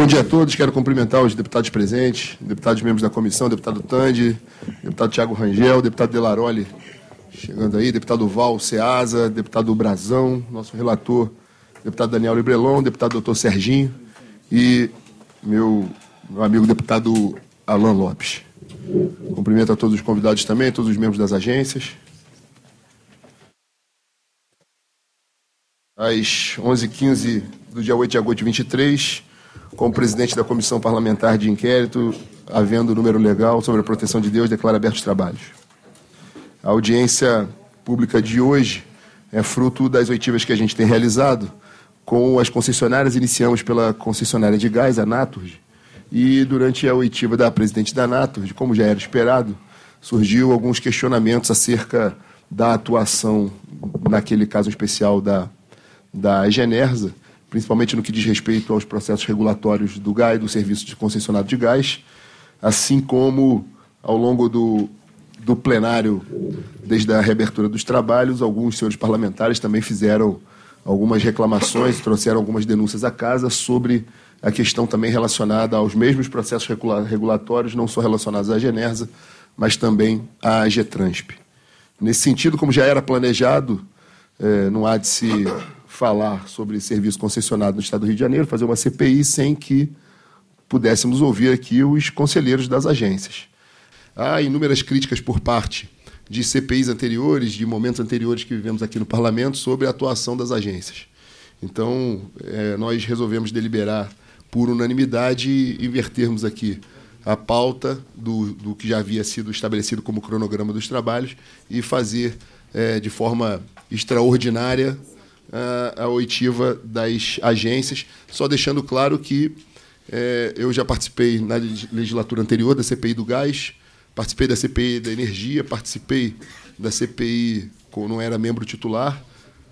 Bom dia a todos. Quero cumprimentar os deputados presentes, deputados membros da comissão, deputado Tandi, deputado Tiago Rangel, deputado Delaroli chegando aí, deputado Val Ceasa, deputado Brazão, nosso relator, deputado Daniel Librelon, deputado doutor Serginho e meu, meu amigo deputado Alan Lopes. Cumprimento a todos os convidados também, todos os membros das agências. Às 11h15 do dia 8 de agosto de 23, como presidente da Comissão Parlamentar de Inquérito, havendo número legal sobre a proteção de Deus, declaro abertos os trabalhos. A audiência pública de hoje é fruto das oitivas que a gente tem realizado com as concessionárias. Iniciamos pela concessionária de gás, a Naturg, e durante a oitiva da presidente da Naturg, como já era esperado, surgiu alguns questionamentos acerca da atuação, naquele caso especial da, da Genersa, principalmente no que diz respeito aos processos regulatórios do GAI, do Serviço de Concessionário de Gás, assim como ao longo do, do plenário, desde a reabertura dos trabalhos, alguns senhores parlamentares também fizeram algumas reclamações, trouxeram algumas denúncias à casa sobre a questão também relacionada aos mesmos processos regulatórios, não só relacionados à Genersa, mas também à GETRANSP. Nesse sentido, como já era planejado, eh, não há de se falar sobre serviço concessionado no estado do Rio de Janeiro, fazer uma CPI sem que pudéssemos ouvir aqui os conselheiros das agências. Há inúmeras críticas por parte de CPIs anteriores, de momentos anteriores que vivemos aqui no parlamento, sobre a atuação das agências. Então, é, nós resolvemos deliberar por unanimidade e invertermos aqui a pauta do, do que já havia sido estabelecido como cronograma dos trabalhos e fazer é, de forma extraordinária a oitiva das agências, só deixando claro que é, eu já participei na legislatura anterior da CPI do gás, participei da CPI da energia, participei da CPI quando não era membro titular,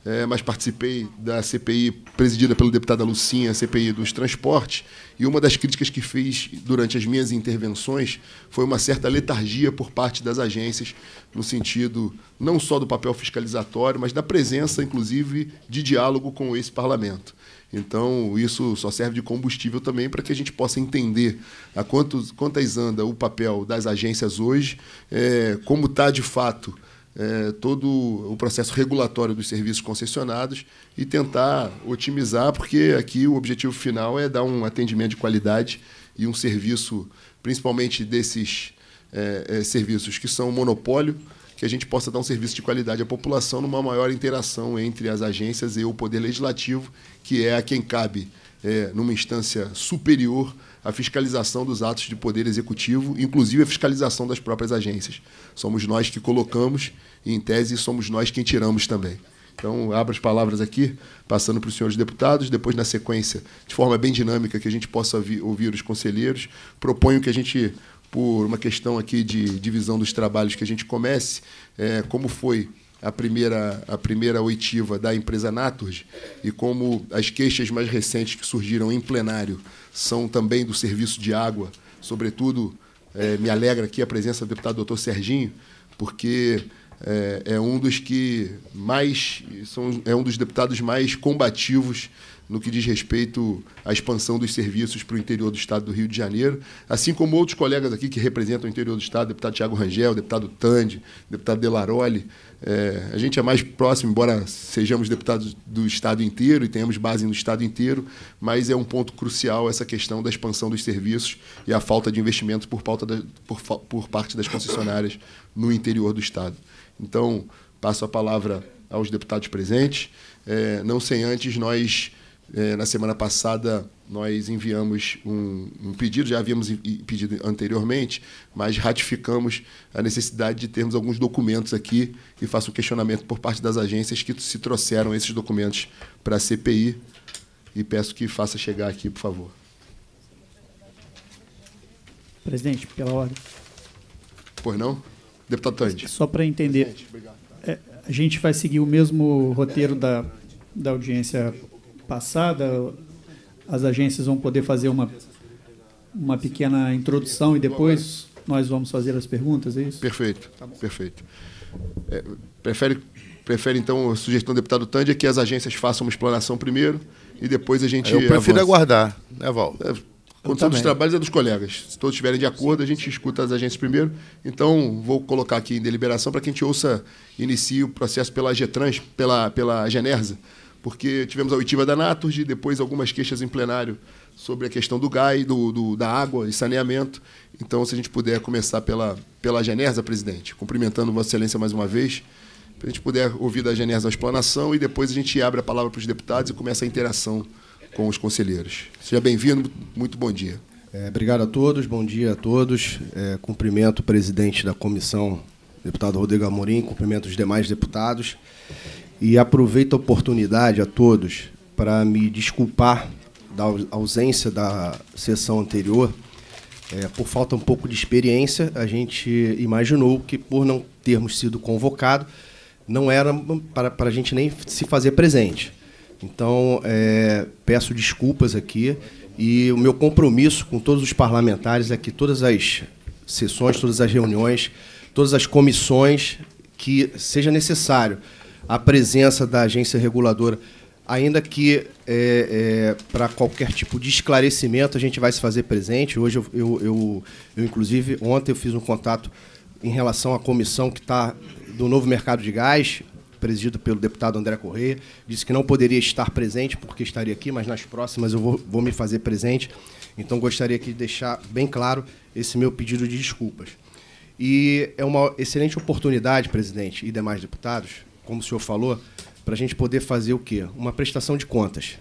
é, mas participei da CPI presidida pelo deputado Lucinha, a CPI dos transportes, e uma das críticas que fiz durante as minhas intervenções foi uma certa letargia por parte das agências, no sentido não só do papel fiscalizatório, mas da presença, inclusive, de diálogo com esse parlamento. Então, isso só serve de combustível também para que a gente possa entender a quantos, quantas anda o papel das agências hoje, é, como está de fato é, todo o processo regulatório dos serviços concessionados e tentar otimizar, porque aqui o objetivo final é dar um atendimento de qualidade e um serviço, principalmente desses é, é, serviços que são monopólio, que a gente possa dar um serviço de qualidade à população numa maior interação entre as agências e o poder legislativo, que é a quem cabe, é, numa instância superior a fiscalização dos atos de poder executivo, inclusive a fiscalização das próprias agências. Somos nós que colocamos e, em tese, somos nós quem tiramos também. Então, abro as palavras aqui, passando para os senhores deputados, depois, na sequência, de forma bem dinâmica, que a gente possa ouvir os conselheiros. Proponho que a gente, por uma questão aqui de divisão dos trabalhos, que a gente comece, é, como foi a primeira, a primeira oitiva da empresa Naturge e como as queixas mais recentes que surgiram em plenário são também do serviço de água. Sobretudo, é, me alegra aqui a presença do deputado doutor Serginho, porque é, é, um dos que mais são, é um dos deputados mais combativos no que diz respeito à expansão dos serviços para o interior do Estado do Rio de Janeiro, assim como outros colegas aqui que representam o interior do Estado, deputado Tiago Rangel, deputado Tande, deputado Delaroli, é, a gente é mais próximo, embora sejamos deputados do Estado inteiro e tenhamos base no Estado inteiro, mas é um ponto crucial essa questão da expansão dos serviços e a falta de investimento por, da, por, por parte das concessionárias no interior do Estado. Então, passo a palavra aos deputados presentes, é, não sem antes nós é, na semana passada, nós enviamos um, um, pedido, já havíamos pedido anteriormente, mas ratificamos a necessidade de termos alguns documentos aqui e faço um questionamento por parte das agências que se trouxeram esses documentos para a CPI e peço que faça chegar aqui, por favor. Presidente, pela ordem. Pois não? Deputado Tande. Só para entender, é, a gente vai seguir o mesmo roteiro da, da audiência passada, as agências vão poder fazer uma, uma pequena introdução e depois nós vamos fazer as perguntas, é isso? Perfeito, tá perfeito. É, prefere, prefere, então, a sugestão do deputado Tandia que as agências façam uma explanação primeiro e depois a gente. Eu prefiro avança. aguardar, né, Val? É, condição dos trabalhos é dos colegas. Se todos estiverem de acordo, a gente escuta as agências primeiro. Então, vou colocar aqui em deliberação para que a gente ouça, inicie o processo pela Getrans, pela, pela Genersa porque tivemos a oitiva da Naturgy, depois algumas queixas em plenário sobre a questão do gás do, do, da água e saneamento. Então, se a gente puder começar pela, pela Genersa, presidente, cumprimentando Vossa Excelência mais uma vez, para a gente puder ouvir da Genersa a explanação e depois a gente abre a palavra para os deputados e começa a interação com os conselheiros. Seja bem-vindo, muito bom dia. É, obrigado a todos, bom dia a todos. É, cumprimento o presidente da comissão, deputado Rodrigo Amorim, cumprimento os demais deputados e aproveito a oportunidade a todos para me desculpar da ausência da sessão anterior. É, por falta um pouco de experiência, a gente imaginou que, por não termos sido convocado, não era para, para a gente nem se fazer presente. Então, é, peço desculpas aqui e o meu compromisso com todos os parlamentares é que todas as sessões, todas as reuniões, todas as comissões que seja necessário a presença da agência reguladora, ainda que é, é, para qualquer tipo de esclarecimento a gente vai se fazer presente. Hoje eu, eu, eu, eu inclusive, ontem eu fiz um contato em relação à comissão que está do novo mercado de gás, presidido pelo deputado André Correia, disse que não poderia estar presente porque estaria aqui, mas nas próximas eu vou, vou me fazer presente. Então gostaria aqui de deixar bem claro esse meu pedido de desculpas. E é uma excelente oportunidade, presidente e demais deputados, como o senhor falou, para a gente poder fazer o quê? Uma prestação de contas.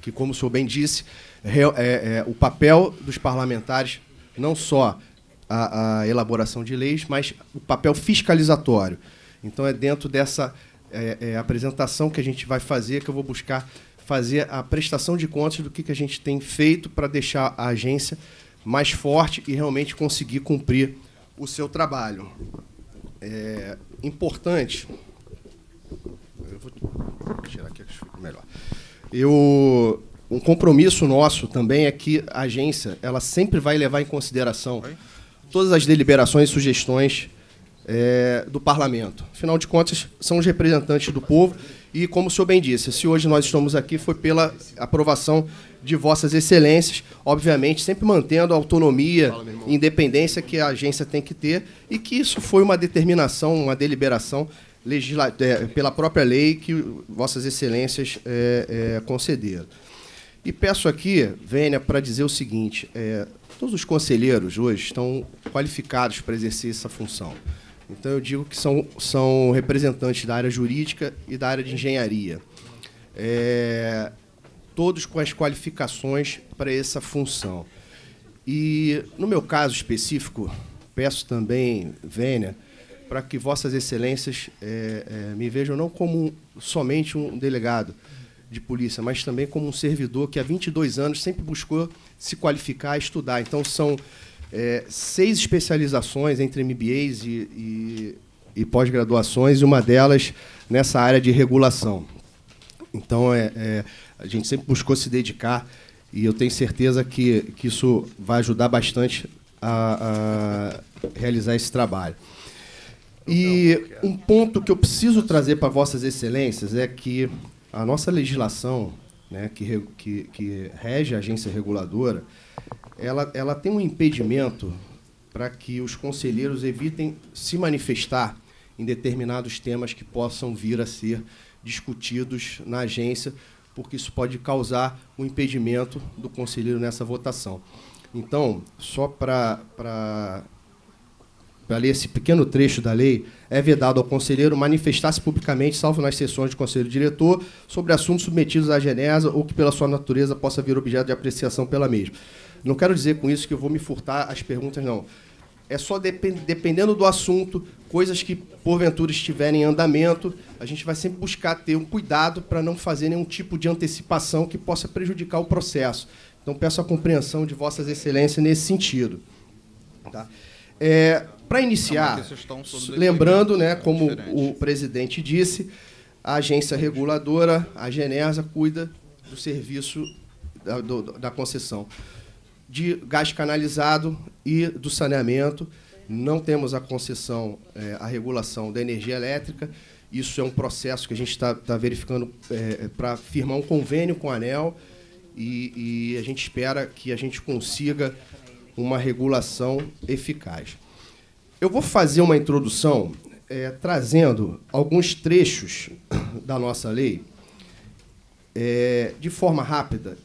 Que, como o senhor bem disse, é, é, é, o papel dos parlamentares, não só a, a, elaboração de leis, mas o papel fiscalizatório. Então, é dentro dessa é, é, apresentação que a gente vai fazer que eu vou buscar fazer a prestação de contas do que, que a gente tem feito para deixar a agência mais forte e realmente conseguir cumprir o seu trabalho. É importante eu vou tirar aqui que melhor. Eu, um compromisso nosso também é que a agência ela sempre vai levar em consideração todas as deliberações e sugestões é, do parlamento. Afinal de contas, são os representantes do povo e, como o senhor bem disse, se hoje nós estamos aqui foi pela aprovação de vossas excelências, obviamente sempre mantendo a autonomia e independência que a agência tem que ter e que isso foi uma determinação, uma deliberação legisla é, pela própria lei que Vossas Excelências é, é, concederam. E peço aqui, Vênia, para dizer o seguinte: é, todos os conselheiros hoje estão qualificados para exercer essa função. Então, eu digo que são, são representantes da área jurídica e da área de engenharia. É, todos com as qualificações para essa função. E, no meu caso específico, peço também, Vênia, para que Vossas Excelências é, é, me vejam não como somente um delegado de polícia, mas também como um servidor que há 22 anos sempre buscou se qualificar, estudar. Então, são é, seis especializações entre MBAs e, e, e pós-graduações, e uma delas nessa área de regulação. Então, é, é, a gente sempre buscou se dedicar e eu tenho certeza que, que isso vai ajudar bastante a, a realizar esse trabalho. E um ponto que eu preciso trazer para Vossas Excelências é que a nossa legislação, né, que, que, que rege a agência reguladora, ela, ela tem um impedimento para que os conselheiros evitem se manifestar em determinados temas que possam vir a ser discutidos na agência, porque isso pode causar um impedimento do conselheiro nessa votação. Então, só para para ler esse pequeno trecho da lei, é vedado ao conselheiro manifestar-se publicamente, salvo nas sessões de conselho diretor, sobre assuntos submetidos à genesa ou que, pela sua natureza, possa vir objeto de apreciação pela mesma. Não quero dizer com isso que eu vou me furtar às perguntas, não. É só dependendo do assunto, coisas que porventura estiverem em andamento, a gente vai sempre buscar ter um cuidado para não fazer nenhum tipo de antecipação que possa prejudicar o processo. Então peço a compreensão de vossas excelências nesse sentido. Tá? É, para iniciar, lembrando, né, como diferente. o presidente disse, a agência reguladora, a Genersa, cuida do serviço da, do, da concessão de gás canalizado e do saneamento. Não temos a concessão, é, a regulação da energia elétrica. Isso é um processo que a gente está tá verificando é, eh, eh, para firmar um convênio com a ANEL e, e a gente espera que a gente consiga uma regulação eficaz. Eu vou fazer uma introdução é, trazendo alguns trechos da nossa lei é, de forma rápida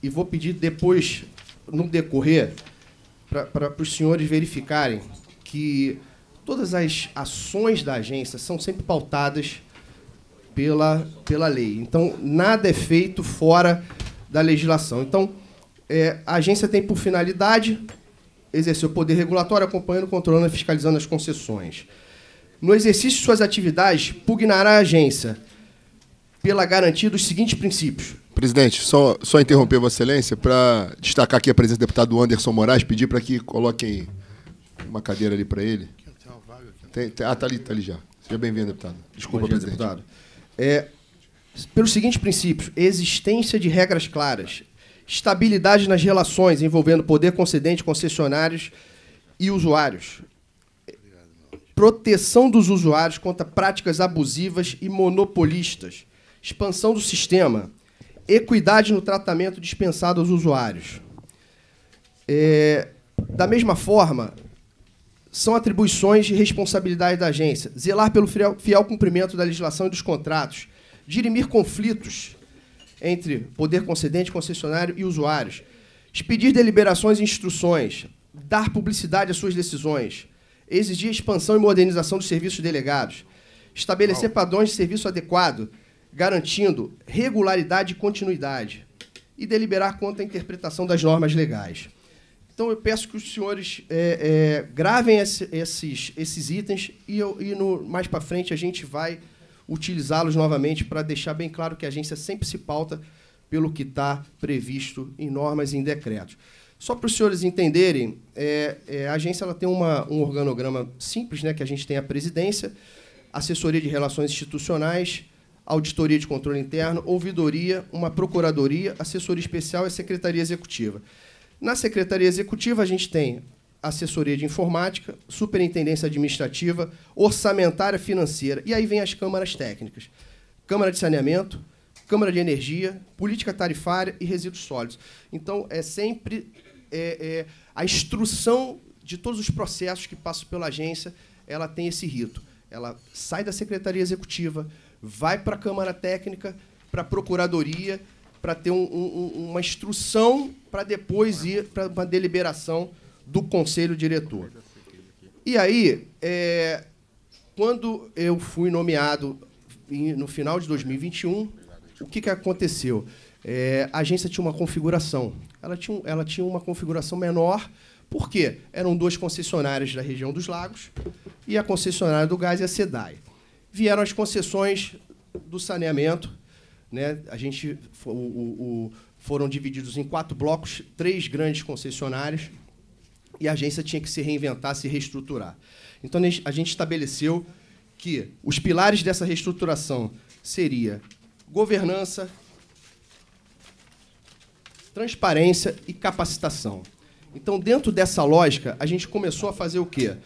e vou pedir depois, no decorrer, para os senhores verificarem que todas as ações da agência são sempre pautadas pela, pela lei. Então, nada é feito fora da legislação. Então, é, a agência tem por finalidade exercer o poder regulatório, acompanhando, controlando e fiscalizando as concessões. No exercício de suas atividades, pugnará a agência pela garantia dos seguintes princípios. Presidente, só, só interromper Vossa Excelência para destacar aqui a presença do deputado Anderson Moraes, pedir para que coloquem uma cadeira ali para ele. Tem, tem, ah, está ali, tá ali já. Seja bem-vindo, deputado. Desculpa, dia, presidente. Deputado. É, pelos seguintes princípios: existência de regras claras, estabilidade nas relações envolvendo poder concedente, concessionários e usuários. Proteção dos usuários contra práticas abusivas e monopolistas. Expansão do sistema. Equidade no tratamento dispensado aos usuários. É, da mesma forma, são atribuições e responsabilidade da agência. Zelar pelo fiel, fiel cumprimento da legislação e dos contratos. Dirimir conflitos entre poder concedente, concessionário e usuários. Expedir deliberações e instruções. Dar publicidade às suas decisões. Exigir expansão e modernização dos serviços delegados. Estabelecer padrões de serviço adequado, garantindo regularidade e continuidade. E deliberar quanto à interpretação das normas legais. Então, eu peço que os senhores é, é, gravem esse, esses, esses itens e, eu, e no, mais para frente a gente vai utilizá-los novamente para deixar bem claro que a agência sempre se pauta pelo que está previsto em normas e em decretos. Só para os senhores entenderem, é, é, a agência ela tem uma, um organograma simples, né, que a gente tem a presidência, assessoria de relações institucionais, auditoria de controle interno, ouvidoria, uma procuradoria, assessoria especial e secretaria executiva. Na secretaria executiva, a gente tem assessoria de informática, superintendência administrativa, orçamentária financeira. E aí vem as câmaras técnicas. Câmara de saneamento, Câmara de Energia, Política Tarifária e Resíduos Sólidos. Então, é sempre é, é, a instrução de todos os processos que passam pela agência, ela tem esse rito. Ela sai da Secretaria Executiva, vai para a Câmara Técnica, para a Procuradoria, para ter um, um, uma instrução para depois ir para uma deliberação do conselho diretor. E aí, é, quando eu fui nomeado no final de 2021, o que, que aconteceu? É, a agência tinha uma configuração. Ela tinha, ela tinha uma configuração menor, porque eram duas concessionárias da região dos lagos e a concessionária do gás e a SEDAI. Vieram as concessões do saneamento, né? A gente, o, o, o, foram divididos em quatro blocos, três grandes concessionárias e a agência tinha que se reinventar, se reestruturar. Então a gente estabeleceu que os pilares dessa reestruturação seria governança, transparência e capacitação. Então, dentro dessa lógica, a gente começou a fazer o quê?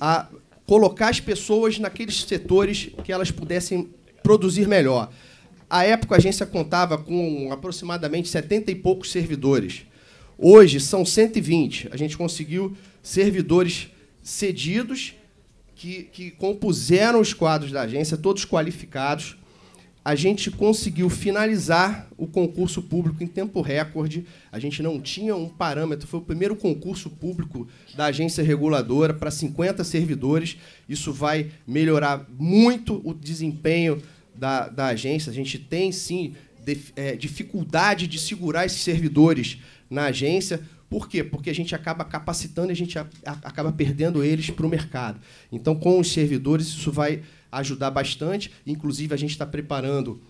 A colocar as pessoas naqueles setores que elas pudessem produzir melhor. À época, a agência contava com aproximadamente 70 e poucos servidores. Hoje são 120. A gente conseguiu servidores cedidos que, que compuseram os quadros da agência, todos qualificados. A gente conseguiu finalizar o concurso público em tempo recorde. A gente não tinha um parâmetro. Foi o primeiro concurso público da agência reguladora para 50 servidores. Isso vai melhorar muito o desempenho da, da agência. A gente tem, sim, é, dificuldade de segurar esses servidores na agência. Por quê? Porque a gente acaba capacitando e a gente a, a, acaba perdendo eles para o mercado. Então, com os servidores, isso vai ajudar bastante. Inclusive, a gente está preparando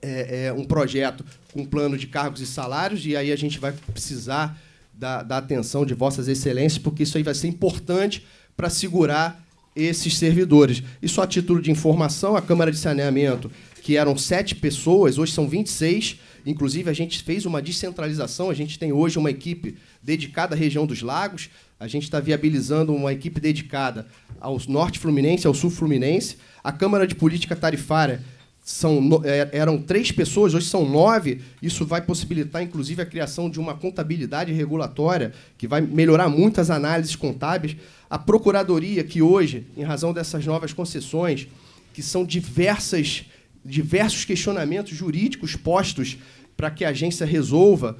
é, é, um projeto com plano de cargos e salários, e aí a gente vai precisar da, da atenção de Vossas Excelências, porque isso aí vai ser importante para segurar esses servidores. E só a título de informação, a Câmara de Saneamento, que eram sete pessoas, hoje são 26, Inclusive, a gente fez uma descentralização, a gente tem hoje uma equipe dedicada à região dos lagos, a gente está viabilizando uma equipe dedicada ao norte fluminense, ao sul fluminense. A Câmara de Política Tarifária são, é, eram três pessoas, hoje são nove. Isso vai possibilitar, inclusive, a criação de uma contabilidade regulatória que vai melhorar muito as análises contábeis. A Procuradoria, que hoje, em razão dessas novas concessões, que são diversas diversos questionamentos jurídicos postos para que a agência resolva.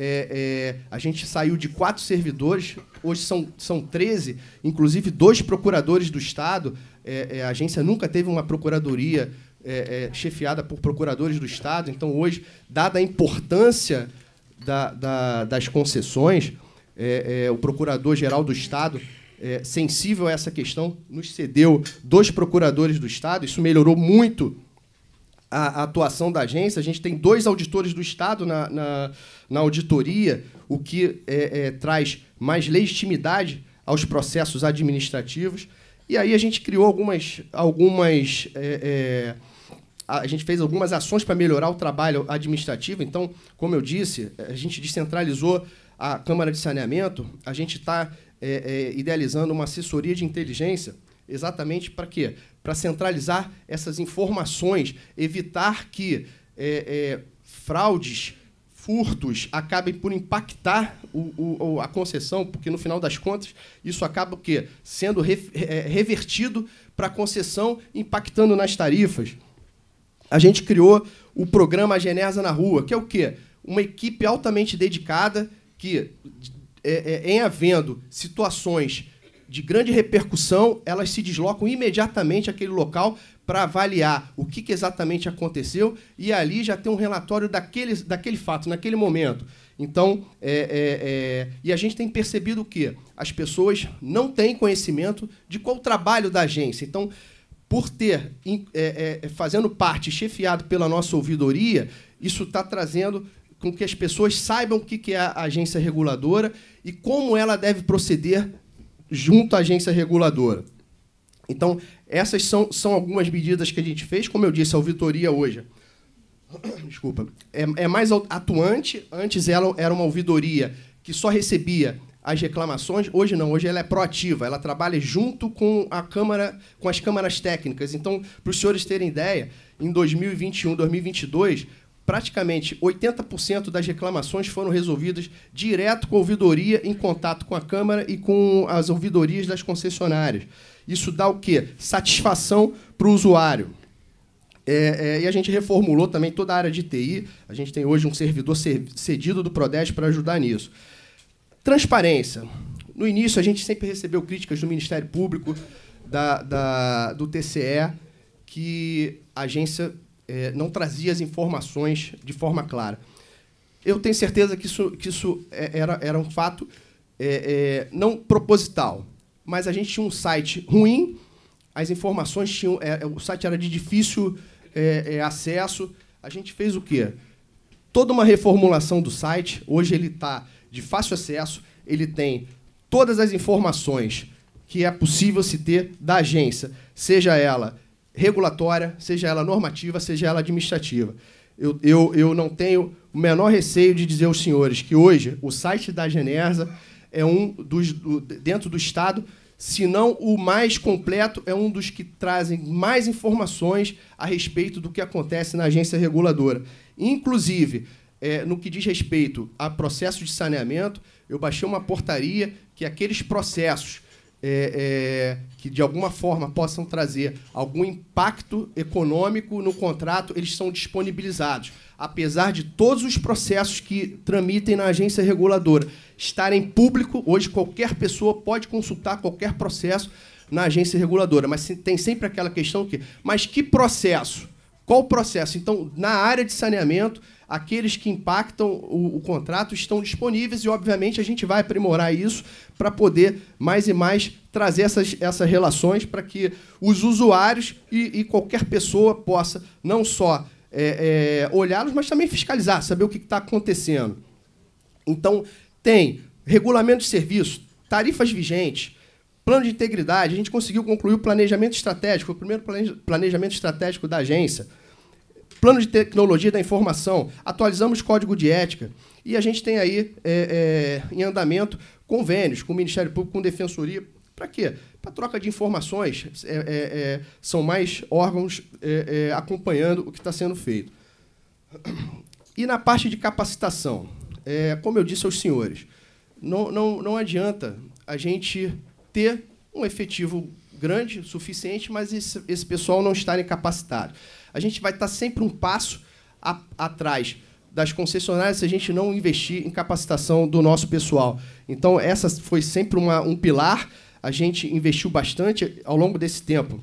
É, é, a gente saiu de quatro servidores, hoje são, são 13, inclusive dois procuradores do Estado. É, é, a agência nunca teve uma procuradoria é, é, chefiada por procuradores do Estado, então hoje, dada a importância da, da, das concessões, o procurador-geral do Estado é, sensível a essa questão, nos cedeu dois procuradores do Estado. Isso melhorou muito a, atuação da agência, a gente tem dois auditores do Estado na, na, na auditoria, o que é, é, traz mais legitimidade aos processos administrativos. E aí a gente criou algumas. algumas é, é a gente fez algumas ações para melhorar o trabalho administrativo. Então, como eu disse, a gente descentralizou a Câmara de Saneamento, a gente está é, é, idealizando uma assessoria de inteligência exatamente para quê? para centralizar essas informações, evitar que é, é, fraudes, furtos acabem por impactar o, o, a concessão, porque no final das contas isso acaba o quê? sendo re, é, revertido para a concessão, impactando nas tarifas. A gente criou o programa Genesa na Rua, que é o quê? Uma equipe altamente dedicada que, é, é, em havendo situações de grande repercussão, elas se deslocam imediatamente àquele local para avaliar o que, que, exatamente aconteceu e ali já tem um relatório daquele, daquele fato, naquele momento. Então, é, é, é, e a gente tem percebido que as pessoas não têm conhecimento de qual o trabalho da agência. Então, por ter, é, é, fazendo parte, chefiado pela nossa ouvidoria, isso está trazendo com que as pessoas saibam o que é a agência reguladora e como ela deve proceder junto à agência reguladora. Então, essas são, são algumas medidas que a gente fez. Como eu disse, a auditoria hoje desculpa, é, é mais atuante. Antes ela era uma ouvidoria que só recebia as reclamações. Hoje não, hoje ela é proativa, ela trabalha junto com a Câmara, com as câmaras técnicas. Então, para os senhores terem ideia, em 2021, 2022, praticamente 80% das reclamações foram resolvidas direto com a ouvidoria, em contato com a Câmara e com as ouvidorias das concessionárias. Isso dá o quê? Satisfação para o usuário. É, é, e a gente reformulou também toda a área de TI. A gente tem hoje um servidor cedido do Prodes para ajudar nisso. Transparência. No início, a gente sempre recebeu críticas do Ministério Público, da, da do TCE, que a agência é, não trazia as informações de forma clara. Eu tenho certeza que isso, que isso é, era, era um fato é, é, não proposital, mas a gente tinha um site ruim, as informações tinham. É, o site era de difícil acesso. A gente fez o quê? Toda uma reformulação do site. Hoje ele está de fácil acesso, ele tem todas as informações que é possível se ter da agência, seja ela regulatória, seja ela normativa, seja ela administrativa. Eu, eu, eu não tenho o menor receio de dizer aos senhores que hoje o site da Genersa é um dos, do, dentro do Estado, se não o mais completo, é um dos que trazem mais informações a respeito do que acontece na agência reguladora. Inclusive, é, no que diz respeito a processos de saneamento, eu baixei uma portaria que aqueles processos é, é, que de alguma forma possam trazer algum impacto econômico no contrato, eles são disponibilizados. Apesar de todos os processos que tramitem na agência reguladora estarem público, hoje qualquer pessoa pode consultar qualquer processo na agência reguladora, mas tem sempre aquela questão que, mas que processo? Qual o processo? Então, na área de saneamento, aqueles que impactam o, o, contrato estão disponíveis e, obviamente, a gente vai aprimorar isso para poder mais e mais trazer essas, essas relações para que os usuários e, e, qualquer pessoa possa não só é, é, olhá-los, mas também fiscalizar, saber o que está acontecendo. Então, tem regulamento de serviço, tarifas vigentes, Plano de integridade, a gente conseguiu concluir o planejamento estratégico, o primeiro planejamento estratégico da agência. Plano de tecnologia da informação, atualizamos código de ética. E a gente tem aí é, é, em andamento convênios com o Ministério Público, com Defensoria. Para quê? Para troca de informações. É, é, é são mais órgãos é, acompanhando o que está sendo feito. E na parte de capacitação, como eu disse aos senhores, não, não, não adianta a gente ter um efetivo grande, suficiente, mas esse, esse pessoal não estarem capacitado. A gente vai estar sempre um passo a, atrás das concessionárias se a gente não investir em capacitação do nosso pessoal. Então, essa foi sempre uma, um pilar. A gente investiu bastante ao longo desse tempo.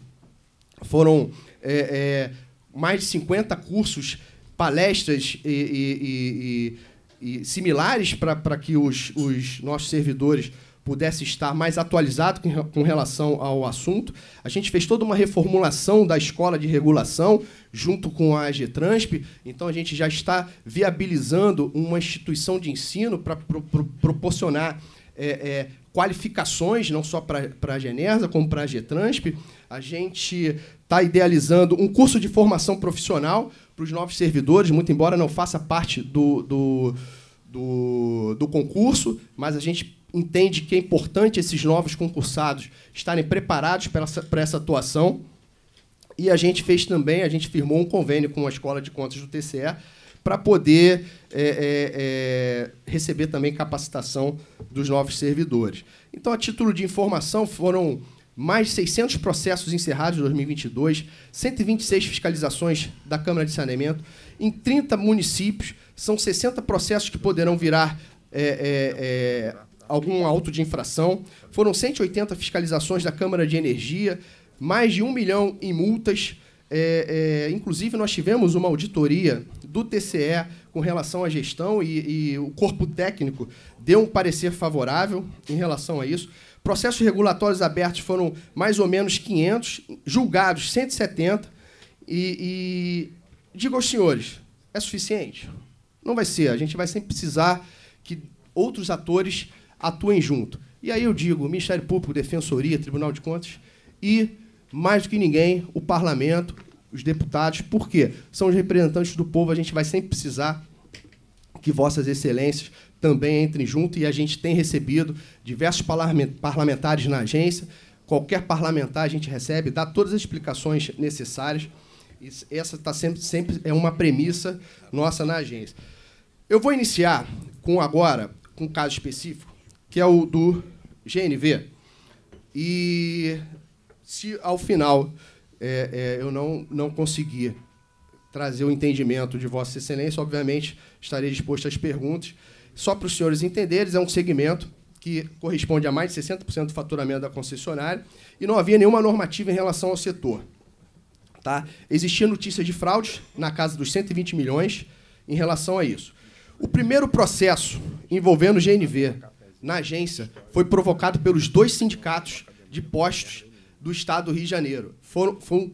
Foram é, é, mais de 50 cursos, palestras e, e, e, e similares para que os, os nossos servidores pudesse estar mais atualizado com relação ao assunto. A gente fez toda uma reformulação da escola de regulação junto com a AGTransp, então a gente já está viabilizando uma instituição de ensino para pro, pro, proporcionar é, é, qualificações, não só para a Genersa, como para a Transp. A gente está idealizando um curso de formação profissional para os novos servidores, muito embora não faça parte do, do, do, do concurso, mas a gente entende que é importante esses novos concursados estarem preparados para essa, para essa atuação. E a gente fez também, a gente firmou um convênio com a Escola de Contas do TCE para poder é, é, é, receber também capacitação dos novos servidores. Então, a título de informação, foram mais de 600 processos encerrados em 2022, 126 fiscalizações da Câmara de Saneamento, em 30 municípios, são 60 processos que poderão virar é, é, é, algum auto de infração. Foram 180 fiscalizações da Câmara de Energia, mais de um milhão em multas. É, é, inclusive, nós tivemos uma auditoria do TCE com relação à gestão e, e, o corpo técnico deu um parecer favorável em relação a isso. Processos regulatórios abertos foram mais ou menos 500, julgados 170. E, e digo aos senhores, é suficiente? Não vai ser. A gente vai sempre precisar que outros atores atuem junto. E aí eu digo, Ministério Público, Defensoria, Tribunal de Contas e, mais do que ninguém, o Parlamento, os deputados, porque são os representantes do povo, a gente vai sempre precisar que vossas excelências também entrem junto e a gente tem recebido diversos parlamentares na agência, qualquer parlamentar a gente recebe, dá todas as explicações necessárias. Essa tá sempre, sempre é uma premissa nossa na agência. Eu vou iniciar com agora com um caso específico que é o do GNV. E se ao final é, é, eu não, não conseguir trazer o entendimento de Vossa Excelência, obviamente estarei disposto às perguntas. Só para os senhores entenderem, é um segmento que corresponde a mais de 60% do faturamento da concessionária e não havia nenhuma normativa em relação ao setor. Tá? Existia notícia de fraude na casa dos 120 milhões em relação a isso. O primeiro processo envolvendo o GNV na agência foi provocado pelos dois sindicatos de postos do Estado do Rio de Janeiro. Foi, foi,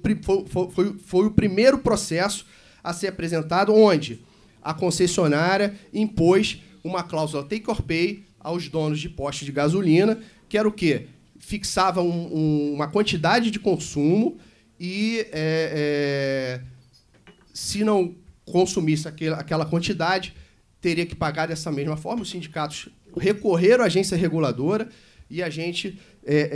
foi, foi o primeiro processo a ser apresentado onde a concessionária impôs uma cláusula take or pay aos donos de postos de gasolina, que era o quê? Fixava um, um, uma quantidade de consumo e é, é, se não consumisse aquela quantidade, teria que pagar dessa mesma forma. Os sindicatos recorreram à agência reguladora e a gente é,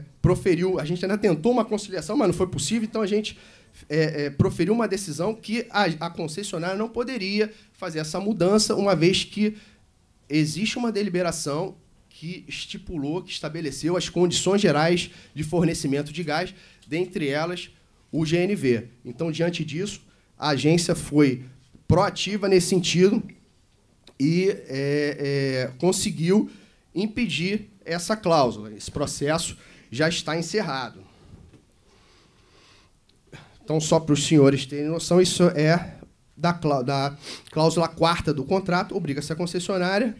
é, proferiu, a gente ainda tentou uma conciliação, mas não foi possível, então a gente é, é, proferiu uma decisão que a, a concessionária não poderia fazer essa mudança, uma vez que existe uma deliberação que estipulou, que estabeleceu as condições gerais de fornecimento de gás, dentre elas o GNV. Então, diante disso, a agência foi proativa nesse sentido e é, é, conseguiu impedir essa cláusula. Esse processo já está encerrado. Então, só para os senhores terem noção, isso é da, da cláusula quarta do contrato, obriga-se a concessionária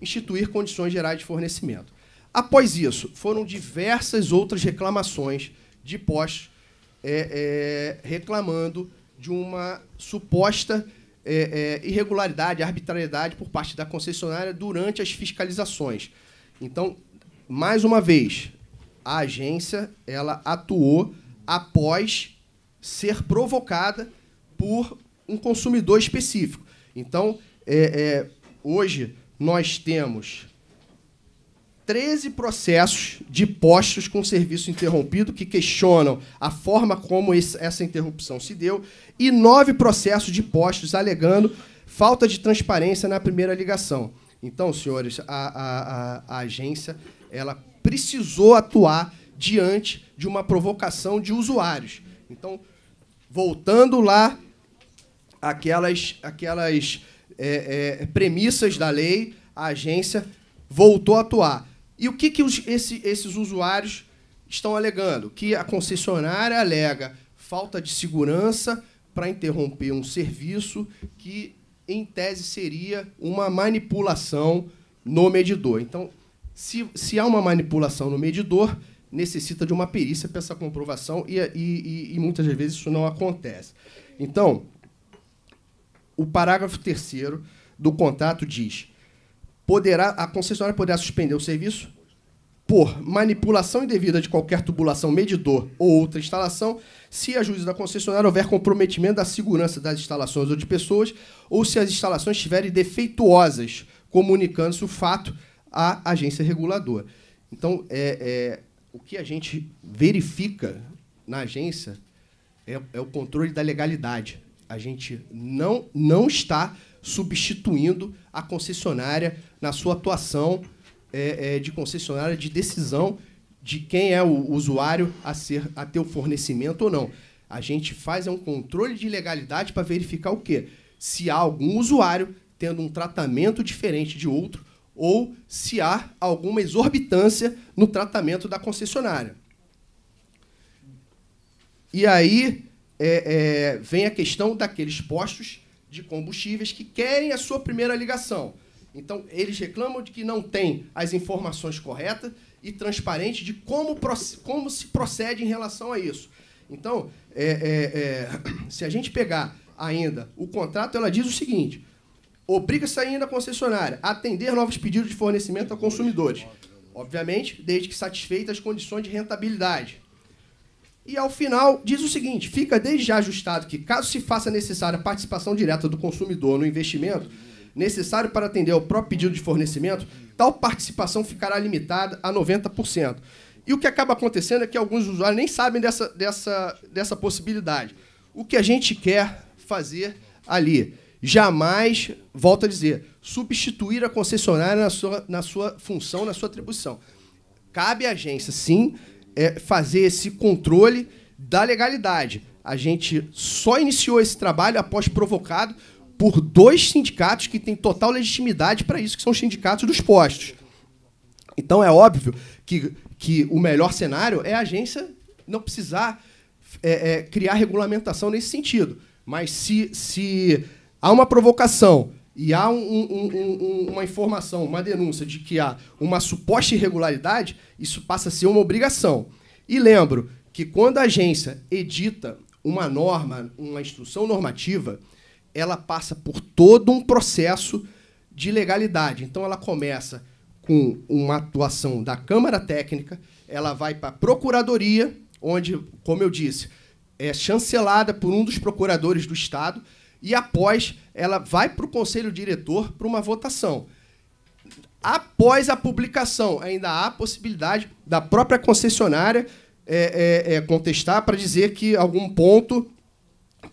instituir condições gerais de fornecimento. Após isso, foram diversas outras reclamações de pós é, é, reclamando de uma suposta é, é, irregularidade, arbitrariedade por parte da concessionária durante as fiscalizações. Então, mais uma vez, a agência ela atuou após ser provocada por um consumidor específico. Então, é, é hoje nós temos 13 processos de postos com serviço interrompido que questionam a forma como essa interrupção se deu e nove processos de postos alegando falta de transparência na primeira ligação. Então, senhores, a, a, a, a agência ela precisou atuar diante de uma provocação de usuários. Então, voltando lá aquelas, aquelas é, é, premissas da lei, a agência voltou a atuar. E o que, que os, esse, esses usuários estão alegando? Que a concessionária alega falta de segurança para interromper um serviço que, em tese, seria uma manipulação no medidor. Então, se, se há uma manipulação no medidor, necessita de uma perícia para essa comprovação e, e, e muitas vezes isso não acontece. Então, o parágrafo terceiro do contrato diz poderá, a concessionária poderá suspender o serviço por manipulação indevida de qualquer tubulação, medidor ou outra instalação, se a juízo da concessionária houver comprometimento da segurança das instalações ou de pessoas, ou se as instalações estiverem defeituosas, comunicando-se o fato à agência reguladora. Então, é, é, o que a gente verifica na agência é, é o controle da legalidade. A gente não, não está substituindo a concessionária na sua atuação é, é, de concessionária de decisão de quem é o usuário a, ser, a ter o fornecimento ou não. A gente faz é um controle de legalidade para verificar o quê? Se há algum usuário tendo um tratamento diferente de outro ou se há alguma exorbitância no tratamento da concessionária. E aí é, é, vem a questão daqueles postos de combustíveis que querem a sua primeira ligação. Então, eles reclamam de que não tem as informações corretas e transparentes de como, como se procede em relação a isso. Então, é, é, é, se a gente pegar ainda o contrato, ela diz o seguinte: obriga-se ainda a concessionária a atender novos pedidos de fornecimento a consumidores. Obviamente, desde que satisfeitas as condições de rentabilidade. E ao final diz o seguinte: fica desde já ajustado que, caso se faça necessária a participação direta do consumidor no investimento necessário para atender ao próprio pedido de fornecimento, tal participação ficará limitada a 90%. E o que acaba acontecendo é que alguns usuários nem sabem dessa, dessa, dessa possibilidade. O que a gente quer fazer ali? Jamais, volto a dizer, substituir a concessionária na sua, na sua função, na sua atribuição. Cabe à agência, sim, é, fazer esse controle da legalidade. A gente só iniciou esse trabalho após provocado por dois sindicatos que têm total legitimidade para isso, que são os sindicatos dos postos. Então é óbvio que, que o melhor cenário é a agência não precisar é, é, criar regulamentação nesse sentido. Mas se, se há uma provocação e há um, um, um, uma informação, uma denúncia de que há uma suposta irregularidade, isso passa a ser uma obrigação. E lembro que quando a agência edita uma norma, uma instrução normativa, ela passa por todo um processo de legalidade. Então ela começa com uma atuação da Câmara Técnica, ela vai para a Procuradoria, onde, como eu disse, é chancelada por um dos procuradores do Estado e após ela vai para o conselho diretor para uma votação. Após a publicação, ainda há a possibilidade da própria concessionária é, é, é contestar para dizer que algum ponto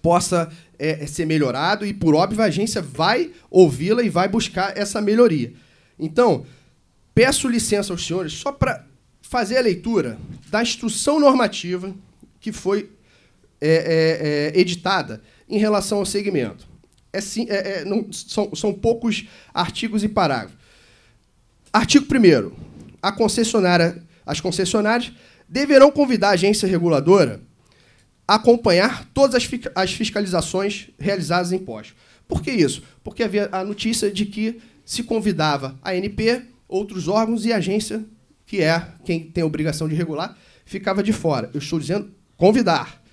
possa é, é, ser melhorado e, por óbvio, a agência vai ouvi-la e vai buscar essa melhoria. Então, peço licença aos senhores só para fazer a leitura da instrução normativa que foi é, editada em relação ao segmento. É, é, é, não, são, são poucos artigos e parágrafos. Artigo 1 A concessionária, as concessionárias deverão convidar a agência reguladora a acompanhar todas as, as fiscalizações realizadas em postos. Por que isso? Porque havia a notícia de que se convidava a ANP, outros órgãos e a agência, que é quem tem a obrigação de regular, ficava de fora. Eu estou dizendo convidar.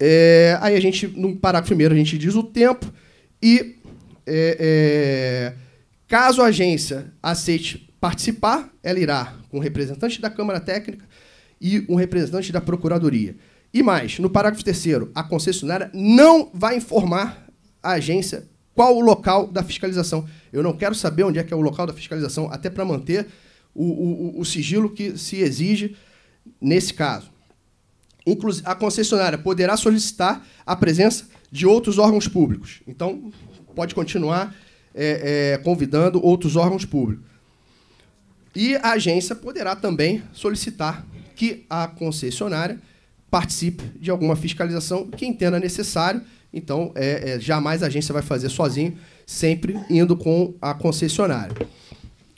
É, aí a gente, no parágrafo primeiro, a gente diz o tempo e é, é, caso a agência aceite participar, ela irá com um representante da Câmara Técnica e um representante da Procuradoria. E mais, no parágrafo terceiro, a concessionária não vai informar a agência qual o local da fiscalização. Eu não quero saber onde é que é o local da fiscalização, até para manter o, o, o sigilo que se exige nesse caso a concessionária poderá solicitar a presença de outros órgãos públicos. Então, pode continuar é, é, convidando outros órgãos públicos. E a agência poderá também solicitar que a concessionária participe de alguma fiscalização que entenda necessário. Então, é, é jamais a agência vai fazer sozinho, sempre indo com a concessionária.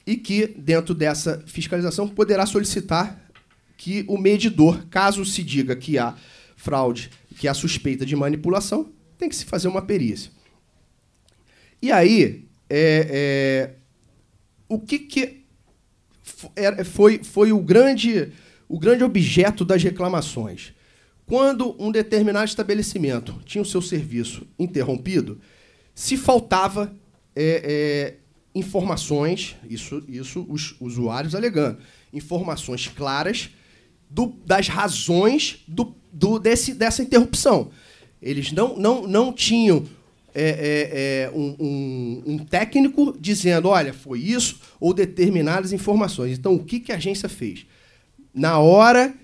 E que, dentro dessa fiscalização, poderá solicitar que o medidor, caso se diga que há fraude, que há suspeita de manipulação, tem que se fazer uma perícia. E aí, é, é, o que, que é, é, foi, foi o, grande, o grande objeto das reclamações? Quando um determinado estabelecimento tinha o seu serviço interrompido, se faltava é, é informações, isso, isso os usuários alegando, informações claras do, das razões do, do, desse, dessa interrupção. Eles não, não, não tinham é, é, é, um, um, um, técnico dizendo, olha, foi isso, ou determinadas informações. Então, o que, que a agência fez? Na hora,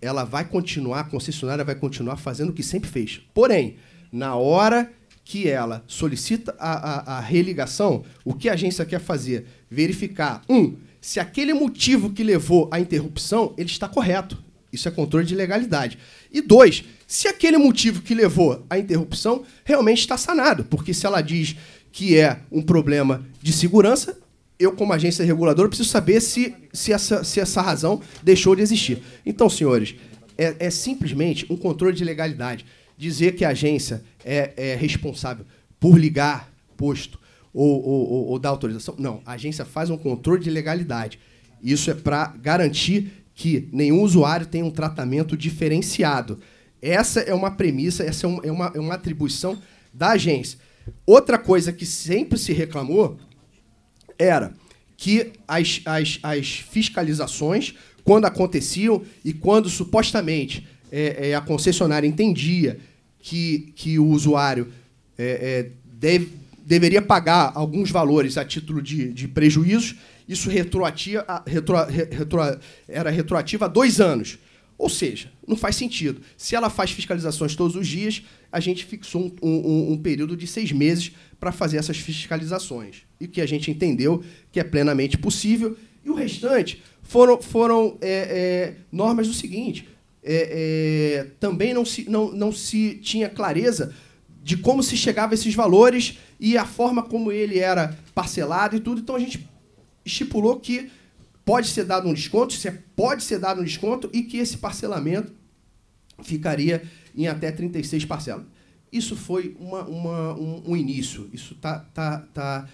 ela vai continuar, a concessionária vai continuar fazendo o que sempre fez. Porém, na hora que ela solicita a, a, a religação, o que a agência quer fazer? Verificar, um, se aquele motivo que levou à interrupção ele está correto. Isso é controle de legalidade. E dois, se aquele motivo que levou à interrupção realmente está sanado, porque se ela diz que é um problema de segurança, eu, como agência reguladora, preciso saber se, se, essa, se essa razão deixou de existir. Então, senhores, é, é simplesmente um controle de legalidade. Dizer que a agência é, é responsável por ligar posto, ou, ou, ou, ou dá autorização. Não, a agência faz um controle de legalidade. Isso é para garantir que nenhum usuário tenha um tratamento diferenciado. Essa é uma premissa, essa é, é, uma, é uma atribuição da agência. Outra coisa que sempre se reclamou era que as, as, as fiscalizações, quando aconteciam e quando supostamente é, é, a concessionária entendia que, que o usuário é, é deve, deveria pagar alguns valores a título de, de prejuízos, isso retroativa, retro, retro, era retroativo há dois anos. Ou seja, não faz sentido. Se ela faz fiscalizações todos os dias, a gente fixou um, um, um período de seis meses para fazer essas fiscalizações. E que a gente entendeu que é plenamente possível. E o restante foram, foram é, é, normas do seguinte: é, é também não se, não, não se tinha clareza de como se chegava a esses valores e a forma como ele era parcelado e tudo. Então a gente estipulou que pode ser dado um desconto, é, pode ser dado um desconto e que esse parcelamento ficaria em até 36 parcelas. Isso foi uma, uma, um, um, início, isso tá, tá, tá,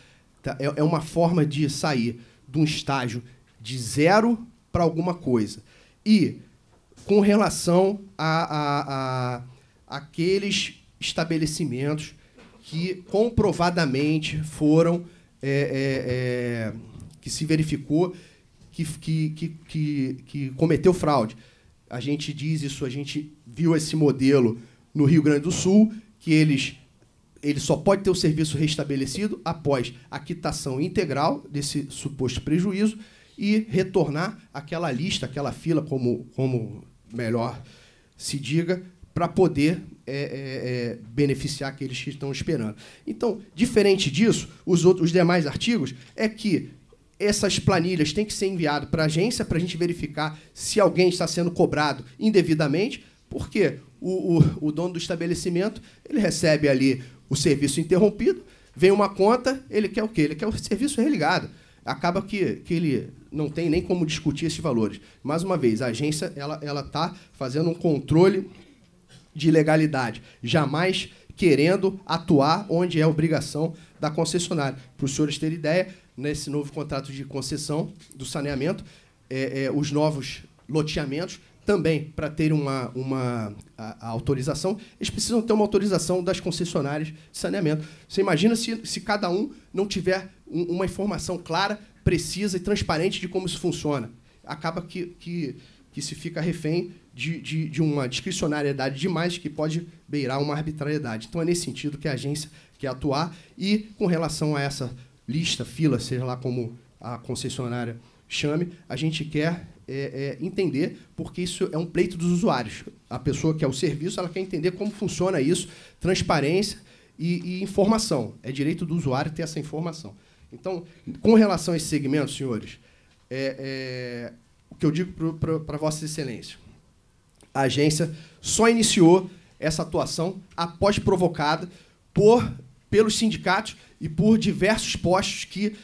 tá é, é uma forma de sair de um estágio de zero para alguma coisa. E com relação a, a, a aqueles estabelecimentos que comprovadamente foram é, é, é, que se verificou que, que, que, que, cometeu fraude. A gente diz isso, a gente viu esse modelo no Rio Grande do Sul, que eles ele só pode ter o serviço restabelecido após a quitação integral desse suposto prejuízo e retornar aquela lista, aquela fila, como, como melhor se diga, para poder é, é, é, beneficiar aqueles que estão esperando. Então, diferente disso, os, outros, os demais artigos é que essas planilhas têm que ser enviadas para a agência para a gente verificar se alguém está sendo cobrado indevidamente, porque o, o, o dono do estabelecimento ele recebe ali o serviço interrompido, vem uma conta, ele quer o quê? Ele quer o serviço religado. Acaba que, que ele não tem nem como discutir esses valores. Mais uma vez, a agência ela está fazendo um controle de legalidade, jamais querendo atuar onde é obrigação da concessionária. Para os senhores terem ideia, nesse novo contrato de concessão do saneamento, é, é, os novos loteamentos também para ter uma, uma a, a autorização, eles precisam ter uma autorização das concessionárias de saneamento. Você imagina se, se cada um não tiver um, uma informação clara, precisa e transparente de como isso funciona. Acaba que, que, que se fica refém de, de, de uma discricionariedade demais que pode beirar uma arbitrariedade. Então, é nesse sentido que a agência quer atuar. E, com relação a essa lista, fila, seja lá como a concessionária chame, a gente quer é, é, entender, porque isso é um pleito dos usuários. A pessoa que é o serviço, ela quer entender como funciona isso, transparência e, e informação. É direito do usuário ter essa informação. Então, com relação a esse segmento, senhores, é, é, o que eu digo para Vossa Excelência, a agência só iniciou essa atuação após provocada por pelos sindicatos e por diversos postos que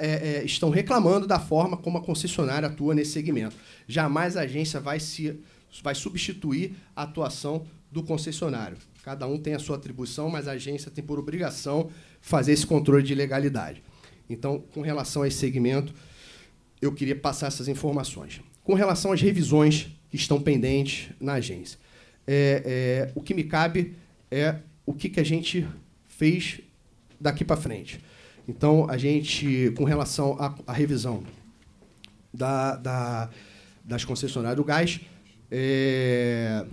é, é, estão reclamando da forma como a concessionária atua nesse segmento. Jamais a agência vai se vai substituir a atuação do concessionário. Cada um tem a sua atribuição, mas a agência tem por obrigação fazer esse controle de legalidade. Então, com relação a esse segmento, eu queria passar essas informações. Com relação às revisões que estão pendentes na agência. É, é, o que me cabe é o que, que a gente fez daqui para frente. Então, a gente, com relação à, à revisão da, da, das concessionárias do gás, é,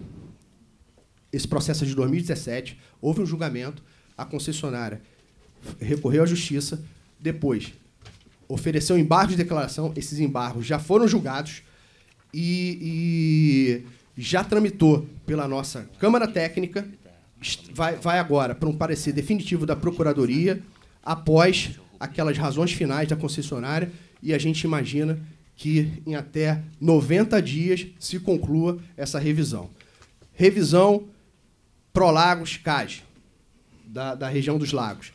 esse processo é de 2017, houve um julgamento, a concessionária recorreu à justiça, depois ofereceu embargo de declaração, esses embargos já foram julgados, e, e já tramitou pela nossa Câmara Técnica, vai, vai agora para um parecer definitivo da Procuradoria, após aquelas razões finais da concessionária, e a gente imagina que em até 90 dias se conclua essa revisão. Revisão Prolagos CAS, da, da região dos lagos.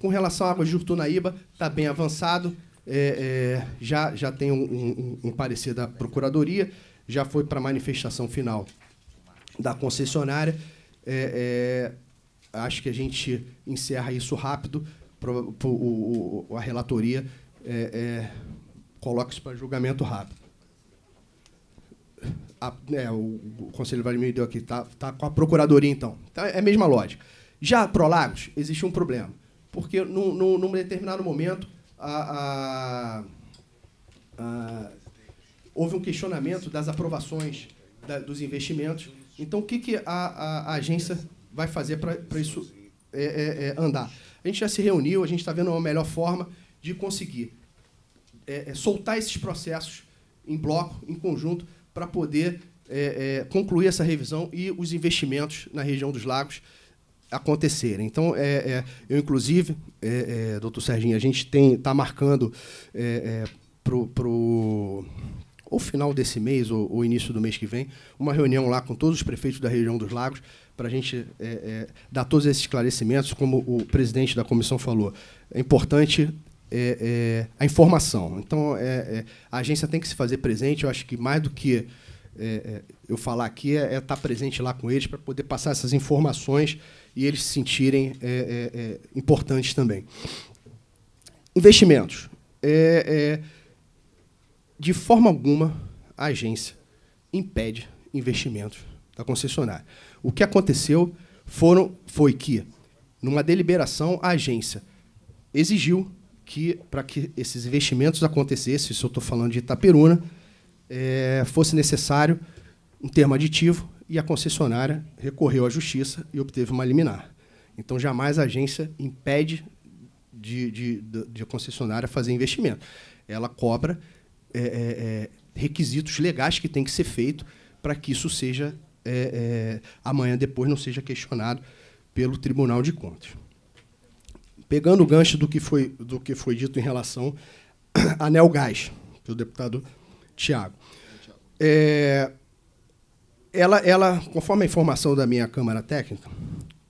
Com relação à água de Urtunaíba, está bem avançado é, é, já, já tem um, um, um parecer da Procuradoria, já foi para a manifestação final da concessionária. É, é, acho que a gente encerra isso rápido. Pro, pro, o, o, a relatoria é, é, coloca isso para julgamento rápido. A, é, o, o conselho Vladimir deu aqui, está tá com a procuradoria, então. então. É a mesma lógica. Já Prolagos, existe um problema. Porque, num, num, num determinado momento, a, a, a, houve um questionamento das aprovações da, dos investimentos. Então, o que, que a, agência vai fazer para isso é, é, é, andar? A gente já se reuniu, a gente está vendo uma melhor forma de conseguir é, é, soltar esses processos em bloco, em conjunto, para poder é, concluir essa revisão e os investimentos na região dos lagos acontecerem. Então, é, é, eu, inclusive, é, é, doutor Serginho, a gente tem está marcando é, é, para o final desse mês ou, ou, início do mês que vem uma reunião lá com todos os prefeitos da região dos lagos para a gente é, é, dar todos esses esclarecimentos, como o presidente da comissão falou. É importante é, a informação. Então, a agência tem que se fazer presente. Eu acho que mais do que eu falar aqui é estar tá presente lá com eles para poder passar essas informações e eles se sentirem é, é, é, importantes também. Investimentos. É, é, de forma alguma, a agência impede investimentos da concessionária. O que aconteceu foram, foi que, numa deliberação, a agência exigiu que, para que esses investimentos acontecessem, se eu estou falando de Itaperuna, é, fosse necessário um termo aditivo e a concessionária recorreu à justiça e obteve uma liminar. Então, jamais a agência impede de, de, de a concessionária fazer investimento. Ela cobra é, é, é, requisitos legais que tem que ser feito para que isso seja, é, é, amanhã depois, não seja questionado pelo Tribunal de Contas. Pegando o gancho do que foi, do que foi dito em relação a Nelgás, pelo deputado Tiago. É, ela, ela, conforme a informação da minha Câmara Técnica,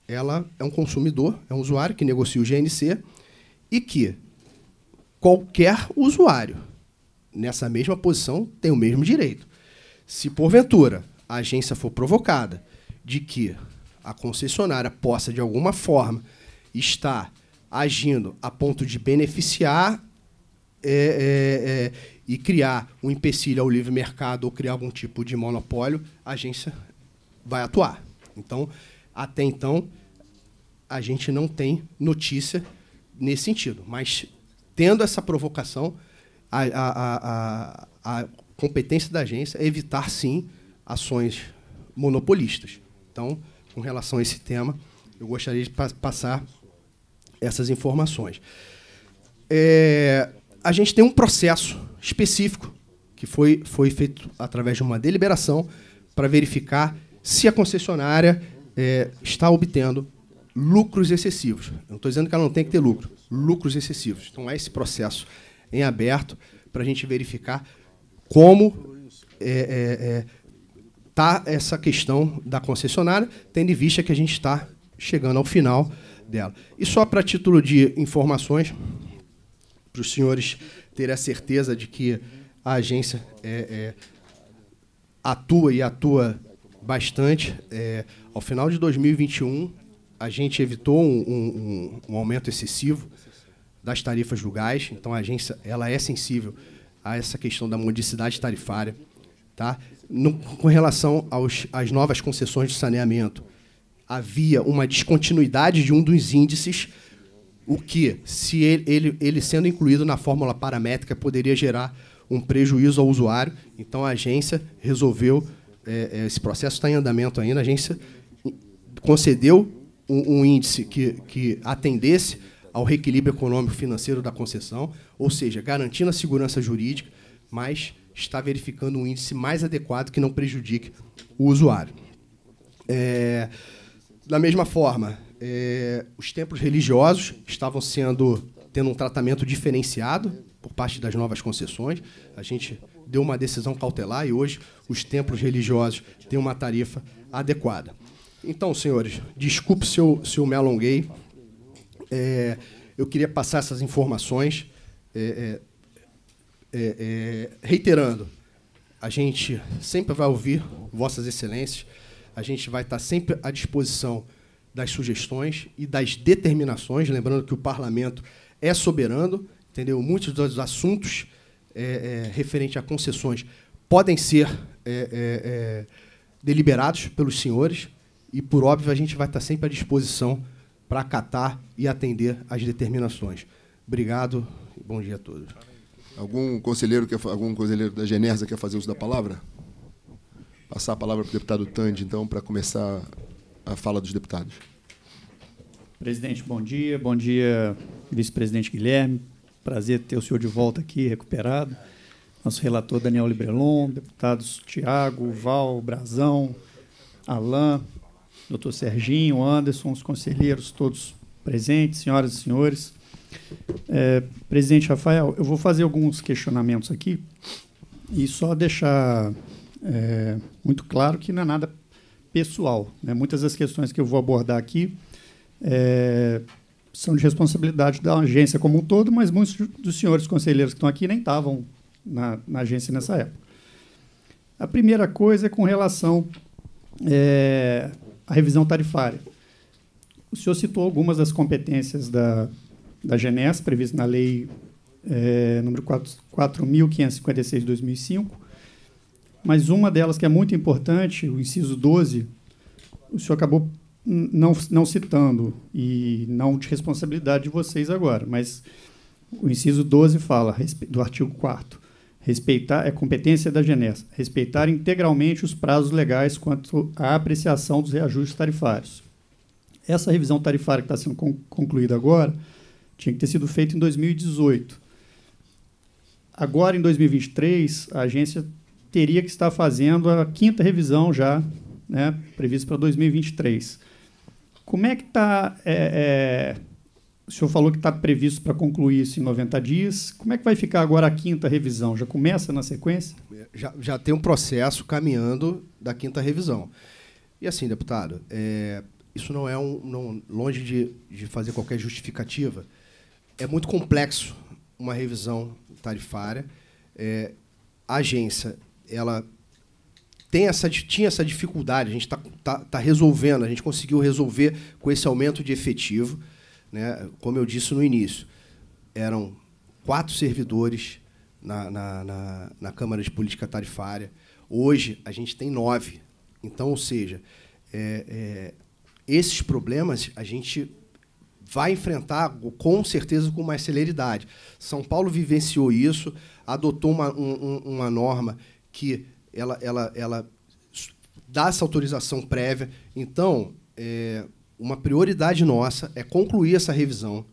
ela é um consumidor, é um usuário que negocia o GNC e que qualquer usuário nessa mesma posição tem o mesmo direito. Se porventura a agência for provocada de que a concessionária possa de alguma forma estar agindo a ponto de beneficiar é, é, é, e criar um empecilho ao livre mercado ou criar algum tipo de monopólio, a agência vai atuar. Então, até então, a gente não tem notícia nesse sentido. Mas, tendo essa provocação, a, a, a, a competência da agência é evitar, sim, ações monopolistas. Então, com relação a esse tema, eu gostaria de pa passar essas informações. É, a gente tem um processo específico que foi, foi feito através de uma deliberação para verificar se a concessionária é, está obtendo lucros excessivos. Não estou dizendo que ela não tem que ter lucro, lucros excessivos. Então, é esse processo em aberto para a gente verificar como está é, é, é tá essa questão da concessionária, tendo em vista que a gente está chegando ao final dela. E só para título de informações, para os senhores ter a certeza de que a agência é, é, atua e atua bastante. É, ao final de 2021, a gente evitou um, um, um, aumento excessivo das tarifas do gás. Então, a agência ela é sensível a essa questão da modicidade tarifária. Tá? No, com relação aos, às novas concessões de saneamento, havia uma descontinuidade de um dos índices o que, se ele, ele, ele sendo incluído na fórmula paramétrica, poderia gerar um prejuízo ao usuário. Então a agência resolveu, é, é esse processo está em andamento ainda, a agência concedeu um, um índice que, que atendesse ao reequilíbrio econômico financeiro da concessão, ou seja, garantindo a segurança jurídica, mas está verificando um índice mais adequado que não prejudique o usuário. É, da mesma forma, é, os templos religiosos estavam sendo tendo um tratamento diferenciado por parte das novas concessões. A gente deu uma decisão cautelar e hoje os templos religiosos têm uma tarifa adequada. Então, senhores, desculpe se eu, se eu me alonguei. É, eu queria passar essas informações. É, é, é, é reiterando, a gente sempre vai ouvir Vossas Excelências, a gente vai estar sempre à disposição das sugestões e das determinações, lembrando que o parlamento é soberano, entendeu? Muitos dos assuntos é, é, referentes a concessões podem ser é, é, é, deliberados pelos senhores e, por óbvio, a gente vai estar sempre à disposição para acatar e atender às determinações. Obrigado e bom dia a todos. Algum conselheiro, quer, algum conselheiro da Genersa quer fazer uso da palavra? Passar a palavra para o deputado Tande, então, para começar a fala dos deputados. Presidente, bom dia. Bom dia, vice-presidente Guilherme. Prazer ter o senhor de volta aqui, recuperado. Nosso relator Daniel Librelon, deputados Tiago, Val, Brazão, Alain, doutor Serginho, Anderson, os conselheiros todos presentes, senhoras e senhores. É, presidente Rafael, eu vou fazer alguns questionamentos aqui e só deixar é, muito claro que não é nada pessoal. Né? Muitas das questões que eu vou abordar aqui é, são de responsabilidade da agência como um todo, mas muitos dos senhores conselheiros que estão aqui nem estavam na, na agência nessa época. A primeira coisa é com relação é, à revisão tarifária. O senhor citou algumas das competências da, da GENES, previstas na lei é, número 4.556 de 2005, mas uma delas que é muito importante, o inciso 12, o senhor acabou não, não citando, e não de responsabilidade de vocês agora, mas o inciso 12 fala, do artigo 4 respeitar é competência da Genesa, respeitar integralmente os prazos legais quanto à apreciação dos reajustes tarifários. Essa revisão tarifária que está sendo concluída agora tinha que ter sido feita em 2018. Agora, em 2023, a agência teria que estar fazendo a quinta revisão já, né, prevista para 2023. Como é que está. É, é, o senhor falou que está previsto para concluir isso em 90 dias. Como é que vai ficar agora a quinta revisão? Já começa na sequência? Já, já tem um processo caminhando da quinta revisão. E assim, deputado, é, isso não é um. Não, longe de, de fazer qualquer justificativa, é muito complexo uma revisão tarifária. É, a agência ela tem essa, tinha essa dificuldade, a gente está tá, tá resolvendo, a gente conseguiu resolver com esse aumento de efetivo. Né? Como eu disse no início, eram quatro servidores na, na, na, na Câmara de Política Tarifária. Hoje, a gente tem nove. Então, ou seja, é, é, esses problemas a gente vai enfrentar com certeza com mais celeridade. São Paulo vivenciou isso, adotou uma, um, uma norma que ela, ela, ela dá essa autorização prévia. Então, é, uma prioridade nossa é concluir essa revisão.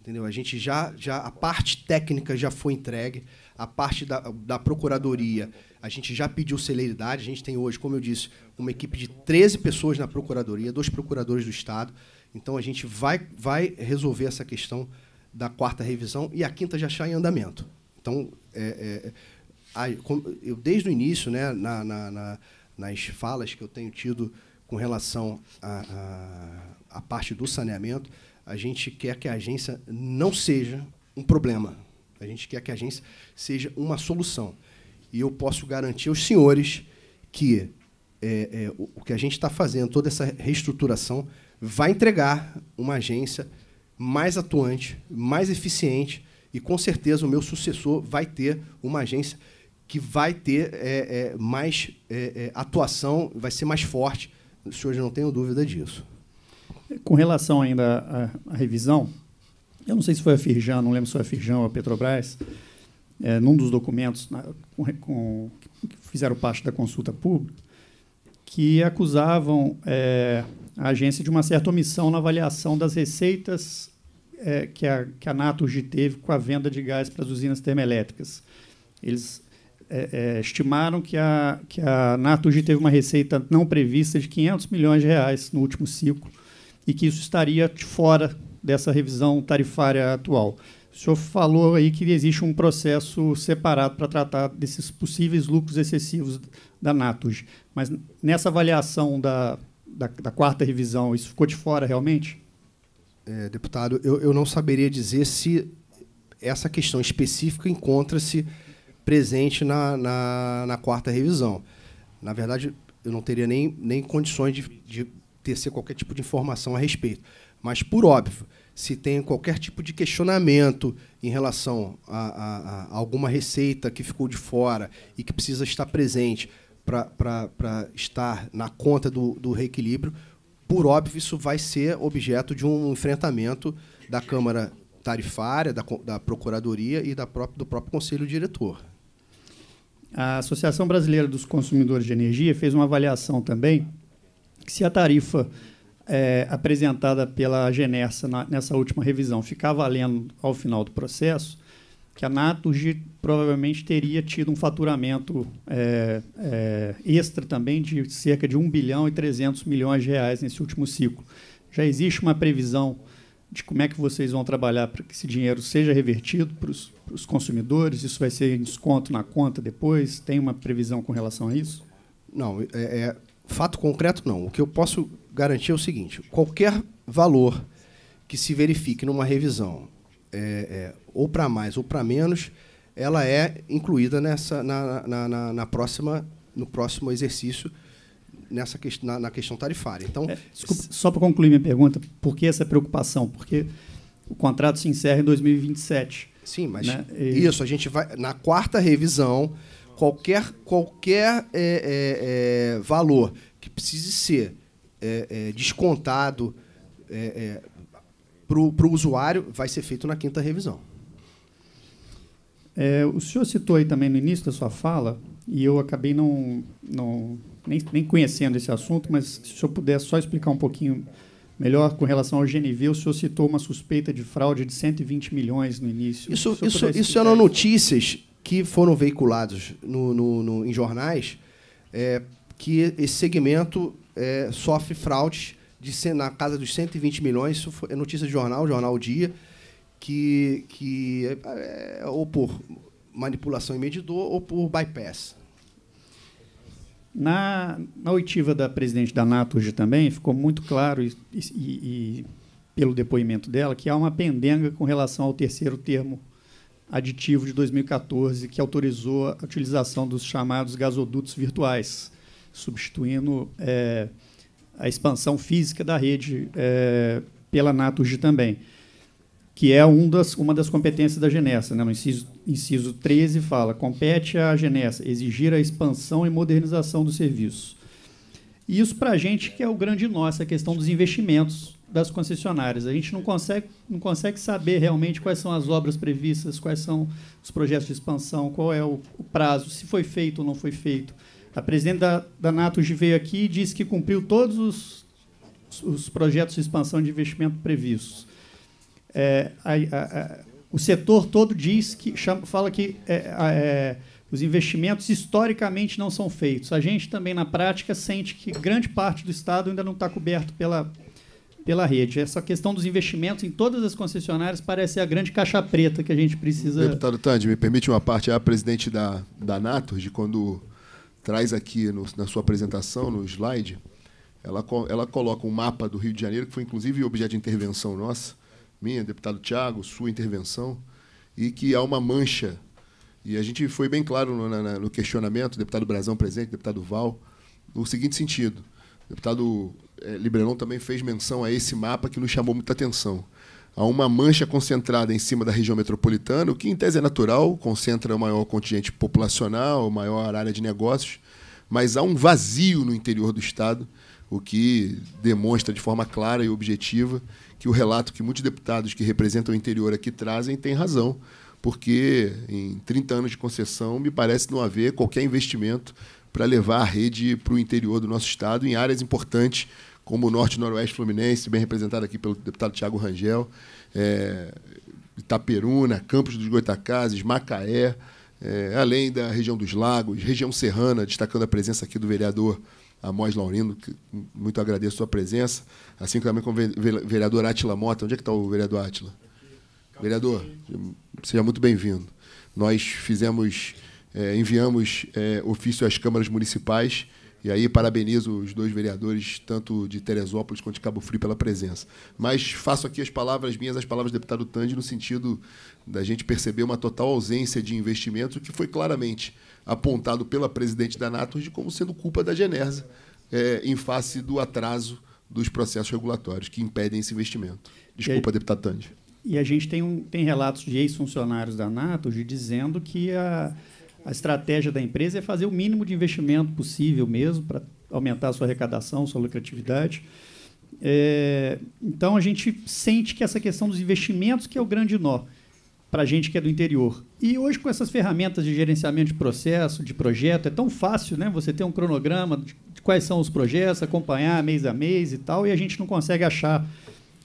Entendeu? A gente já, já a parte técnica já foi entregue, a parte da, da procuradoria a gente já pediu celeridade. A gente tem hoje, como eu disse, uma equipe de 13 pessoas na procuradoria, dois procuradores do estado. Então a gente vai, vai resolver essa questão da quarta revisão e a quinta já está em andamento. Então é, é, eu, desde o início, né, na, na, na, nas falas que eu tenho tido com relação à parte do saneamento, a gente quer que a agência não seja um problema. A gente quer que a agência seja uma solução. E eu posso garantir aos senhores que é, é, o que a gente está fazendo, toda essa reestruturação, vai entregar uma agência mais atuante, mais eficiente, e com certeza o meu sucessor vai ter uma agência que vai ter é, é, mais é, é atuação, vai ser mais forte. senhor senhores não tenho dúvida disso. Com relação ainda à, à, revisão, eu não sei se foi a Firjan, não lembro se foi a Firjan ou a Petrobras, é, num dos documentos na, com, com, que fizeram parte da consulta pública, que acusavam é, a agência de uma certa omissão na avaliação das receitas é, que, a, que a teve com a venda de gás para as usinas termoelétricas. Eles é, é, estimaram que a, que a Naturgy teve uma receita não prevista de 500 milhões de reais no último ciclo e que isso estaria fora dessa revisão tarifária atual. O senhor falou aí que existe um processo separado para tratar desses possíveis lucros excessivos da Naturgy, mas nessa avaliação da, da, da quarta revisão, isso ficou de fora realmente? É, deputado, eu, eu não saberia dizer se essa questão específica encontra-se presente na, na, na, quarta revisão. Na verdade, eu não teria nem, nem condições de, de tecer qualquer tipo de informação a respeito. Mas, por óbvio, se tem qualquer tipo de questionamento em relação a, a, a alguma receita que ficou de fora e que precisa estar presente para estar na conta do, do reequilíbrio, por óbvio, isso vai ser objeto de um enfrentamento da Câmara tarifária, da, da Procuradoria e da própria, do próprio Conselho Diretor. A Associação Brasileira dos Consumidores de Energia fez uma avaliação também que se a tarifa é, apresentada pela Genersa na, nessa última revisão ficar valendo ao final do processo, que a Naturgy provavelmente teria tido um faturamento é, é, extra também de cerca de 1 bilhão e 300 milhões de reais nesse último ciclo. Já existe uma previsão de como é que vocês vão trabalhar para que esse dinheiro seja revertido para os consumidores? Isso vai ser em desconto na conta depois? Tem uma previsão com relação a isso? Não, é, é, fato concreto não. O que eu posso garantir é o seguinte: qualquer valor que se verifique numa revisão, é, é, ou para mais ou para menos, ela é incluída nessa na, na, na, na próxima no próximo exercício nessa que, na, na, questão tarifária. Então, é, desculpa, só para concluir minha pergunta, por que essa preocupação? Porque o contrato se encerra em 2027. Sim, mas né? e... isso a gente vai na quarta revisão qualquer qualquer é, é, é valor que precise ser é, é, descontado para o usuário vai ser feito na quinta revisão. É, o senhor citou aí também no início da sua fala, e eu acabei não, não nem, nem conhecendo esse assunto, mas se o senhor pudesse só explicar um pouquinho melhor com relação ao GNV, o senhor citou uma suspeita de fraude de 120 milhões no início. Isso, isso, isso é eram notícias que foram veiculadas no, no, no, em jornais é, que esse segmento é, sofre fraudes de, na casa dos 120 milhões. Isso é notícia de jornal, Jornal Dia, que, que é, é ou por manipulação em medidor ou por bypass. Na, na oitiva da presidente da NATO hoje também, ficou muito claro, e, e, e pelo depoimento dela, que há uma pendenga com relação ao terceiro termo aditivo de 2014, que autorizou a utilização dos chamados gasodutos virtuais, substituindo é, a expansão física da rede é, pela NATO hoje também que é um das, uma das competências da Genessa. Né? No inciso, inciso 13 fala, compete à Genessa exigir a expansão e modernização do serviço. isso, para a gente, que é o grande nosso, a questão dos investimentos das concessionárias. A gente não consegue, não consegue saber realmente quais são as obras previstas, quais são os projetos de expansão, qual é o, o prazo, se foi feito ou não foi feito. A presidente da, da Natus veio aqui e disse que cumpriu todos os, os projetos de expansão de investimento previstos é, a, a, o setor todo diz que chama, fala que é, é, os investimentos historicamente não são feitos. A gente também, na prática, sente que grande parte do Estado ainda não está coberto pela, pela rede. Essa questão dos investimentos em todas as concessionárias parece ser a grande caixa preta que a gente precisa. Deputado Tandy, me permite uma parte. É a presidente da, da de quando traz aqui no, na sua apresentação, no slide, ela, ela coloca um mapa do Rio de Janeiro, que foi inclusive objeto de intervenção nossa, minha, deputado Tiago, sua intervenção, e que há uma mancha. E a gente foi bem claro no, na, no questionamento, deputado Brazão presente, deputado Val, no seguinte sentido. O deputado é, também fez menção a esse mapa que nos chamou muita atenção. Há uma mancha concentrada em cima da região metropolitana, o que em tese é natural, concentra o maior contingente populacional, maior área de negócios, mas há um vazio no interior do Estado, o que demonstra de forma clara e objetiva que o relato que muitos deputados que representam o interior aqui trazem tem razão, porque em 30 anos de concessão me parece não haver qualquer investimento para levar a rede para o interior do nosso estado em áreas importantes como o Norte Noroeste Fluminense, bem representado aqui pelo deputado Tiago Rangel, é, eh, Itaperuna, né, Campos dos Goitacazes, Macaé, é, além da região dos Lagos, região serrana, destacando a presença aqui do vereador Amós Laurino, que muito agradeço a sua presença, assim também com o vereador Atila Mota. Onde é que está o vereador Atila? Vereador, seja muito bem-vindo. Nós fizemos, é, enviamos é, ofício às câmaras municipais e aí parabenizo os dois vereadores, tanto de Teresópolis quanto de Cabo Frio, pela presença. Mas faço aqui as palavras minhas, as palavras do deputado Tandi, no sentido da gente perceber uma total ausência de investimento, que foi claramente apontado pela presidente da Nato como sendo culpa da Genersa, é, em face do atraso dos processos regulatórios que impedem esse investimento. Desculpa, e, deputado Tandy. E a gente tem, um, tem relatos de ex-funcionários da Nato dizendo que a, a estratégia da empresa é fazer o mínimo de investimento possível mesmo para aumentar a sua arrecadação, sua lucratividade. É, então a gente sente que essa questão dos investimentos que é o grande nó para a gente que é do interior. E hoje, com essas ferramentas de gerenciamento de processo, de projeto, é tão fácil, né? Você ter um cronograma de quais são os projetos, acompanhar mês a mês e tal, e a gente não consegue achar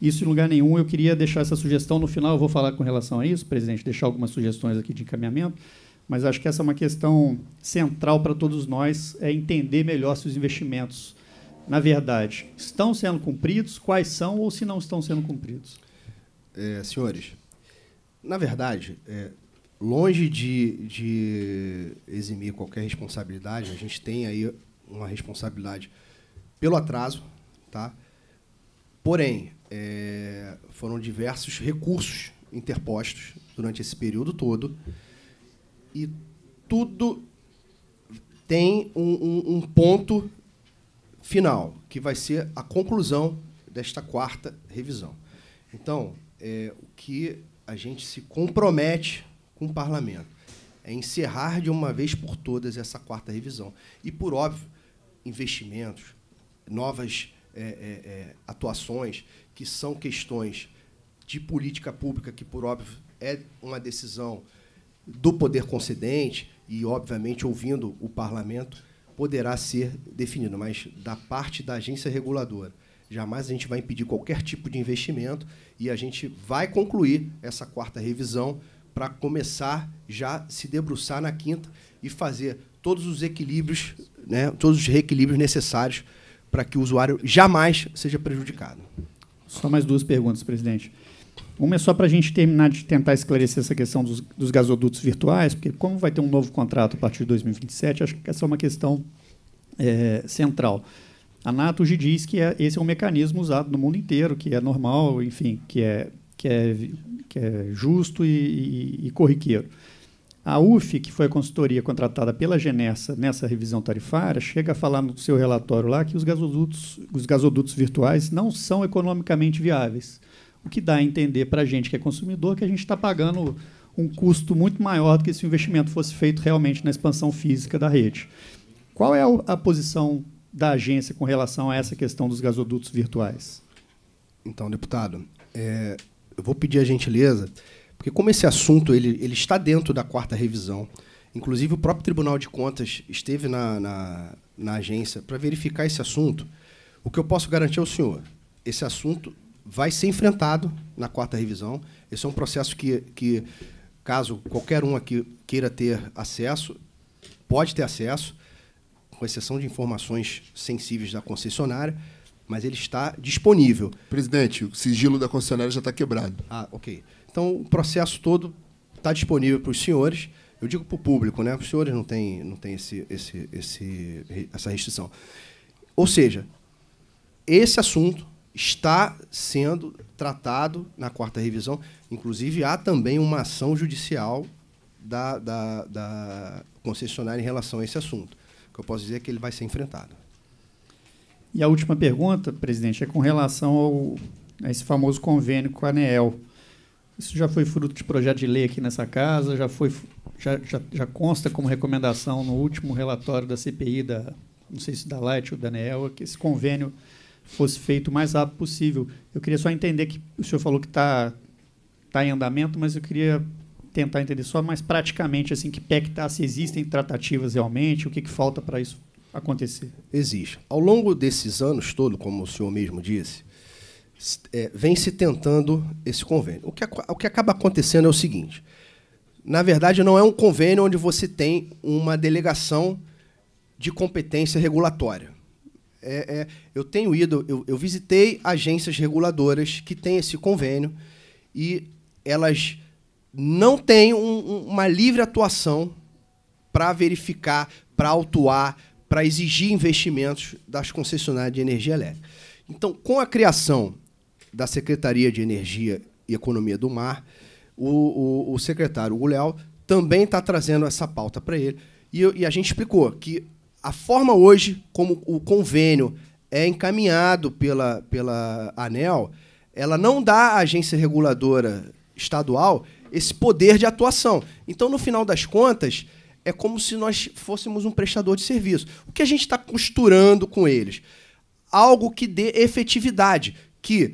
isso em lugar nenhum. Eu queria deixar essa sugestão no final, eu vou falar com relação a isso, presidente, deixar algumas sugestões aqui de encaminhamento, mas acho que essa é uma questão central para todos nós, é entender melhor se os investimentos, na verdade, estão sendo cumpridos, quais são ou se não estão sendo cumpridos. É, senhores, na verdade, é, longe de, de eximir qualquer responsabilidade, a gente tem aí uma responsabilidade pelo atraso, tá? Porém, é, foram diversos recursos interpostos durante esse período todo e tudo tem um, um, um ponto final, que vai ser a conclusão desta quarta revisão. Então, é, o que a gente se compromete com o parlamento. É encerrar de uma vez por todas essa quarta revisão. E, por óbvio, investimentos, novas é, é, é, atuações, que são questões de política pública, que, por óbvio, é uma decisão do poder concedente e, obviamente, ouvindo o parlamento, poderá ser definido, mas da parte da agência reguladora Jamais a gente vai impedir qualquer tipo de investimento e a gente vai concluir essa quarta revisão para começar já se debruçar na quinta e fazer todos os equilíbrios, né, todos os reequilíbrios necessários para que o usuário jamais seja prejudicado. Só mais duas perguntas, presidente. Uma é só para a gente terminar de tentar esclarecer essa questão dos, dos, gasodutos virtuais, porque como vai ter um novo contrato a partir de 2027, acho que essa é uma questão é, central. A NATO já diz que é, esse é um mecanismo usado no mundo inteiro, que é normal, enfim, que é, que é, que é justo e, e, e corriqueiro. A UF, que foi a consultoria contratada pela Genessa nessa revisão tarifária, chega a falar no seu relatório lá que os gasodutos, os gasodutos virtuais não são economicamente viáveis. O que dá a entender para a gente que é consumidor que a gente está pagando um custo muito maior do que se o investimento fosse feito realmente na expansão física da rede. Qual é a posição da agência com relação a essa questão dos gasodutos virtuais? Então, deputado, é, eu vou pedir a gentileza, porque como esse assunto ele, ele está dentro da quarta revisão, inclusive o próprio Tribunal de Contas esteve na, na, na agência para verificar esse assunto, o que eu posso garantir ao senhor, esse assunto vai ser enfrentado na quarta revisão. Esse é um processo que, que caso qualquer um aqui queira ter acesso, pode ter acesso com exceção de informações sensíveis da concessionária, mas ele está disponível. Presidente, o sigilo da concessionária já está quebrado. Ah, ok. Então, o processo todo está disponível para os senhores. Eu digo para o público, né? Os senhores não têm, não tem esse, esse, esse, essa restrição. Ou seja, esse assunto está sendo tratado na quarta revisão. Inclusive, há também uma ação judicial da, da, da concessionária em relação a esse assunto que eu posso dizer é que ele vai ser enfrentado. E a última pergunta, presidente, é com relação ao, a esse famoso convênio com a ANEEL. Isso já foi fruto de projeto de lei aqui nessa casa, já, foi, já, já, já consta como recomendação no último relatório da CPI, da, não sei se da Light ou da ANEEL, que esse convênio fosse feito o mais rápido possível. Eu queria só entender que o senhor falou que está tá em andamento, mas eu queria tentar entender só, mas praticamente, assim, que PEC está, se existem tratativas realmente, o que, que falta para isso acontecer? Existe. Ao longo desses anos todos, como o senhor mesmo disse, é, vem se tentando esse convênio. O que, o que acaba acontecendo é o seguinte: na verdade, não é um convênio onde você tem uma delegação de competência regulatória. É, é, eu tenho ido, eu, eu visitei agências reguladoras que têm esse convênio e elas não tem um, uma livre atuação para verificar, para autuar, para exigir investimentos das concessionárias de energia elétrica. Então, com a criação da Secretaria de Energia e Economia do Mar, o, o, o secretário Guleal também está trazendo essa pauta para ele. E, e a gente explicou que a forma hoje como o convênio é encaminhado pela, pela ANEL, ela não dá à agência reguladora estadual esse poder de atuação. Então, no final das contas, é como se nós fôssemos um prestador de serviço. O que a gente está costurando com eles? Algo que dê efetividade, que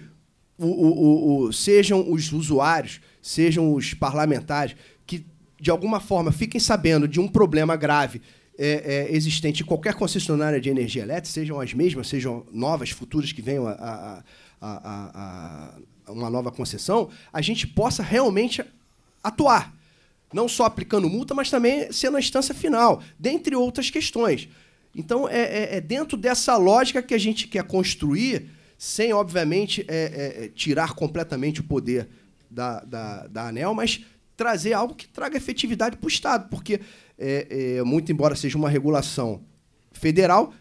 o, o, o, sejam os usuários, sejam os parlamentares, que de alguma forma fiquem sabendo de um problema grave é, é, existente em qualquer concessionária de energia elétrica, sejam as mesmas, sejam novas, futuras que venham a, a, a, a uma nova concessão, a gente possa realmente atuar. Não só aplicando multa, mas também sendo a instância final, dentre outras questões. Então, é, é, é dentro dessa lógica que a gente quer construir, sem, obviamente, é, é, é, tirar completamente o poder da, da, da ANEL, mas trazer algo que traga efetividade para o Estado, porque, é, é, muito embora seja uma regulação federal,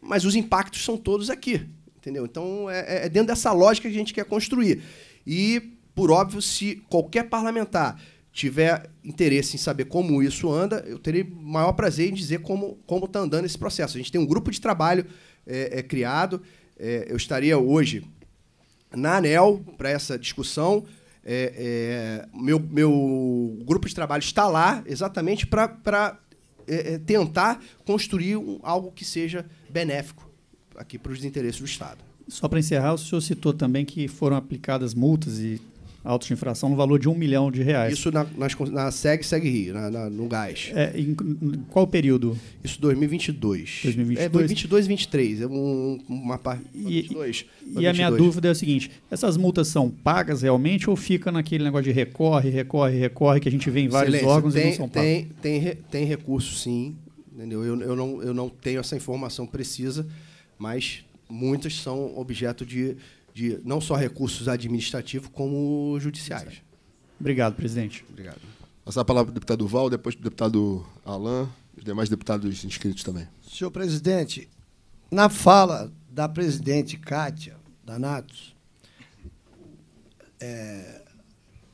mas os impactos são todos aqui, entendeu? Então, é, é, é dentro dessa lógica que a gente quer construir. E por óbvio, se qualquer parlamentar tiver interesse em saber como isso anda, eu terei maior prazer em dizer como está andando esse processo. A gente tem um grupo de trabalho é, é criado. É, eu estaria hoje na ANEL para essa discussão. É, é, meu, meu grupo de trabalho está lá exatamente para é, tentar construir um, algo que seja benéfico aqui para os interesses do Estado. Só para encerrar, o senhor citou também que foram aplicadas multas e autos de infração no valor de um milhão de reais. Isso na, nas, na SEG, SEG Rio, na, na, no gás. É, em, em qual período? Isso 2022. 2022. É 2022 e 23, é, é um, uma parte. E, 22, e a minha dúvida é o seguinte: essas multas são pagas realmente ou fica naquele negócio de recorre, recorre, recorre que a gente vê em vários Excelência, órgãos tem, e não são pagas? Tem, tem, tem recurso sim, entendeu? Eu, eu, não, eu não tenho essa informação precisa, mas muitas são objeto de de não só recursos administrativos, como judiciais. Obrigado, presidente. Obrigado. Passar a palavra para o deputado Val, depois para o deputado Alain, os demais deputados inscritos também. Senhor presidente, na fala da presidente Kátia Danatos, é,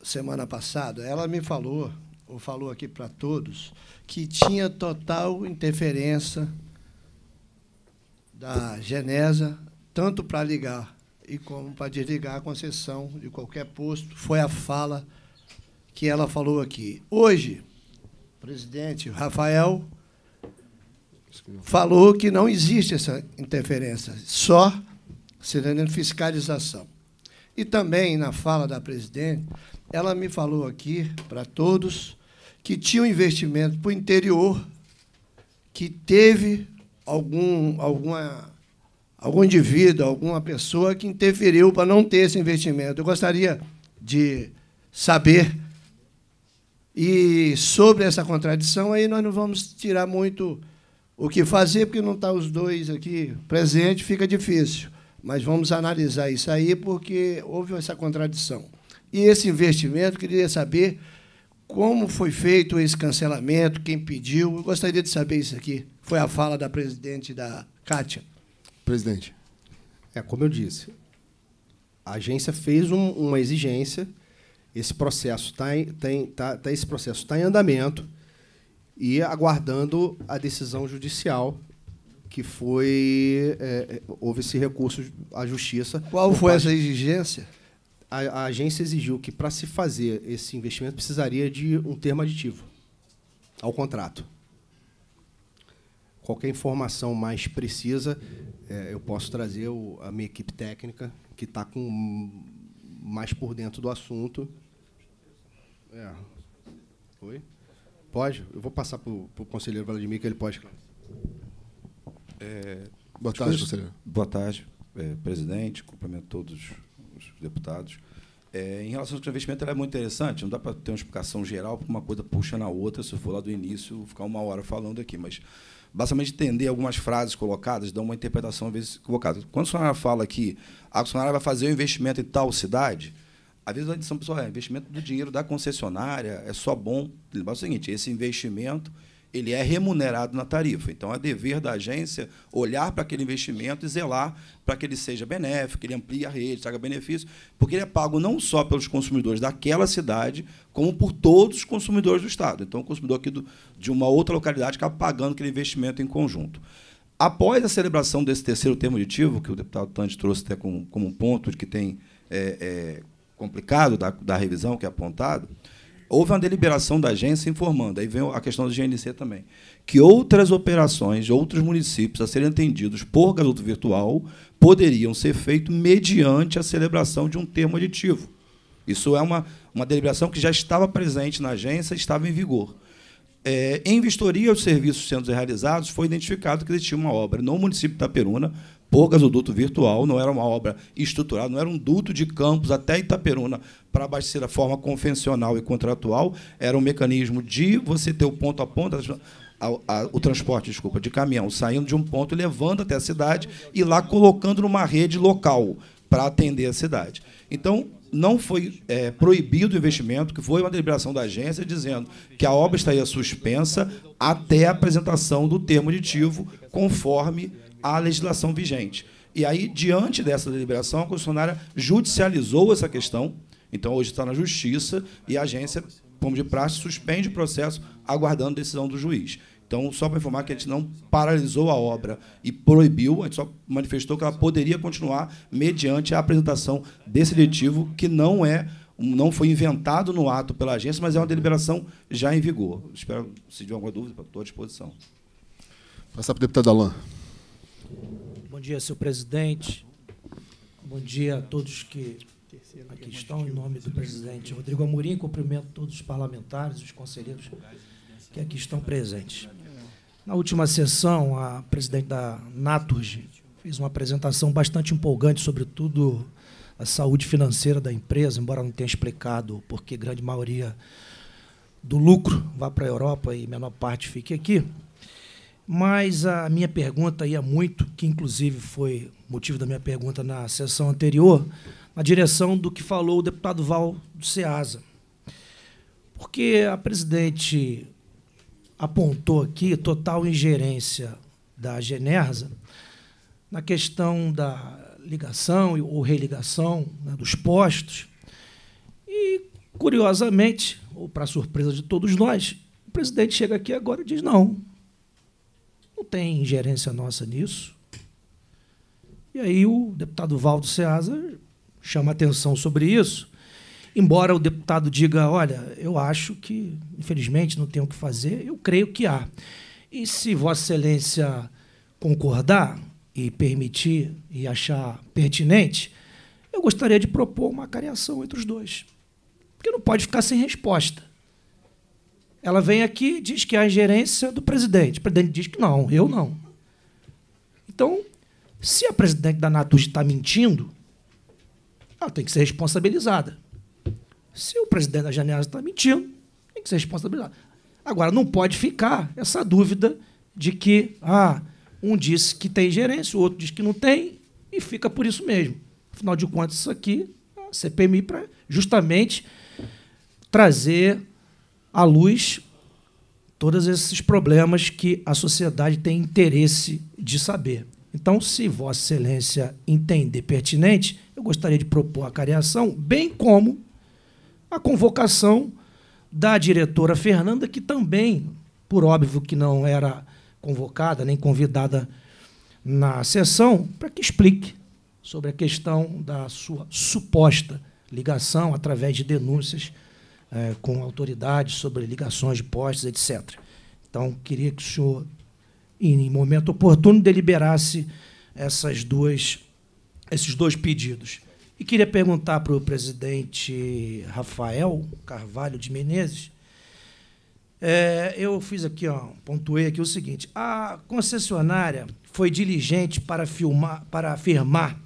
semana passada, ela me falou, ou falou aqui para todos, que tinha total interferência da Genesa, tanto para ligar e como para desligar a concessão de qualquer posto. Foi a fala que ela falou aqui. Hoje, o presidente Rafael falou que não existe essa interferência, só serena fiscalização. E também, na fala da presidente, ela me falou aqui, para todos, que tinha um investimento para o interior que teve algum, alguma algum indivíduo, alguma pessoa que interferiu para não ter esse investimento. Eu gostaria de saber. E sobre essa contradição, aí nós não vamos tirar muito o que fazer, porque não está os dois aqui presentes, fica difícil. Mas vamos analisar isso aí, porque houve essa contradição. E esse investimento, queria saber como foi feito esse cancelamento, quem pediu. Eu gostaria de saber isso aqui. Foi a fala da presidente da Cátia. Presidente. É, como eu disse, a agência fez um, uma exigência, esse processo está tá, tá, esse processo está em andamento e aguardando a decisão judicial que foi é, é houve esse recurso à justiça. Qual foi essa exigência? A, a agência exigiu que para se fazer esse investimento precisaria de um termo aditivo ao contrato. Qualquer informação mais precisa é, eu posso trazer o, a minha equipe técnica, que está com mais por dentro do assunto. É. Oi? Pode? Eu vou passar para o conselheiro Vladimir, que ele pode. É, boa tarde, conselheiro. Boa tarde, é, presidente. Cumprimento todos os deputados. É, em relação ao investimento, ela é muito interessante. Não dá para ter uma explicação geral, porque uma coisa puxa na outra. Se eu for lá do início, ficar uma hora falando aqui. Mas basicamente entender algumas frases colocadas, dão uma interpretação, às vezes, equivocada. Quando a senhora fala que a concessionária vai fazer um investimento em tal cidade, às vezes a edição pessoal é investimento do dinheiro da concessionária, é só bom. fala é o seguinte: esse investimento ele é remunerado na tarifa. Então, é dever da agência olhar para aquele investimento e zelar para que ele seja benéfico, que ele amplie a rede, traga benefícios, porque ele é pago não só pelos consumidores daquela cidade, como por todos os consumidores do Estado. Então, o consumidor aqui do, de uma outra localidade acaba pagando aquele investimento em conjunto. Após a celebração desse terceiro termo aditivo, que o deputado Tante trouxe até como, como um ponto de que tem é, é, complicado da, da revisão, que é apontado, houve uma deliberação da agência informando, aí vem a questão do GNC também, que outras operações, outros municípios a serem atendidos por gasoto virtual poderiam ser feitos mediante a celebração de um termo aditivo. Isso é uma, uma deliberação que já estava presente na agência, estava em vigor. É, em vistoria aos serviços sendo realizados, foi identificado que existia uma obra no município de Itaperuna, por gasoduto virtual, não era uma obra estruturada, não era um duto de Campos até Itaperuna para abastecer da forma convencional e contratual, era um mecanismo de você ter o ponto a ponto, o transporte, desculpa, de caminhão, saindo de um ponto, levando até a cidade e lá colocando numa rede local para atender a cidade. Então, não foi é, proibido o investimento, que foi uma deliberação da agência dizendo que a obra estaria suspensa até a apresentação do termo aditivo, conforme à legislação vigente. E aí, diante dessa deliberação, a concessionária judicializou essa questão. Então, hoje está na justiça e a agência, como de praxe, suspende o processo aguardando decisão do juiz. Então, só para informar que a gente não paralisou a obra e proibiu, a gente só manifestou que ela poderia continuar mediante a apresentação desse letivo, que não é não foi inventado no ato pela agência, mas é uma deliberação já em vigor. Espero, se tiver alguma dúvida, estou à disposição. Passar para o deputado Alain. Bom dia, senhor presidente. Bom dia a todos que aqui estão. Em nome do presidente Rodrigo Amorim, cumprimento todos os parlamentares, os conselheiros que aqui estão presentes. Na última sessão, a presidente da Naturge fez uma apresentação bastante empolgante, sobretudo a saúde financeira da empresa, embora não tenha explicado porque grande maioria do lucro vá para a Europa e menor parte fique aqui. Mas a minha pergunta ia muito, que inclusive foi motivo da minha pergunta na sessão anterior, na direção do que falou o deputado Val do Ceasa. Porque a presidente apontou aqui total ingerência da Genersa na questão da ligação ou religação né, dos postos. E, curiosamente, ou para surpresa de todos nós, o presidente chega aqui agora e diz: não, não tem ingerência nossa nisso. E aí o deputado Valdo Ceasa chama atenção sobre isso. Embora o deputado diga, olha, eu acho que, infelizmente, não tem o que fazer, eu creio que há. E se Vossa Excelência concordar e permitir e achar pertinente, eu gostaria de propor uma cariação entre os dois. Porque não pode ficar sem resposta. Ela vem aqui e diz que é a gerência do presidente. O presidente diz que não, eu não. Então, se a presidente da Natuz está mentindo, ela tem que ser responsabilizada. Se o presidente da janela está mentindo, tem que ser responsabilizado. Agora, não pode ficar essa dúvida de que ah, um disse que tem gerência, o outro diz que não tem, e fica por isso mesmo. Afinal de contas, isso aqui, é a CPMI, para justamente trazer à luz todos esses problemas que a sociedade tem interesse de saber. Então, se Vossa Excelência entender pertinente, eu gostaria de propor a cariação, bem como a convocação da diretora Fernanda, que também, por óbvio que não era convocada nem convidada na sessão, para que explique sobre a questão da sua suposta ligação através de denúncias é, com autoridade sobre ligações de postes, etc. Então, queria que o senhor, em momento oportuno, deliberasse essas duas, esses dois pedidos. E queria perguntar para o presidente Rafael Carvalho de Menezes. É, eu fiz aqui, ó, pontuei aqui o seguinte: a concessionária foi diligente para, filmar, para firmar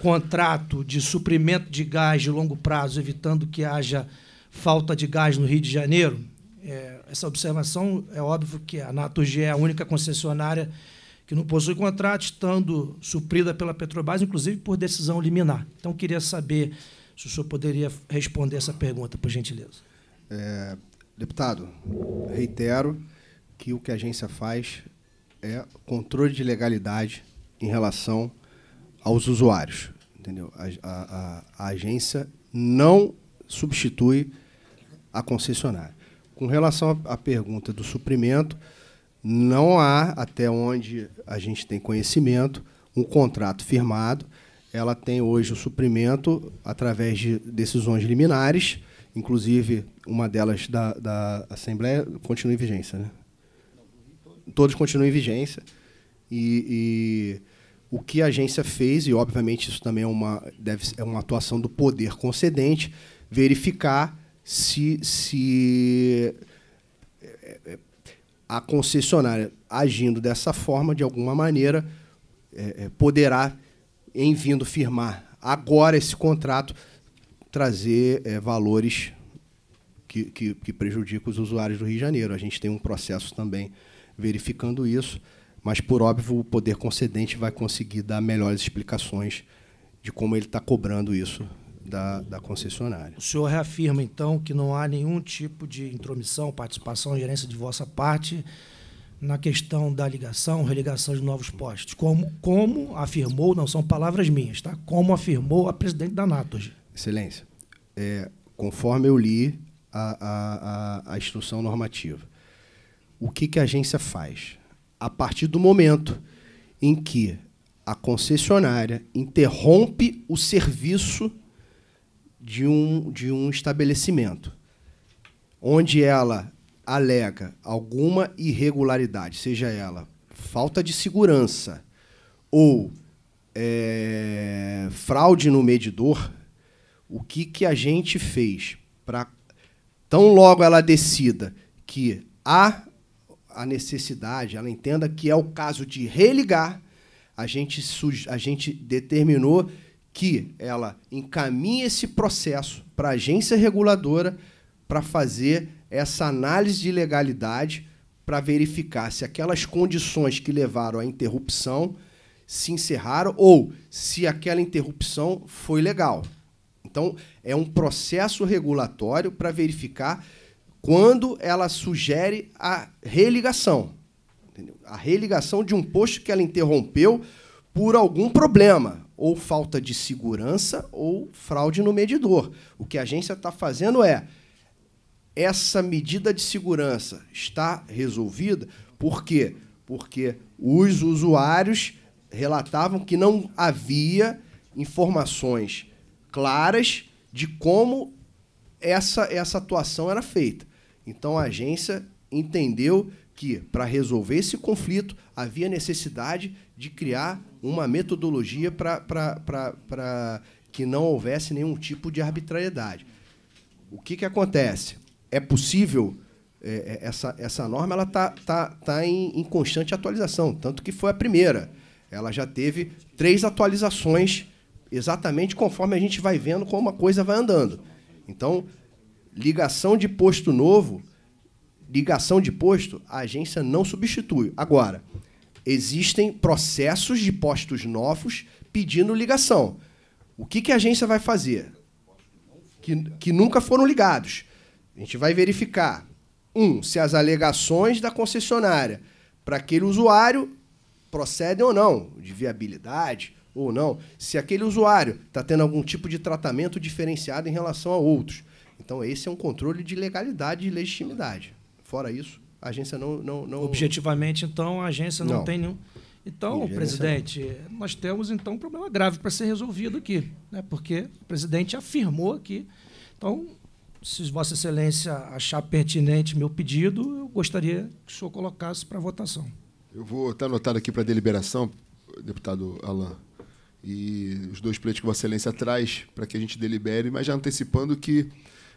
contrato de suprimento de gás de longo prazo, evitando que haja falta de gás no Rio de Janeiro. É, essa observação é óbvio que a Naturgy é a única concessionária que não possui contrato, estando suprida pela Petrobras, inclusive por decisão liminar. Então, queria saber se o senhor poderia responder essa pergunta, por gentileza. É, deputado, reitero que o que a agência faz é controle de legalidade em relação aos usuários. Entendeu? a, a, a, a agência não substitui a concessionária. Com relação à pergunta do suprimento, não há, até onde a gente tem conhecimento, um contrato firmado. Ela tem hoje o suprimento através de decisões liminares, inclusive uma delas da, da Assembleia continua em vigência. Né? Todos continuam em vigência. E, e, o que a agência fez, e obviamente isso também é uma, deve, é uma atuação do poder concedente, verificar se, se é, é, a concessionária agindo dessa forma, de alguma maneira, é, poderá, em vindo firmar agora esse contrato, trazer valores que, que, que prejudicam os usuários do Rio de Janeiro. A gente tem um processo também verificando isso, mas, por óbvio, o poder concedente vai conseguir dar melhores explicações de como ele está cobrando isso da, da concessionária. O senhor reafirma, então, que não há nenhum tipo de intromissão, participação, gerência de vossa parte na questão da ligação, religação de novos postos, como, como afirmou, não são palavras minhas, tá? como afirmou a presidente da Nato? Excelência, é, conforme eu li a, a, a, a instrução normativa, o que, que a agência faz? A partir do momento em que a concessionária interrompe o serviço de um, de um estabelecimento, onde ela alega alguma irregularidade, seja ela falta de segurança ou é, fraude no medidor, o que, que a gente fez para tão logo ela decida que há a necessidade, ela entenda que é o caso de religar, a gente, a gente determinou que ela encaminhe esse processo para a agência reguladora para fazer essa análise de legalidade para verificar se aquelas condições que levaram à interrupção se encerraram ou se aquela interrupção foi legal. Então, é um processo regulatório para verificar quando ela sugere a religação. Entendeu? A religação de um posto que ela interrompeu por algum problema, ou falta de segurança ou fraude no medidor. O que a agência está fazendo é essa medida de segurança está resolvida por quê? Porque os usuários relatavam que não havia informações claras de como essa, essa atuação era feita. Então a agência entendeu que, para resolver esse conflito, havia necessidade de criar uma metodologia para que não houvesse nenhum tipo de arbitrariedade. O que, que acontece? É possível. É, é essa, essa norma ela está tá, tá em, em constante atualização, tanto que foi a primeira. Ela já teve três atualizações exatamente conforme a gente vai vendo como a coisa vai andando. Então, ligação de posto novo, ligação de posto, a agência não substitui. Agora, existem processos de postos novos pedindo ligação. O que, que a agência vai fazer? Que, que nunca foram ligados. A gente vai verificar, um, se as alegações da concessionária para aquele usuário procedem ou não, de viabilidade ou não, se aquele usuário está tendo algum tipo de tratamento diferenciado em relação a outros. Então, esse é um controle de legalidade e legitimidade. Fora isso, a agência não, não, não... Objetivamente, então, a agência não, não. tem nenhum. Então, Ingerência presidente, não. nós temos então um problema grave para ser resolvido aqui, né? porque o presidente afirmou aqui. Então, se Vossa Excelência achar pertinente meu pedido, eu gostaria que o senhor colocasse para votação. Eu vou estar tá anotado aqui para deliberação, deputado Alain, e os dois pleitos que Vossa Excelência traz para que a gente delibere, mas já antecipando que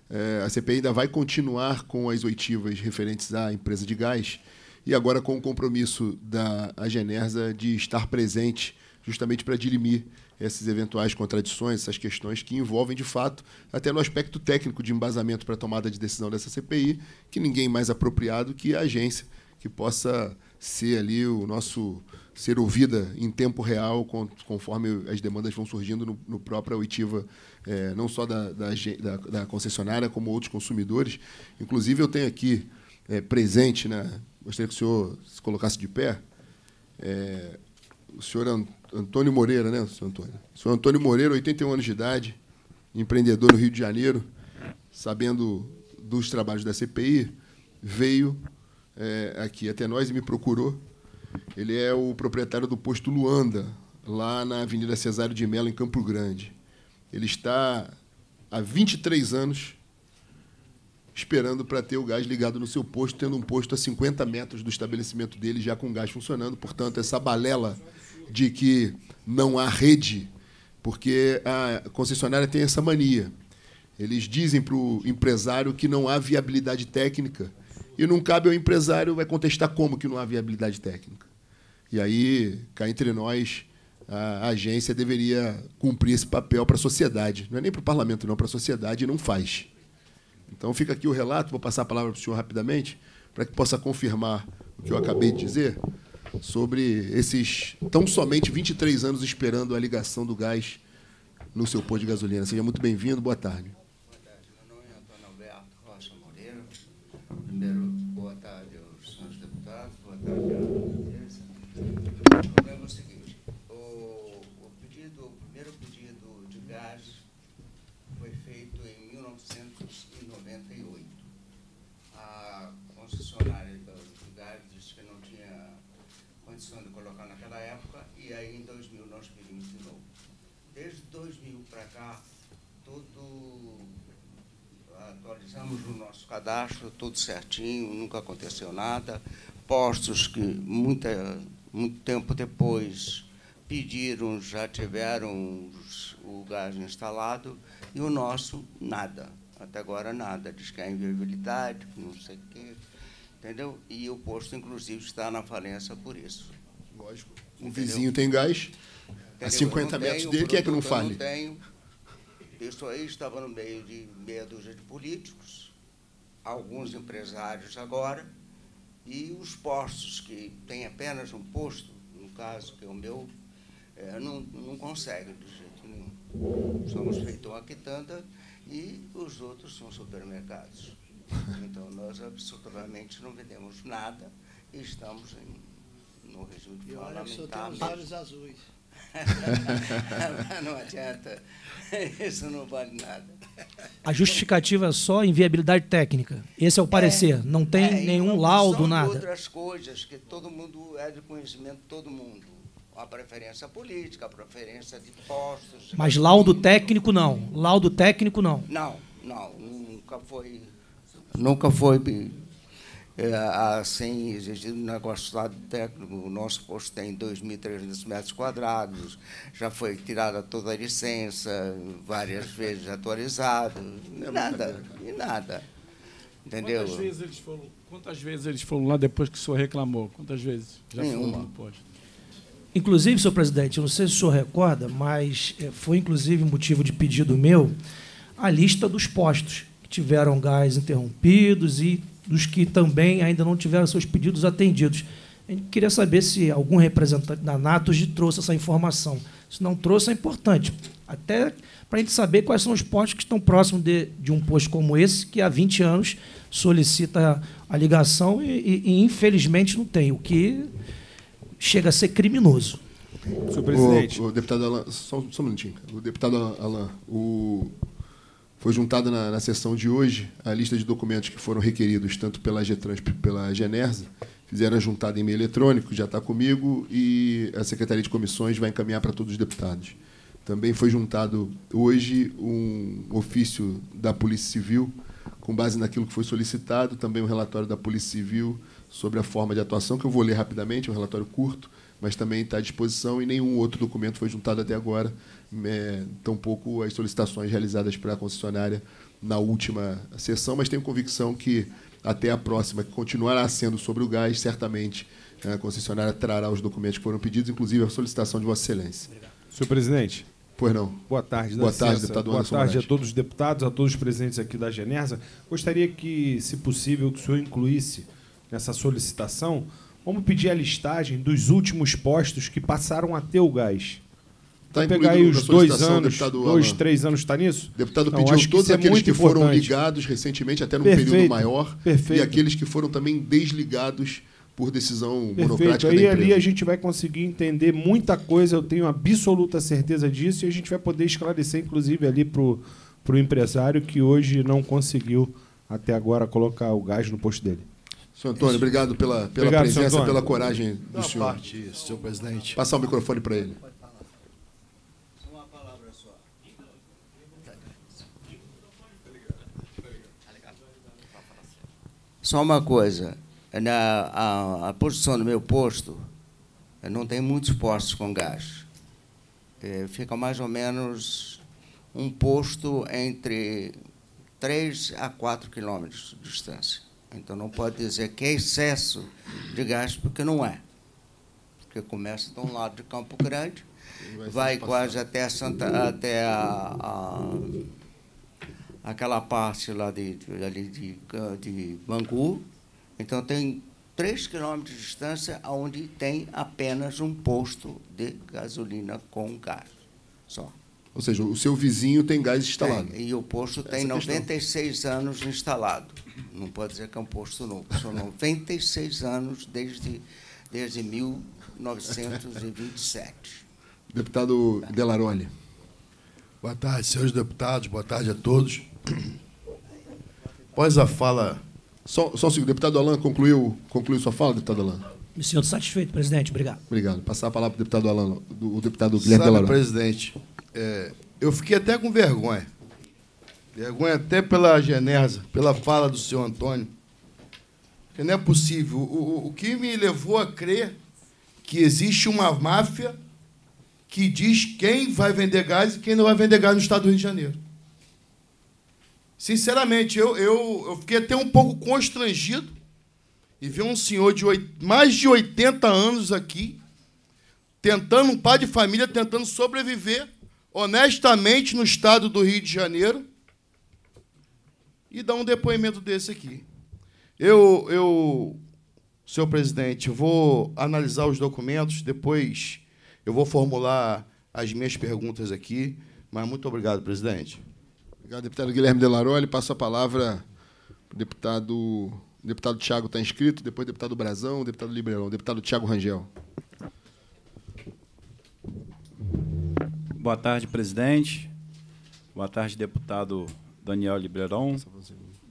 é, a CPI ainda vai continuar com as oitivas referentes à empresa de gás e agora com o compromisso da Genersa de estar presente justamente para dirimir essas eventuais contradições, essas questões que envolvem, de fato, até no aspecto técnico de embasamento para a tomada de decisão dessa CPI, que ninguém mais apropriado que a agência que possa ser ali o nosso ser ouvida em tempo real conforme as demandas vão surgindo no, no própria oitiva é, não só da, da, da, da, concessionária, como outros consumidores. Inclusive, eu tenho aqui é, presente, né? gostaria que o senhor se colocasse de pé, é, o senhor Antônio Moreira, né, senhor Antônio? O senhor Antônio Moreira, 81 anos de idade, empreendedor no Rio de Janeiro, sabendo dos trabalhos da CPI, veio é, aqui até nós e me procurou. Ele é o proprietário do posto Luanda, lá na Avenida Cesário de Mello, em Campo Grande. Ele está há 23 anos esperando para ter o gás ligado no seu posto, tendo um posto a 50 metros do estabelecimento dele já com gás funcionando. Portanto, essa balela de que não há rede, porque a concessionária tem essa mania. Eles dizem para o empresário que não há viabilidade técnica e não cabe ao empresário vai contestar como que não há viabilidade técnica. E aí, cá entre nós, a agência deveria cumprir esse papel para a sociedade. Não é nem para o parlamento, não, para a sociedade, e não faz. Então fica aqui o relato, vou passar a palavra para o senhor rapidamente, para que possa confirmar o que eu acabei de dizer sobre esses tão somente 23 anos esperando a ligação do gás no seu posto de gasolina. Seja muito bem-vindo, boa tarde. Boa tarde. Meu nome é Antônio Alberto Rocha Moreira, primeiro cadastro, tudo certinho, nunca aconteceu nada. Postos que muita, muito tempo depois pediram, já tiveram o gás instalado, e o nosso, nada. Até agora, nada. Diz que é inviabilidade, não sei o quê. Entendeu? E o posto, inclusive, está na falência por isso. Lógico. Um vizinho tem gás entendeu? a 50 metros tenho, dele, quem é que não fale? Eu não tenho. Isso aí estava no meio de meia dúzia de políticos, alguns empresários agora e os postos que têm apenas um posto, no caso que é o meu, é, não, não conseguem de jeito nenhum. Somos feito uma quitanda e os outros são supermercados. Então nós absolutamente não vendemos nada e estamos em, no regime de E olha, só tem os olhos azuis. não adianta. Isso não vale nada. A justificativa é só inviabilidade técnica. Esse é o é. parecer. É, não tem é, nenhum laudo, nada. outras coisas que todo mundo é de conhecimento todo mundo. A preferência política, a preferência de postos. Mas laudo técnico não. Laudo técnico não. Não, não. Nunca foi. Nunca foi assim, existe um negócio lá técnico, o nosso posto tem 2.300 metros quadrados, já foi tirada toda a licença, várias vezes atualizado, e é nada, e nada. Entendeu? Quantas vezes, eles foram, quantas vezes eles foram lá depois que o senhor reclamou? Quantas vezes já foram lá no posto? Inclusive, senhor presidente, eu não sei se o senhor recorda, mas é, foi inclusive motivo de pedido meu a lista dos postos que tiveram gás interrompidos e dos que também ainda não tiveram seus pedidos atendidos. A gente queria saber se algum representante da Natos trouxe essa informação. Se não trouxe, é importante. Até para a gente saber quais são os postos que estão próximos de, de, um posto como esse, que há 20 anos solicita a ligação e, e, e infelizmente, não tem, o que chega a ser criminoso. Senhor presidente. O, o deputado Alain, só, só, um minutinho. O deputado Alain, o, foi juntada na, na, sessão de hoje a lista de documentos que foram requeridos tanto pela Getrans como pela Genersa. Fizeram a juntada em meio eletrônico, já está comigo, e a Secretaria de Comissões vai encaminhar para todos os deputados. Também foi juntado hoje um ofício da Polícia Civil, com base naquilo que foi solicitado, também um relatório da Polícia Civil sobre a forma de atuação, que eu vou ler rapidamente, é um relatório curto, mas também está à disposição e nenhum outro documento foi juntado até agora é, tampouco as solicitações realizadas para a concessionária na última sessão, mas tenho convicção que até a próxima, que continuará sendo sobre o gás, certamente a concessionária trará os documentos que foram pedidos, inclusive a solicitação de Vossa Excelência. Obrigado. Senhor presidente. Pois não. Boa tarde, né? Boa licença. tarde, deputado Boa tarde a todos os deputados, a todos os presentes aqui da Genersa. Gostaria que, se possível, que o senhor incluísse nessa solicitação, vamos pedir a listagem dos últimos postos que passaram a ter o gás. Tá pegar aí os dois anos, dois, três anos está nisso? deputado pediu pediu todos é aqueles é que foram ligados recentemente, até num perfeito, período maior, perfeito. e aqueles que foram também desligados por decisão perfeito. monocrática aí, ali a gente vai conseguir entender muita coisa, eu tenho absoluta certeza disso, e a gente vai poder esclarecer, inclusive, ali para o empresário que hoje não conseguiu, até agora, colocar o gás no posto dele. Senhor Antônio, obrigado pela, pela obrigado, presença, pela coragem do Dá senhor. Parte, senhor presidente. Passar o microfone para ele. Só uma coisa, na, a, a, posição do meu posto, não tem muitos postos com gás. É, fica mais ou menos um posto entre 3 a 4 quilômetros de distância. Então não pode dizer que é excesso de gás, porque não é. Porque começa de um lado de Campo Grande, vai, vai quase até, Santa, até a, a aquela parte lá de, de, de, de Bangu. Então tem 3 quilômetros de distância onde tem apenas um posto de gasolina com gás. Só. Ou seja, o seu vizinho tem gás instalado. Tem, e o posto Essa tem é 96 questão. anos instalado. Não pode dizer que é um posto novo. São 96 anos desde, desde 1927. Deputado Delaroli. Boa tarde, senhores deputados, boa tarde a todos. Após a fala. Só, só um segundo, deputado Alain concluiu, concluiu sua fala, deputado Alain? Me sinto satisfeito, presidente. Obrigado. Obrigado. Passar a palavra para o deputado Alain, do, o deputado Guilherme Sabe, presidente, é, eu fiquei até com vergonha. Vergonha até pela genésia, pela fala do senhor Antônio. Porque não é possível. O, o, o que me levou a crer que existe uma máfia que diz quem vai vender gás e quem não vai vender gás no estado do Rio de Janeiro. Sinceramente, eu, eu, eu fiquei até um pouco constrangido e ver um senhor de mais de 80 anos aqui, tentando, um pai de família, tentando sobreviver honestamente no estado do Rio de Janeiro e dar um depoimento desse aqui. Eu, eu senhor presidente, vou analisar os documentos, depois eu vou formular as minhas perguntas aqui, mas muito obrigado, presidente. Obrigado, deputado Guilherme Delaroli. Passo a palavra para o deputado. deputado Tiago está inscrito, depois o deputado Brazão, o deputado Libreirão. deputado Tiago Rangel. Boa tarde, presidente. Boa tarde, deputado Daniel Libreirão,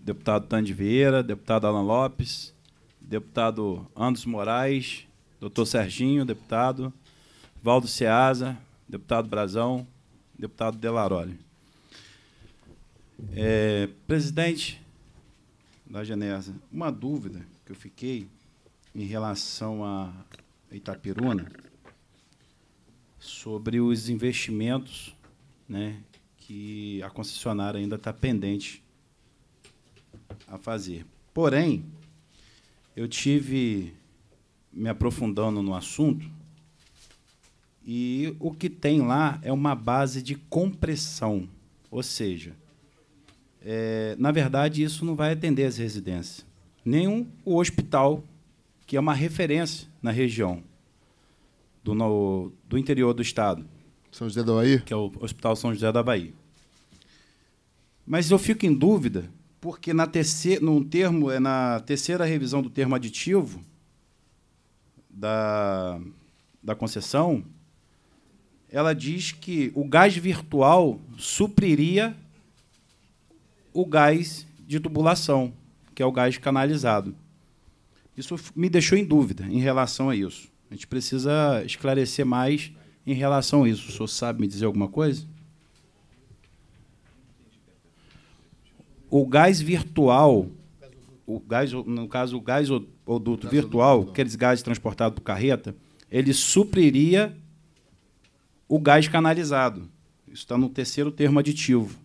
deputado Tande Vieira, deputado Alan Lopes, deputado Andos Moraes, doutor Serginho, deputado, Valdo Ceasa, deputado Brazão, deputado Delaroli. É, presidente da Genesa, uma dúvida que eu fiquei em relação a Itapiruna sobre os investimentos né, que a concessionária ainda está pendente a fazer. Porém, eu tive me aprofundando no assunto e o que tem lá é uma base de compressão, ou seja, é, na verdade isso não vai atender as residências, nenhum o hospital que é uma referência na região do, no, do interior do estado. São José da Bahia? Que é o Hospital São José da Bahia. Mas eu fico em dúvida, porque na terceira, num termo, é na terceira revisão do termo aditivo da, da concessão, ela diz que o gás virtual supriria o gás de tubulação, que é o gás canalizado. Isso me deixou em dúvida em relação a isso. A gente precisa esclarecer mais em relação a isso. O senhor sabe me dizer alguma coisa? O gás virtual, o gás, no caso, o gás oduto virtual, aqueles gases transportados por carreta, ele supriria o gás canalizado. Isso está no terceiro termo aditivo.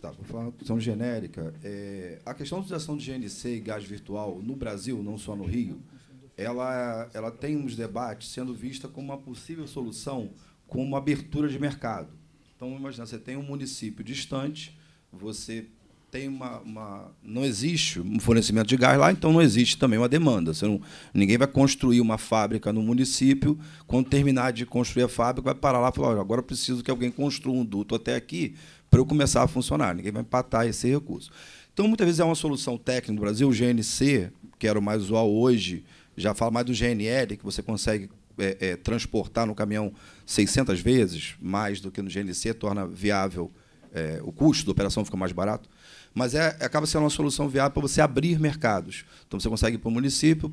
Tá, vou falar uma questão genérica. É, a questão da utilização de GNC e gás virtual no Brasil, não só no Rio, ela, ela tem uns debates sendo vista como uma possível solução com uma abertura de mercado. Então, imagina, você tem um município distante, você tem uma, uma, não existe um fornecimento de gás lá, então não existe também uma demanda. Você não, ninguém vai construir uma fábrica no município, quando terminar de construir a fábrica, vai parar lá e falar, agora eu preciso que alguém construa um duto até aqui para eu começar a funcionar. Ninguém vai empatar esse recurso. Então, muitas vezes é uma solução técnica no Brasil, o GNC, que era o mais usual hoje, já fala mais do GNL, que você consegue é, é, transportar no caminhão 600 vezes mais do que no GNC, torna viável é, o custo da operação fica mais barato mas é, acaba sendo uma solução viável para você abrir mercados. Então você consegue ir para o município,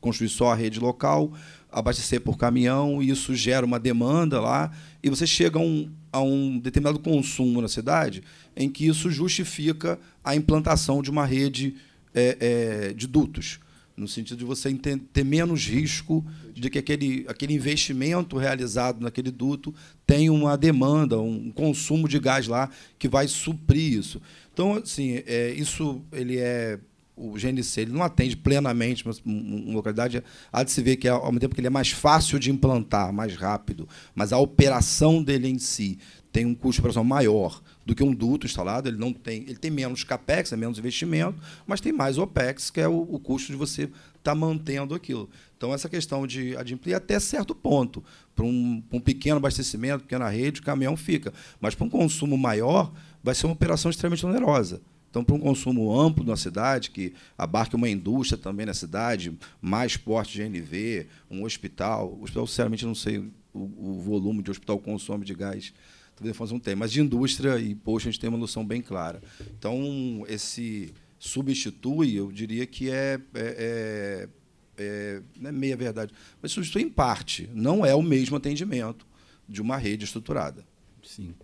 construir só a rede local, abastecer por caminhão, e isso gera uma demanda lá, e você chega a um, a um determinado consumo na cidade em que isso justifica a implantação de uma rede é, é, de dutos no sentido de você ter menos risco de que aquele, aquele investimento realizado naquele duto tenha uma demanda, um consumo de gás lá que vai suprir isso. Então, assim, é, isso ele é o GNC ele não atende plenamente mas uma localidade, há de se ver que, é, ao mesmo tempo que ele é mais fácil de implantar, mais rápido, mas a operação dele em si tem um custo de operação maior do que um duto instalado. Ele não tem, ele tem menos capex, é menos investimento, mas tem mais opex, que é o, o custo de você estar tá mantendo aquilo. Então essa questão de adimplir até certo ponto para um, um, pequeno abastecimento, pequena rede, o caminhão fica. Mas para um consumo maior, vai ser uma operação extremamente onerosa. Então, para um consumo amplo na cidade, que abarque uma indústria também na cidade, mais porte de NV, um hospital. O hospital, sinceramente, eu não sei o, o volume de hospital consome de gás talvez fazer um tema. Mas de indústria e post, a gente tem uma noção bem clara. Então, esse substitui, eu diria que é, é, é, é, é meia verdade, mas substitui em parte. Não é o mesmo atendimento de uma rede estruturada. Sim.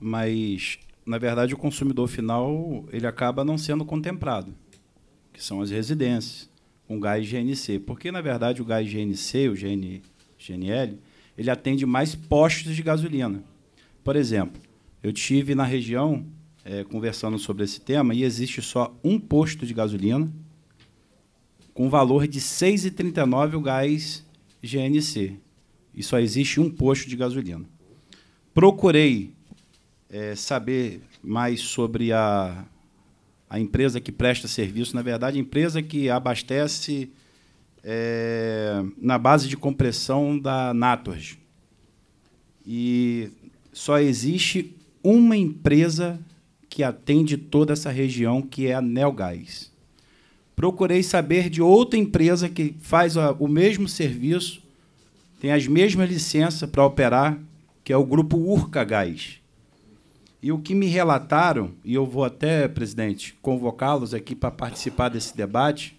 Mas, na verdade, o consumidor final ele acaba não sendo contemplado, que são as residências, com gás GNC. Porque, na verdade, o gás GNC, o GN, GNL, ele atende mais postos de gasolina. Por exemplo, eu tive na região é, conversando sobre esse tema e existe só um posto de gasolina com valor de 6,39 o gás GNC. E só existe um posto de gasolina. Procurei é, saber mais sobre a, a empresa que presta serviço. Na verdade, a empresa que abastece é, na base de compressão da Natorg. E só existe uma empresa que atende toda essa região, que é a Nelgás. Procurei saber de outra empresa que faz o mesmo serviço, tem as mesmas licenças para operar, que é o grupo Urca Gás. E o que me relataram, e eu vou até, presidente, convocá-los aqui para participar desse debate,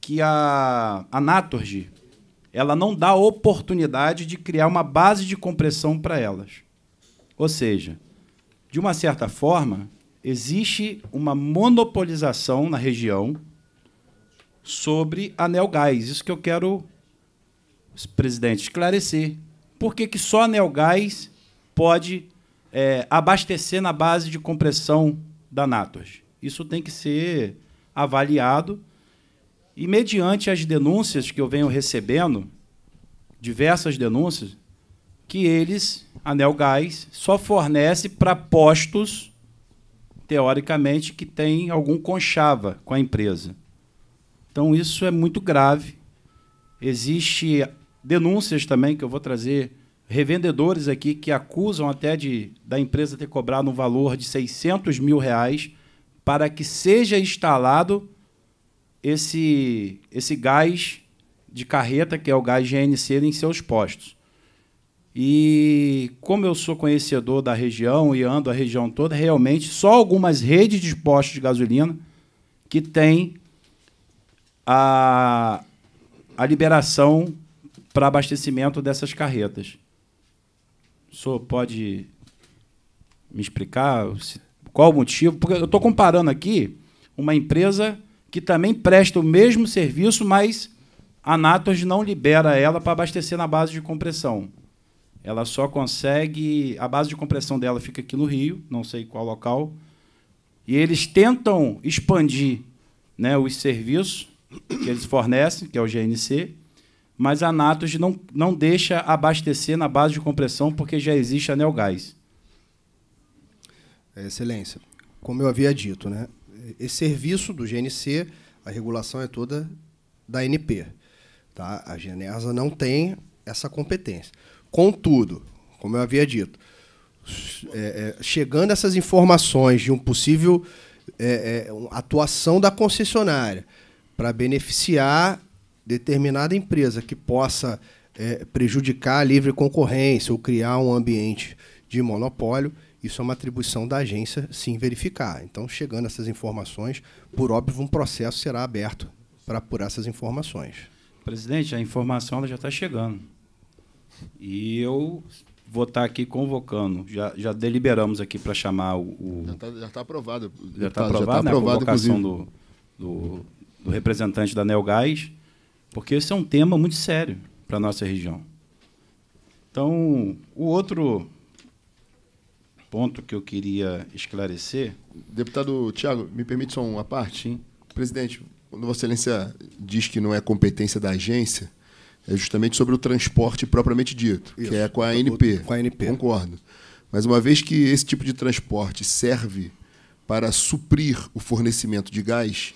que a, a Naturgy ela não dá oportunidade de criar uma base de compressão para elas. Ou seja, de uma certa forma, existe uma monopolização na região sobre anel gás. Isso que eu quero, presidente, esclarecer. Por que, que só anel gás pode é, abastecer na base de compressão da Natos? Isso tem que ser avaliado e mediante as denúncias que eu venho recebendo, diversas denúncias, que eles, Nelgás, só fornece para postos, teoricamente, que tem algum conchava com a empresa. Então isso é muito grave. Existem denúncias também que eu vou trazer revendedores aqui que acusam até de da empresa ter cobrado um valor de 600 mil reais para que seja instalado esse, esse gás de carreta, que é o gás GNC, em seus postos. E como eu sou conhecedor da região e ando a região toda, realmente só algumas redes de postos de gasolina que têm a, a liberação para abastecimento dessas carretas. O senhor pode me explicar qual o motivo? Porque eu estou comparando aqui uma empresa que também presta o mesmo serviço, mas a Natos não libera ela para abastecer na base de compressão. Ela só consegue. A base de compressão dela fica aqui no Rio, não sei qual local. E eles tentam expandir né, os serviços que eles fornecem, que é o GNC, mas a Natos não, não deixa abastecer na base de compressão porque já existe anel gás. É, excelência, como eu havia dito, né, esse serviço do GNC, a regulação é toda da NP. Tá? A Genesa não tem essa competência. Contudo, como eu havia dito, é, é, chegando essas informações de um possível é, é atuação da concessionária para beneficiar determinada empresa que possa é, prejudicar a livre concorrência ou criar um ambiente de monopólio, isso é uma atribuição da agência, sim, verificar. Então, chegando essas informações, por óbvio, um processo será aberto para apurar essas informações. Presidente, a informação ela já está chegando. E eu vou estar tá aqui convocando. Já, já deliberamos aqui para chamar o, o. já está já tá aprovado. Já está aprovado, tá, já tá né? a convocação do, do, do, representante da Neogás, porque esse é um tema muito sério para a nossa região. Então, o outro ponto que eu queria esclarecer. Deputado Tiago, me permite só uma parte? Sim. Presidente, quando Vossa Excelência diz que não é competência da agência, é justamente sobre o transporte propriamente dito, Isso. que é com a tá ANP. Com a ANP. Concordo. Mas uma vez que esse tipo de transporte serve para suprir o fornecimento de gás,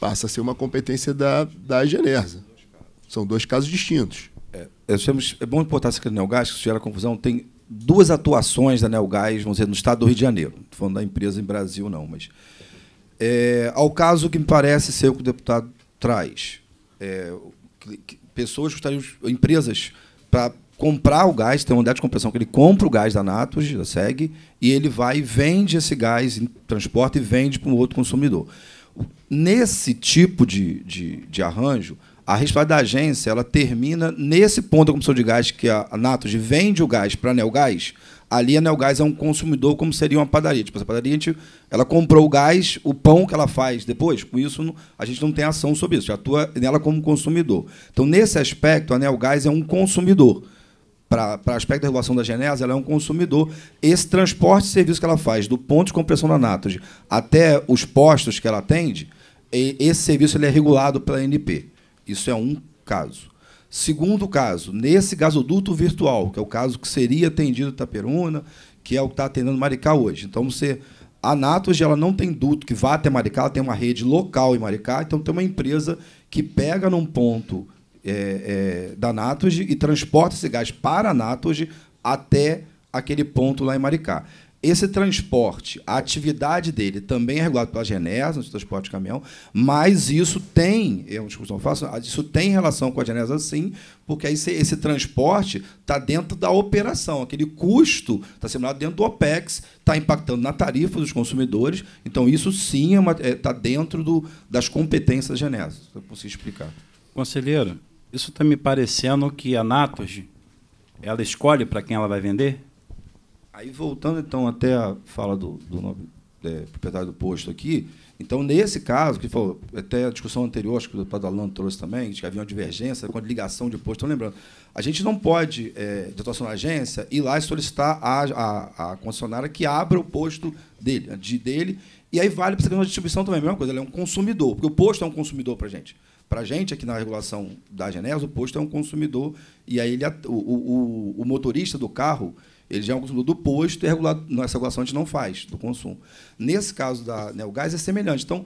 passa a ser uma competência da, da Genersa. São dois casos distintos. É, é, é bom importar esse questão do gás, que gera confusão. Tem duas atuações da Neogás, vamos dizer, no estado do Rio de Janeiro. Não estou falando da empresa em Brasil, não, mas. É, ao caso que me parece ser o que o deputado traz. É, pessoas gostariam, empresas, para comprar o gás, tem uma unidade de compressão que ele compra o gás da Natos, da SEG, e ele vai e vende esse gás, transporta e vende para um outro consumidor. Nesse tipo de, de, de arranjo, a responsabilidade da agência ela termina nesse ponto da comissão de gás que a, a Natos vende o gás para a Nelgás. Ali a Nelgás é um consumidor como seria uma padaria. Tipo, essa padaria, a gente, ela comprou o gás, o pão que ela faz depois, com isso a gente não tem ação sobre isso, atua nela como consumidor. Então, nesse aspecto, a Nelgás é um consumidor. Para o aspecto da regulação da Genesa, ela é um consumidor. Esse transporte e serviço que ela faz, do ponto de compressão da Natos até os postos que ela atende, esse serviço ele é regulado pela NP. Isso é um caso. Segundo caso, nesse gasoduto virtual, que é o caso que seria atendido Itaperuna, que é o que está atendendo Maricá hoje. Então, você, a Natos ela não tem duto que vá até Maricá, ela tem uma rede local em Maricá, então tem uma empresa que pega num ponto é, é, da Natos e transporta esse gás para a Natos até aquele ponto lá em Maricá. Esse transporte, a atividade dele também é regulada pela Genesa, de transporte de caminhão, mas isso tem, é uma discussão fácil, isso tem relação com a Genesa sim, porque aí esse, esse transporte está dentro da operação, aquele custo está simulado dentro do OPEX, está impactando na tarifa dos consumidores, então isso sim está é é, tá dentro do, das competências da Genesa, se eu consigo explicar. Conselheiro, isso está me parecendo que a Natos ela escolhe para quem ela vai vender? Aí, voltando então até a fala do, do é, proprietário do posto aqui, então, nesse caso, que falou, até a discussão anterior, acho que o deputado Alano trouxe também, que havia uma divergência com a ligação de posto. Então, lembrando, a gente não pode, é, de na agência, ir lá e solicitar a, a, a, concessionária que abra o posto dele, né, de, dele. E aí vale para essa questão distribuição também, a mesma coisa, ele é um consumidor, porque o posto é um consumidor para a gente. Para a gente, aqui na regulação da Genesa, o posto é um consumidor, e aí ele, o, o, o motorista do carro ele já é um consumidor do posto e regulado, nessa regulação a gente não faz do consumo. Nesse caso da Neogás é semelhante. Então,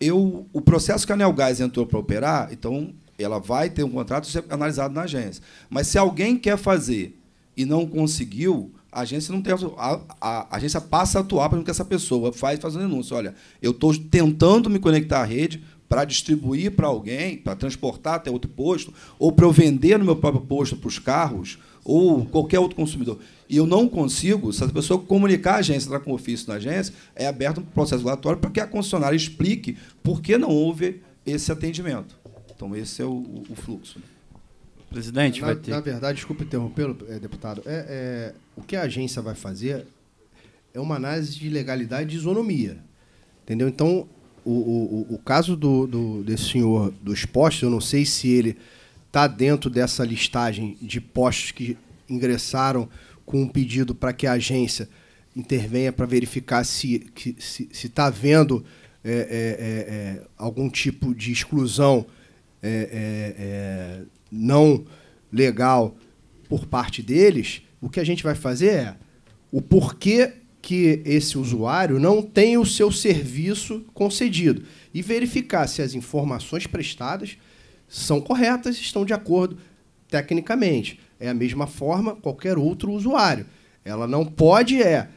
eu, o processo que a Neogás entrou para operar, então ela vai ter um contrato ser analisado na agência. Mas se alguém quer fazer e não conseguiu, a agência não tem a, a, a agência passa a atuar para que essa pessoa faz fazendo denúncia. Olha, eu estou tentando me conectar à rede para distribuir para alguém, para transportar até outro posto, ou para eu vender no meu próprio posto para os carros, ou qualquer outro consumidor e eu não consigo, se a pessoa comunicar a agência, entrar com ofício na agência, é aberto um processo regulatório para que a concessionária explique por que não houve esse atendimento. Então, esse é o, o fluxo. Né? Presidente, na, vai ter. Na verdade, desculpe interrompê-lo, é, deputado. É, é, o que a agência vai fazer é uma análise de legalidade e de isonomia. Entendeu? Então, o, o, o caso do, do, desse senhor dos postos, eu não sei se ele está dentro dessa listagem de postos que ingressaram com um pedido para que a agência intervenha para verificar se está se, se tá havendo é, é, é, é, algum tipo de exclusão é, é, não legal por parte deles, o que a gente vai fazer é o porquê que esse usuário não tem o seu serviço concedido e verificar se as informações prestadas são corretas, estão de acordo tecnicamente é a mesma forma qualquer outro usuário. Ela não pode é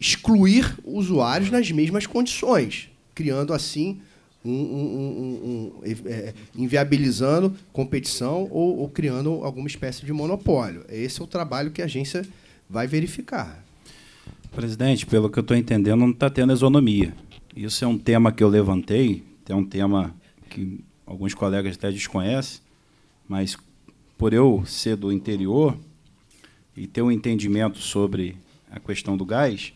excluir usuários nas mesmas condições, criando assim um, um, um, é, é, inviabilizando competição ou, ou, criando alguma espécie de monopólio. Esse é o trabalho que a agência vai verificar. Presidente, pelo que eu estou entendendo, não está tendo isonomia. Isso é um tema que eu levantei, é um tema que alguns colegas até desconhecem, mas por eu ser do interior e ter um entendimento sobre a questão do gás,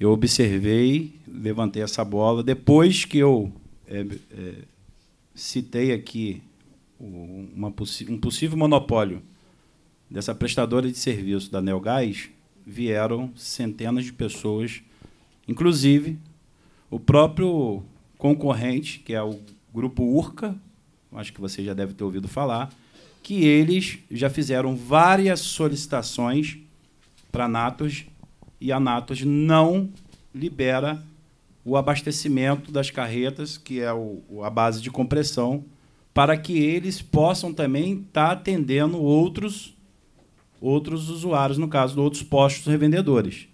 eu observei, levantei essa bola. Depois que eu é, é, citei aqui um possível monopólio dessa prestadora de serviço da Neogás, vieram centenas de pessoas, inclusive o próprio concorrente, que é o Grupo Urca, acho que você já deve ter ouvido falar, que eles já fizeram várias solicitações para a Natos e a Natos não libera o abastecimento das carretas, que é o, a base de compressão, para que eles possam também estar tá atendendo outros outros usuários, no caso, outros postos revendedores.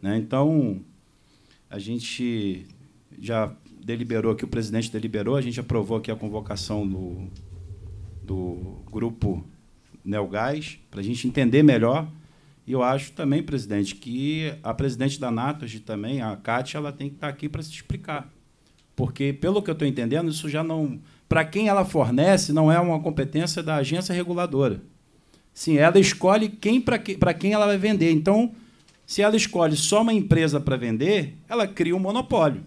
Né? Então, a gente já deliberou aqui, o presidente deliberou, a gente aprovou aqui a convocação do do grupo Nelgás, para a gente entender melhor. E eu acho também, presidente, que a presidente da Natos também, a Kátia, ela tem que estar tá aqui para se explicar. Porque, pelo que eu estou entendendo, isso já não. Para quem ela fornece, não é uma competência da agência reguladora. Sim, ela escolhe quem para que, quem ela vai vender. Então, se ela escolhe só uma empresa para vender, ela cria um monopólio.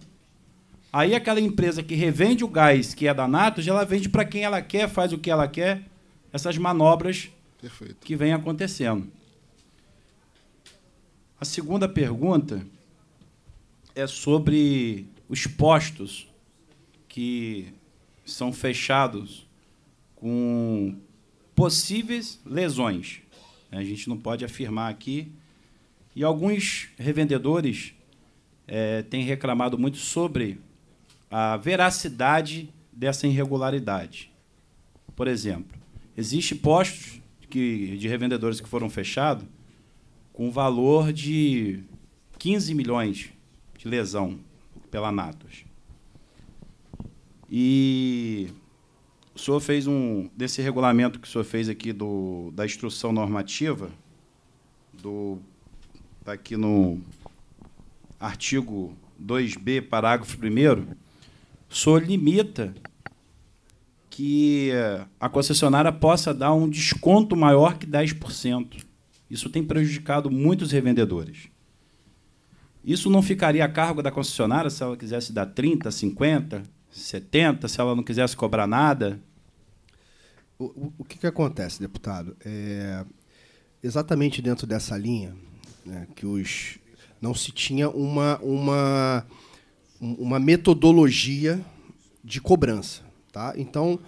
Aí aquela empresa que revende o gás que é da Natos, ela vende para quem ela quer, faz o que ela quer, essas manobras Perfeito. que vem acontecendo. A segunda pergunta é sobre os postos que são fechados com possíveis lesões. A gente não pode afirmar aqui. E alguns revendedores é, têm reclamado muito sobre a veracidade dessa irregularidade. Por exemplo, existe postos que, de revendedores que foram fechados com valor de 15 milhões de lesão pela Natos. E o senhor fez um. Desse regulamento que o senhor fez aqui do, da instrução normativa, do. Está aqui no artigo 2B, parágrafo 1 só limita que a concessionária possa dar um desconto maior que 10%. Isso tem prejudicado muitos revendedores. Isso não ficaria a cargo da concessionária se ela quisesse dar 30, 50, 70, se ela não quisesse cobrar nada? O, o que, que, acontece, deputado? É, exatamente dentro dessa linha, né, que os, não se tinha uma, uma uma metodologia de cobrança. Tá? Então,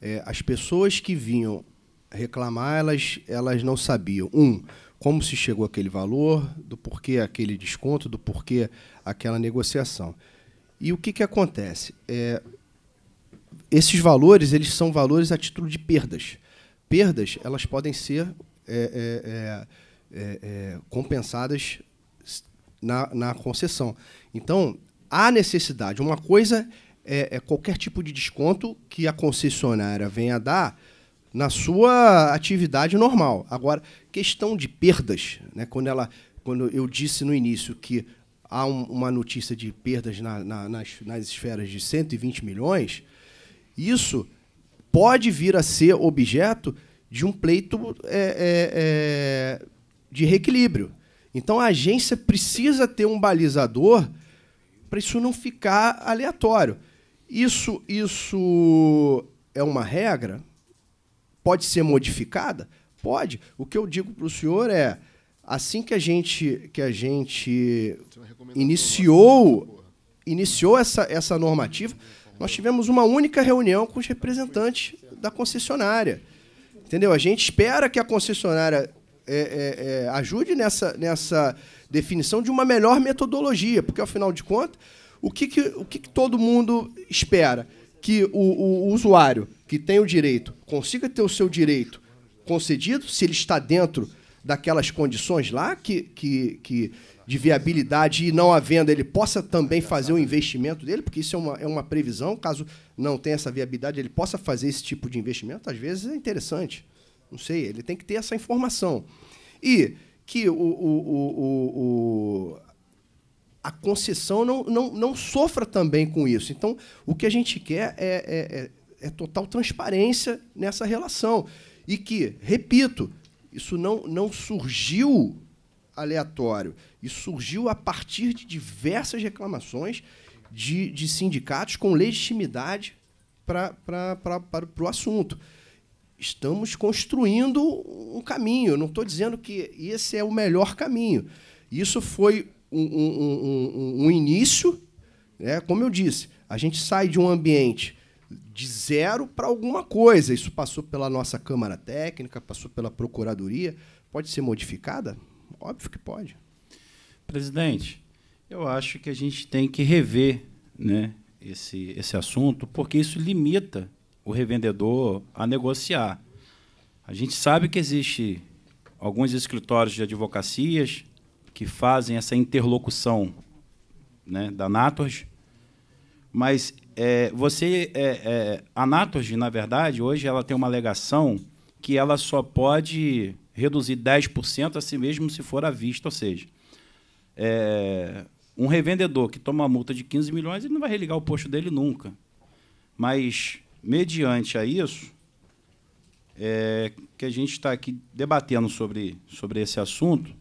é, as pessoas que vinham reclamar, elas, elas não sabiam, um, como se chegou aquele valor, do porquê aquele desconto, do porquê aquela negociação. E o que, que acontece? É, esses valores eles são valores a título de perdas. Perdas elas podem ser é, é, é, é, é compensadas na, na concessão. Então, há necessidade. Uma coisa é, é qualquer tipo de desconto que a concessionária venha dar na sua atividade normal. Agora, questão de perdas, né, quando, ela, quando eu disse no início que há um, uma notícia de perdas na, na, nas, nas esferas de 120 milhões, isso pode vir a ser objeto de um pleito é, é, é, de reequilíbrio. Então a agência precisa ter um balizador para isso não ficar aleatório. Isso, isso é uma regra? Pode ser modificada? Pode. O que eu digo para o senhor é, assim que a gente que a gente iniciou iniciou essa, essa normativa, nós tivemos uma única reunião com os representantes da concessionária. Entendeu? A gente espera que a concessionária é, é, é, ajude nessa, nessa definição de uma melhor metodologia, porque, afinal de contas, o que, que o que, que, todo mundo espera? Que o, o, o usuário que tem o direito consiga ter o seu direito concedido, se ele está dentro daquelas condições lá que, que, que de viabilidade e não havendo, ele possa também fazer o investimento dele, porque isso é uma, é uma previsão, caso não tenha essa viabilidade, ele possa fazer esse tipo de investimento, às vezes é interessante. Não sei, ele tem que ter essa informação. E que o, o, o, a concessão não, não, não, sofra também com isso. Então, o que a gente quer é, é, é, é total transparência nessa relação. E que, repito, isso não, não surgiu aleatório. Isso surgiu a partir de diversas reclamações de, de sindicatos com legitimidade para o assunto estamos construindo um caminho. Eu não estou dizendo que esse é o melhor caminho. Isso foi um, um, um, um início, né? como eu disse, a gente sai de um ambiente de zero para alguma coisa. Isso passou pela nossa Câmara Técnica, passou pela Procuradoria. Pode ser modificada? Óbvio que pode. Presidente, eu acho que a gente tem que rever né, esse, esse assunto, porque isso limita o revendedor a negociar. A gente sabe que existe alguns escritórios de advocacias que fazem essa interlocução né, da Natorg, mas é, você é, é, a Natorg, na verdade, hoje ela tem uma alegação que ela só pode reduzir 10% a si mesmo se for à vista, ou seja, é, um revendedor que toma uma multa de 15 milhões, ele não vai religar o posto dele nunca. Mas mediante a isso, é, que a gente está aqui debatendo sobre, sobre esse assunto,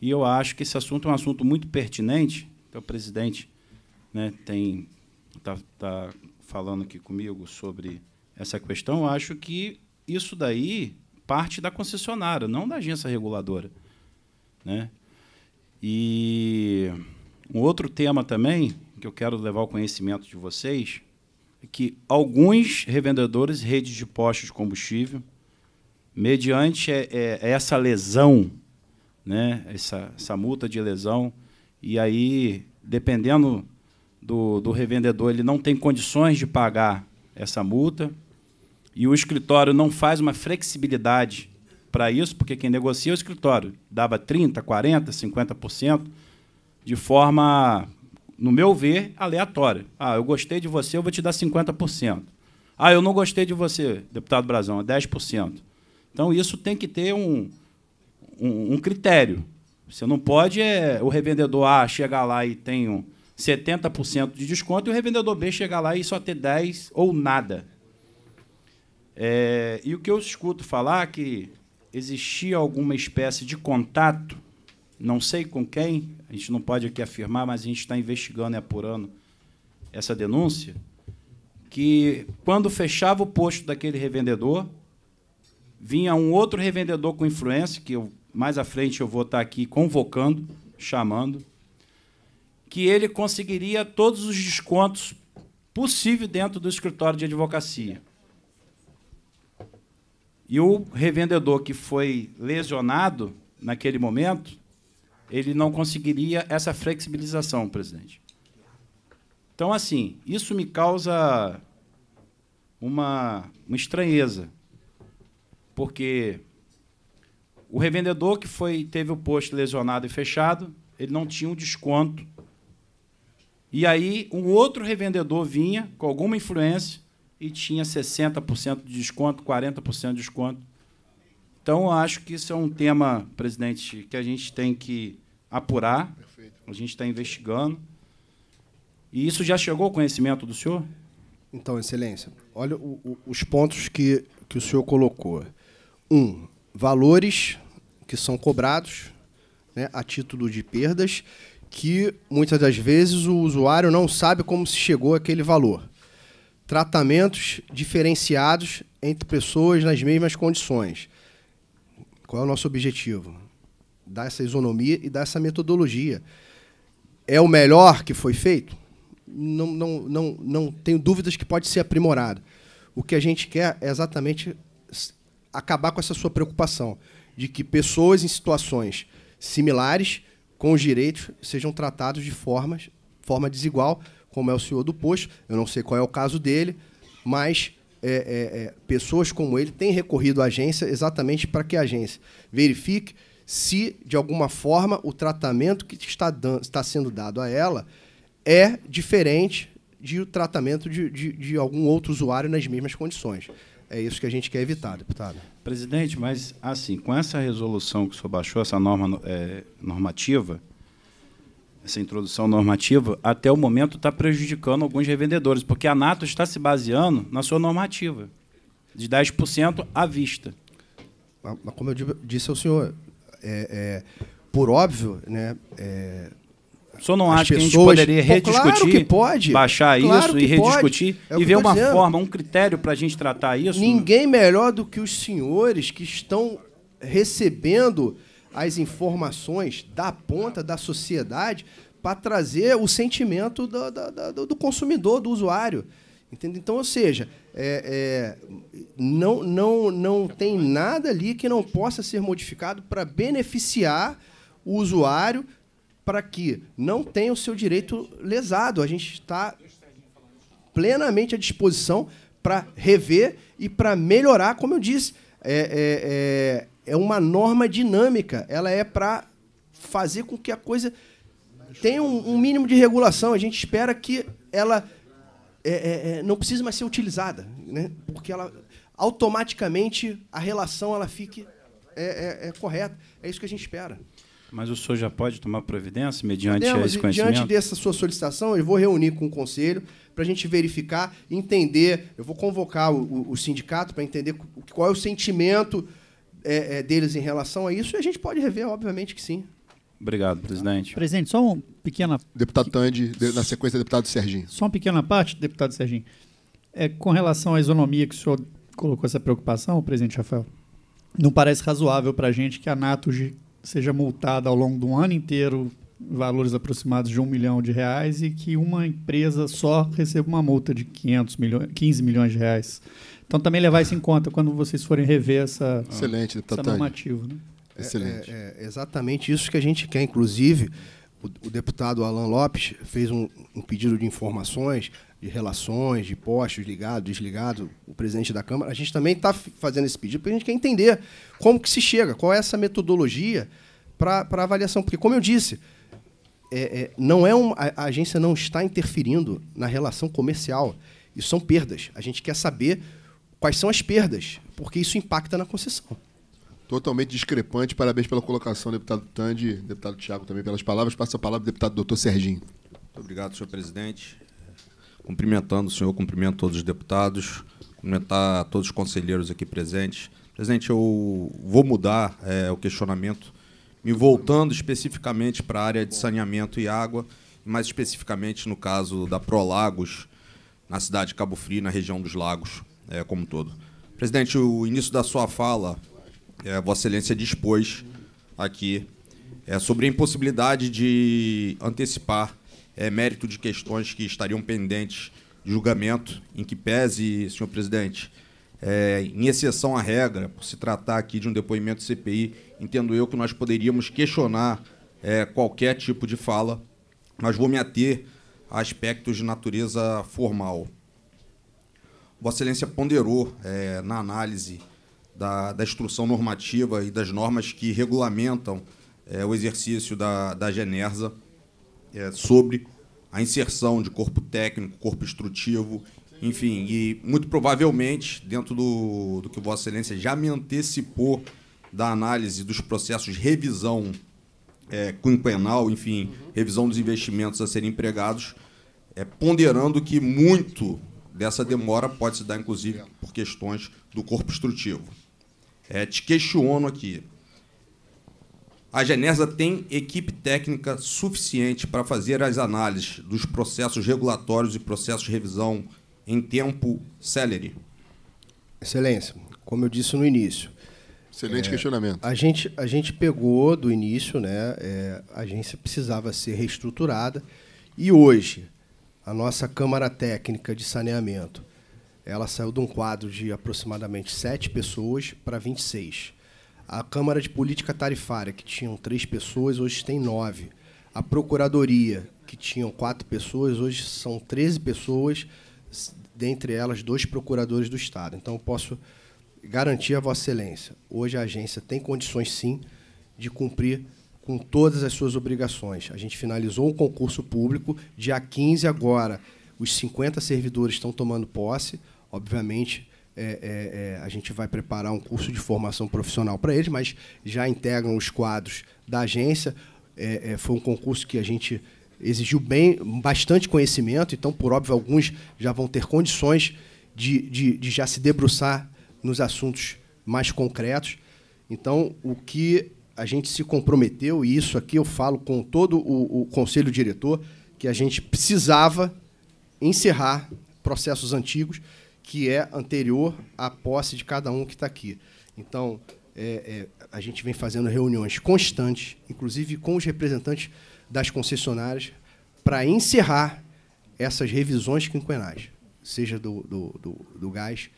e eu acho que esse assunto é um assunto muito pertinente. Então, o presidente né, tem está tá falando aqui comigo sobre essa questão. Eu acho que isso daí parte da concessionária, não da agência reguladora. Né? E um outro tema também que eu quero levar ao conhecimento de vocês que alguns revendedores, redes de postos de combustível, mediante é, é, é, essa lesão, né, essa, essa multa de lesão, e aí, dependendo do, do revendedor, ele não tem condições de pagar essa multa, e o escritório não faz uma flexibilidade para isso, porque quem negocia é o escritório. Dava 30%, 40%, 50%, de forma no meu ver, aleatória. Ah, eu gostei de você, eu vou te dar 50%. Ah, eu não gostei de você, deputado Brazão, 10%. Então, isso tem que ter um, um, um critério. Você não pode é, o revendedor A chegar lá e tem um 70% de desconto e o revendedor B chegar lá e só ter 10% ou nada. É, e o que eu escuto falar é que existia alguma espécie de contato não sei com quem, a gente não pode aqui afirmar, mas a gente está investigando e é apurando essa denúncia, que quando fechava o posto daquele revendedor, vinha um outro revendedor com influência, que eu, mais à frente eu vou estar aqui convocando, chamando, que ele conseguiria todos os descontos possíveis dentro do escritório de advocacia. E o revendedor que foi lesionado naquele momento ele não conseguiria essa flexibilização, presidente. Então, assim, isso me causa uma, uma estranheza, porque o revendedor que foi teve o posto lesionado e fechado, ele não tinha um desconto. E aí um outro revendedor vinha com alguma influência e tinha 60% de desconto, 40% de desconto. Então, acho que isso é um tema, presidente, que a gente tem que apurar. Perfeito. A gente está investigando. E isso já chegou ao conhecimento do senhor? Então, Excelência, olha o, o, os pontos que, que o senhor colocou. Um, valores que são cobrados né, a título de perdas, que muitas das vezes o usuário não sabe como se chegou àquele valor. Tratamentos diferenciados entre pessoas nas mesmas condições. Qual é o nosso objetivo? Dar essa isonomia e dar essa metodologia. É o melhor que foi feito? Não, não, não, não tenho dúvidas que pode ser aprimorado. O que a gente quer é exatamente acabar com essa sua preocupação de que pessoas em situações similares com os direitos sejam tratados de formas, forma desigual, como é o senhor do posto. Eu não sei qual é o caso dele, mas é, é, é, pessoas como ele têm recorrido à agência exatamente para que a agência verifique se, de alguma forma, o tratamento que está, dando, está sendo dado a ela é diferente de o tratamento de, de, de, algum outro usuário nas mesmas condições. É isso que a gente quer evitar, deputado. Presidente, mas assim, com essa resolução que o senhor baixou, essa norma é, normativa, essa introdução normativa, até o momento está prejudicando alguns revendedores, porque a NATO está se baseando na sua normativa, de 10% à vista. Mas, como eu disse ao senhor, é, é, por óbvio, né, é, só não acho pessoas... que a gente poderia rediscutir, Pô, claro baixar claro isso e rediscutir é e ver uma dizendo. forma, um critério para a gente tratar isso? Né? Ninguém melhor do que os senhores que estão recebendo as informações da ponta da sociedade para trazer o sentimento do, do, do, consumidor, do usuário. Entende? Então, ou seja, é, é, não, não, não tem nada ali que não possa ser modificado para beneficiar o usuário para que não tenha o seu direito lesado. A gente está plenamente à disposição para rever e para melhorar, como eu disse, é, é, é é uma norma dinâmica. Ela é para fazer com que a coisa tenha um, um, mínimo de regulação. A gente espera que ela é, é, é não precise mais ser utilizada, né? porque ela automaticamente a relação ela fique é, é, é correta. É isso que a gente espera. Mas o senhor já pode tomar providência mediante Podemos, esse conhecimento? Diante dessa sua solicitação, eu vou reunir com o conselho para a gente verificar, entender. Eu vou convocar o, o sindicato para entender qual é o sentimento é, é, deles em relação a isso e a gente pode rever, obviamente que sim. Obrigado, presidente. Presidente, só uma pequena. Deputado Tandy, na sequência, deputado Serginho. Só uma pequena parte, deputado Serginho. É, com relação à isonomia que o senhor colocou essa preocupação, presidente Rafael, não parece razoável para a gente que a Naturgy seja multada ao longo de um ano inteiro valores aproximados de um milhão de reais e que uma empresa só receba uma multa de 500 milhões 15 milhões de reais. Então também levar isso em conta quando vocês forem rever essa, Excelente, essa normativa. Né? É, Excelente. É, é, é, exatamente isso que a gente quer. Inclusive, o, o deputado Alan Lopes fez um, um, pedido de informações, de relações, de postos ligados, desligados, o presidente da Câmara. A gente também está fazendo esse pedido porque a gente quer entender como que se chega, qual é essa metodologia para avaliação. Porque, como eu disse, é, é, não é uma a, a agência não está interferindo na relação comercial. Isso são perdas. A gente quer saber quais são as perdas, porque isso impacta na concessão. Totalmente discrepante. Parabéns pela colocação, deputado Tandi, deputado Tiago também pelas palavras. Passa a palavra ao deputado doutor Serginho. Muito obrigado, senhor presidente. Cumprimentando o senhor, cumprimento todos os deputados, cumprimentar todos os conselheiros aqui presentes. Presidente, eu vou mudar é, o questionamento, me voltando especificamente para a área de saneamento e água, mais especificamente no caso da Prolagos, na cidade de Cabo Frio, na região dos Lagos é, como um todo. Presidente, o início da sua fala, é, Vossa Excelência dispôs aqui é, sobre a impossibilidade de antecipar é, mérito de questões que estariam pendentes de julgamento, em que pese, senhor presidente, é, em exceção à regra, por se tratar aqui de um depoimento de CPI, entendo eu que nós poderíamos questionar é, qualquer tipo de fala, mas vou me ater a aspectos de natureza formal. Vossa Excelência ponderou é, na análise da, da, instrução normativa e das normas que regulamentam é, o exercício da, da Genersa é, sobre a inserção de corpo técnico, corpo instrutivo, enfim, e muito provavelmente, dentro do, do que Vossa Excelência já me antecipou da análise dos processos de revisão é, quinquenal, enfim, revisão dos investimentos a serem empregados, é, ponderando que muito dessa demora pode se dar, inclusive, por questões do corpo instrutivo. É, te questiono aqui. A Genesa tem equipe técnica suficiente para fazer as análises dos processos regulatórios e processos de revisão em tempo celere? Excelência, como eu disse no início. Excelente é, questionamento. A gente, a gente pegou do início, né? É, a agência precisava ser reestruturada. E hoje, a nossa Câmara Técnica de Saneamento. Ela saiu de um quadro de aproximadamente sete pessoas para 26. A Câmara de Política Tarifária, que tinham três pessoas, hoje tem nove. A Procuradoria, que tinham quatro pessoas, hoje são 13 pessoas, dentre elas dois procuradores do Estado. Então, eu posso garantir a Vossa Excelência, hoje a agência tem condições, sim, de cumprir com todas as suas obrigações. A gente finalizou um concurso público, dia 15 agora, os 50 servidores estão tomando posse, obviamente. É, é, é, a gente vai preparar um curso de formação profissional para eles, mas já integram os quadros da agência. É, é, foi um concurso que a gente exigiu bem, bastante conhecimento, então, por óbvio, alguns já vão ter condições de, de, de já se debruçar nos assuntos mais concretos. Então, o que a gente se comprometeu, e isso aqui eu falo com todo o, o conselho diretor, que a gente precisava encerrar processos antigos, que é anterior à posse de cada um que está aqui. Então, é, é, a gente vem fazendo reuniões constantes, inclusive com os representantes das concessionárias, para encerrar essas revisões quinquenais, seja do, do, do, do gás,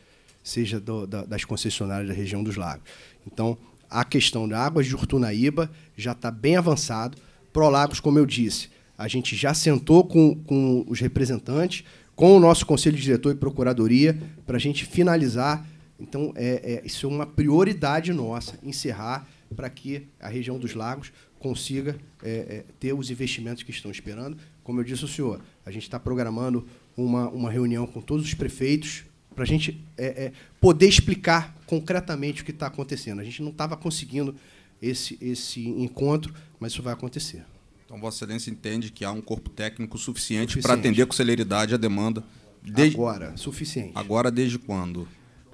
seja do, da, das concessionárias da região dos lagos. Então, a questão da Águas de Urtunaíba já está bem avançado. Prolagos, como eu disse, a gente já sentou com, com os representantes, com o nosso Conselho Diretor e Procuradoria, para a gente finalizar. Então, é, é, isso é uma prioridade nossa, encerrar para que a região dos lagos consiga é, é, ter os investimentos que estão esperando. Como eu disse ao senhor, a gente está programando uma, uma reunião com todos os prefeitos para a gente é, é, poder explicar concretamente o que está acontecendo. A gente não estava conseguindo esse, esse encontro, mas isso vai acontecer. Então, Vossa Excelência entende que há um corpo técnico suficiente, suficiente. para atender com celeridade a demanda? Desde... Agora, suficiente. Agora, desde quando?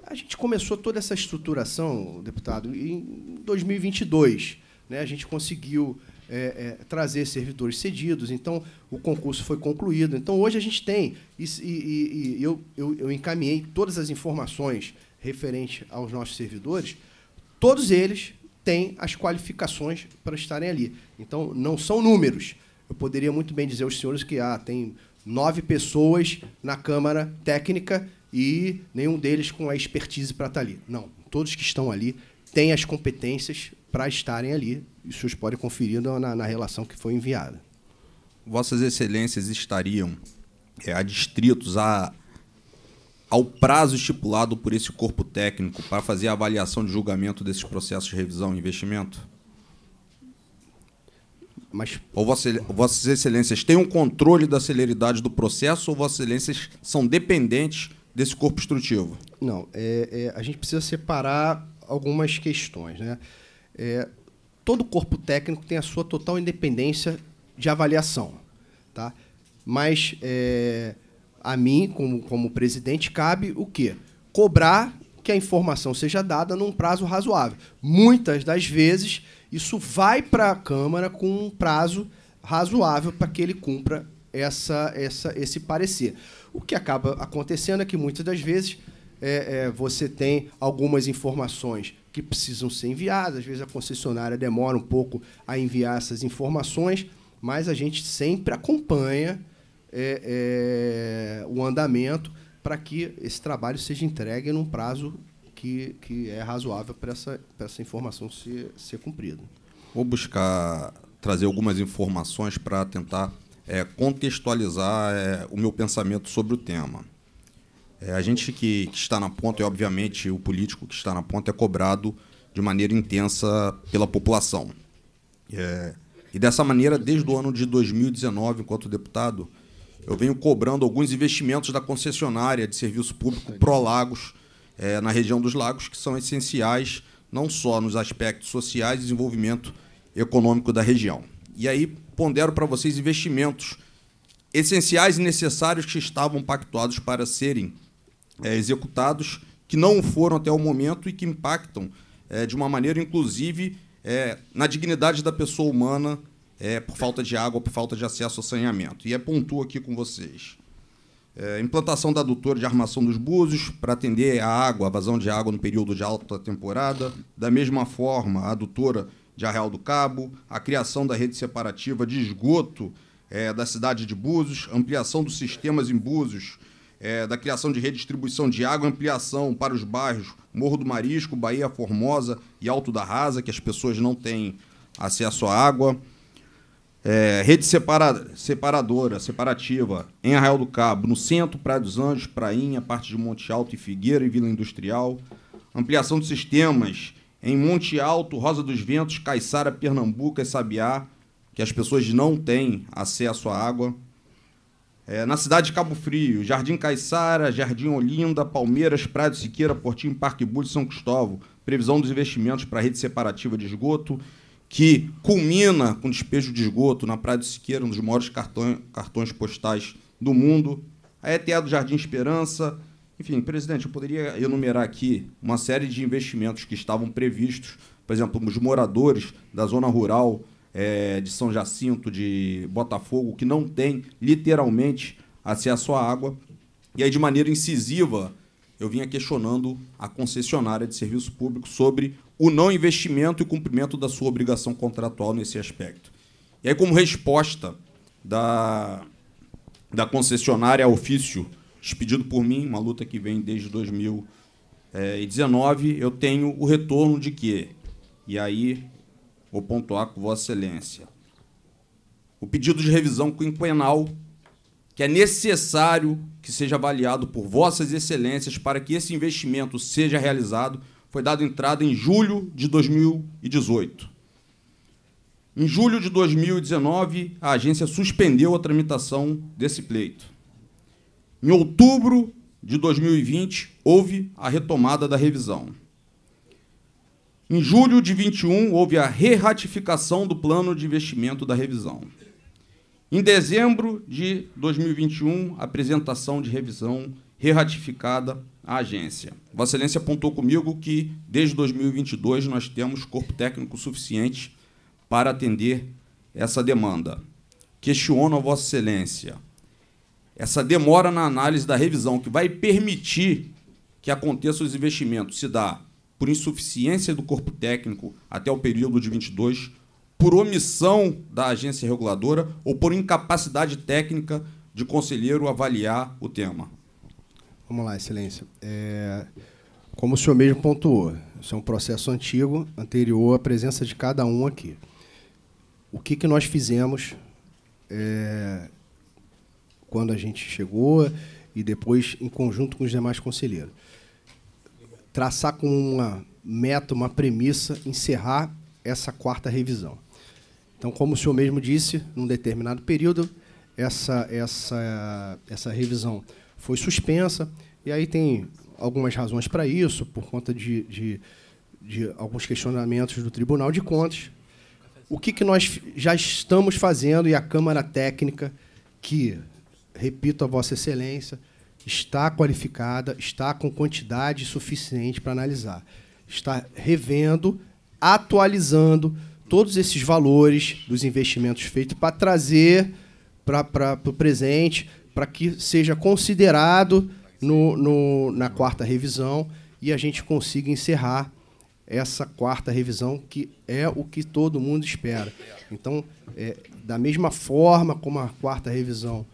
A gente começou toda essa estruturação, deputado, em 2022. Né? A gente conseguiu é, é, trazer servidores cedidos. Então, o concurso foi concluído. Então, hoje a gente tem, e, e, e eu, eu, eu, encaminhei todas as informações referentes aos nossos servidores, todos eles têm as qualificações para estarem ali. Então, não são números. Eu poderia muito bem dizer aos senhores que ah, tem nove pessoas na Câmara Técnica e nenhum deles com a expertise para estar ali. Não, todos que estão ali têm as competências para estarem ali. Isso vocês podem conferir na, na relação que foi enviada. Vossas Excelências estariam é, adstritos a, ao prazo estipulado por esse corpo técnico para fazer a avaliação de julgamento desses processos de revisão e investimento? Mas... Ou Vossas Excelências têm um controle da celeridade do processo ou Vossas Excelências são dependentes desse corpo instrutivo? Não, é, é, a gente precisa separar algumas questões. Né? é, todo corpo técnico tem a sua total independência de avaliação. Tá? Mas é, a mim, como, como presidente, cabe o quê? Cobrar que a informação seja dada num prazo razoável. Muitas das vezes, isso vai para a Câmara com um prazo razoável para que ele cumpra essa, essa, esse parecer. O que acaba acontecendo é que muitas das vezes é, é, você tem algumas informações que precisam ser enviadas. Às vezes a concessionária demora um pouco a enviar essas informações, mas a gente sempre acompanha é, é, o andamento para que esse trabalho seja entregue num prazo que, que é razoável para essa, essa informação ser, ser cumprida. Vou buscar trazer algumas informações para tentar é, contextualizar é, o meu pensamento sobre o tema. É, a gente que, que, está na ponta, e obviamente o político que está na ponta, é cobrado de maneira intensa pela população. É, e dessa maneira, desde o ano de 2019, enquanto deputado, eu venho cobrando alguns investimentos da concessionária de serviço público Prolagos, é, na região dos lagos, que são essenciais não só nos aspectos sociais e desenvolvimento econômico da região. E aí pondero para vocês investimentos essenciais e necessários que estavam pactuados para serem é, executados que não foram até o momento e que impactam é, de uma maneira, inclusive, é, na dignidade da pessoa humana é, por falta de água, por falta de acesso ao saneamento. E é pontuo aqui com vocês. É, implantação da adutora de armação dos búzios para atender a água, a vazão de água no período de alta temporada. Da mesma forma, a adutora de Arreal do Cabo, a criação da rede separativa de esgoto é, da cidade de Búzios, ampliação dos sistemas em Búzios é, da criação de redistribuição de água, ampliação para os bairros Morro do Marisco, Bahia Formosa e Alto da Rasa, que as pessoas não têm acesso à água. É, rede separa separadora, separativa, em Arraial do Cabo, no centro, Praia dos Anjos, Prainha, parte de Monte Alto e Figueira e Vila Industrial. Ampliação de sistemas em Monte Alto, Rosa dos Ventos, Caiçara, Pernambuco e Sabiá, que as pessoas não têm acesso à água é, na cidade de Cabo Frio, Jardim Caiçara, Jardim Olinda, Palmeiras, Praia de Siqueira, Portinho, Parque Bulho, São Cristóvão. Previsão dos investimentos para a rede separativa de esgoto, que culmina com despejo de esgoto na Praia do Siqueira, um dos maiores cartões, cartões postais do mundo. A ETA do Jardim Esperança. Enfim, presidente, eu poderia enumerar aqui uma série de investimentos que estavam previstos, por exemplo, os moradores da zona rural é, de São Jacinto, de Botafogo, que não tem literalmente acesso à água. E aí, de maneira incisiva, eu vinha questionando a concessionária de serviço público sobre o não investimento e cumprimento da sua obrigação contratual nesse aspecto. E aí, como resposta da, da concessionária ao ofício expedido por mim, uma luta que vem desde 2019, eh, eu tenho o retorno de que, e aí Vou pontuar com Vossa Excelência. O pedido de revisão quinquenal, que é necessário que seja avaliado por Vossas Excelências para que esse investimento seja realizado, foi dado entrada em julho de 2018. Em julho de 2019, a agência suspendeu a tramitação desse pleito. Em outubro de 2020, houve a retomada da revisão. Em julho de 21 houve a reratificação do plano de investimento da revisão. Em dezembro de 2021, apresentação de revisão reratificada à agência. Vossa Excelência apontou comigo que desde 2022 nós temos corpo técnico suficiente para atender essa demanda. Questiono a Vossa Excelência essa demora na análise da revisão que vai permitir que aconteçam os investimentos se dá por insuficiência do corpo técnico até o período de 22, por omissão da agência reguladora ou por incapacidade técnica de conselheiro avaliar o tema? Vamos lá, Excelência. É, como o senhor mesmo pontuou, isso é um processo antigo, anterior à presença de cada um aqui. O que, que nós fizemos é, quando a gente chegou e depois em conjunto com os demais conselheiros? traçar com uma meta, uma premissa, encerrar essa quarta revisão. Então, como o senhor mesmo disse, num determinado período, essa, essa, essa revisão foi suspensa, e aí tem algumas razões para isso, por conta de, de, de, alguns questionamentos do Tribunal de Contas. O que, que nós já estamos fazendo e a Câmara Técnica, que, repito a Vossa Excelência, está qualificada, está com quantidade suficiente para analisar. Está revendo, atualizando todos esses valores dos investimentos feitos para trazer para o presente, para que seja considerado no, no, na quarta revisão e a gente consiga encerrar essa quarta revisão, que é o que todo mundo espera. Então, é, da mesma forma como a quarta revisão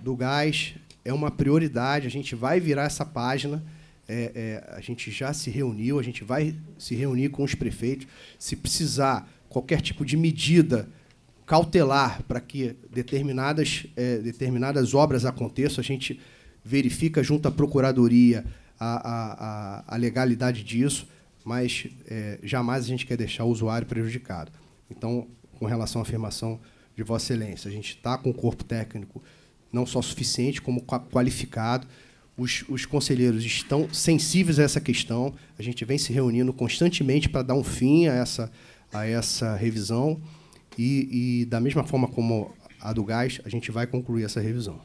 do gás, é uma prioridade, a gente vai virar essa página. É, é, a gente já se reuniu, a gente vai se reunir com os prefeitos. Se precisar qualquer tipo de medida cautelar para que determinadas, é, determinadas obras aconteçam, a gente verifica junto à Procuradoria a, a, a legalidade disso, mas é, jamais a gente quer deixar o usuário prejudicado. Então, com relação à afirmação de Vossa Excelência, a gente está com o corpo técnico não só suficiente, como qualificado. Os, os conselheiros estão sensíveis a essa questão. A gente vem se reunindo constantemente para dar um fim a essa, a essa revisão. E, e, da mesma forma como a do gás, a gente vai concluir essa revisão.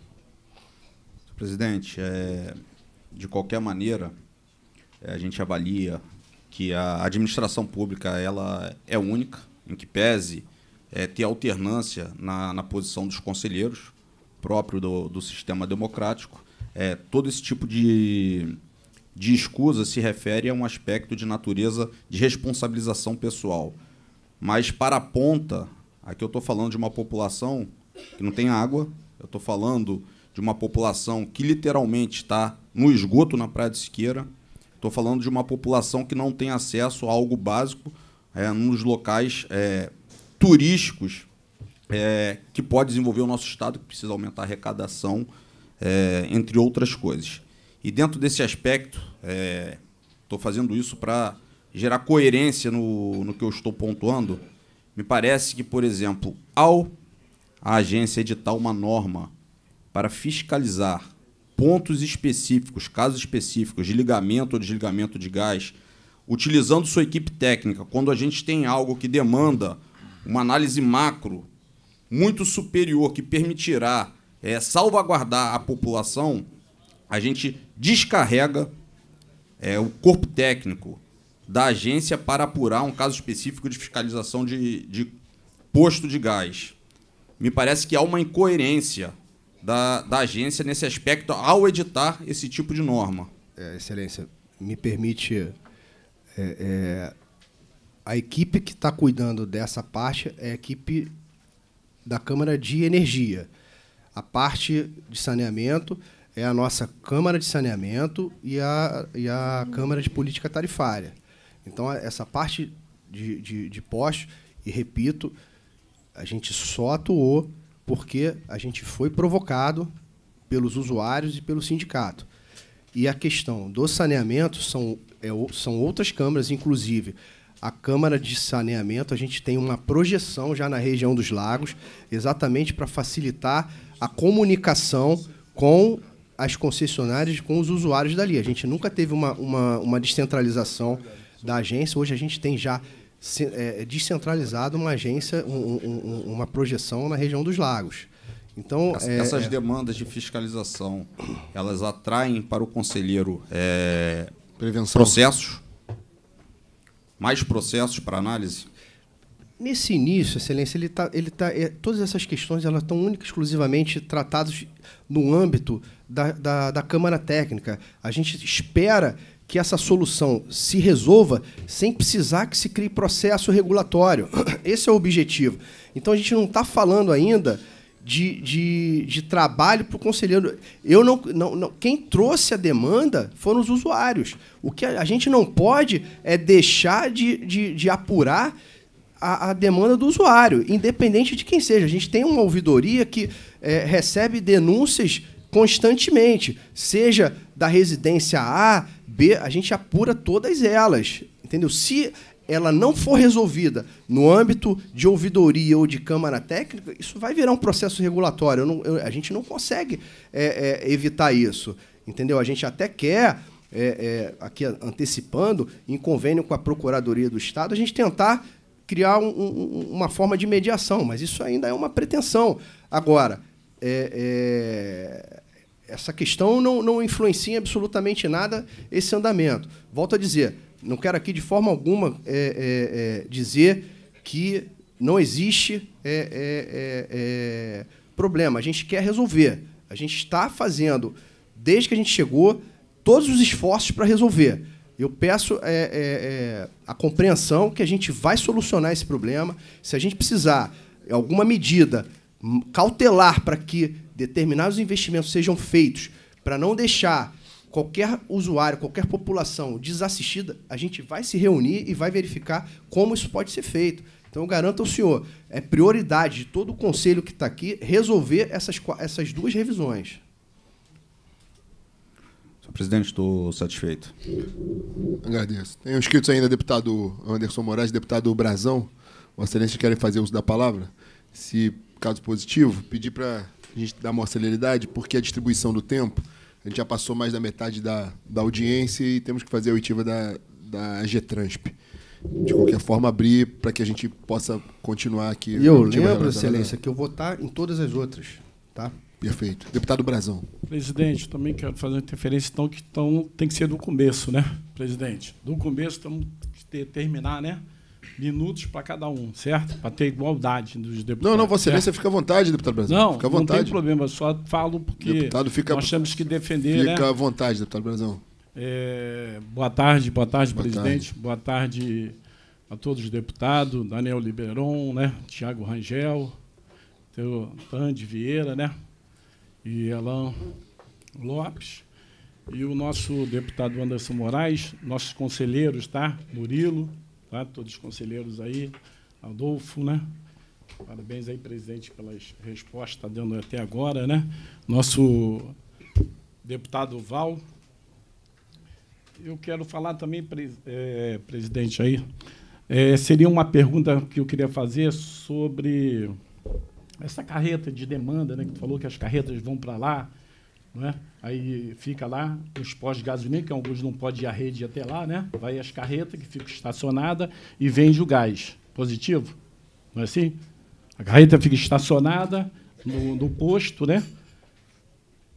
Presidente, é, de qualquer maneira, é, a gente avalia que a administração pública ela é única, em que pese é, ter alternância na, na posição dos conselheiros, próprio do, do sistema democrático, é, todo esse tipo de, de escusa se refere a um aspecto de natureza de responsabilização pessoal. Mas para a ponta, aqui eu estou falando de uma população que não tem água, eu estou falando de uma população que literalmente está no esgoto na Praia de Siqueira, estou falando de uma população que não tem acesso a algo básico é, nos locais é, turísticos é, que pode desenvolver o nosso Estado, que precisa aumentar a arrecadação, é, entre outras coisas. E dentro desse aspecto, estou é, fazendo isso para gerar coerência no, no que eu estou pontuando. Me parece que, por exemplo, ao a agência editar uma norma para fiscalizar pontos específicos, casos específicos de ligamento ou desligamento de gás, utilizando sua equipe técnica, quando a gente tem algo que demanda uma análise macro muito superior que permitirá é, salvaguardar a população, a gente descarrega é, o corpo técnico da agência para apurar um caso específico de fiscalização de, de posto de gás. Me parece que há uma incoerência da, da agência nesse aspecto ao editar esse tipo de norma. É, excelência, me permite. É, é a equipe que está cuidando dessa parte é a equipe da Câmara de Energia. A parte de saneamento é a nossa Câmara de Saneamento e a, e a Câmara de Política Tarifária. Então, essa parte de, de, de postos, e repito, a gente só atuou porque a gente foi provocado pelos usuários e pelo sindicato. E a questão do saneamento são, é, são outras câmaras, inclusive a Câmara de Saneamento, a gente tem uma projeção já na região dos lagos, exatamente para facilitar a comunicação com as concessionárias, com os usuários dali. A gente nunca teve uma, uma, uma descentralização da agência, hoje a gente tem já é, descentralizado uma agência, um, um, uma projeção na região dos lagos. Então, é, essas é, demandas de fiscalização, elas atraem para o conselheiro é, processos mais processos para análise? Nesse início, Excelência, ele tá, ele tá, é, todas essas questões elas estão única exclusivamente tratadas no âmbito da, da, da Câmara Técnica. A gente espera que essa solução se resolva sem precisar que se crie processo regulatório. Esse é o objetivo. Então a gente não está falando ainda de, de, de trabalho para o conselheiro. Eu não, não, não, quem trouxe a demanda foram os usuários. O que a, a gente não pode é deixar de, de, de apurar a, a, demanda do usuário, independente de quem seja. A gente tem uma ouvidoria que é, recebe denúncias constantemente, seja da residência A, B, a gente apura todas elas. Entendeu? Se ela não for resolvida no âmbito de ouvidoria ou de Câmara Técnica, isso vai virar um processo regulatório. Eu não, eu, a gente não consegue é, é, evitar isso. Entendeu? A gente até quer, é, é aqui antecipando, em convênio com a Procuradoria do Estado, a gente tentar criar um, um, uma forma de mediação, mas isso ainda é uma pretensão. Agora, é, é, essa questão não, não influencia absolutamente nada esse andamento. Volto a dizer, não quero aqui de forma alguma é, é, é dizer que não existe é, é, problema. A gente quer resolver. A gente está fazendo, desde que a gente chegou, todos os esforços para resolver. Eu peço a compreensão que a gente vai solucionar esse problema. Se a gente precisar de alguma medida cautelar para que determinados investimentos sejam feitos, para não deixar qualquer usuário, qualquer população desassistida, a gente vai se reunir e vai verificar como isso pode ser feito. Então, eu garanto ao senhor, é prioridade de todo o conselho que está aqui resolver essas, essas duas revisões. Senhor presidente, estou satisfeito. Agradeço. Tem inscritos ainda deputado Anderson Moraes, deputado Brazão. Vossa Excelência querem fazer uso da palavra? Se caso positivo, pedir para a gente dar maior celeridade, porque a distribuição do tempo a gente já passou mais da metade da, da audiência e temos que fazer a oitiva da, da Getransp. De qualquer forma, abrir para que a gente possa continuar aqui. E eu lembro, né, Excelência, né? que eu vou estar em todas as outras. Tá? Perfeito. Deputado Brazão. Presidente, também quero fazer uma interferência, então, que então, tem que ser do começo, né, presidente? Do começo, temos que ter, terminar, né? minutos para cada um, certo? Para ter igualdade dos deputados. Não, não, Vossa Excelência fica à vontade, deputado Brasil. Não, fica à vontade. não tem problema, só falo porque deputado fica, nós temos que defender. Né? Fica né? à vontade, deputado Brasil. É, boa tarde, boa tarde, boa presidente. Tarde. Boa tarde a todos os deputados, Daniel Liberon, né? Tiago Rangel, Tande Vieira, né? E Alain Lopes. E o nosso deputado Anderson Moraes, nossos conselheiros, tá? Murilo, né, todos os conselheiros aí, Adolfo, né? Parabéns aí, presidente, pelas respostas tá dando até agora, né? Nosso deputado Val. Eu quero falar também, é, presidente, aí. É, seria uma pergunta que eu queria fazer sobre essa carreta de demanda, né? Que tu falou que as carretas vão para lá, né? Aí fica lá os postos de gasolina, que alguns não podem ir a rede até lá, né? Vai as carretas que ficam estacionadas e vende o gás. Positivo? Não é assim? A carreta fica estacionada no, no posto, né?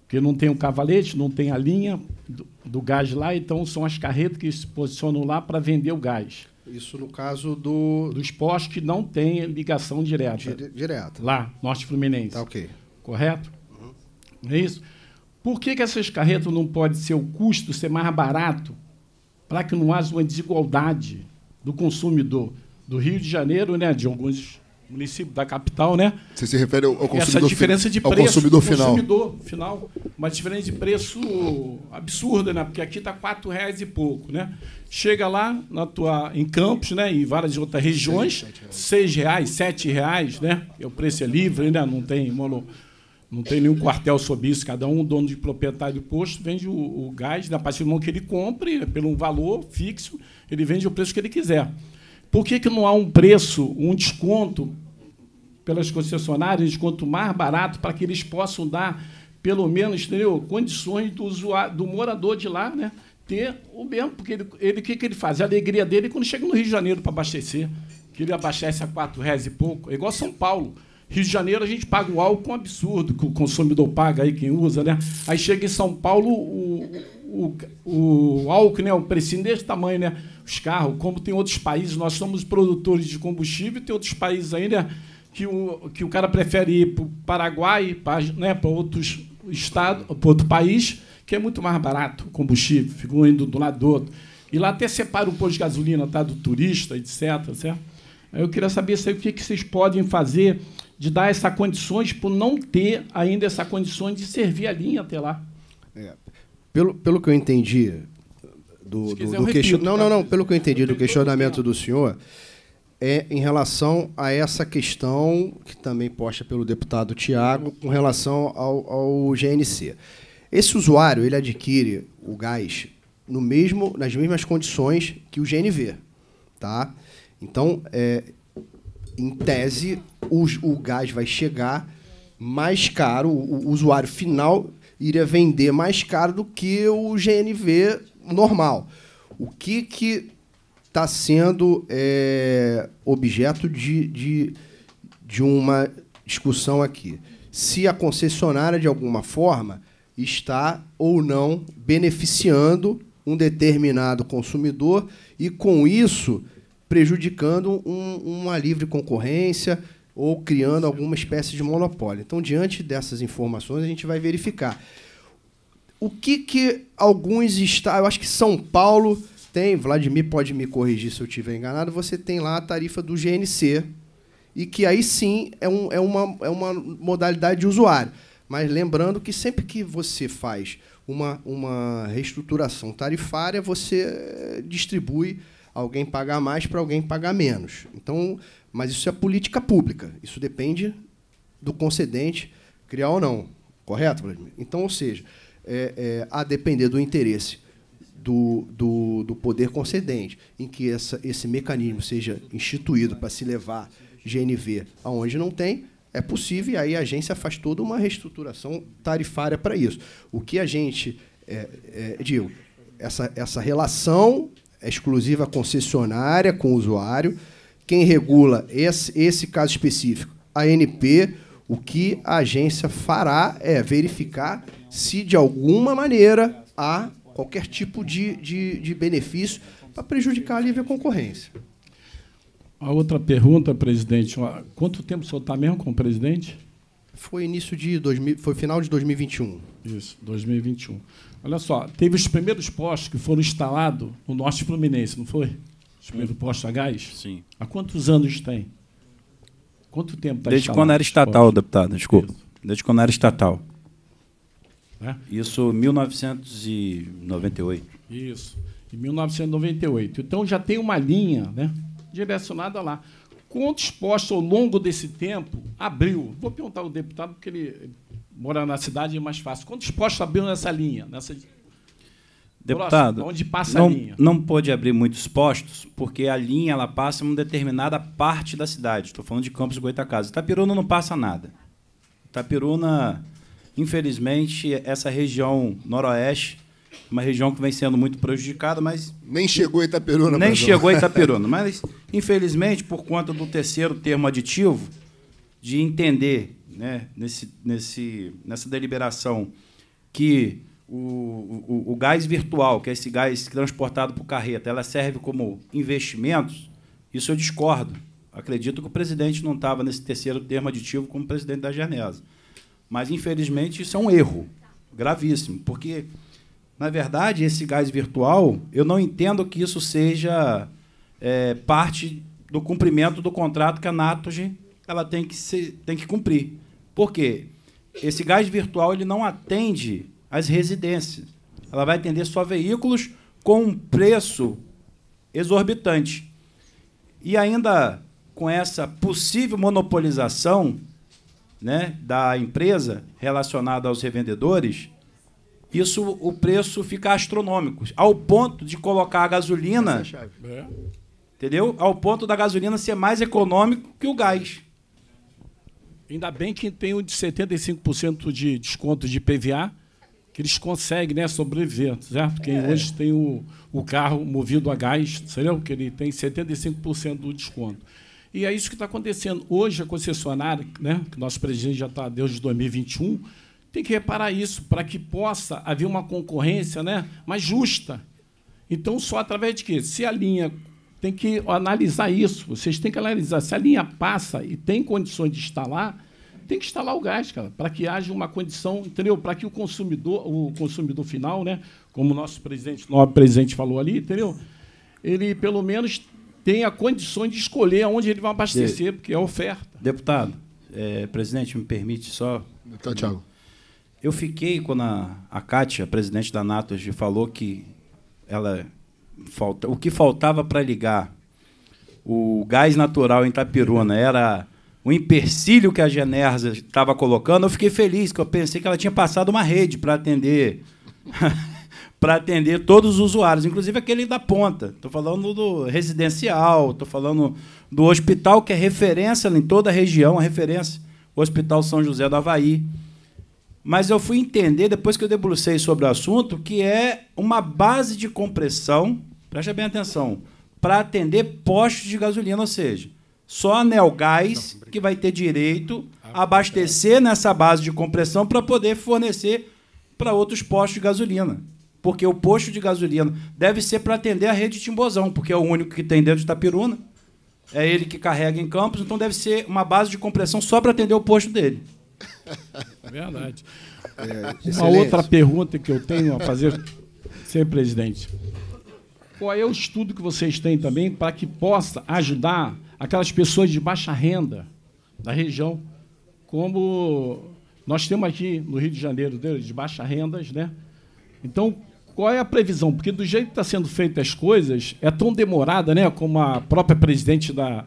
Porque não tem o cavalete, não tem a linha do, do gás lá, então são as carretas que se posicionam lá para vender o gás. Isso no caso do. Dos postos que não tem ligação direta. direta. Lá, Norte Fluminense. Tá ok. Correto? Uhum. É isso? Por que, que essas carretas não pode ser o custo ser mais barato para que não haja uma desigualdade do consumidor do Rio de Janeiro, né, de alguns municípios da capital, né? Você se refere ao, consumidor Essa diferença de preço, ao consumidor final. consumidor final, uma diferença de preço absurda, né? Porque aqui está quatro reais e pouco, né? Chega lá na tua, em Campos, né? Em várias outras regiões, seis reais, sete reais, né? É o preço é livre, né? Não tem monopólio não tem nenhum quartel sobre isso. Cada um, dono de proprietário do posto, vende o, o gás na partir do momento que ele compre, é pelo valor fixo, ele vende o preço que ele quiser. Por que, que não há um preço, um desconto pelas concessionárias, um desconto mais barato, para que eles possam dar, pelo menos, entendeu? condições do, usuário, do morador de lá né? ter o mesmo? Porque ele, ele, o que, que ele faz? A alegria dele é quando chega no Rio de Janeiro para abastecer, que ele abastece a R$ reais e pouco, é igual São Paulo. Rio de Janeiro a gente paga o álcool é um absurdo, que o consumidor paga aí, quem usa, né? Aí chega em São Paulo o, o, o álcool, né? Um precinho desse tamanho, né? Os carros, como tem outros países, nós somos produtores de combustível, tem outros países aí, né? Que o, que o cara prefere ir para o Paraguai, para né, outros estados, para outro país, que é muito mais barato o combustível, ficou indo do lado do outro. E lá até separa o posto de gasolina tá, do turista, etc. Certo? Eu queria saber aí, o que, que vocês podem fazer de dar essas condições por não ter ainda essa condição de servir a linha até lá. É. Pelo, pelo que eu entendi do, do, do question... Não, não, não. Tá? Pelo que eu entendi do questionamento do senhor, é em relação a essa questão que também posta pelo deputado Tiago com relação ao, ao GNC. Esse usuário ele adquire o gás no mesmo, nas mesmas condições que o GNV, tá? Então é, em tese, o, o gás vai chegar mais caro, o, o usuário final iria vender mais caro do que o GNV normal. O que que está sendo é, objeto de, de, de uma discussão aqui? Se a concessionária, de alguma forma, está ou não beneficiando um determinado consumidor e, com isso, prejudicando um, uma livre concorrência ou criando alguma espécie de monopólio. Então, diante dessas informações, a gente vai verificar. O que, que alguns estados. Eu acho que São Paulo tem, Vladimir pode me corrigir se eu estiver enganado, você tem lá a tarifa do GNC, e que aí sim é, um, é, uma, é uma modalidade de usuário. Mas lembrando que sempre que você faz uma, uma reestruturação tarifária, você eh, distribui alguém pagar mais para alguém pagar menos. Então, mas isso é política pública. Isso depende do concedente criar ou não. Correto, Vladimir? Então, ou seja, é, é, a depender do interesse do, do, do poder concedente, em que essa, esse mecanismo seja instituído para se levar GNV aonde não tem, é possível, e aí a agência faz toda uma reestruturação tarifária para isso. O que a gente, é, é, digo, essa, essa relação é exclusiva concessionária com o usuário. Quem regula esse, esse caso específico? A ANP. O que a agência fará é verificar se, de alguma maneira, há qualquer tipo de, de, de benefício para prejudicar a livre concorrência. A outra pergunta, presidente, quanto tempo o senhor está mesmo com o presidente? Foi início de 2000, foi final de 2021. Isso, 2021. Olha só, teve os primeiros postes que foram instalados no norte fluminense, não foi? Os primeiros postos a gás? Sim. Há quantos anos tem? Quanto tempo está Desde quando era estatal, deputado, desculpa. Isso. Desde quando era estatal. É? Isso, 1998. Isso, em 1998. Então já tem uma linha né, direcionada lá. Quantos postos ao longo desse tempo abriu? Vou perguntar ao deputado, porque ele mora na cidade é mais fácil. Quantos postos abriram nessa linha? Nessa... Deputado, Próximo, onde passa não, a linha? Não pode abrir muitos postos, porque a linha ela passa em uma determinada parte da cidade. Estou falando de Campos Goitacazes. Itapiruna não passa nada. Itapiruna, infelizmente, essa região noroeste uma região que vem sendo muito prejudicada, mas. Nem chegou Itaperuna, Nem chegou Itaperuna. Mas, infelizmente, por conta do terceiro termo aditivo, de entender né, nesse, nesse, nessa deliberação que o, o, o gás virtual, que é esse gás transportado por carreta, ela serve como investimentos, isso eu discordo. Acredito que o presidente não estava nesse terceiro termo aditivo como presidente da Genesa. Mas, infelizmente, isso é um erro gravíssimo, porque, na verdade, esse gás virtual, eu não entendo que isso seja é, parte do cumprimento do contrato que a Natoge ela tem que, se, tem que cumprir. Por quê? Esse gás virtual ele não atende as residências. Ela vai atender só veículos com um preço exorbitante. E ainda com essa possível monopolização né, da empresa relacionada aos revendedores, isso o preço fica astronômico, ao ponto de colocar a gasolina, é entendeu? Ao ponto da gasolina ser mais econômico que o gás. Ainda bem que tem o de 75% de desconto de PVA, que eles conseguem né, sobreviver, certo? porque é. hoje tem o, o carro movido a gás, entendeu? Que ele tem 75% do desconto. E é isso que está acontecendo. Hoje, a concessionária, né, que o nosso presidente já está desde 2021, tem que reparar isso, para que possa haver uma concorrência né, mais justa. Então, só através de quê? Se a linha tem que analisar isso. Vocês têm que analisar. Se a linha passa e tem condições de instalar, tem que instalar o gás, cara, para que haja uma condição, entendeu? Para que o consumidor, o consumidor final, né, como o nosso presidente, nobre presidente falou ali, entendeu? Ele pelo menos tenha condições de escolher aonde ele vai abastecer, porque é oferta. Deputado, é, presidente, me permite só. Deputado tá, Tiago. Eu fiquei quando a, a Kátia, presidente da NATO, falou que ela falta, o que faltava para ligar o gás natural em Tapiruna era o empecilho que a Genersa estava colocando, eu fiquei feliz, que eu pensei que ela tinha passado uma rede para atender para atender todos os usuários, inclusive aquele da ponta. Estou falando do residencial, estou falando do hospital que é referência em toda a região, a referência, o Hospital São José do Havaí mas eu fui entender, depois que eu debrucei sobre o assunto, que é uma base de compressão, preste bem atenção, para atender postos de gasolina, ou seja, só a Nelgás que vai ter direito ah, a abastecer nessa base de compressão para poder fornecer para outros postos de gasolina. Porque o posto de gasolina deve ser para atender a rede Timbozão, porque é o único que tem dentro de Itapiruna. É ele que carrega em campos, então deve ser uma base de compressão só para atender o posto dele. É verdade. É, Uma outra pergunta que eu tenho a fazer, senhor presidente. Qual é o estudo que vocês têm também para que possa ajudar aquelas pessoas de baixa renda da região, como nós temos aqui no Rio de Janeiro, de baixa rendas, né? Então, qual é a previsão? Porque do jeito que está sendo feitas as coisas, é tão demorada, né? Como a própria presidente da,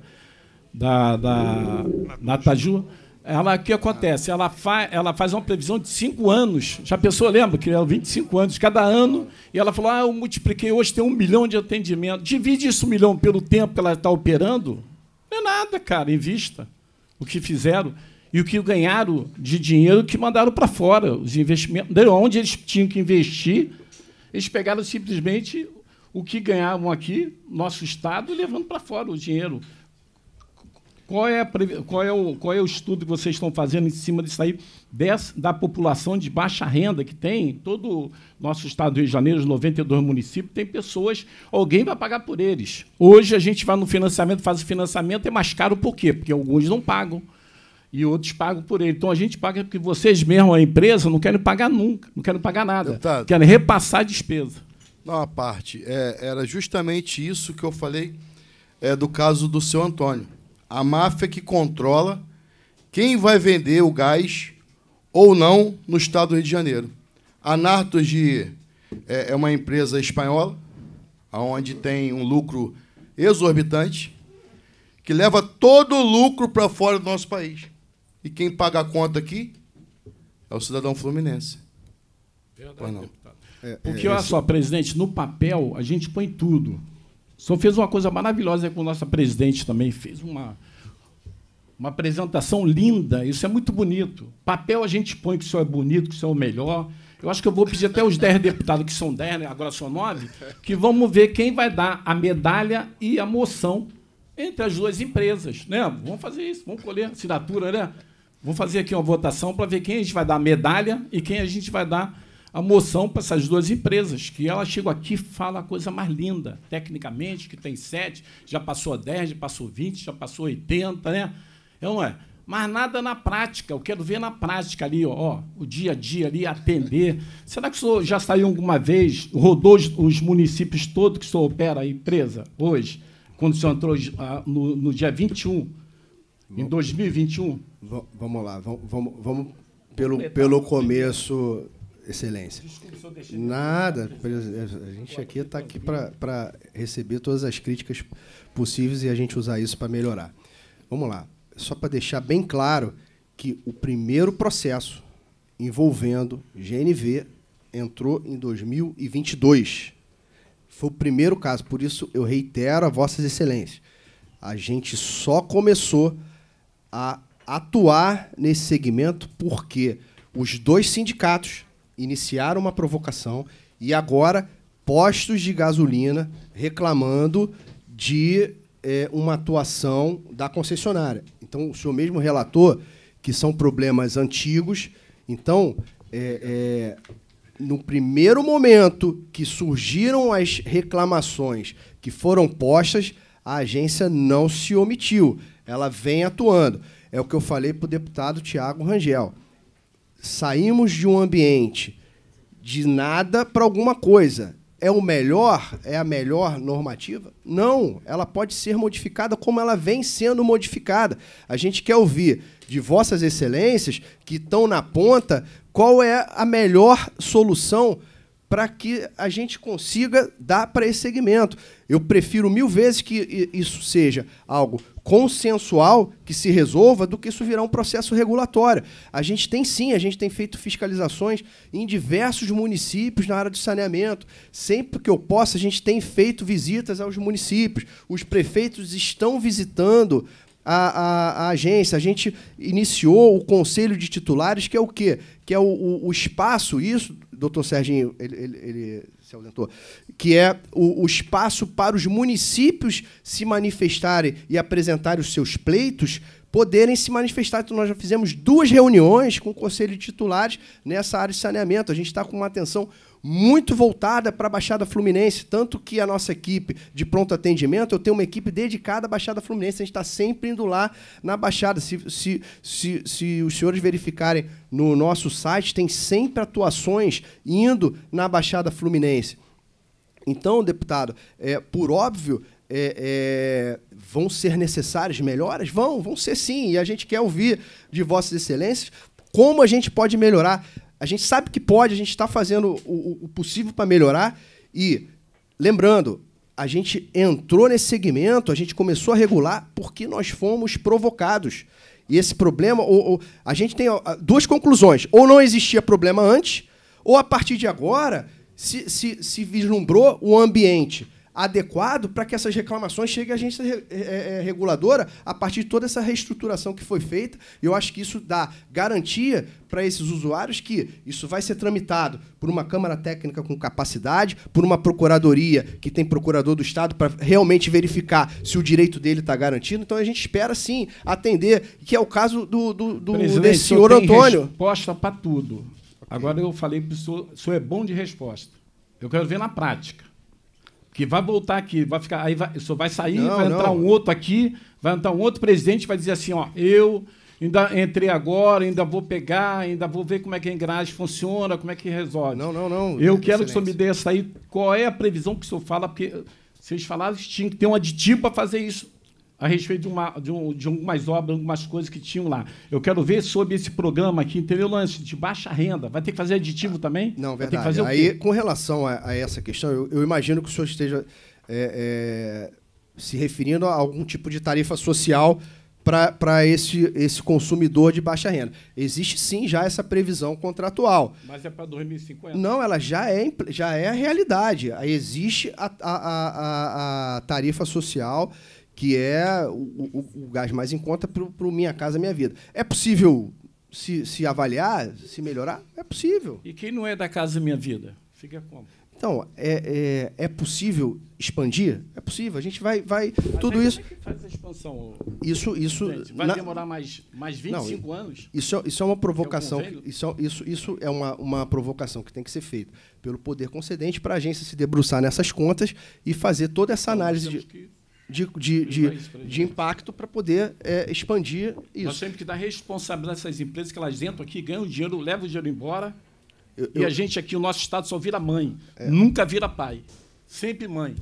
da, da Nataju ela, o que acontece? Ela, fa, ela faz uma previsão de cinco anos. Já a pessoa lembra que é era 25 anos cada ano, e ela falou: ah, eu multipliquei hoje, tem um milhão de atendimento. Divide isso um milhão pelo tempo que ela está operando. Não é nada, cara, em vista O que fizeram e o que ganharam de dinheiro que mandaram para fora, os investimentos, de onde eles tinham que investir, eles pegaram simplesmente o que ganhavam aqui, nosso Estado, levando para fora o dinheiro. Qual é, a, qual, é o, qual é o estudo que vocês estão fazendo em cima disso aí, dessa, da população de baixa renda que tem? Todo nosso estado do Rio de Janeiro, os 92 municípios, tem pessoas, alguém vai pagar por eles. Hoje a gente vai no financiamento, faz o financiamento, é mais caro por quê? Porque alguns não pagam e outros pagam por ele. Então a gente paga porque vocês mesmo, a empresa, não querem pagar nunca, não querem pagar nada, Deputado, tá querem repassar a despesa. Não, a parte, é, era justamente isso que eu falei é, do caso do seu Antônio a máfia que controla quem vai vender o gás ou não no estado do Rio de Janeiro. A Nartos de, é, é uma empresa espanhola, onde tem um lucro exorbitante, que leva todo o lucro para fora do nosso país. E quem paga a conta aqui é o cidadão fluminense. Verdade, é, Porque, é, olha só, presidente, no papel a gente põe tudo senhor fez uma coisa maravilhosa com a nossa presidente também, fez uma, uma apresentação linda, isso é muito bonito. Papel a gente põe que o senhor é bonito, que o senhor é o melhor. Eu acho que eu vou pedir até os 10 deputados, que são 10, né? agora são 9, que vamos ver quem vai dar a medalha e a moção entre as duas empresas. Né? Vamos fazer isso, vamos colher assinatura, né? Vamos fazer aqui uma votação para ver quem a gente vai dar a medalha e quem a gente vai dar a moção para essas duas empresas, que ela chegou aqui e fala a coisa mais linda, tecnicamente, que tem sete, já passou 10, já passou 20, já passou 80, né? Então, é, mas nada na prática, eu quero ver na prática ali, ó, ó o dia a dia ali, atender. Será que o senhor já saiu alguma vez, rodou os, os municípios todos que o senhor opera a empresa hoje, quando o senhor entrou ah, no, no dia 21, em 2021? V vamos lá, vamos, vamos, vamos pelo, pelo começo Excelência. Desculpa, se eu deixei Nada, a gente aqui está aqui para receber todas as críticas possíveis e a gente usar isso para melhorar. Vamos lá, só para deixar bem claro que o primeiro processo envolvendo GNV entrou em 2022. Foi o primeiro caso, por isso eu reitero a vossas excelências. A gente só começou a atuar nesse segmento porque os dois sindicatos iniciaram uma provocação e agora postos de gasolina reclamando de é, uma atuação da concessionária. Então, o senhor mesmo relatou que são problemas antigos. Então, é, é, no primeiro momento que surgiram as reclamações que foram postas, a agência não se omitiu. Ela vem atuando. É o que eu falei para o deputado Tiago Rangel saímos de um ambiente de nada para alguma coisa. É o melhor? É a melhor normativa? Não, ela pode ser modificada como ela vem sendo modificada. A gente quer ouvir de vossas excelências que estão na ponta qual é a melhor solução para que a gente consiga dar para esse segmento. Eu prefiro mil vezes que isso seja algo consensual que se resolva do que isso virar um processo regulatório. A gente tem sim, a gente tem feito fiscalizações em diversos municípios na área de saneamento. Sempre que eu posso, a gente tem feito visitas aos municípios. Os prefeitos estão visitando a, a, a, agência. A gente iniciou o conselho de titulares, que é o quê? Que é o, o, o espaço, isso, doutor Serginho, ele, ele, ele se ausentou, que é o, o espaço para os municípios se manifestarem e apresentarem os seus pleitos, poderem se manifestar. Então, nós já fizemos duas reuniões com o Conselho de Titulares nessa área de saneamento. A gente está com uma atenção muito voltada para a Baixada Fluminense, tanto que a nossa equipe de pronto atendimento, eu tenho uma equipe dedicada à Baixada Fluminense, a gente está sempre indo lá na Baixada. Se, se, se, se os senhores verificarem no nosso site, tem sempre atuações indo na Baixada Fluminense. Então, deputado, é, por óbvio, é, é, vão ser necessárias melhoras? Vão, vão ser sim, e a gente quer ouvir de vossas excelências como a gente pode melhorar a gente sabe que pode, a gente está fazendo o, o possível para melhorar. E, lembrando, a gente entrou nesse segmento, a gente começou a regular porque nós fomos provocados. E esse problema, ou, ou, a gente tem duas conclusões: ou não existia problema antes, ou a partir de agora se, se, se vislumbrou o ambiente adequado para que essas reclamações cheguem à agência é, é, é, reguladora a partir de toda essa reestruturação que foi feita. Eu acho que isso dá garantia para esses usuários que isso vai ser tramitado por uma Câmara Técnica com capacidade, por uma Procuradoria que tem procurador do Estado para realmente verificar se o direito dele está garantido. Então a gente espera sim atender, que é o caso do, do, do desse senhor Antônio. Resposta para tudo. Agora eu falei para o senhor, o senhor é bom de resposta. Eu quero ver na prática que vai voltar aqui, vai ficar, aí vai, só vai sair, não, vai não. entrar um outro aqui, vai entrar um outro presidente, vai dizer assim, ó, eu ainda entrei agora, ainda vou pegar, ainda vou ver como é que a engrenagem funciona, como é que resolve. Não, não, não. Eu quero que o senhor me dê essa aí, qual é a previsão que o senhor fala, porque vocês falaram que tinha que ter um aditivo para fazer isso a respeito de, uma, de, um, de algumas obras, algumas coisas que tinham lá. Eu quero ver sobre esse programa aqui, entendeu, Lance? De baixa renda. Vai ter que fazer aditivo ah, também? Não, verdade. Vai ter que fazer Aí, com relação a, a essa questão, eu, eu, imagino que o senhor esteja é, é, se referindo a algum tipo de tarifa social para esse, esse consumidor de baixa renda. Existe sim já essa previsão contratual. Mas é para 2050? Não, ela já é, já é a realidade. Existe a, a, a, a tarifa social que é o, o, o gás mais em conta para o Minha Casa Minha Vida. É possível se, se avaliar, se melhorar? É possível. E quem não é da Casa Minha Vida? Fica como? Então, é, é, é, possível expandir? É possível. A gente vai. vai Mas tudo é isso. Como é que faz a expansão? Isso. isso vai na... demorar mais, mais 25 não, anos? Isso, é, isso é uma provocação. É isso, isso, isso é uma, uma provocação que tem que ser feita pelo poder concedente para a agência se debruçar nessas contas e fazer toda essa então, análise de. Que de, de, de, de impacto para poder é, expandir isso. Nós temos que dar responsabilidade a essas empresas que elas entram aqui, ganham dinheiro, levam o dinheiro embora. Eu, eu... E a gente aqui, o nosso Estado só vira mãe, é. nunca vira pai. Sempre mãe.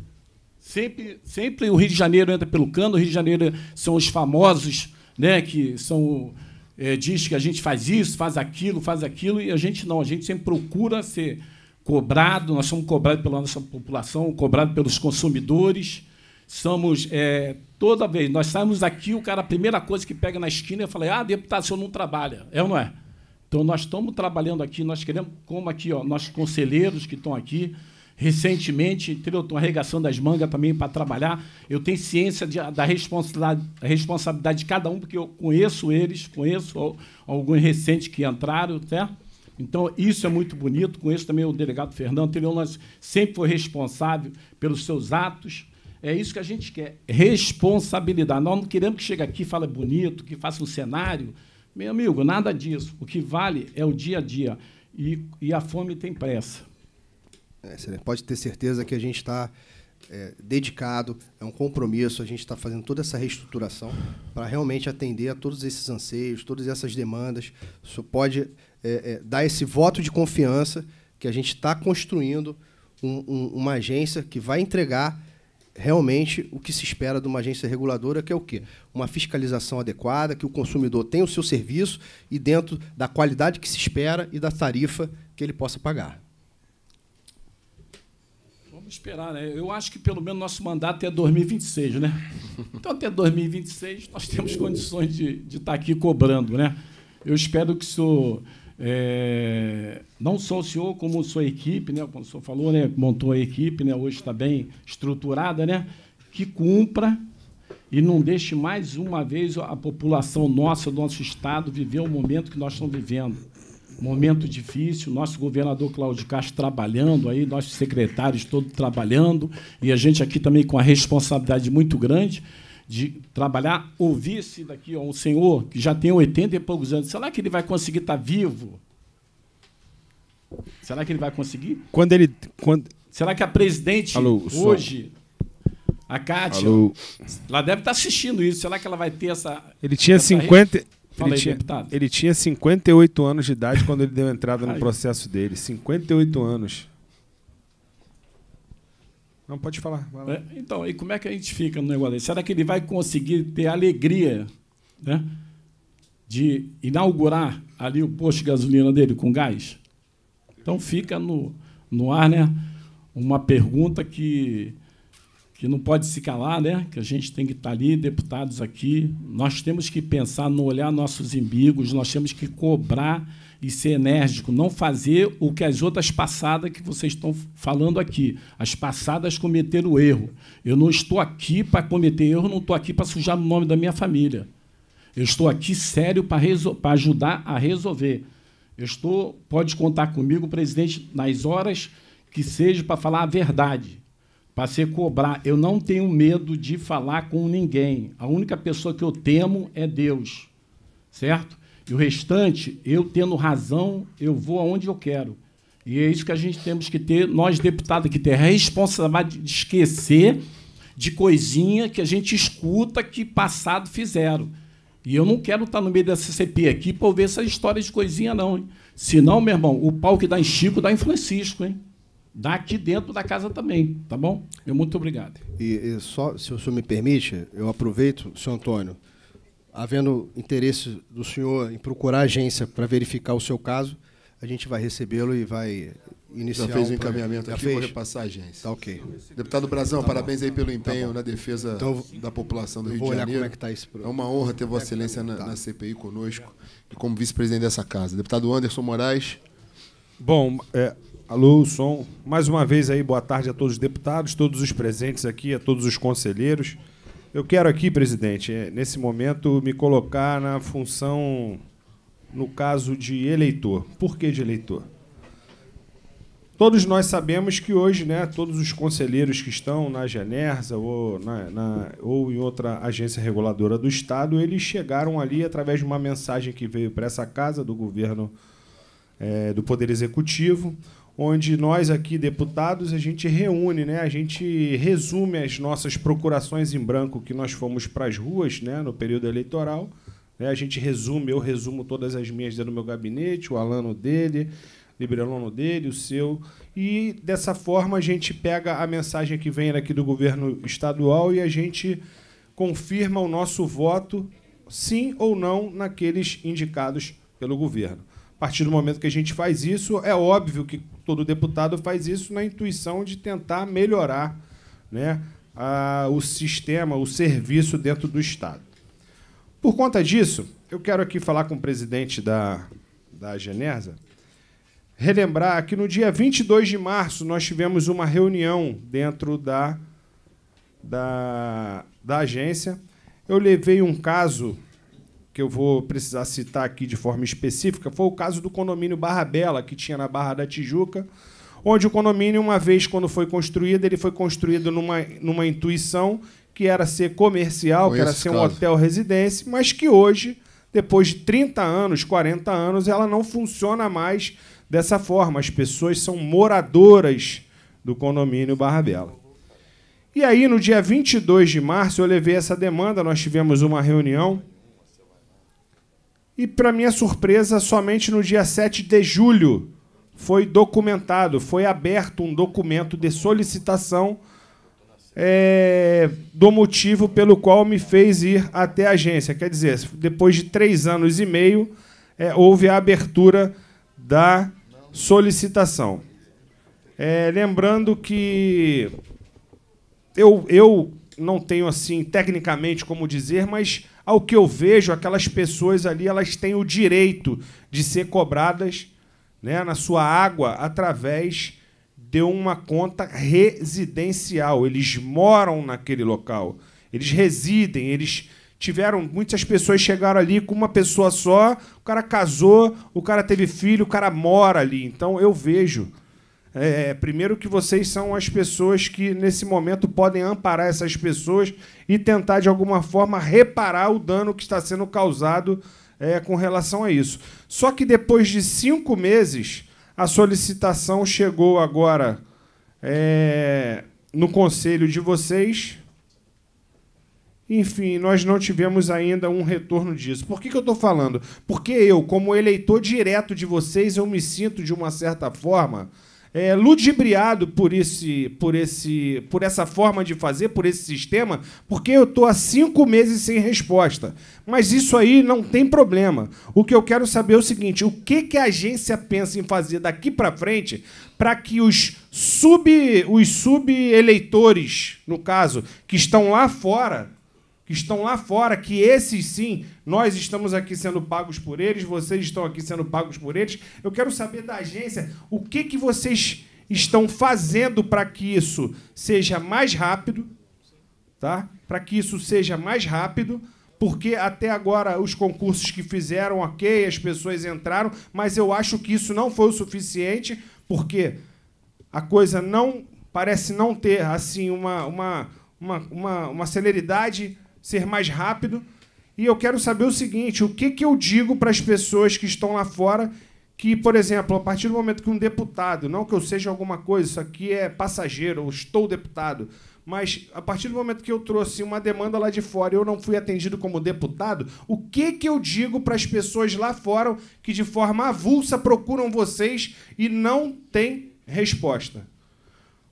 Sempre, sempre o Rio de Janeiro entra pelo cano, o Rio de Janeiro são os famosos, né, que são é, diz que a gente faz isso, faz aquilo, faz aquilo, e a gente não, a gente sempre procura ser cobrado, nós somos cobrados pela nossa população, cobrados pelos consumidores, Somos, é, toda vez, nós saímos daqui, o cara, a primeira coisa que pega na esquina, eu falei, ah, deputado, o senhor não trabalha. É ou não é? Então, nós estamos trabalhando aqui, nós queremos, como aqui, ó, nossos conselheiros que estão aqui, recentemente, entendeu? Estou arregaçando as mangas também para trabalhar. Eu tenho ciência de, da responsabilidade, responsabilidade de cada um, porque eu conheço eles, conheço alguns recentes que entraram, certo? Então, isso é muito bonito. Conheço também o delegado Fernando. Ele nós sempre foi responsável pelos seus atos, é isso que a gente quer, responsabilidade. Nós não queremos que chegue aqui, fale bonito, que faça um cenário. Meu amigo, nada disso. O que vale é o dia a dia. E, e a fome tem pressa. É, você pode ter certeza que a gente está é, dedicado, é um compromisso, a gente está fazendo toda essa reestruturação para realmente atender a todos esses anseios, todas essas demandas. Isso pode é, é, dar esse voto de confiança que a gente está construindo um, um, uma agência que vai entregar realmente o que se espera de uma agência reguladora, que é o quê? Uma fiscalização adequada, que o consumidor tenha o seu serviço e dentro da qualidade que se espera e da tarifa que ele possa pagar. Vamos esperar, né? Eu acho que pelo menos nosso mandato é 2026, né? Então até 2026 nós temos condições de, de estar tá aqui cobrando, né? Eu espero que o senhor é, não só o senhor, como sua equipe, né, como o senhor falou, né, montou a equipe, né, hoje está bem estruturada, né, que cumpra e não deixe mais uma vez a população nossa, do nosso Estado, viver o momento que nós estamos vivendo. Momento difícil, nosso governador Cláudio Castro trabalhando aí, nossos secretários todos trabalhando, e a gente aqui também com a responsabilidade muito grande de trabalhar, ouvisse daqui ó, um senhor que já tem 80 e poucos anos, será que ele vai conseguir estar tá vivo? Será que ele vai conseguir? Quando ele. Quando... Será que a presidente Alô, hoje, a Kátia, Alô. ela deve estar tá assistindo isso. Será que ela vai ter essa. Ele tinha essa 50. Ele, aí, tinha, ele tinha 58 anos de idade quando ele deu entrada no processo dele. 58 anos. Não pode falar. É, então, e como é que a gente fica no negócio Será que ele vai conseguir ter a alegria né, de inaugurar ali o posto de gasolina dele com gás? Então fica no, no ar né, uma pergunta que, que não pode se calar, né, que a gente tem que estar tá ali, deputados aqui. Nós temos que pensar no olhar nossos inimigos, nós temos que cobrar e ser enérgico, não fazer o que as outras passadas que vocês estão falando aqui. As passadas cometeram o erro. Eu não estou aqui para cometer erro, não estou aqui para sujar o nome da minha família. Eu estou aqui sério para ajudar a resolver. Eu estou, pode contar comigo, presidente, nas horas que seja para falar a verdade, para ser cobrar. Eu não tenho medo de falar com ninguém. A única pessoa que eu temo é Deus, certo? E o restante, eu tendo razão, eu vou aonde eu quero. E é isso que a gente temos que ter, nós deputados, que ter a responsabilidade de esquecer de coisinha que a gente escuta que passado fizeram. E eu não quero estar no meio dessa CP aqui para ver essa história de coisinha, não. Hein? Senão, meu irmão, o pau que dá em Chico dá em Francisco, hein? Dá aqui dentro da casa também, tá bom? Eu muito obrigado. E, e só, se o senhor me permite, eu aproveito, senhor Antônio, havendo interesse do senhor em procurar a agência para verificar o seu caso, a gente vai recebê-lo e vai iniciar. Já fez o um encaminhamento aqui, fez? vou repassar a agência. Tá ok. Deputado Brazão, tá parabéns aí pelo tá empenho tá na defesa então, da população do Rio de Janeiro. Como é, que tá esse problema. é uma honra ter Vossa é tá? Excelência na, tá. na CPI conosco e como vice-presidente dessa casa. Deputado Anderson Moraes. Bom, é, alô, som. Mais uma vez aí, boa tarde a todos os deputados, todos os presentes aqui, a todos os conselheiros. Eu quero aqui, presidente, eh, nesse momento, me colocar na função, no caso de eleitor. Por que de eleitor? Todos nós sabemos que hoje, né, todos os conselheiros que estão na Genersa ou, na, na, ou em outra agência reguladora do Estado, eles chegaram ali através de uma mensagem que veio para essa casa do governo é, do Poder Executivo, onde nós aqui, deputados, a gente reúne, né? a gente resume as nossas procurações em branco que nós fomos para as ruas né? no período eleitoral. Né? A gente resume, eu resumo todas as minhas dentro do meu gabinete, o Alano dele, o dele, o seu. E dessa forma a gente pega a mensagem que vem aqui do governo estadual e a gente confirma o nosso voto, sim ou não, naqueles indicados pelo governo. A partir do momento que a gente faz isso, é óbvio que todo deputado faz isso na intuição de tentar melhorar né, a, o sistema, o serviço dentro do Estado. Por conta disso, eu quero aqui falar com o presidente da, da Genersa, relembrar que no dia 22 de março nós tivemos uma reunião dentro da, da, da agência. Eu levei um caso que eu vou precisar citar aqui de forma específica, foi o caso do condomínio Barra Bela, que tinha na Barra da Tijuca, onde o condomínio, uma vez quando foi construído, ele foi construído numa, numa intuição que era ser comercial, que era ser um hotel residência, mas que hoje, depois de 30 anos, 40 anos, ela não funciona mais dessa forma. As pessoas são moradoras do condomínio Barra Bela. E aí, no dia 22 de março, eu levei essa demanda, nós tivemos uma reunião e, para minha surpresa, somente no dia 7 de julho foi documentado, foi aberto um documento de solicitação é, do motivo pelo qual me fez ir até a agência. Quer dizer, depois de três anos e meio, é, houve a abertura da solicitação. É, lembrando que eu, eu não tenho assim tecnicamente como dizer, mas ao que eu vejo, aquelas pessoas ali, elas têm o direito de ser cobradas né, na sua água através de uma conta residencial. Eles moram naquele local, eles residem, eles tiveram muitas pessoas chegaram ali com uma pessoa só, o cara casou, o cara teve filho, o cara mora ali. Então eu vejo é, é, primeiro que vocês são as pessoas que, nesse momento, podem amparar essas pessoas e tentar, de alguma forma, reparar o dano que está sendo causado é, com relação a isso. Só que depois de cinco meses, a solicitação chegou agora é, no conselho de vocês. Enfim, nós não tivemos ainda um retorno disso. Por que, que eu estou falando? Porque eu, como eleitor direto de vocês, eu me sinto, de uma certa forma, é, ludibriado por esse, por esse, por essa forma de fazer, por esse sistema, porque eu estou há cinco meses sem resposta. Mas isso aí não tem problema. O que eu quero saber é o seguinte: o que, que a agência pensa em fazer daqui para frente para que os sub, os sub eleitores, no caso, que estão lá fora que estão lá fora, que esses sim, nós estamos aqui sendo pagos por eles, vocês estão aqui sendo pagos por eles. Eu quero saber da agência o que, que vocês estão fazendo para que isso seja mais rápido, tá? Para que isso seja mais rápido, porque até agora os concursos que fizeram, ok, as pessoas entraram, mas eu acho que isso não foi o suficiente, porque a coisa não parece não ter assim uma, uma, uma, uma, uma celeridade ser mais rápido. E eu quero saber o seguinte: o que, que eu digo para as pessoas que estão lá fora que, por exemplo, a partir do momento que um deputado, não que eu seja alguma coisa, isso aqui é passageiro, estou deputado, mas a partir do momento que eu trouxe uma demanda lá de fora e eu não fui atendido como deputado, o que que eu digo para as pessoas lá fora que de forma avulsa procuram vocês e não têm resposta?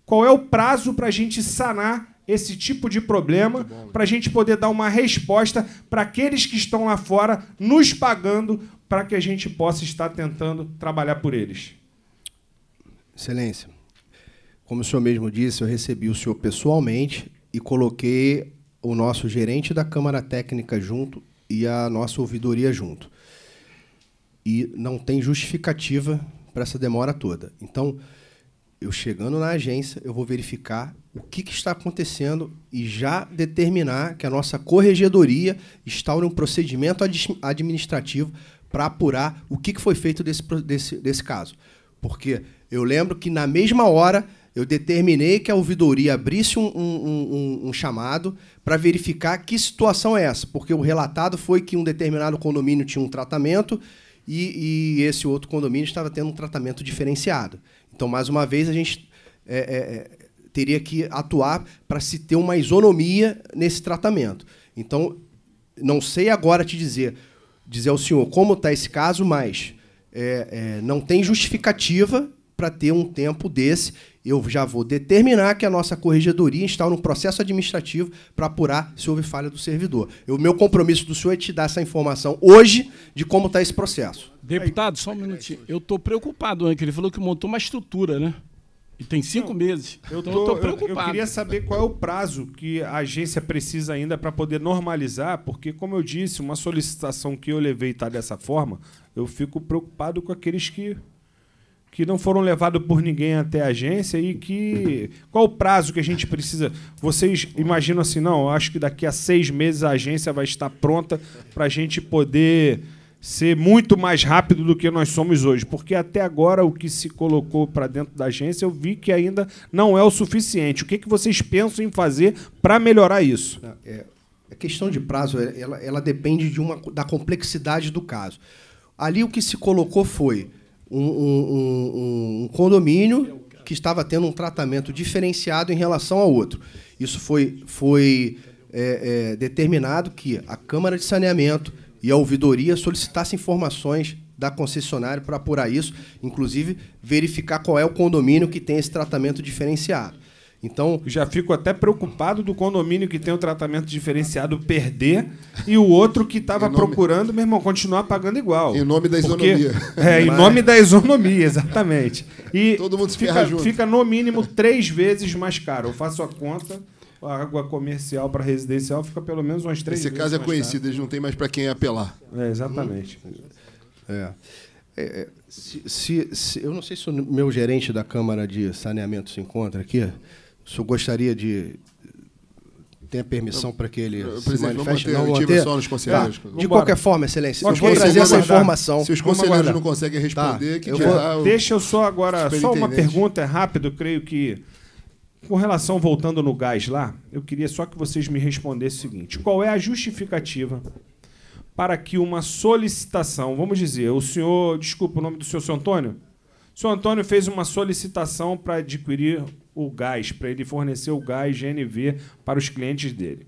Qual é o prazo para a gente sanar esse tipo de problema para a gente poder dar uma resposta para aqueles que estão lá fora nos pagando para que a gente possa estar tentando trabalhar por eles. Excelência, como o senhor mesmo disse, eu recebi o senhor pessoalmente e coloquei o nosso gerente da Câmara Técnica junto e a nossa ouvidoria junto. E não tem justificativa para essa demora toda. Então, eu chegando na agência, eu vou verificar o que, que, está acontecendo e já determinar que a nossa corregedoria instaure um procedimento administrativo para apurar o que, que foi feito desse, desse, desse caso. Porque eu lembro que na mesma hora eu determinei que a ouvidoria abrisse um, um, um, um chamado para verificar que situação é essa, porque o relatado foi que um determinado condomínio tinha um tratamento e, e esse outro condomínio estava tendo um tratamento diferenciado. Então, mais uma vez, a gente é, é, é teria que atuar para se ter uma isonomia nesse tratamento. Então, não sei agora te dizer, dizer ao senhor como está esse caso, mas é, é, não tem justificativa para ter um tempo desse. Eu já vou determinar que a nossa corregedoria está no processo administrativo para apurar se houve falha do servidor. O meu compromisso do senhor é te dar essa informação hoje de como está esse processo. Deputado, só um minutinho. Eu estou preocupado, né? Que ele falou que montou uma estrutura, né? E tem cinco não, meses. Eu então tô, eu tô preocupado. Eu, eu, queria saber qual é o prazo que a agência precisa ainda para poder normalizar, porque, como eu disse, uma solicitação que eu levei está dessa forma, eu fico preocupado com aqueles que, que não foram levados por ninguém até a agência e que. Qual é o prazo que a gente precisa? Vocês imaginam assim, não, eu acho que daqui a seis meses a agência vai estar pronta para a gente poder ser muito mais rápido do que nós somos hoje, porque até agora o que se colocou para dentro da agência eu vi que ainda não é o suficiente. O que, que vocês pensam em fazer para melhorar isso? É, é, a questão de prazo é, ela, ela depende de uma, da complexidade do caso. Ali o que se colocou foi um, um, um, um condomínio que estava tendo um tratamento diferenciado em relação ao outro. Isso foi, foi é, é, determinado que a Câmara de Saneamento e a ouvidoria solicitasse informações da concessionária para apurar isso, inclusive verificar qual é o condomínio que tem esse tratamento diferenciado. Então, já fico até preocupado do condomínio que tem o tratamento diferenciado perder e o outro que estava procurando, meu irmão, continuar pagando igual. Em nome da isonomia. Porque, é, em Mas... nome da isonomia, exatamente. E Todo mundo se fica, fica no mínimo três vezes mais caro. Eu faço a conta a água comercial para residencial fica pelo menos umas três Esse caso é conhecido, eles não têm mais para quem apelar. É, exatamente. É. é. É, se, se, se, eu não sei se o meu gerente da Câmara de Saneamento se encontra aqui. Se eu gostaria de tem a permissão para que ele Presidente, se manifeste. Vamos manter, não, tá. vamos manter. Tá. De qualquer forma, excelência, eu vou trazer essa informação. Se os conselheiros não conseguem tá. responder, tá. eu vou... É? Deixa eu só agora, só uma pergunta, é rápido, creio que com relação, voltando no gás lá, eu queria só que vocês me respondessem o seguinte: qual é a justificativa para que uma solicitação, vamos dizer, o senhor, desculpa o nome do senhor, senhor Antônio? O senhor Antônio fez uma solicitação para adquirir o gás, para ele fornecer o gás GNV para os clientes dele.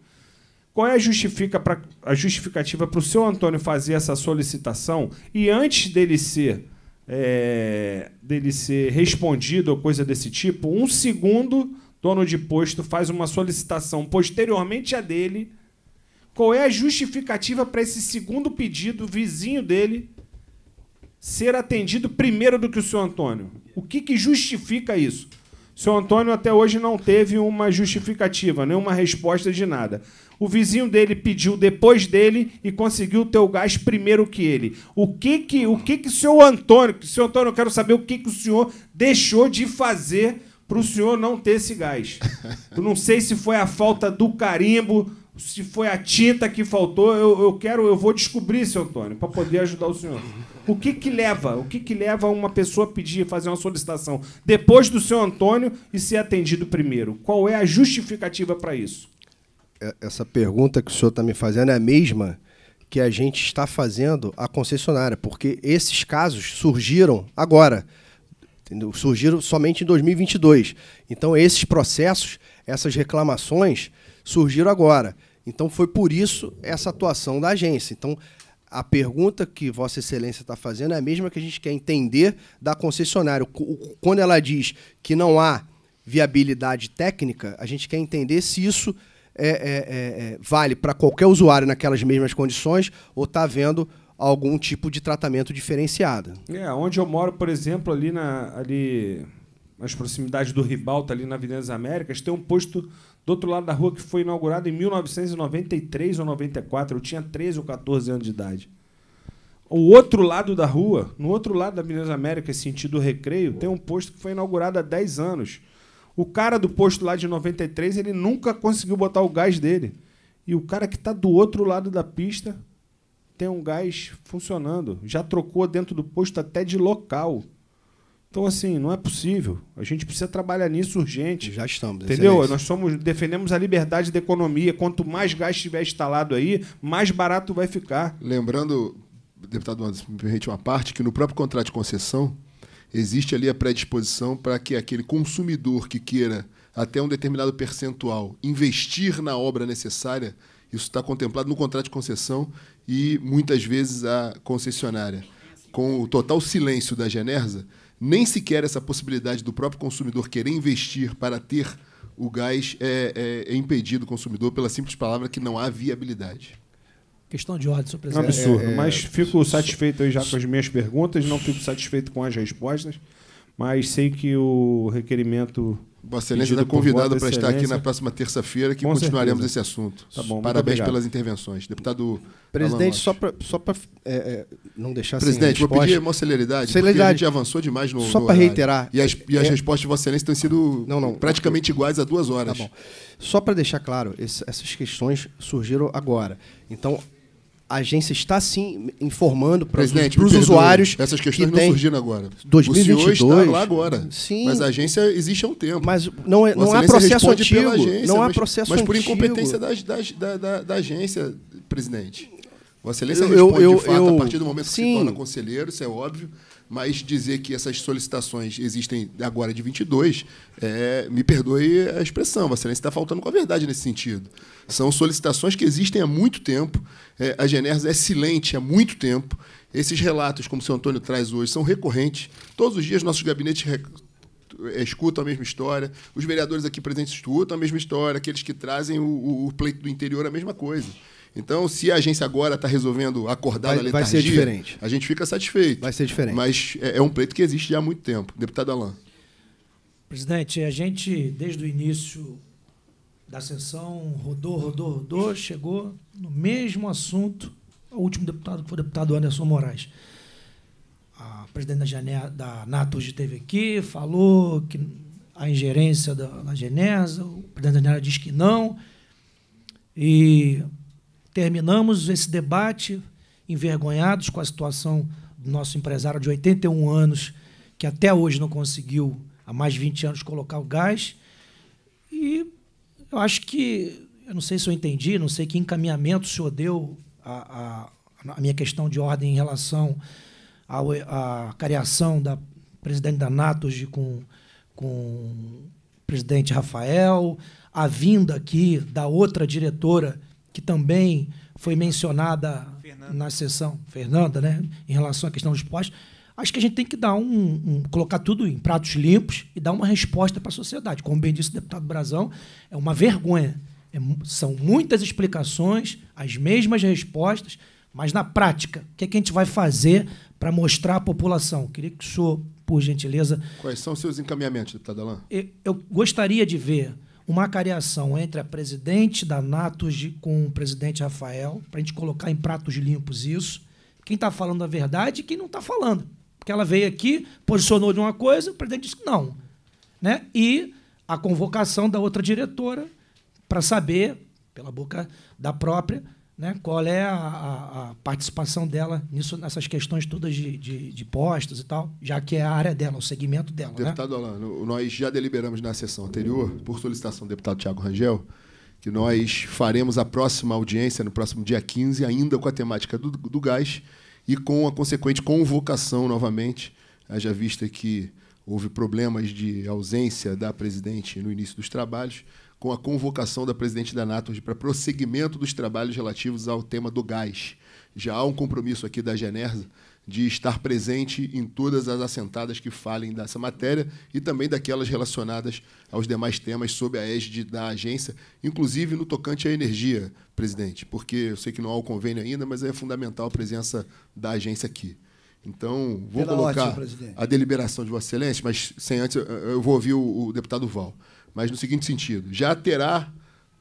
Qual é a, justifica pra, a justificativa para o senhor Antônio fazer essa solicitação e antes dele ser é, dele ser respondido ou coisa desse tipo, um segundo dono de posto faz uma solicitação posteriormente à dele, qual é a justificativa para esse segundo pedido vizinho dele ser atendido primeiro do que o senhor Antônio? O que, que justifica isso? Seu senhor Antônio até hoje não teve uma justificativa, nenhuma resposta de nada. O vizinho dele pediu depois dele e conseguiu o teu gás primeiro que ele. O que que o que que senhor Antônio, senhor Antônio, eu quero saber o que que o senhor deixou de fazer para o senhor não ter esse gás. Eu não sei se foi a falta do carimbo, se foi a tinta que faltou. Eu, eu quero, eu vou descobrir, seu Antônio, para poder ajudar o senhor. O que que leva? O que que leva uma pessoa a pedir, fazer uma solicitação depois do seu Antônio e ser atendido primeiro? Qual é a justificativa para isso? É, essa pergunta que o senhor está me fazendo é a mesma que a gente está fazendo à concessionária, porque esses casos surgiram agora. Entendeu? Surgiram somente em 2022. Então, esses processos, essas reclamações, surgiram agora. Então, foi por isso essa atuação da agência. Então, a pergunta que Vossa Excelência está fazendo é a mesma que a gente quer entender da concessionária. Quando ela diz que não há viabilidade técnica, a gente quer entender se isso é, é, é, é vale para qualquer usuário naquelas mesmas condições ou está havendo algum tipo de tratamento diferenciado. É, onde eu moro, por exemplo, ali na ali nas proximidades do Ribalta, tá ali na Avenida das Américas, tem um posto do outro lado da rua que foi inaugurado em 1993 ou 94. Eu tinha 13 ou 14 anos de idade. O outro lado da rua, no outro lado da Avenida das Américas, sentido recreio, tem um posto que foi inaugurado há 10 anos. O cara do posto lá de 93, ele nunca conseguiu botar o gás dele. E o cara que está do outro lado da pista tem um gás funcionando. Já trocou dentro do posto até de local. Então, assim, não é possível. A gente precisa trabalhar nisso urgente. Já estamos. Entendeu? Excelência. Nós somos, defendemos a liberdade da economia. Quanto mais gás estiver instalado aí, mais barato vai ficar. Lembrando, deputado Anderson, me permite uma parte, que no próprio contrato de concessão existe ali a predisposição para que aquele consumidor que queira, até um determinado percentual, investir na obra necessária, isso está contemplado no contrato de concessão e muitas vezes a concessionária. Com o total silêncio da Genersa, nem sequer essa possibilidade do próprio consumidor querer investir para ter o gás é, é, é impedido o consumidor pela simples palavra que não há viabilidade. Questão de ordem, senhor é presidente. Um absurdo, é, é, mas fico satisfeito já com as minhas perguntas, não fico satisfeito com as respostas, mas sei que o requerimento Vossa Excelência está convidado para estar aqui na próxima terça-feira, que Com continuaremos certeza. esse assunto. Tá bom, Parabéns pelas intervenções. Deputado. Presidente, só para só é, é, não deixar Presidente, vou pedir uma celeridade, celeridade. a gente avançou demais no. Só para reiterar. E as, e as é, respostas de Vossa Excelência têm sido não, não, praticamente iguais a duas horas. Tá bom. Só para deixar claro, esse, essas questões surgiram agora. Então, a agência está sim informando para os usuários. Essas questões que não surgindo agora. 2022. O senhor está lá agora. Sim. Mas a agência existe há um tempo. Mas não, é. não há processo antigo. Agência, não há mas, processo mas, antigo. Mas por incompetência da, da, da, agência, presidente. Vossa Excelência eu, responde eu, eu, de fato eu, a partir do momento sim. que se torna conselheiro, isso é óbvio mas dizer que essas solicitações existem agora de 22, é, me perdoe a expressão, Vossa Excelência está faltando com a verdade nesse sentido. São solicitações que existem há muito tempo, é, a Geners é silente há muito tempo, esses relatos, como o seu Antônio traz hoje, são recorrentes. Todos os dias nossos gabinetes é, escutam a mesma história, os vereadores aqui presentes escutam a mesma história, aqueles que trazem o, o pleito do interior, a mesma coisa. Então, se a agência agora está resolvendo acordar vai, da letargia, vai ser diferente. a gente fica satisfeito. Vai ser diferente. Mas é, é um pleito que existe já há muito tempo. Deputado Alain. Presidente, a gente, desde o início da sessão, rodou, rodou, rodou, chegou no mesmo assunto, o último deputado, que foi o deputado Anderson Moraes. A presidente da, Gene... da NATO hoje esteve aqui, falou que a ingerência da, da Genesa, o presidente da Genesa disse que não, e terminamos esse debate envergonhados com a situação do nosso empresário de 81 anos, que até hoje não conseguiu, há mais de 20 anos, colocar o gás. E eu acho que, eu não sei se eu entendi, não sei que encaminhamento o senhor deu à, minha questão de ordem em relação à cariação da presidente da NATO hoje com, com o presidente Rafael, a vinda aqui da outra diretora que também foi mencionada Fernanda. na sessão, Fernanda, né, em relação à questão dos postos, acho que a gente tem que dar um, um colocar tudo em pratos limpos e dar uma resposta para a sociedade. Como bem disse o deputado Brazão, é uma vergonha. É, são muitas explicações, as mesmas respostas, mas na prática, o que, é que a gente vai fazer para mostrar à população? queria que o senhor, por gentileza. Quais são os seus encaminhamentos, deputado Alain? Eu, eu gostaria de ver uma cariação entre a presidente da Natos com o presidente Rafael, para a gente colocar em pratos limpos isso. Quem está falando a verdade e quem não está falando. Porque ela veio aqui, posicionou de uma coisa, o presidente disse não. Né? E a convocação da outra diretora para saber, pela boca da própria, né, qual é a, a, a, participação dela nisso, nessas questões todas de, de, de, postos e tal, já que é a área dela, o segmento dela. Né? Deputado né? Alano, nós já deliberamos na sessão anterior, por solicitação do deputado Tiago Rangel, que nós faremos a próxima audiência, no próximo dia 15, ainda com a temática do, do gás e com a consequente convocação novamente, haja vista que houve problemas de ausência da presidente no início dos trabalhos com a convocação da presidente da NATO para prosseguimento dos trabalhos relativos ao tema do gás. Já há um compromisso aqui da Genersa de estar presente em todas as assentadas que falem dessa matéria e também daquelas relacionadas aos demais temas sob a égide da agência, inclusive no tocante à energia, presidente, porque eu sei que não há o convênio ainda, mas é fundamental a presença da agência aqui. Então, vou Pela colocar ótima, a deliberação de Vossa Excelência, mas sem antes eu vou ouvir o, o deputado Val mas no seguinte sentido: já terá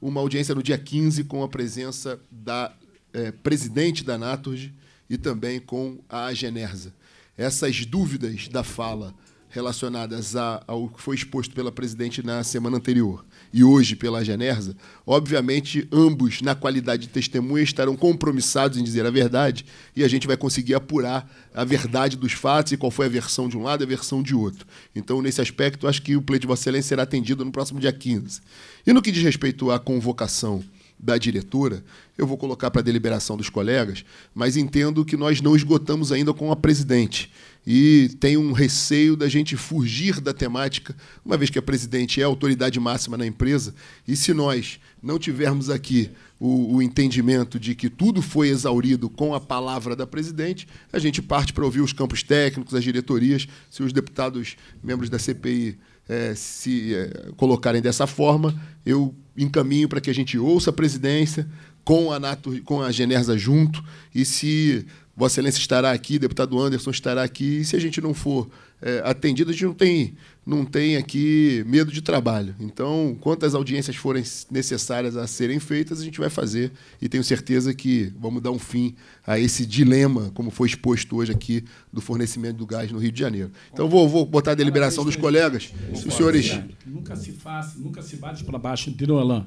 uma audiência no dia 15 com a presença da é, presidente da Naturg e também com a Genersa. Essas dúvidas da fala relacionadas a, ao que foi exposto pela presidente na semana anterior e hoje pela Genersa, obviamente ambos, na qualidade de testemunha, estarão compromissados em dizer a verdade e a gente vai conseguir apurar a verdade dos fatos e qual foi a versão de um lado e a versão de outro. Então, nesse aspecto, acho que o pleito de Vossa Excelência será atendido no próximo dia 15. E no que diz respeito à convocação da diretora, eu vou colocar para deliberação dos colegas, mas entendo que nós não esgotamos ainda com a presidente e tem um receio da gente fugir da temática, uma vez que a presidente é a autoridade máxima na empresa, e se nós não tivermos aqui o, o entendimento de que tudo foi exaurido com a palavra da presidente, a gente parte para ouvir os campos técnicos, as diretorias, se os deputados, membros da CPI, é, eh, se é, colocarem dessa forma, eu encaminho para que a gente ouça a presidência com a, Nato, com a Genersa junto e se Vossa Excelência estará aqui, deputado Anderson estará aqui, e se a gente não for é, atendido, a gente não tem, não tem aqui medo de trabalho. Então, quantas audiências forem necessárias a serem feitas, a gente vai fazer e tenho certeza que vamos dar um fim a esse dilema, como foi exposto hoje aqui, do fornecimento do gás no Rio de Janeiro. Então, vou, vou botar a deliberação dos colegas. Os senhores. Nunca se faz, nunca se bate para baixo, entendeu, Alain.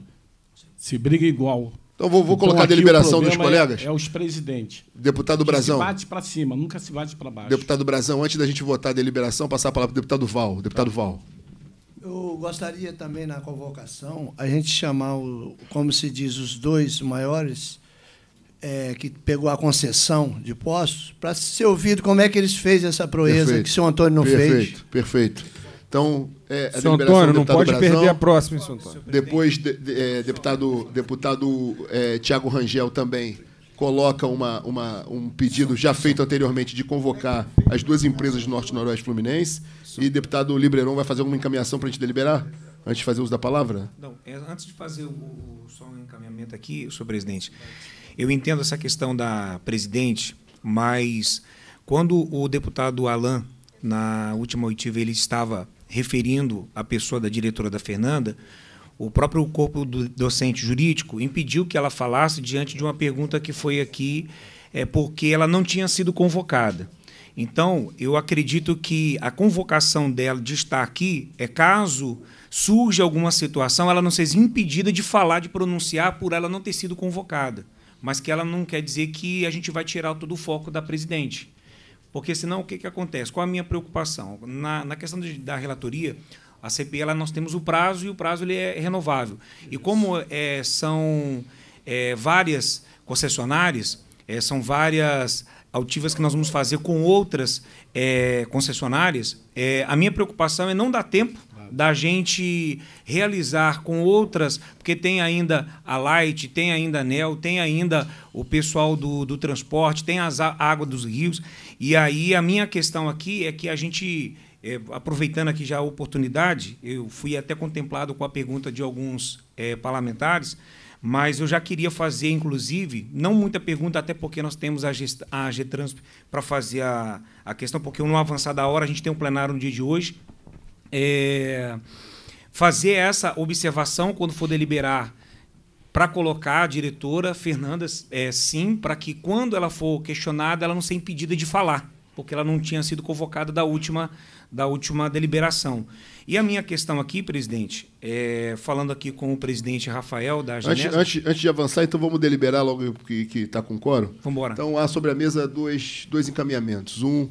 Se briga igual. Então vou, vou então, colocar então, a deliberação dos é- colegas. É, é os presidentes. Deputado Brazão. Se bate para cima, nunca se bate para baixo. Deputado Brazão, antes da gente votar a deliberação, passar a palavra para o deputado Val. Deputado tá. Val. Eu gostaria também, na convocação, a gente chamar, o, como se diz, os dois maiores é, que pegou a concessão de postos, para ser ouvido como é que eles fez essa proeza perfeito. que o senhor Antônio não perfeito, fez. Perfeito, perfeito. Então, é, a São Antônio, não pode Brazão, perder a próxima, São Antônio. Depois, de, de, é, deputado, deputado é, Tiago Rangel também coloca uma, uma, um pedido já feito anteriormente de convocar as duas empresas do Norte e Noroeste Fluminense. E deputado Libreron vai fazer alguma encaminhação para a gente deliberar? Antes de fazer uso da palavra? Não, é, antes de fazer o, o, só um encaminhamento aqui, senhor presidente. Eu entendo essa questão da presidente, mas quando o deputado Alain, na última oitiva, ele estava referindo a pessoa da diretora da Fernanda, o próprio corpo do docente jurídico impediu que ela falasse diante de uma pergunta que foi aqui, é, porque ela não tinha sido convocada. Então, eu acredito que a convocação dela de estar aqui é caso surja alguma situação, ela não seja impedida de falar, de pronunciar por ela não ter sido convocada. Mas que ela não quer dizer que a gente vai tirar todo o foco da presidente. Porque senão o que, que acontece? Qual a minha preocupação? Na, na questão de, da relatoria, a CPI ela, nós temos o prazo e o prazo ele é renovável. Isso. E como é, são é, várias concessionárias, é, são várias altivas que nós vamos fazer com outras é, concessionárias, é, a minha preocupação é não dar tempo da gente realizar com outras, porque tem ainda a Light, tem ainda a NEL, tem ainda o pessoal do, do transporte, tem as, a água dos rios. E aí a minha questão aqui é que a gente, é, aproveitando aqui já a oportunidade, eu fui até contemplado com a pergunta de alguns é, parlamentares, mas eu já queria fazer, inclusive, não muita pergunta, até porque nós temos a, gest- a Getrans para fazer a, a questão, porque no avançar da hora a gente tem um plenário no dia de hoje, é, fazer essa observação quando for deliberar para colocar a diretora Fernanda é, sim, para que quando ela for questionada, ela não seja impedida de falar, porque ela não tinha sido convocada da última, da última deliberação. E a minha questão aqui, presidente, é, falando aqui com o presidente Rafael da Agência. Antes, antes, antes, de avançar, então vamos deliberar logo que está com coro? Vamos embora. Então há sobre a mesa dois, dois encaminhamentos. Um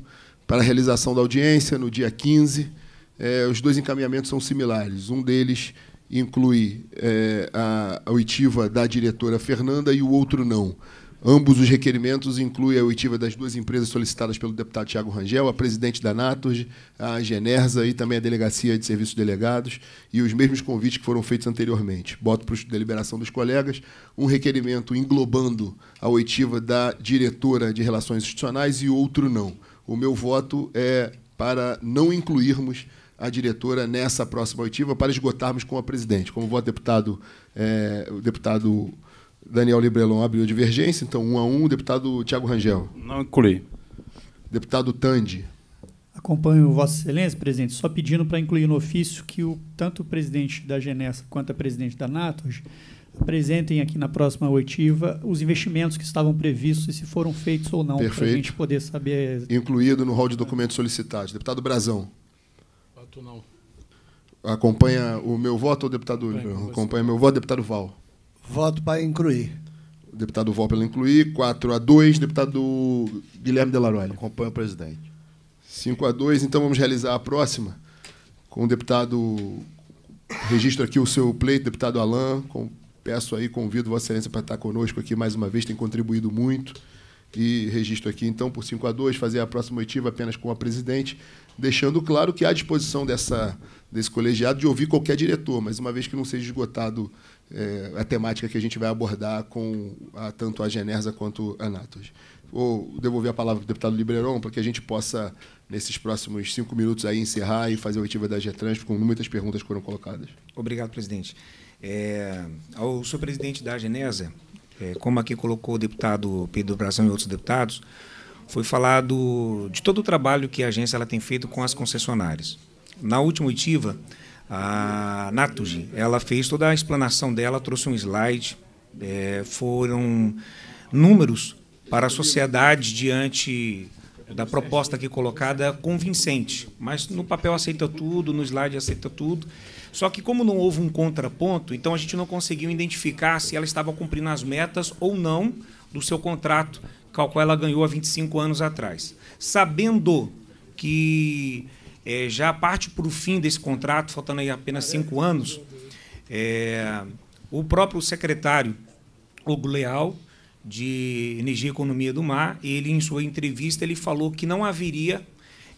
para a realização da audiência no dia 15 é, os dois encaminhamentos são similares. Um deles inclui é, a, oitiva da diretora Fernanda e o outro não. Ambos os requerimentos incluem a oitiva das duas empresas solicitadas pelo deputado Tiago Rangel, a presidente da Naturg, a Genersa e também a Delegacia de Serviços Delegados, e os mesmos convites que foram feitos anteriormente. Boto para a deliberação dos colegas um requerimento englobando a oitiva da diretora de Relações Institucionais e outro não. O meu voto é para não incluirmos a diretora nessa próxima oitiva para esgotarmos com a presidente. Como voto deputado, é, o deputado Daniel Librelon abriu a divergência, então um a um, deputado Tiago Rangel. Não inclui. Deputado Tandi. Acompanho Vossa Excelência, presidente, só pedindo para incluir no ofício que o, tanto o presidente da Genessa quanto a presidente da Natos apresentem aqui na próxima oitiva os investimentos que estavam previstos e se foram feitos ou não, para a gente poder saber. Incluído no rol de documentos solicitados. Deputado Brazão voto não. Acompanha o meu voto ou deputado Acompanha, Acompanha meu voto, deputado Val. Voto para incluir. Deputado Val pelo incluir. 4 a 2, deputado Guilherme Delaroy. Acompanha o presidente. 5 a 2, então vamos realizar a próxima com o deputado. Registro aqui o seu pleito, deputado Alain. Com, peço aí, convido Vossa Excelência para estar conosco aqui mais uma vez, tem contribuído muito. E registro aqui, então, por 5 a 2, fazer a próxima oitiva apenas com a presidente deixando claro que há disposição dessa, desse colegiado de ouvir qualquer diretor, mas uma vez que não seja esgotado é, a temática que a gente vai abordar com a, tanto a Genersa quanto a Natos. Vou devolver a palavra para o deputado Libreron para que a gente possa, nesses próximos cinco minutos, aí, encerrar e fazer a oitiva da Getrans, com muitas perguntas que foram colocadas. Obrigado, presidente. É, ao senhor presidente da Genesa, é, eh, como aqui colocou o deputado Pedro Brazão e outros deputados, foi falado de todo o trabalho que a agência ela tem feito com as concessionárias. Na última oitiva, a Natuji, ela fez toda a explanação dela, trouxe um slide, é, foram números para a sociedade diante da proposta aqui colocada convincente, mas no papel aceita tudo, no slide aceita tudo. Só que como não houve um contraponto, então a gente não conseguiu identificar se ela estava cumprindo as metas ou não do seu contrato qual ela ganhou há 25 anos atrás. Sabendo que é, já parte para o fim desse contrato, faltando aí apenas cinco anos, é, o próprio secretário Hugo Leal, de Energia e Economia do Mar, ele em sua entrevista ele falou que não haveria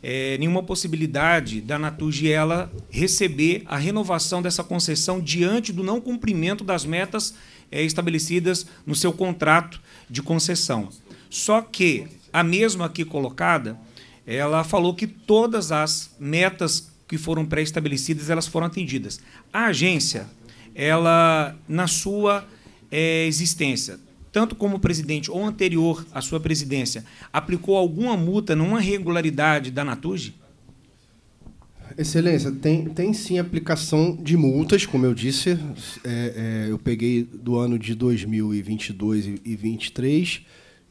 é, nenhuma possibilidade da Naturgiela receber a renovação dessa concessão diante do não cumprimento das metas é, estabelecidas no seu contrato de concessão. Só que a mesma aqui colocada, ela falou que todas as metas que foram pré-estabelecidas, elas foram atendidas. A agência, ela, na sua é, existência, tanto como presidente ou anterior à sua presidência, aplicou alguma multa numa regularidade da Natuge? Excelência, tem, tem sim aplicação de multas, como eu disse. É, é, eu peguei do ano de 2022 e 2023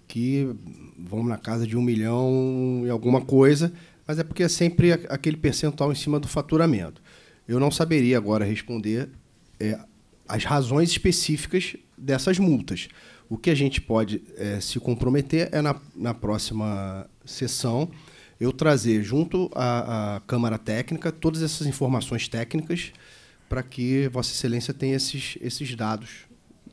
que vamos na casa de um milhão e alguma coisa, mas é porque é sempre aquele percentual em cima do faturamento. Eu não saberia agora responder é, as razões específicas dessas multas. O que a gente pode é, se comprometer é na, na próxima sessão eu trazer junto à, à, Câmara Técnica todas essas informações técnicas para que Vossa Excelência tenha esses, esses dados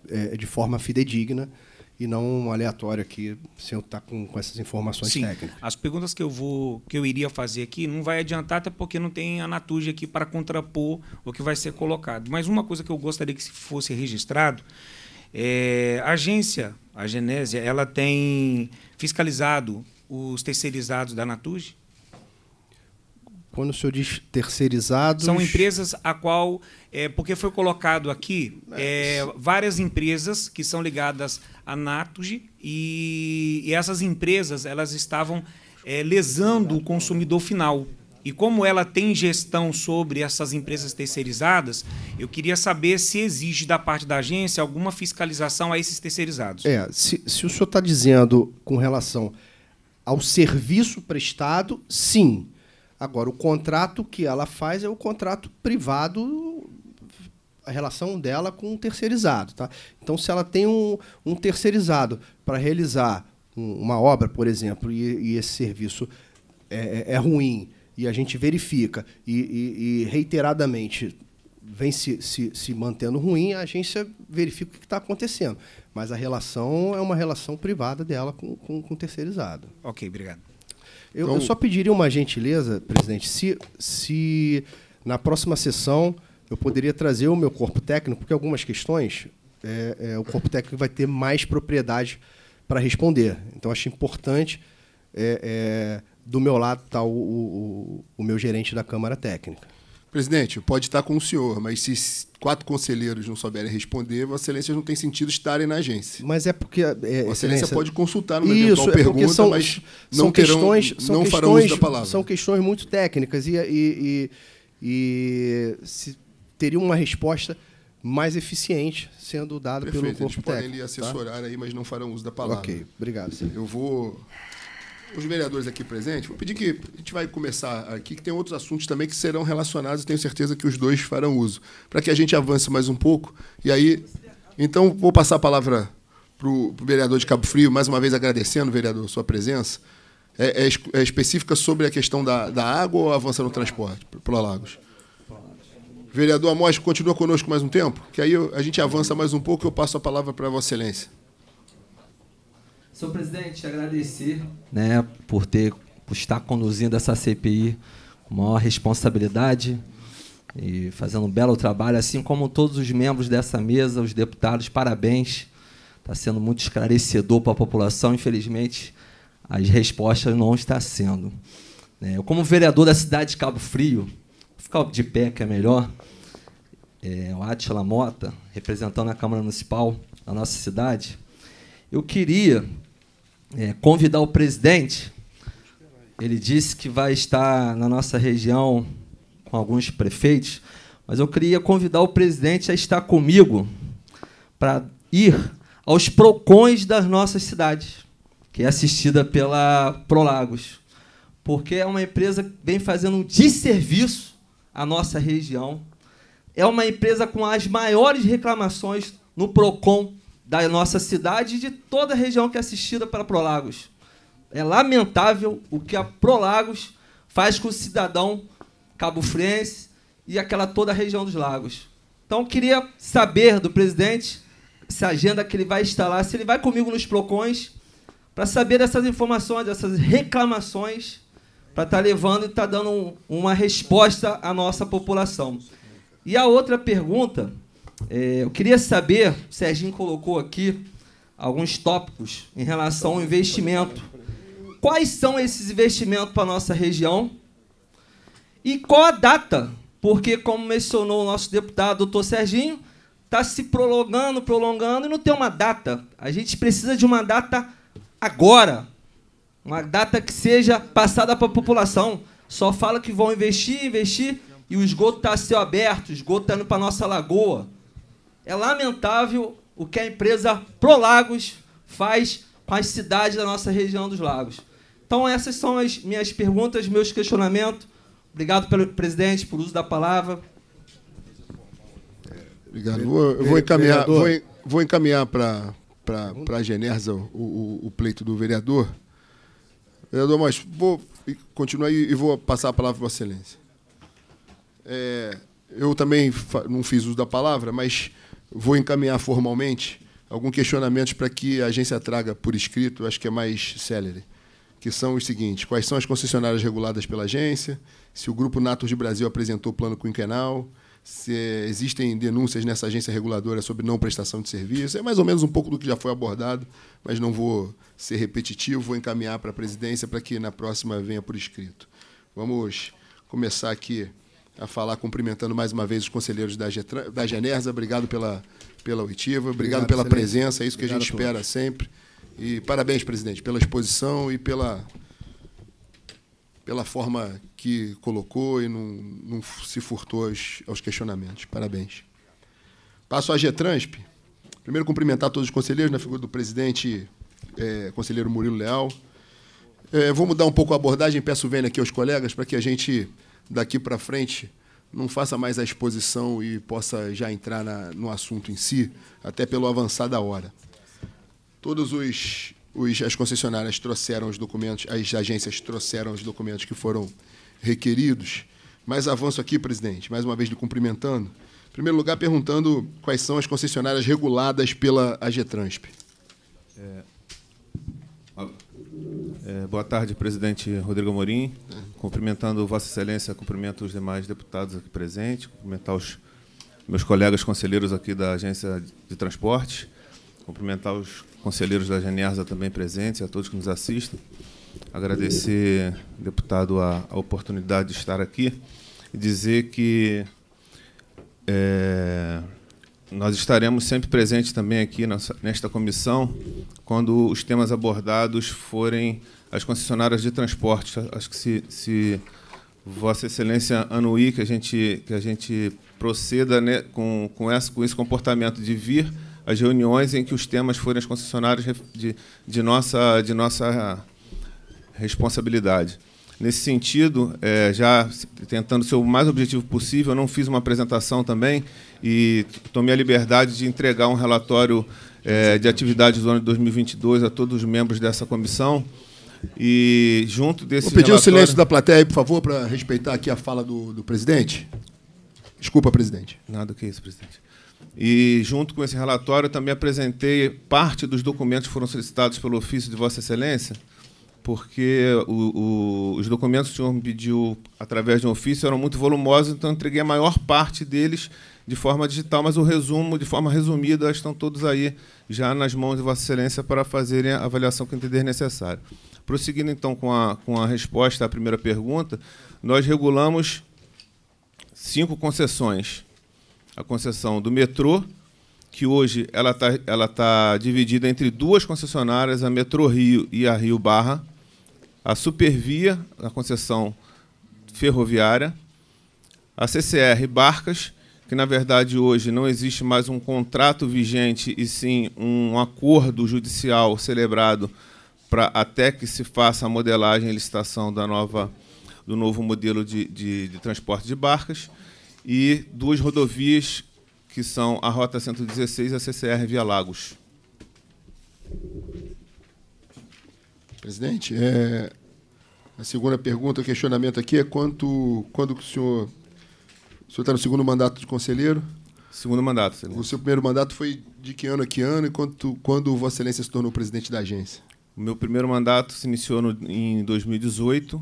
é, de forma fidedigna e não aleatório aqui, sem eu estar com, com essas informações Sim. técnicas. As perguntas que eu vou que eu iria fazer aqui não vai adiantar, até porque não tem a Natuja aqui para contrapor o que vai ser colocado. Mas uma coisa que eu gostaria que fosse registrado é a agência, a Genésia, ela tem fiscalizado os terceirizados da Natuja quando o senhor diz terceirizados. São empresas a qual. É, porque foi colocado aqui é, é várias empresas que são ligadas à Naturgy e, e essas empresas elas estavam é, lesando o consumidor final. E como ela tem gestão sobre essas empresas terceirizadas, eu queria saber se exige da parte da agência alguma fiscalização a esses terceirizados. É, se, se o senhor está dizendo com relação ao serviço prestado, sim. Agora, o contrato que ela faz é o contrato privado, a relação dela com um terceirizado. Tá? Então, se ela tem um, um terceirizado para realizar um, uma obra, por exemplo, e, e esse serviço é, é, é, ruim, e a gente verifica, e, e, e reiteradamente vem se, se, se, mantendo ruim, a agência verifica o que está acontecendo. Mas a relação é uma relação privada dela com, com, com o terceirizado. Ok, obrigado. Eu, então... eu só pediria uma gentileza, presidente, se, se na próxima sessão eu poderia trazer o meu corpo técnico, porque algumas questões é, é, o corpo técnico vai ter mais propriedade para responder. Então, acho importante, é, é do meu lado, estar tá o, o, o meu gerente da Câmara Técnica presidente, pode estar com o senhor, mas se quatro conselheiros não souberem responder, Vossa Excelência não tem sentido estarem na agência. Mas é porque. É, Vossa Excelência, excelência pode consultar uma Isso, eventual é pergunta, são, mas não são terão, questões, não farão questões, uso da palavra. São questões muito técnicas e, e, e, e se teria uma resposta mais eficiente sendo dada Perfeito, pelo corpo técnico. Perfeito, Eles podem lhe tá? assessorar tá? aí, mas não farão uso da palavra. Ok, obrigado. Senhor. Eu vou os vereadores aqui presentes, vou pedir que a gente vai começar aqui, que tem outros assuntos também que serão relacionados, e tenho certeza que os dois farão uso, para que a gente avance mais um pouco. E aí, então, vou passar a palavra para o vereador de Cabo Frio, mais uma vez agradecendo, vereador, sua presença. É, é, é específica sobre a questão da, da água ou avança no transporte, Pula Lagos? Vereador Amós, continua conosco mais um tempo, que aí a gente avança mais um pouco e eu passo a palavra para Vossa Excelência. Senhor presidente, agradecer né, por, ter, por estar conduzindo essa CPI com maior responsabilidade e fazendo um belo trabalho, assim como todos os membros dessa mesa, os deputados, parabéns. Está sendo muito esclarecedor para a população, infelizmente as respostas não estão sendo. Né. Eu, como vereador da cidade de Cabo Frio, vou ficar de pé que é melhor, é, o Atila Mota, representando a Câmara Municipal da nossa cidade, eu queria é, convidar o presidente. Ele disse que vai estar na nossa região com alguns prefeitos, mas eu queria convidar o presidente a estar comigo para ir aos PROCONs das nossas cidades, que é assistida pela Prolagos, porque é uma empresa que vem fazendo um desserviço à nossa região. É uma empresa com as maiores reclamações no PROCON da nossa cidade e de toda a região que é assistida pela Prolagos. É lamentável o que a Prolagos faz com o cidadão cabo-frense e aquela toda a região dos lagos. Então, queria saber do presidente se a agenda que ele vai instalar, se ele vai comigo nos PROCONs, para saber essas informações, essas reclamações, para estar tá levando e estar tá dando um, uma resposta à nossa população. E a outra pergunta é, eu queria saber, o Serginho colocou aqui alguns tópicos em relação ao investimento. Quais são esses investimentos para a nossa região? E qual a data? Porque, como mencionou o nosso deputado, doutor Serginho, está se prolongando, prolongando e não tem uma data. A gente precisa de uma data agora. Uma data que seja passada para a população. Só fala que vão investir, investir, e o esgoto está a céu aberto, o esgoto está indo para a nossa lagoa. É lamentável o que a empresa Prolagos faz com as cidades da nossa região dos lagos. Então, essas são as minhas perguntas, meus questionamentos. Obrigado, pelo presidente, por uso da palavra. Obrigado. Eu vou encaminhar, vou, vou encaminhar para a Genersa o, o, o, pleito do vereador. Vereador, mas vou continuar e vou passar a palavra para Vossa Excelência. É, eu também não fiz uso da palavra, mas Vou encaminhar formalmente algum questionamento para que a agência traga por escrito, acho que é mais célere, que são os seguintes: quais são as concessionárias reguladas pela agência? Se o grupo Natos de Brasil apresentou plano quinquenal? Se existem denúncias nessa agência reguladora sobre não prestação de serviço? É mais ou menos um pouco do que já foi abordado, mas não vou ser repetitivo, vou encaminhar para a presidência para que na próxima venha por escrito. Vamos começar aqui a falar, cumprimentando mais uma vez os conselheiros da, Getran, da Genersa. Obrigado pela, pela oitiva, obrigado, obrigado pela excelente. presença, é isso obrigado que a gente a espera sempre. E parabéns, presidente, pela exposição e pela, pela forma que colocou e não, não se furtou aos, aos questionamentos. Parabéns. Passo à Getransp. Primeiro, cumprimentar todos os conselheiros, na figura do presidente, é, conselheiro Murilo Leal. É, vou mudar um pouco a abordagem, peço vênia aqui aos colegas para que a gente daqui para frente não faça mais a exposição e possa já entrar na, no assunto em si, até pelo avançar da hora. Todos os, os as concessionárias trouxeram os documentos, as agências trouxeram os documentos que foram requeridos. Mais avanço aqui, presidente, mais uma vez lhe cumprimentando. Em primeiro lugar, perguntando quais são as concessionárias reguladas pela AGTRANSP. É, é, boa tarde, presidente Rodrigo Amorim. Cumprimentando Vossa Excelência, cumprimento os demais deputados aqui presentes, cumprimentar os meus colegas conselheiros aqui da Agência de Transporte, cumprimentar os conselheiros da Genersa também presentes, a todos que nos assistem. Agradecer, deputado, a, a oportunidade de estar aqui e dizer que é, nós estaremos sempre presentes também aqui nesta comissão quando os temas abordados forem as concessionárias de transporte. Acho que se, se Vossa Excelência anuir que a gente, que a gente proceda né, com, com, com esse comportamento de vir às reuniões em que os temas forem as concessionárias de, de, nossa, de nossa responsabilidade. Nesse sentido, é, já tentando ser o mais objetivo possível, não fiz uma apresentação também e tomei a liberdade de entregar um relatório é, de atividades do ano de 2022 a todos os membros dessa comissão. E junto desse. Vou pedir relatório... o silêncio da plateia, por favor, para respeitar aqui a fala do, do presidente. Desculpa, presidente. Nada que isso, presidente. E, junto com esse relatório, também apresentei parte dos documentos que foram solicitados pelo ofício de Vossa Excelência porque o, o, os documentos que o senhor me pediu através de um ofício eram muito volumosos, então entreguei a maior parte deles de forma digital, mas o resumo, de forma resumida, estão todos aí já nas mãos de Vossa Excelência para fazerem a avaliação que entender necessário. Prosseguindo então com a, com a resposta à primeira pergunta, nós regulamos cinco concessões. A concessão do metrô, que hoje ela está ela tá dividida entre duas concessionárias, a Metrô Rio e a Rio Barra a Supervia, a concessão ferroviária, a CCR Barcas, que na verdade hoje não existe mais um contrato vigente e sim um acordo judicial celebrado para até que se faça a modelagem e licitação da nova, do novo modelo de, de, de transporte de barcas, e duas rodovias que são a Rota 116 e a CCR Via Lagos. Presidente, é, a segunda pergunta, questionamento aqui é quanto, quando o senhor... O senhor está no segundo mandato de conselheiro? Segundo mandato, excelência. O seu primeiro mandato foi de que ano a que ano e quando, quando Vossa Excelência se tornou presidente da agência? O meu primeiro mandato se iniciou no, em 2018,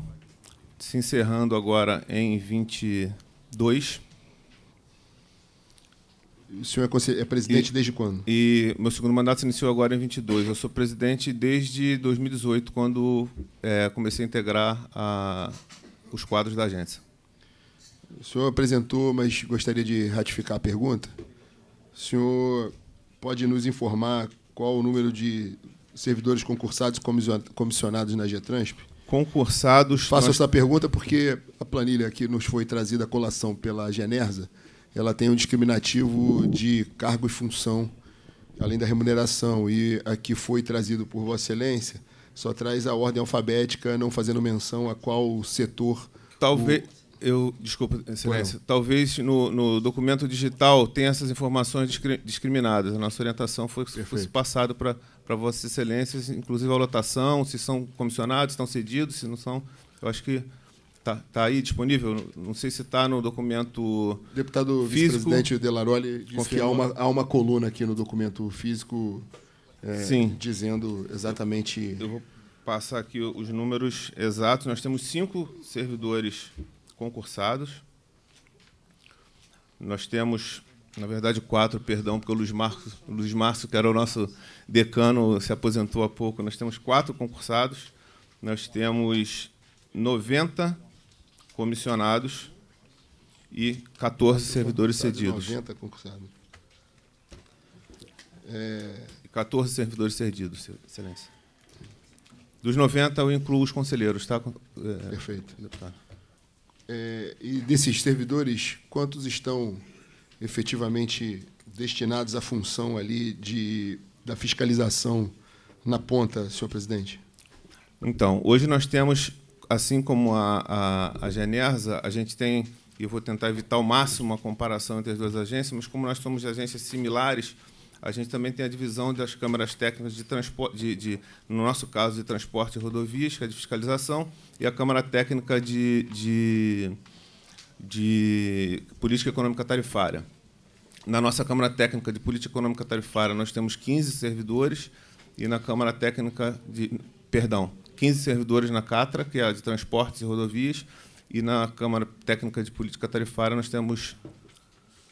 se encerrando agora em 22. O senhor é, é presidente e, desde quando? E meu segundo mandato se iniciou agora em 22. Eu sou presidente desde 2018, quando é, comecei a integrar a, os quadros da agência. O senhor apresentou, mas gostaria de ratificar a pergunta. O senhor pode nos informar qual o número de servidores concursados comissionados na Getransp? Concursados. Faço nós... essa pergunta porque a planilha que nos foi trazida à colação pela Genersa ela tem um discriminativo de cargo e função, além da remuneração. E a que foi trazido por Vossa Excelência só traz a ordem alfabética, não fazendo menção a qual setor. Talvez. O... Eu, desculpa, Excelência. Bueno. Talvez no, no, documento digital tenha essas informações discri discriminadas. A nossa orientação foi que fosse passado para Vossa Excelência, inclusive a lotação, se são comissionados, se estão cedidos, se não são. Eu acho que Tá, tá, aí disponível? Não sei se está no documento. Deputado vice-presidente Delaroli disse que há uma, há uma coluna aqui no documento físico é, Sim. dizendo exatamente. Eu vou passar aqui os números exatos. Nós temos cinco servidores concursados. Nós temos, na verdade, quatro, perdão, porque o Luiz Marcos, Luiz Marcio, que era o nosso decano, se aposentou há pouco. Nós temos quatro concursados. Nós temos 90 comissionados e 14 é, servidores cedidos. 90 concursados. É... 14 servidores cedidos, excelência. Dos 90, eu incluo os conselheiros, tá? É... Perfeito. Deputado. Tá. É, e desses servidores, quantos estão efetivamente destinados à função ali de, da fiscalização na ponta, senhor presidente? Então, hoje nós temos assim como a, a, a Generza, a gente tem, e eu vou tentar evitar ao máximo a comparação entre as duas agências, mas como nós somos de agências similares, a gente também tem a divisão das câmaras técnicas de transporte, de, de, no nosso caso, de transporte e rodovias, que é de fiscalização, e a Câmara Técnica de, de, de Política Econômica Tarifária. Na nossa Câmara Técnica de Política Econômica Tarifária, nós temos 15 servidores, e na Câmara Técnica de. Perdão, 15 servidores na CATRA, que é a de transportes e rodovias, e na Câmara Técnica de Política Tarifária nós temos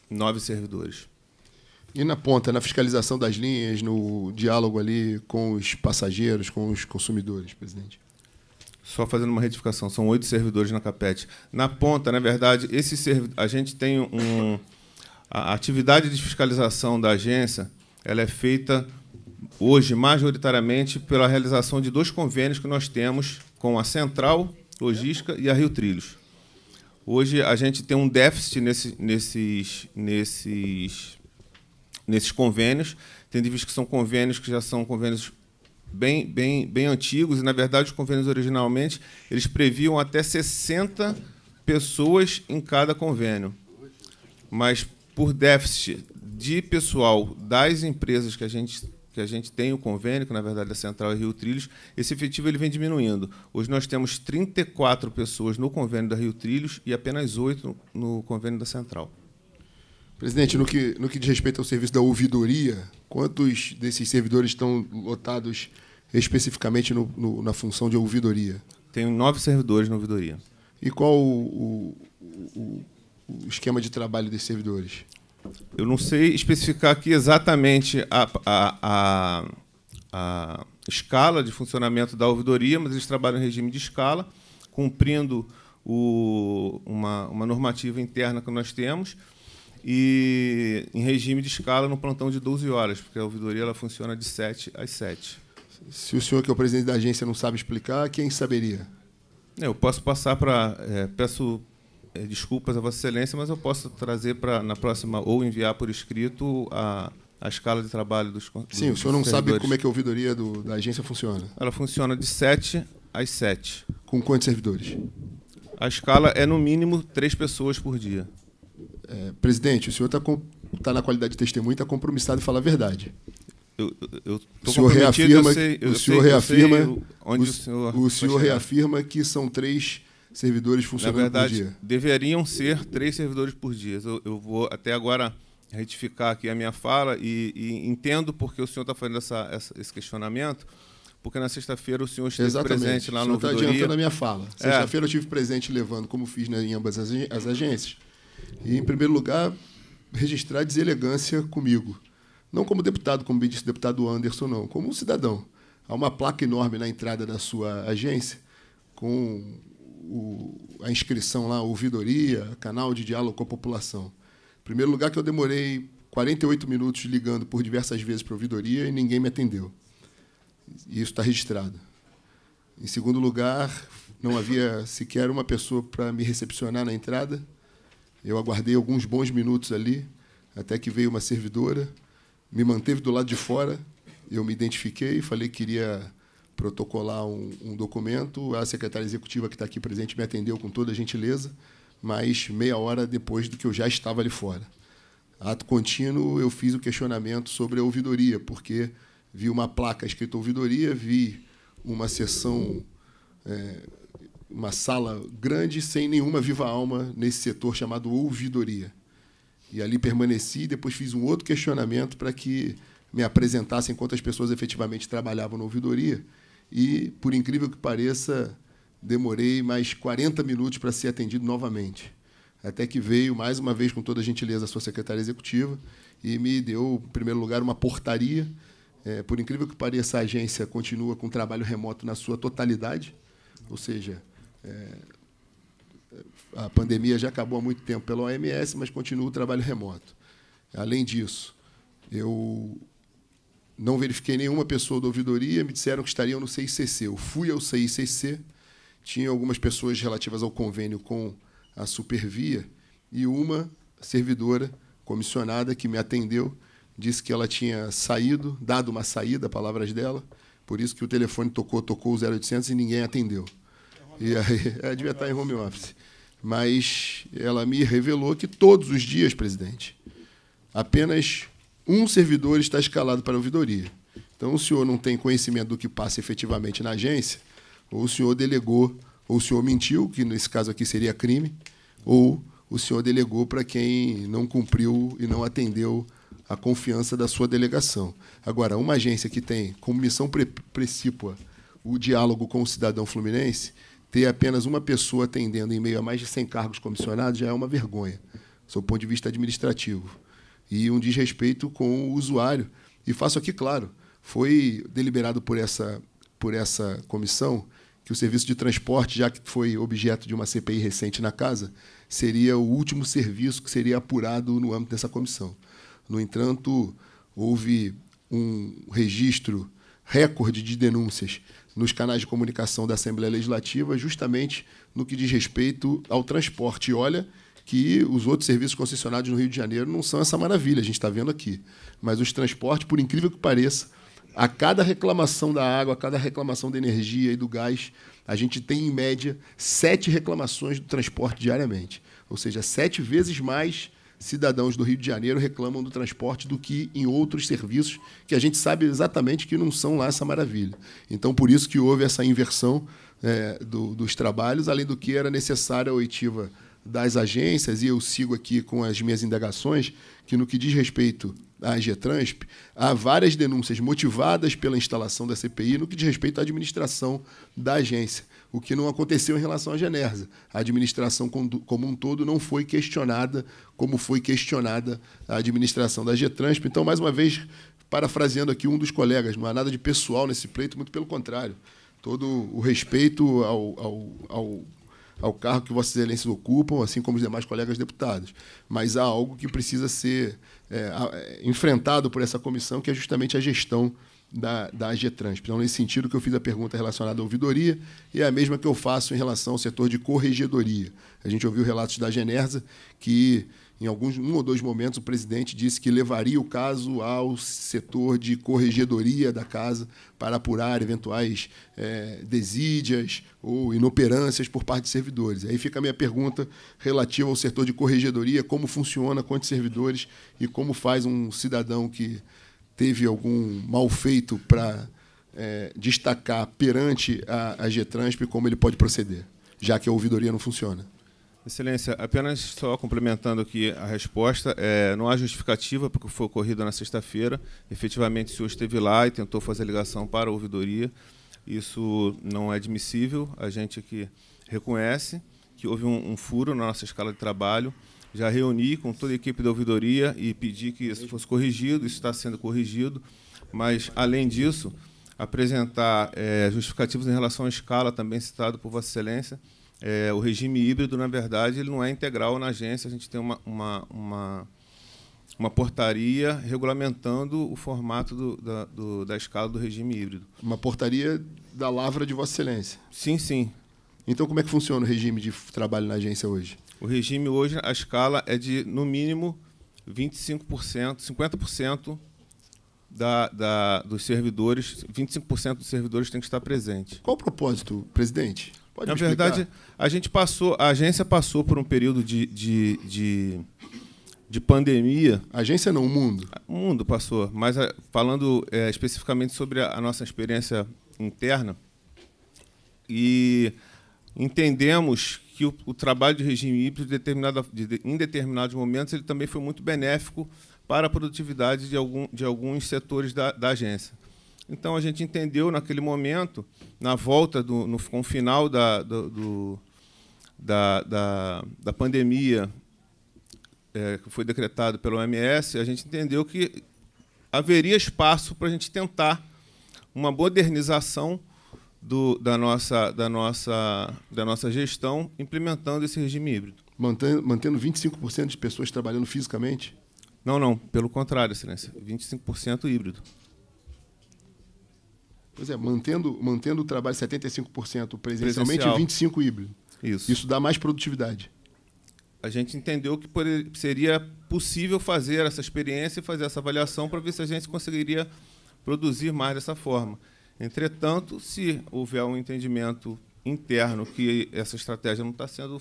nove servidores. E na ponta, na fiscalização das linhas, no diálogo ali com os passageiros, com os consumidores, presidente? Só fazendo uma retificação, são oito servidores na CAPET. Na ponta, na verdade, esse serv... a gente tem um. A atividade de fiscalização da agência ela é feita hoje majoritariamente pela realização de dois convênios que nós temos com a Central Logística e a Rio Trilhos. Hoje a gente tem um déficit nesse, nesses, nesses, nesses convênios, tendo visto que são convênios que já são convênios bem, bem, bem antigos, e na verdade os convênios originalmente eles previam até 60 pessoas em cada convênio. Mas por déficit de pessoal das empresas que a gente que a gente tem o convênio, que na verdade é a central Rio Trilhos, esse efetivo ele vem diminuindo. Hoje nós temos 34 pessoas no convênio da Rio Trilhos e apenas 8 no convênio da central. Presidente, no que, no que diz respeito ao serviço da ouvidoria, quantos desses servidores estão lotados especificamente no, no, na função de ouvidoria? Tenho nove servidores na ouvidoria. E qual o, o, o, o esquema de trabalho desses servidores? eu não sei especificar aqui exatamente a, a, a, a escala de funcionamento da ouvidoria, mas eles trabalham em regime de escala, cumprindo o, uma, uma normativa interna que nós temos e em regime de escala no plantão de 12 horas, porque a ouvidoria ela funciona de 7 às 7. Se o senhor, que é o presidente da agência, não sabe explicar, quem saberia? Eu posso passar para. É, peço é, desculpas a Vossa Excelência, mas eu posso trazer para na próxima ou enviar por escrito a, a escala de trabalho dos Sim, dos o senhor não sabe como é que a ouvidoria do, da agência funciona? Ela funciona de 7 às 7. Com quantos servidores? A escala é no mínimo três pessoas por dia. É, presidente, o senhor está tá na qualidade de testemunho está compromissado em falar a verdade. Eu, eu o senhor reafirma, eu sei, eu o senhor sei, reafirma, sei onde o, o senhor, o senhor reafirma que são três servidores funcionando verdade, por dia? Deveriam ser três servidores por dia. Eu, eu vou até agora retificar aqui a minha fala e, e entendo porque o senhor está fazendo essa, essa, esse questionamento, porque na sexta-feira o senhor esteve Exatamente. presente lá no Exatamente. está adiantando a minha fala. É. Sexta-feira é. eu estive presente levando, como fiz né, em ambas as, as agências. E, em primeiro lugar, registrar deselegância comigo. Não como deputado, como bem disse o deputado Anderson, não. Como um cidadão. Há uma placa enorme na entrada da sua agência com o, a inscrição lá, a ouvidoria, canal de diálogo com a população. Em primeiro lugar, que eu demorei 48 minutos ligando por diversas vezes para a ouvidoria e ninguém me atendeu. E isso está registrado. Em segundo lugar, não havia sequer uma pessoa para me recepcionar na entrada. Eu aguardei alguns bons minutos ali, até que veio uma servidora, me manteve do lado de fora. Eu me identifiquei, falei que queria protocolar um, um documento. A secretária executiva que está aqui presente me atendeu com toda a gentileza, mas meia hora depois do que eu já estava ali fora. Ato contínuo, eu fiz o questionamento sobre a ouvidoria, porque vi uma placa escrita ouvidoria, vi uma sessão, é, uma sala grande sem nenhuma viva alma nesse setor chamado ouvidoria. E ali permaneci e depois fiz um outro questionamento para que me apresentassem quantas pessoas efetivamente trabalhavam na ouvidoria e, por incrível que pareça, demorei mais 40 minutos para ser atendido novamente. Até que veio, mais uma vez, com toda a gentileza, a sua secretária executiva e me deu, em primeiro lugar, uma portaria. É, por incrível que pareça, a agência continua com o trabalho remoto na sua totalidade, ou seja, é, a pandemia já acabou há muito tempo pela OMS, mas continua o trabalho remoto. Além disso, eu não verifiquei nenhuma pessoa da ouvidoria, me disseram que estariam no CICC. Eu fui ao CICC, tinha algumas pessoas relativas ao convênio com a Supervia e uma servidora comissionada que me atendeu disse que ela tinha saído, dado uma saída, palavras dela, por isso que o telefone tocou, tocou o 0800 e ninguém atendeu. É e aí, é, devia estar em home office. Mas ela me revelou que todos os dias, presidente, apenas um servidor está escalado para a ouvidoria. Então, o senhor não tem conhecimento do que passa efetivamente na agência, ou o senhor delegou, ou o senhor mentiu, que nesse caso aqui seria crime, ou o senhor delegou para quem não cumpriu e não atendeu a confiança da sua delegação. Agora, uma agência que tem como missão pre precípua o diálogo com o cidadão fluminense, ter apenas uma pessoa atendendo em meio a mais de 100 cargos comissionados já é uma vergonha, do ponto de vista administrativo e um desrespeito com o usuário. E faço aqui claro, foi deliberado por essa, por essa comissão que o serviço de transporte, já que foi objeto de uma CPI recente na casa, seria o último serviço que seria apurado no âmbito dessa comissão. No entanto, houve um registro recorde de denúncias nos canais de comunicação da Assembleia Legislativa, justamente no que diz respeito ao transporte. olha que os outros serviços concessionados no Rio de Janeiro não são essa maravilha, a gente está vendo aqui. Mas os transportes, por incrível que pareça, a cada reclamação da água, a cada reclamação da energia e do gás, a gente tem, em média, sete reclamações do transporte diariamente. Ou seja, sete vezes mais cidadãos do Rio de Janeiro reclamam do transporte do que em outros serviços que a gente sabe exatamente que não são lá essa maravilha. Então, por isso que houve essa inversão é, do, dos trabalhos, além do que era necessária a oitiva das agências, e eu sigo aqui com as minhas indagações, que no que diz respeito à GETRANSP, há várias denúncias motivadas pela instalação da CPI no que diz respeito à administração da agência, o que não aconteceu em relação à Genersa. A administração como um todo não foi questionada como foi questionada a administração da GETRANSP. Então, mais uma vez, parafraseando aqui um dos colegas, não há nada de pessoal nesse pleito, muito pelo contrário. Todo o respeito ao, ao, ao ao carro que vossas excelências ocupam, assim como os demais colegas deputados. Mas há algo que precisa ser é, é enfrentado por essa comissão, que é justamente a gestão da, da AGETRANS. Então, nesse sentido que eu fiz a pergunta relacionada à ouvidoria e é a mesma que eu faço em relação ao setor de corregedoria. A gente ouviu relatos da Genersa que em alguns um ou dois momentos, o presidente disse que levaria o caso ao setor de corregedoria da casa para apurar eventuais é, desídias ou inoperâncias por parte de servidores. Aí fica a minha pergunta relativa ao setor de corregedoria: como funciona, quantos servidores e como faz um cidadão que teve algum mal feito para é, destacar perante a, a Getransp como ele pode proceder, já que a ouvidoria não funciona? Excelência, apenas só complementando aqui a resposta, é, não há justificativa porque foi ocorrido na sexta-feira. Efetivamente, o senhor esteve lá e tentou fazer ligação para a ouvidoria. Isso não é admissível. A gente aqui reconhece que houve um, um furo na nossa escala de trabalho. Já reuni com toda a equipe da ouvidoria e pedi que isso fosse corrigido. Isso está sendo corrigido. Mas, além disso, apresentar é, justificativos em relação à escala, também citado por Vossa Excelência é, o regime híbrido, na verdade, ele não é integral na agência. A gente tem uma, uma, uma, uma portaria regulamentando o formato do, da, do, da escala do regime híbrido. Uma portaria da lavra de Vossa Excelência? Sim, sim. Então, como é que funciona o regime de trabalho na agência hoje? O regime hoje, a escala é de, no mínimo, 25%, 50% da, da, dos servidores, 25% dos servidores tem que estar presente. Qual o propósito, presidente? Pode Na verdade, a gente passou, a agência passou por um período de, de, de, de pandemia. A agência não, o mundo. O mundo passou, mas eh, falando é, especificamente sobre a, a nossa experiência interna, e entendemos que o, o, trabalho de regime híbrido, de, de, em determinados momentos, ele também foi muito benéfico para a produtividade de, algum, de alguns setores da, da agência. Então a gente entendeu naquele momento, na volta do, no, com o final da, do, do, da, da, da, pandemia é, que foi decretado pelo OMS, a gente entendeu que haveria espaço para a gente tentar uma modernização do, da, nossa, da, nossa, da nossa gestão implementando esse regime híbrido. Mantendo, mantendo 25% de pessoas trabalhando fisicamente? Não, não, pelo contrário, Excelência. 25% híbrido. Pois é, mantendo, mantendo o trabalho 75% presencialmente Presencial. e 25% híbrido. Isso. Isso dá mais produtividade. A gente entendeu que seria possível fazer essa experiência e fazer essa avaliação para ver se a gente conseguiria produzir mais dessa forma. Entretanto, se houver um entendimento interno que essa estratégia não está sendo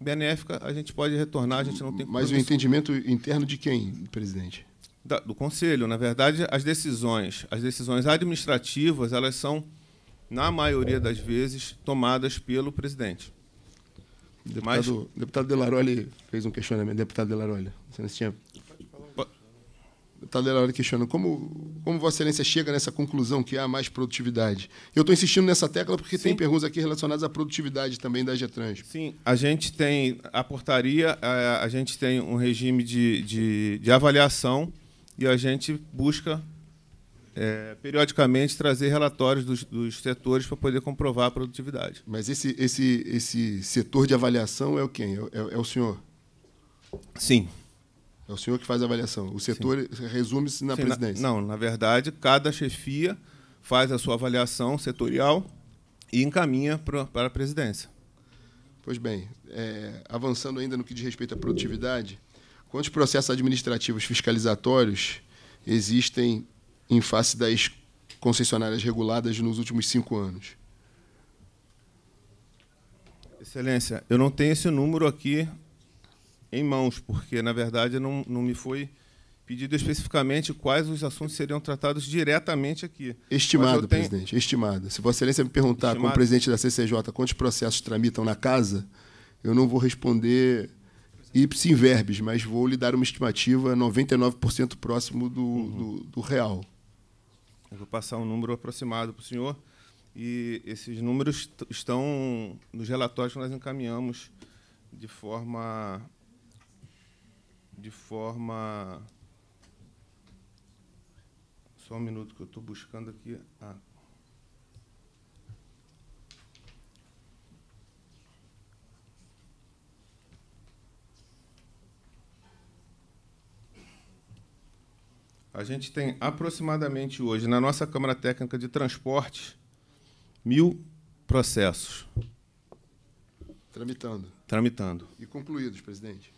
benéfica, a gente pode retornar, a gente não tem Mas o entendimento interno de quem, presidente? da, do conselho. Na verdade, as decisões, as decisões administrativas, elas são na maioria das vezes tomadas pelo presidente. Deputado, Mas... deputado Delaroli fez um questionamento. Deputado Delaroli, você não tinha. Pa... Deputado Delaroli questiona como, como Vossa Excelência chega nessa conclusão que há mais produtividade. Eu estou insistindo nessa tecla porque Sim. tem perguntas aqui relacionadas à produtividade também da Getrans. Sim, a gente tem a portaria, a, a gente tem um regime de, de, de avaliação e a gente busca é, periodicamente trazer relatórios dos, dos setores para poder comprovar a produtividade. Mas esse, esse, esse setor de avaliação é o quem? É, é, é o senhor? Sim. É o senhor que faz a avaliação. O setor resume-se na Sim, presidência. Na, não, na verdade, cada chefia faz a sua avaliação setorial e encaminha para, para a presidência. Pois bem, é, avançando ainda no que diz respeito à produtividade, Quantos processos administrativos fiscalizatórios existem em face das concessionárias reguladas nos últimos cinco anos? Excelência, eu não tenho esse número aqui em mãos, porque, na verdade, não, não me foi pedido especificamente quais os assuntos seriam tratados diretamente aqui. Estimado, tenho... presidente, estimado. Se Vossa Excelência me perguntar, estimado. como presidente da CCJ, quantos processos tramitam na casa, eu não vou responder ipsi verbis, mas vou lhe dar uma estimativa 99% próximo do, uhum. do, do, real. Eu vou passar um número aproximado para o senhor. E esses números estão nos relatórios que nós encaminhamos de forma. De forma. Só um minuto que eu estou buscando aqui. Ah, a gente tem aproximadamente hoje, na nossa Câmara Técnica de Transporte, mil processos. Tramitando. Tramitando. E concluídos, presidente?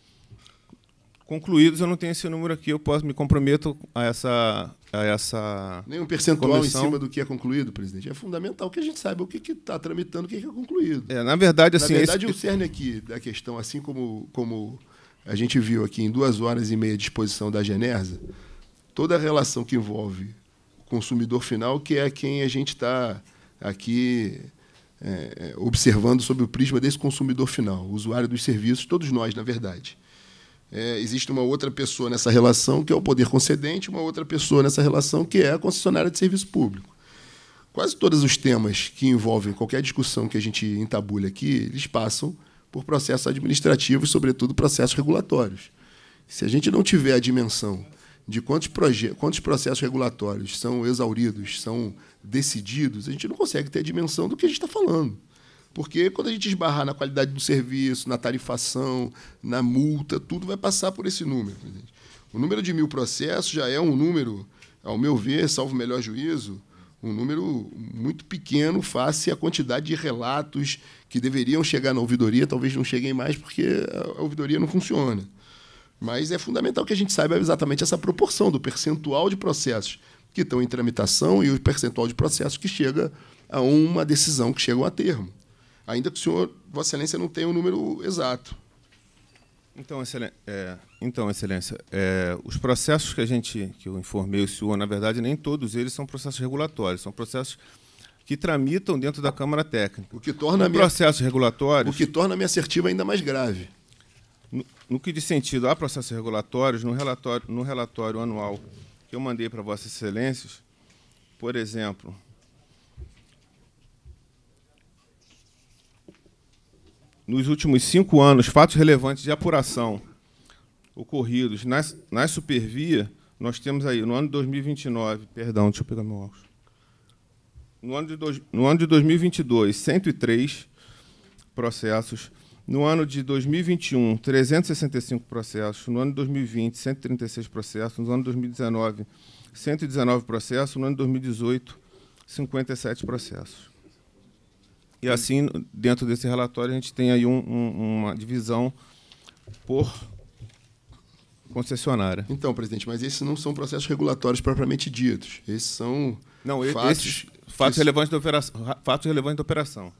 Concluídos, eu não tenho esse número aqui, eu posso me comprometo a essa. A essa Nenhum percentual comissão. em cima do que é concluído, presidente. É fundamental que a gente saiba o que está tramitando, o que, é concluído. É, na verdade, assim. Na verdade, esse... o cerne aqui da questão, assim como, como a gente viu aqui em duas horas e meia de exposição da Genersa, toda a relação que envolve o consumidor final, que é quem a gente está aqui é, é observando sob o prisma desse consumidor final, o usuário dos serviços, todos nós, na verdade. É, existe uma outra pessoa nessa relação que é o poder concedente, uma outra pessoa nessa relação que é a concessionária de serviço público. Quase todos os temas que envolvem qualquer discussão que a gente entabule aqui, eles passam por processos administrativos, sobretudo processos regulatórios. Se a gente não tiver a dimensão de quantos, quantos processos regulatórios são exauridos, são decididos, a gente não consegue ter a dimensão do que a gente está falando. Porque quando a gente esbarrar na qualidade do serviço, na tarifação, na multa, tudo vai passar por esse número. Né, o número de mil processos já é um número, ao meu ver, salvo o melhor juízo, um número muito pequeno face à quantidade de relatos que deveriam chegar na ouvidoria, talvez não cheguem mais porque a ouvidoria não funciona. Mas é fundamental que a gente saiba exatamente essa proporção do percentual de processos que estão em tramitação e o percentual de processos que chega a uma decisão que chegam a termo. Ainda que o senhor, Vossa Excelência, não tenha o um número exato. Então, Excelência, é, então, excelência é, os processos que a gente, que eu informei o senhor, na verdade, nem todos eles são processos regulatórios, são processos que tramitam dentro da Câmara Técnica. O que torna minha, processos regulatórios. O que torna a minha assertiva ainda mais grave. No que diz sentido a processos regulatórios, no relatório, no relatório anual que eu mandei para Vossas Excelências, por exemplo, nos últimos cinco anos, fatos relevantes de apuração ocorridos na, na supervia, nós temos aí, no ano de 2029, perdão, deixa eu pegar meu óculos, no ano de, no ano de 2022, 103 processos no ano de 2021, 365 processos. No ano de 2020, 136 processos. No ano de 2019, 119 processos. No ano de 2018, 57 processos. E assim, dentro desse relatório, a gente tem aí um, um, uma divisão por concessionária. Então, presidente, mas esses não são processos regulatórios propriamente ditos. Esses são não, fatos, esses, fatos, esses... Relevantes da operação, fatos relevantes da operação.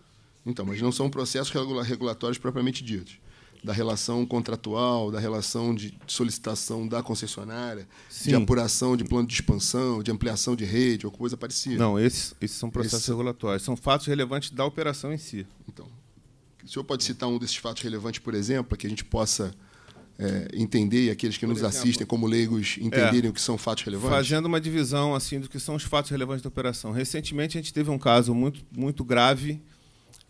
Então, mas não são processos regulatórios propriamente ditos. Da relação contratual, da relação de solicitação da concessionária, Sim. de apuração de plano de expansão, de ampliação de rede ou coisa parecida. Não, esses, esses são processos Esse... regulatórios, são fatos relevantes da operação em si. Então, o senhor pode citar um desses fatos relevantes, por exemplo, para que a gente possa é, entender e aqueles que por nos exemplo, assistem como leigos entenderem é, o que são fatos relevantes? Fazendo uma divisão assim do que são os fatos relevantes da operação. Recentemente a gente teve um caso muito, muito grave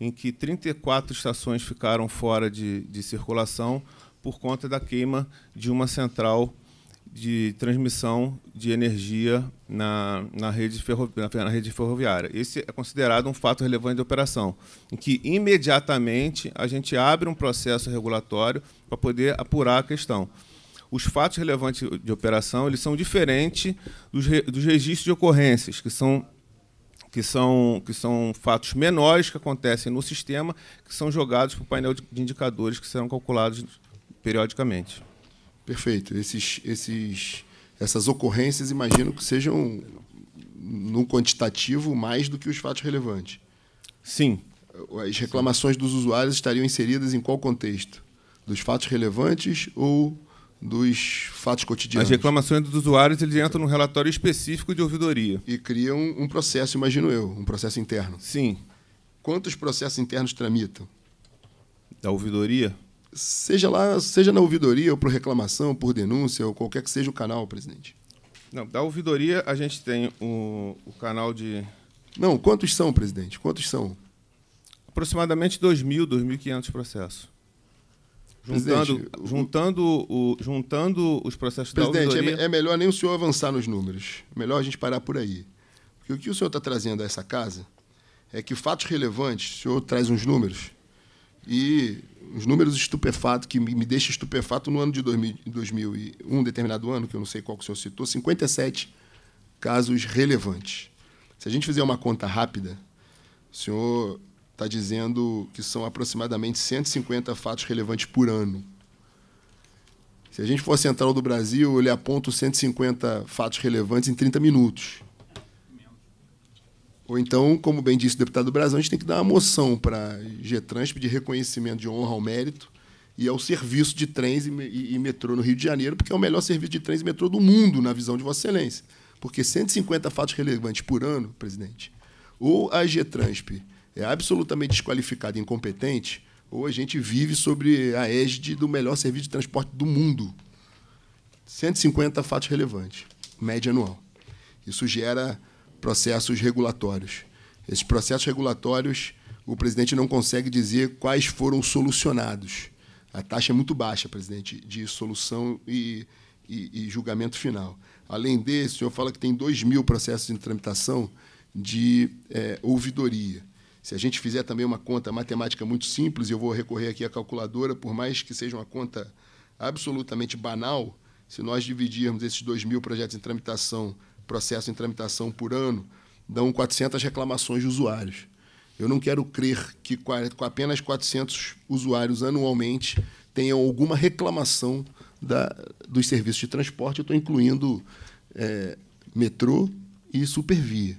em que 34 estações ficaram fora de, de circulação por conta da queima de uma central de transmissão de energia na, na, rede, ferro, na, na rede ferroviária. Esse é considerado um fato relevante de operação, em que imediatamente a gente abre um processo regulatório para poder apurar a questão. Os fatos relevantes de operação eles são diferentes dos, re, dos registros de ocorrências, que são que são, que são fatos menores que acontecem no sistema, que são jogados para o painel de indicadores que serão calculados periodicamente. Perfeito. Esses, esses, essas ocorrências, imagino que sejam, no quantitativo, mais do que os fatos relevantes. Sim. As reclamações dos usuários estariam inseridas em qual contexto? Dos fatos relevantes ou dos fatos cotidianos. As reclamações dos usuários eles entram num relatório específico de ouvidoria. E criam um processo, imagino eu, um processo interno. Sim. Quantos processos internos tramitam? Da ouvidoria? Seja lá, seja na ouvidoria, ou por reclamação, ou por denúncia, ou qualquer que seja o canal, presidente. Não, da ouvidoria a gente tem o, o canal de. Não, quantos são, presidente? Quantos são? Aproximadamente 2.000, 2.500 processos. Juntando, juntando, o, juntando os processos Presidente, da Presidente, é, é melhor nem o senhor avançar nos números. Melhor a gente parar por aí. Porque o que o senhor está trazendo a essa casa é que fatos relevantes, o senhor traz uns números, e uns números estupefatos, que me, me deixa estupefato no ano de 2000, 2001, determinado ano, que eu não sei qual que o senhor citou, 57 casos relevantes. Se a gente fizer uma conta rápida, o senhor está dizendo que são aproximadamente 150 fatos relevantes por ano. Se a gente for central do Brasil, ele aponta 150 fatos relevantes em 30 minutos. Ou então, como bem disse o deputado do Brasil, a gente tem que dar uma moção para a Getransp de reconhecimento de honra ao mérito e ao serviço de trens e metrô no Rio de Janeiro, porque é o melhor serviço de trens e metrô do mundo, na visão de Vossa Excelência. Porque 150 fatos relevantes por ano, presidente, ou a Getransp é absolutamente desqualificado e incompetente, ou a gente vive sobre a égide do melhor serviço de transporte do mundo. 150 fatos relevantes, média anual. Isso gera processos regulatórios. Esses processos regulatórios, o presidente não consegue dizer quais foram solucionados. A taxa é muito baixa, presidente, de solução e, e, e julgamento final. Além desse, o senhor fala que tem 2 mil processos em tramitação de é, ouvidoria. Se a gente fizer também uma conta matemática muito simples, e eu vou recorrer aqui à calculadora, por mais que seja uma conta absolutamente banal, se nós dividirmos esses 2 mil projetos em tramitação, processo em tramitação por ano, dão 400 reclamações de usuários. Eu não quero crer que com apenas 400 usuários anualmente tenham alguma reclamação da, dos serviços de transporte. Eu estou incluindo é, metrô e supervia.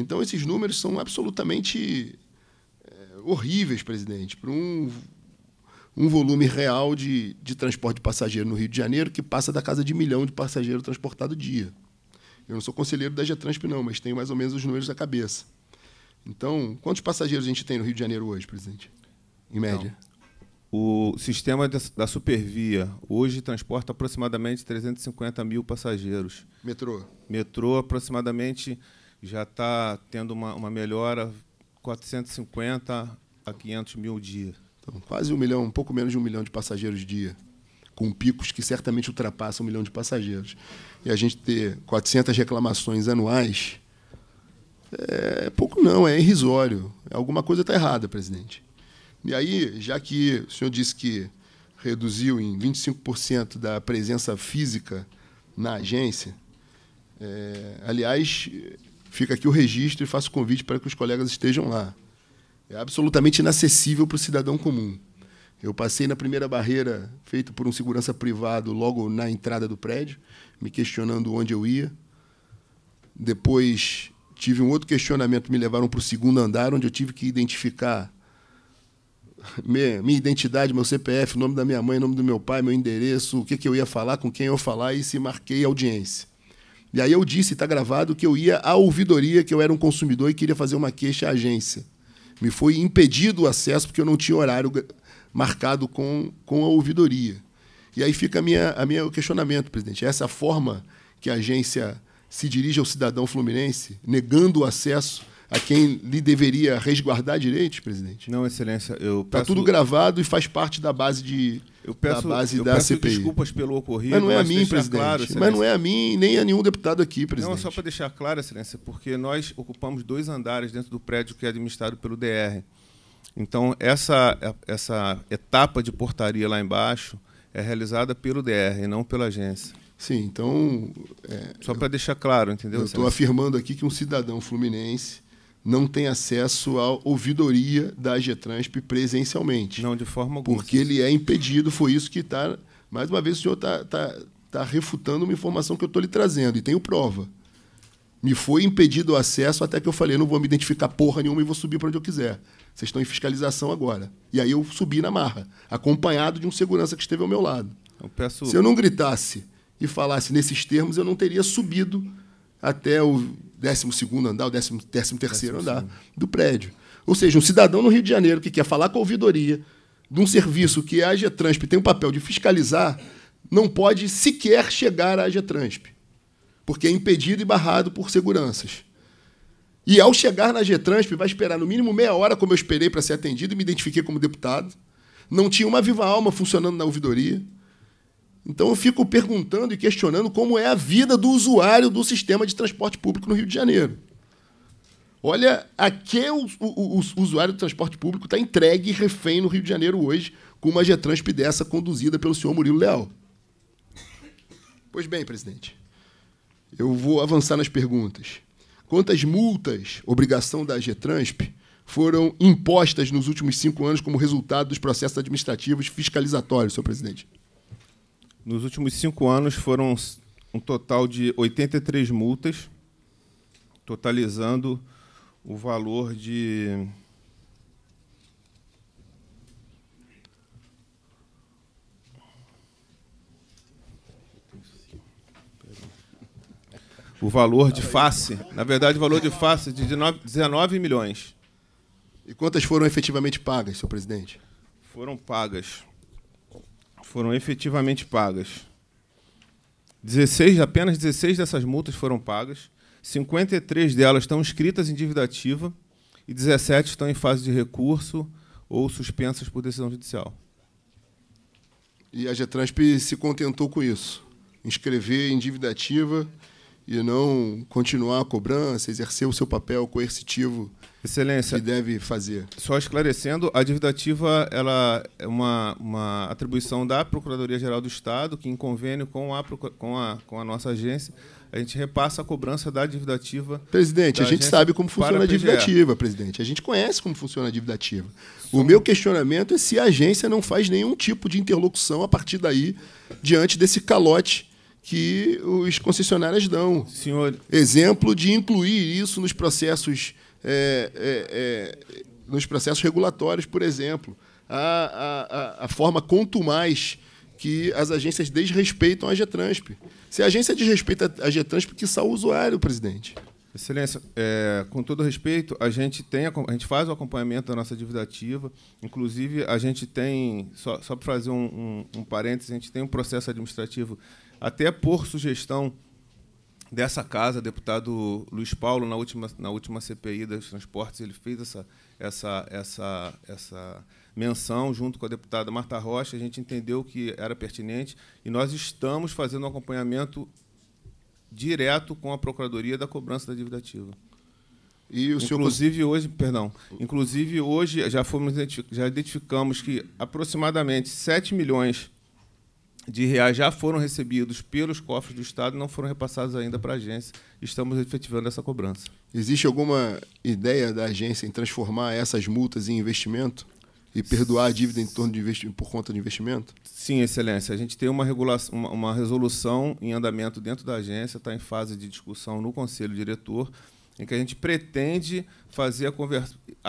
Então, esses números são absolutamente é, horríveis, presidente, para um, um volume real de, de transporte de passageiro no Rio de Janeiro que passa da casa de milhão de passageiros transportado dia. Eu não sou conselheiro da Getransp, não, mas tenho mais ou menos os números na cabeça. Então, quantos passageiros a gente tem no Rio de Janeiro hoje, presidente? Em então, média? O sistema da Supervia hoje transporta aproximadamente 350 mil passageiros. Metrô? Metrô, aproximadamente já está tendo uma, uma melhora 450 a 500 mil dia. Então, quase um milhão, um pouco menos de um milhão de passageiros dia, com picos que certamente ultrapassam um milhão de passageiros. E a gente ter 400 reclamações anuais é pouco não, é irrisório. Alguma coisa está errada, presidente. E aí, já que o senhor disse que reduziu em 25% da presença física na agência, é, aliás, Fica aqui o registro e faço convite para que os colegas estejam lá. É absolutamente inacessível para o cidadão comum. Eu passei na primeira barreira feita por um segurança privado logo na entrada do prédio, me questionando onde eu ia. Depois tive um outro questionamento, me levaram para o segundo andar, onde eu tive que identificar minha, identidade, meu CPF, o nome da minha mãe, o nome do meu pai, meu endereço, o que, que eu ia falar, com quem eu ia falar, e se marquei audiência. E aí eu disse, está gravado, que eu ia à ouvidoria, que eu era um consumidor e queria fazer uma queixa à agência. Me foi impedido o acesso porque eu não tinha horário marcado com, com a ouvidoria. E aí fica a minha, a minha questionamento, presidente. Essa forma que a agência se dirige ao cidadão fluminense, negando o acesso a quem lhe deveria resguardar direitos, presidente? Não, excelência, eu Está tudo gravado e faz parte da base de eu peço, da base eu da peço CPI. desculpas pelo ocorrido, mas não é a mim, presidente. Claro, mas não é a mim nem a nenhum deputado aqui, presidente. Não, só para deixar claro, excelência, porque nós ocupamos dois andares dentro do prédio que é administrado pelo DR. Então, essa essa etapa de portaria lá embaixo é realizada pelo DR, não pela agência. Sim, então. É, Só para deixar claro, entendeu? Eu estou afirmando aqui que um cidadão fluminense não tem acesso à ouvidoria da Getransp presencialmente. Não, de forma alguma. Porque ele é impedido, foi isso que está. Mais uma vez, o senhor está tá, tá refutando uma informação que eu estou lhe trazendo, e tenho prova. Me foi impedido o acesso até que eu falei, não vou me identificar porra nenhuma e vou subir para onde eu quiser. Vocês estão em fiscalização agora. E aí eu subi na marra, acompanhado de um segurança que esteve ao meu lado. Eu peço... Se eu não gritasse e falasse nesses termos, eu não teria subido até o décimo segundo andar, o décimo, décimo terceiro décimo andar segundo. do prédio. Ou seja, um cidadão no Rio de Janeiro que quer falar com a ouvidoria de um serviço que a Agetransp tem o papel de fiscalizar, não pode sequer chegar à Agetransp, porque é impedido e barrado por seguranças. E ao chegar na Getransp, vai esperar no mínimo meia hora, como eu esperei para ser atendido, e me identifiquei como deputado. Não tinha uma viva alma funcionando na ouvidoria. Então eu fico perguntando e questionando como é a vida do usuário do sistema de transporte público no Rio de Janeiro. Olha a que é o, o, o usuário do transporte público está entregue e refém no Rio de Janeiro hoje com uma Getransp dessa conduzida pelo senhor Murilo Leal. Pois bem, presidente, eu vou avançar nas perguntas. Quantas multas, obrigação da Getransp, foram impostas nos últimos cinco anos como resultado dos processos administrativos fiscalizatórios, senhor presidente? Nos últimos cinco anos foram um total de 83 multas, totalizando o valor de. O valor de face, na verdade, o valor de face de 19 milhões. E quantas foram efetivamente pagas, senhor presidente? Foram pagas foram efetivamente pagas. 16, apenas 16 dessas multas foram pagas, 53 delas estão inscritas em dívida ativa e 17 estão em fase de recurso ou suspensas por decisão judicial. E a Getransp se contentou com isso, inscrever em dívida ativa e não continuar a cobrança, exercer o seu papel coercitivo Excelência. Que deve fazer. Só esclarecendo, a dívida ativa ela é uma, uma atribuição da Procuradoria-Geral do Estado, que, em convênio com a, com, a, com a nossa agência, a gente repassa a cobrança da dívida ativa. Presidente, a gente sabe como funciona a dívida ativa, presidente. A gente conhece como funciona a dívida ativa. O meu questionamento é se a agência não faz nenhum tipo de interlocução a partir daí, diante desse calote que os concessionárias dão. Senhor. Exemplo de incluir isso nos processos é, é, é, nos processos regulatórios, por exemplo, a, a, a forma contumaz que as agências desrespeitam a Getransp. Se a agência desrespeita a Getransp, que só o usuário, presidente. Excelência, é, com todo respeito, a gente, tem, a gente faz o acompanhamento da nossa dívida ativa, inclusive a gente tem, só, só para fazer um, um, um parênteses, a gente tem um processo administrativo, até por sugestão dessa casa, deputado Luiz Paulo, na última, na última CPI dos transportes, ele fez essa, essa, essa, essa menção junto com a deputada Marta Rocha. A gente entendeu que era pertinente e nós estamos fazendo um acompanhamento direto com a Procuradoria da cobrança da dívida ativa. E o inclusive senhor... hoje, perdão, inclusive hoje já fomos já identificamos que aproximadamente 7 milhões de reais já foram recebidos pelos cofres do Estado e não foram repassados ainda para a agência. Estamos efetivando essa cobrança. Existe alguma ideia da agência em transformar essas multas em investimento? E perdoar a dívida em torno de por conta de investimento? Sim, Excelência. A gente tem uma, regulação, uma, uma resolução em andamento dentro da agência, está em fase de discussão no Conselho Diretor, em que a gente pretende fazer a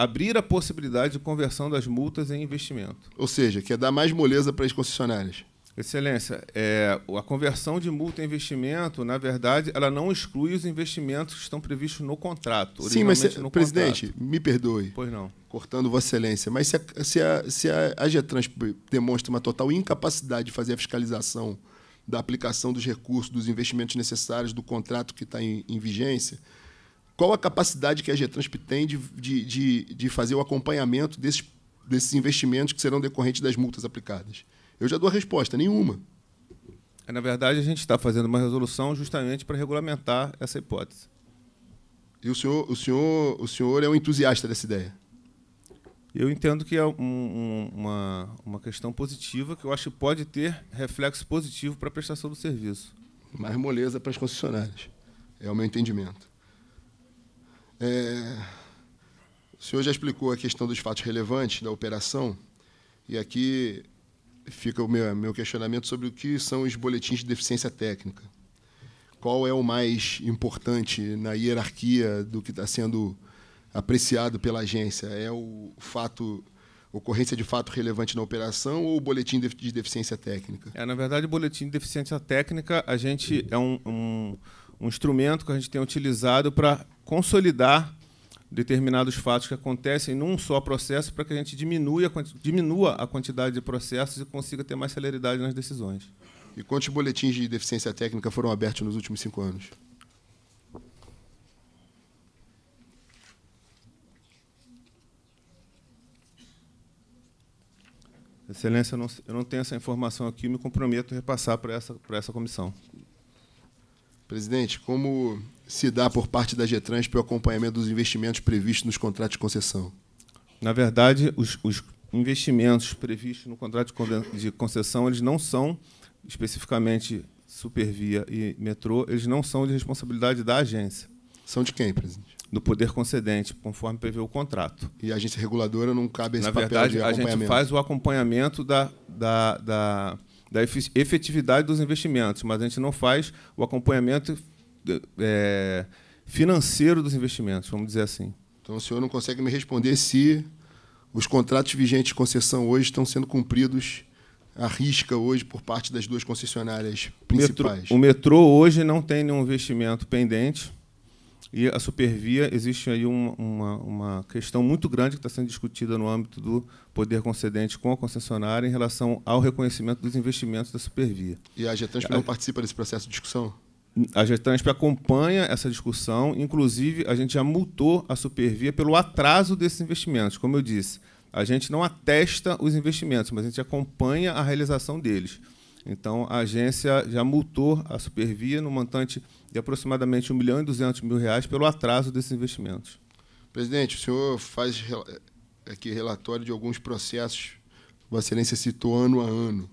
abrir a possibilidade de conversão das multas em investimento. Ou seja, quer dar mais moleza para as concessionárias. Excelência, é, a conversão de multa em investimento, na verdade, ela não exclui os investimentos que estão previstos no contrato. Sim, mas, se, presidente, contrato. me perdoe. Pois não. Cortando Vossa Excelência, mas se a, se a, se a, a Getrans demonstra uma total incapacidade de fazer a fiscalização da aplicação dos recursos, dos investimentos necessários do contrato que está em, em, vigência, qual a capacidade que a Getransp tem de, de, de, de fazer o acompanhamento desses, desses investimentos que serão decorrentes das multas aplicadas? Eu já dou a resposta, nenhuma. É, na verdade, a gente está fazendo uma resolução justamente para regulamentar essa hipótese. E o senhor, o senhor, o senhor é um entusiasta dessa ideia? Eu entendo que é um, um, uma, uma questão positiva que eu acho que pode ter reflexo positivo para a prestação do serviço. Mais moleza para as concessionárias. É o meu entendimento. É... O senhor já explicou a questão dos fatos relevantes da operação, e aqui fica o meu, meu questionamento sobre o que são os boletins de deficiência técnica. Qual é o mais importante na hierarquia do que está sendo apreciado pela agência? É o fato ocorrência de fato relevante na operação ou o boletim de deficiência técnica? É, na verdade, o boletim de deficiência técnica a gente é um, um, um instrumento que a gente tem utilizado para consolidar determinados fatos que acontecem num só processo para que a gente diminua, diminua a quantidade de processos e consiga ter mais celeridade nas decisões. E quantos boletins de deficiência técnica foram abertos nos últimos cinco anos? Excelência, eu não, eu não tenho essa informação aqui, me comprometo a repassar para essa, para essa comissão. Presidente, como se dá por parte da Getrans para o acompanhamento dos investimentos previstos nos contratos de concessão? Na verdade, os, os investimentos previstos no contrato de concessão eles não são especificamente Supervia e Metrô, eles não são de responsabilidade da agência. São de quem, presidente? Do poder concedente, conforme prevê o contrato. E a agência reguladora não cabe esse Na papel verdade, de acompanhamento? Na verdade, a gente faz o acompanhamento da, da, da da efetividade dos investimentos, mas a gente não faz o acompanhamento é, financeiro dos investimentos, vamos dizer assim. Então o senhor não consegue me responder se os contratos vigentes de concessão hoje estão sendo cumpridos à risca hoje por parte das duas concessionárias principais. o metrô, o metrô hoje não tem nenhum investimento pendente e a supervia, existe aí uma, uma, uma questão muito grande que está sendo discutida no âmbito do poder concedente com a concessionária em relação ao reconhecimento dos investimentos da supervia. E a Getransp não participa desse processo de discussão? A Getransp acompanha essa discussão, inclusive a gente já multou a supervia pelo atraso desses investimentos, como eu disse. A gente não atesta os investimentos, mas a gente acompanha a realização deles. Então, a agência já multou a Supervia no montante de aproximadamente 1 milhão e 200 mil reais pelo atraso desses investimentos. Presidente, o senhor faz é, aqui relatório de alguns processos que Vossa Excelência citou ano a ano.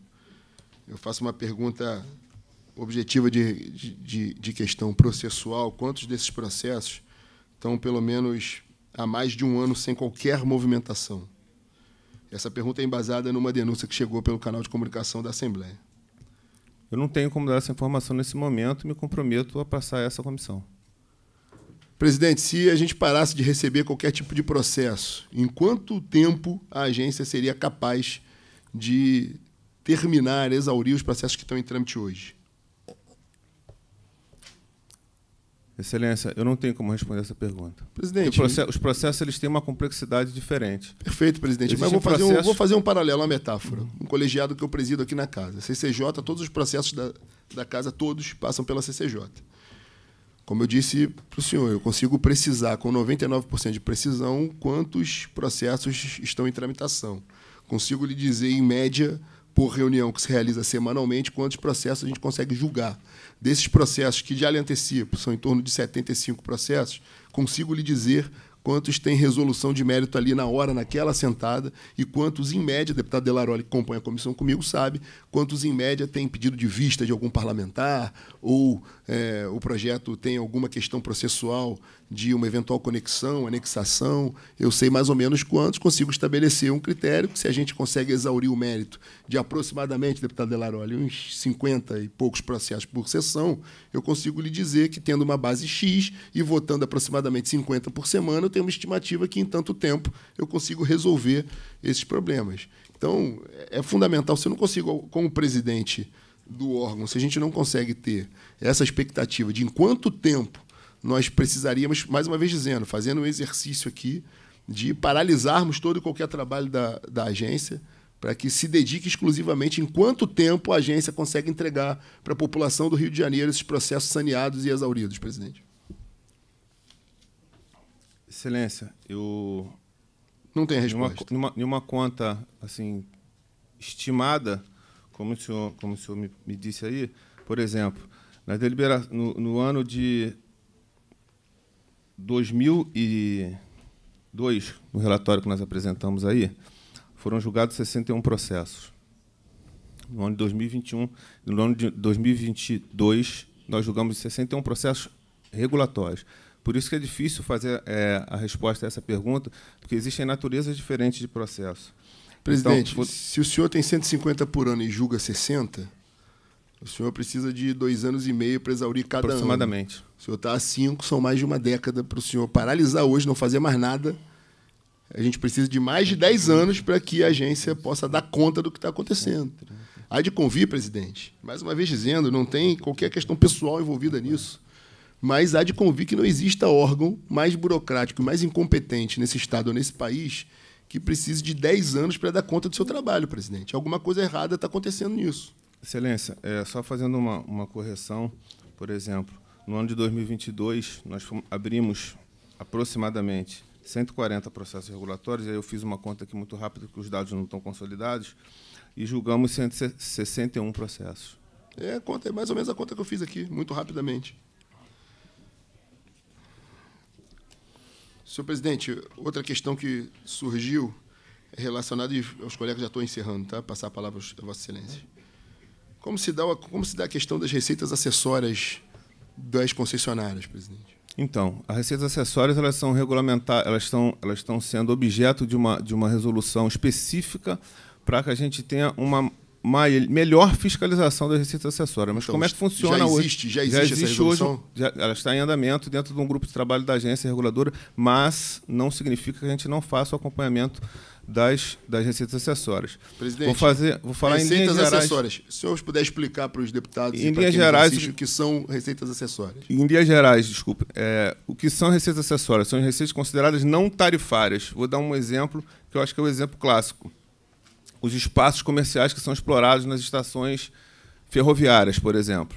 Eu faço uma pergunta objetiva de, de, de questão processual. Quantos desses processos estão, pelo menos, há mais de um ano sem qualquer movimentação? Essa pergunta é embasada numa denúncia que chegou pelo canal de comunicação da Assembleia. Eu não tenho como dar essa informação nesse momento e me comprometo a passar essa comissão. Presidente, se a gente parasse de receber qualquer tipo de processo, em quanto tempo a agência seria capaz de terminar, exaurir os processos que estão em trâmite hoje? Excelência, eu não tenho como responder essa pergunta. Presidente. os processos eles têm uma complexidade diferente. Perfeito, presidente. Mas vou, fazer um, vou fazer um paralelo, uma metáfora. Um colegiado que eu presido aqui na casa. CCJ, todos os processos da, da casa, todos passam pela CCJ. Como eu disse para o senhor, eu consigo precisar com 99% de precisão quantos processos estão em tramitação. Consigo lhe dizer, em média, por reunião que se realiza semanalmente, quantos processos a gente consegue julgar desses processos que já lhe antecipo, são em torno de 75 processos, consigo lhe dizer quantos têm resolução de mérito ali na hora, naquela sentada, e quantos, em média, deputado Delaroli, que compõe a comissão comigo, sabe, quantos, em média, têm pedido de vista de algum parlamentar, ou é, o projeto tem alguma questão processual de uma eventual conexão, anexação, eu sei mais ou menos quantos, consigo estabelecer um critério que, se a gente consegue exaurir o mérito de aproximadamente, deputado Delaroli, uns 50 e poucos processos por sessão, eu consigo lhe dizer que, tendo uma base X e votando aproximadamente 50 por semana, eu tenho uma estimativa que, em tanto tempo, eu consigo resolver esses problemas. Então, é fundamental, se eu não consigo, como presidente do órgão, se a gente não consegue ter essa expectativa de em quanto tempo nós precisaríamos, mais uma vez dizendo, fazendo um exercício aqui de paralisarmos todo e qualquer trabalho da, da agência para que se dedique exclusivamente em quanto tempo a agência consegue entregar para a população do Rio de Janeiro esses processos saneados e exauridos, presidente. Excelência, eu não tem resposta. Nenhuma, nenhuma conta assim estimada, como o senhor, como o senhor me, me disse aí, por exemplo, na delibera, no, no ano de 2002, no relatório que nós apresentamos aí, foram julgados 61 processos. No ano de 2021, no ano de 2022, nós julgamos 61 processos regulatórios. Por isso que é difícil fazer é, a resposta a essa pergunta, porque existem naturezas diferentes de processo. Presidente, então, se o senhor tem 150 por ano e julga 60, o senhor precisa de dois anos e meio para exaurir cada Aproximadamente. ano. Aproximadamente. O senhor está há cinco, são mais de uma década para o senhor paralisar hoje, não fazer mais nada. A gente precisa de mais de dez anos para que a agência possa dar conta do que está acontecendo. Há de convir, presidente, mais uma vez dizendo, não tem qualquer questão pessoal envolvida nisso, mas há de convir que não exista órgão mais burocrático, mais incompetente nesse Estado ou nesse país que precise de 10 anos para dar conta do seu trabalho, presidente. Alguma coisa errada está acontecendo nisso. Excelência, é, só fazendo uma, uma correção, por exemplo, no ano de 2022, nós abrimos aproximadamente 140 processos regulatórios, aí eu fiz uma conta aqui muito rápida, que os dados não estão consolidados, e julgamos 161 processos. É, a conta, é mais ou menos a conta que eu fiz aqui, muito rapidamente. Senhor presidente, outra questão que surgiu é relacionada, e os colegas já estão encerrando, tá? Passar a palavra a Vossa Excelência. Como se dá, como se dá a questão das receitas acessórias das concessionárias, presidente? Então, as receitas acessórias elas são regulamentar, elas estão, elas estão sendo objeto de uma, de uma resolução específica para que a gente tenha uma melhor fiscalização das receitas acessórias. Mas então, como é que funciona já existe, hoje? Já existe, já existe essa resolução? hoje. Já, ela está em andamento dentro de um grupo de trabalho da agência reguladora, mas não significa que a gente não faça o acompanhamento das, das receitas acessórias. Presidente, vou, fazer, vou falar receitas em linhas gerais. acessórias. Se o senhor puder explicar para os deputados em e para gerais, o que são receitas acessórias. Em linhas gerais, desculpe. É, o que são receitas acessórias? São receitas consideradas não tarifárias. Vou dar um exemplo que eu acho que é o um exemplo clássico. Os espaços comerciais que são explorados nas estações ferroviárias, por exemplo.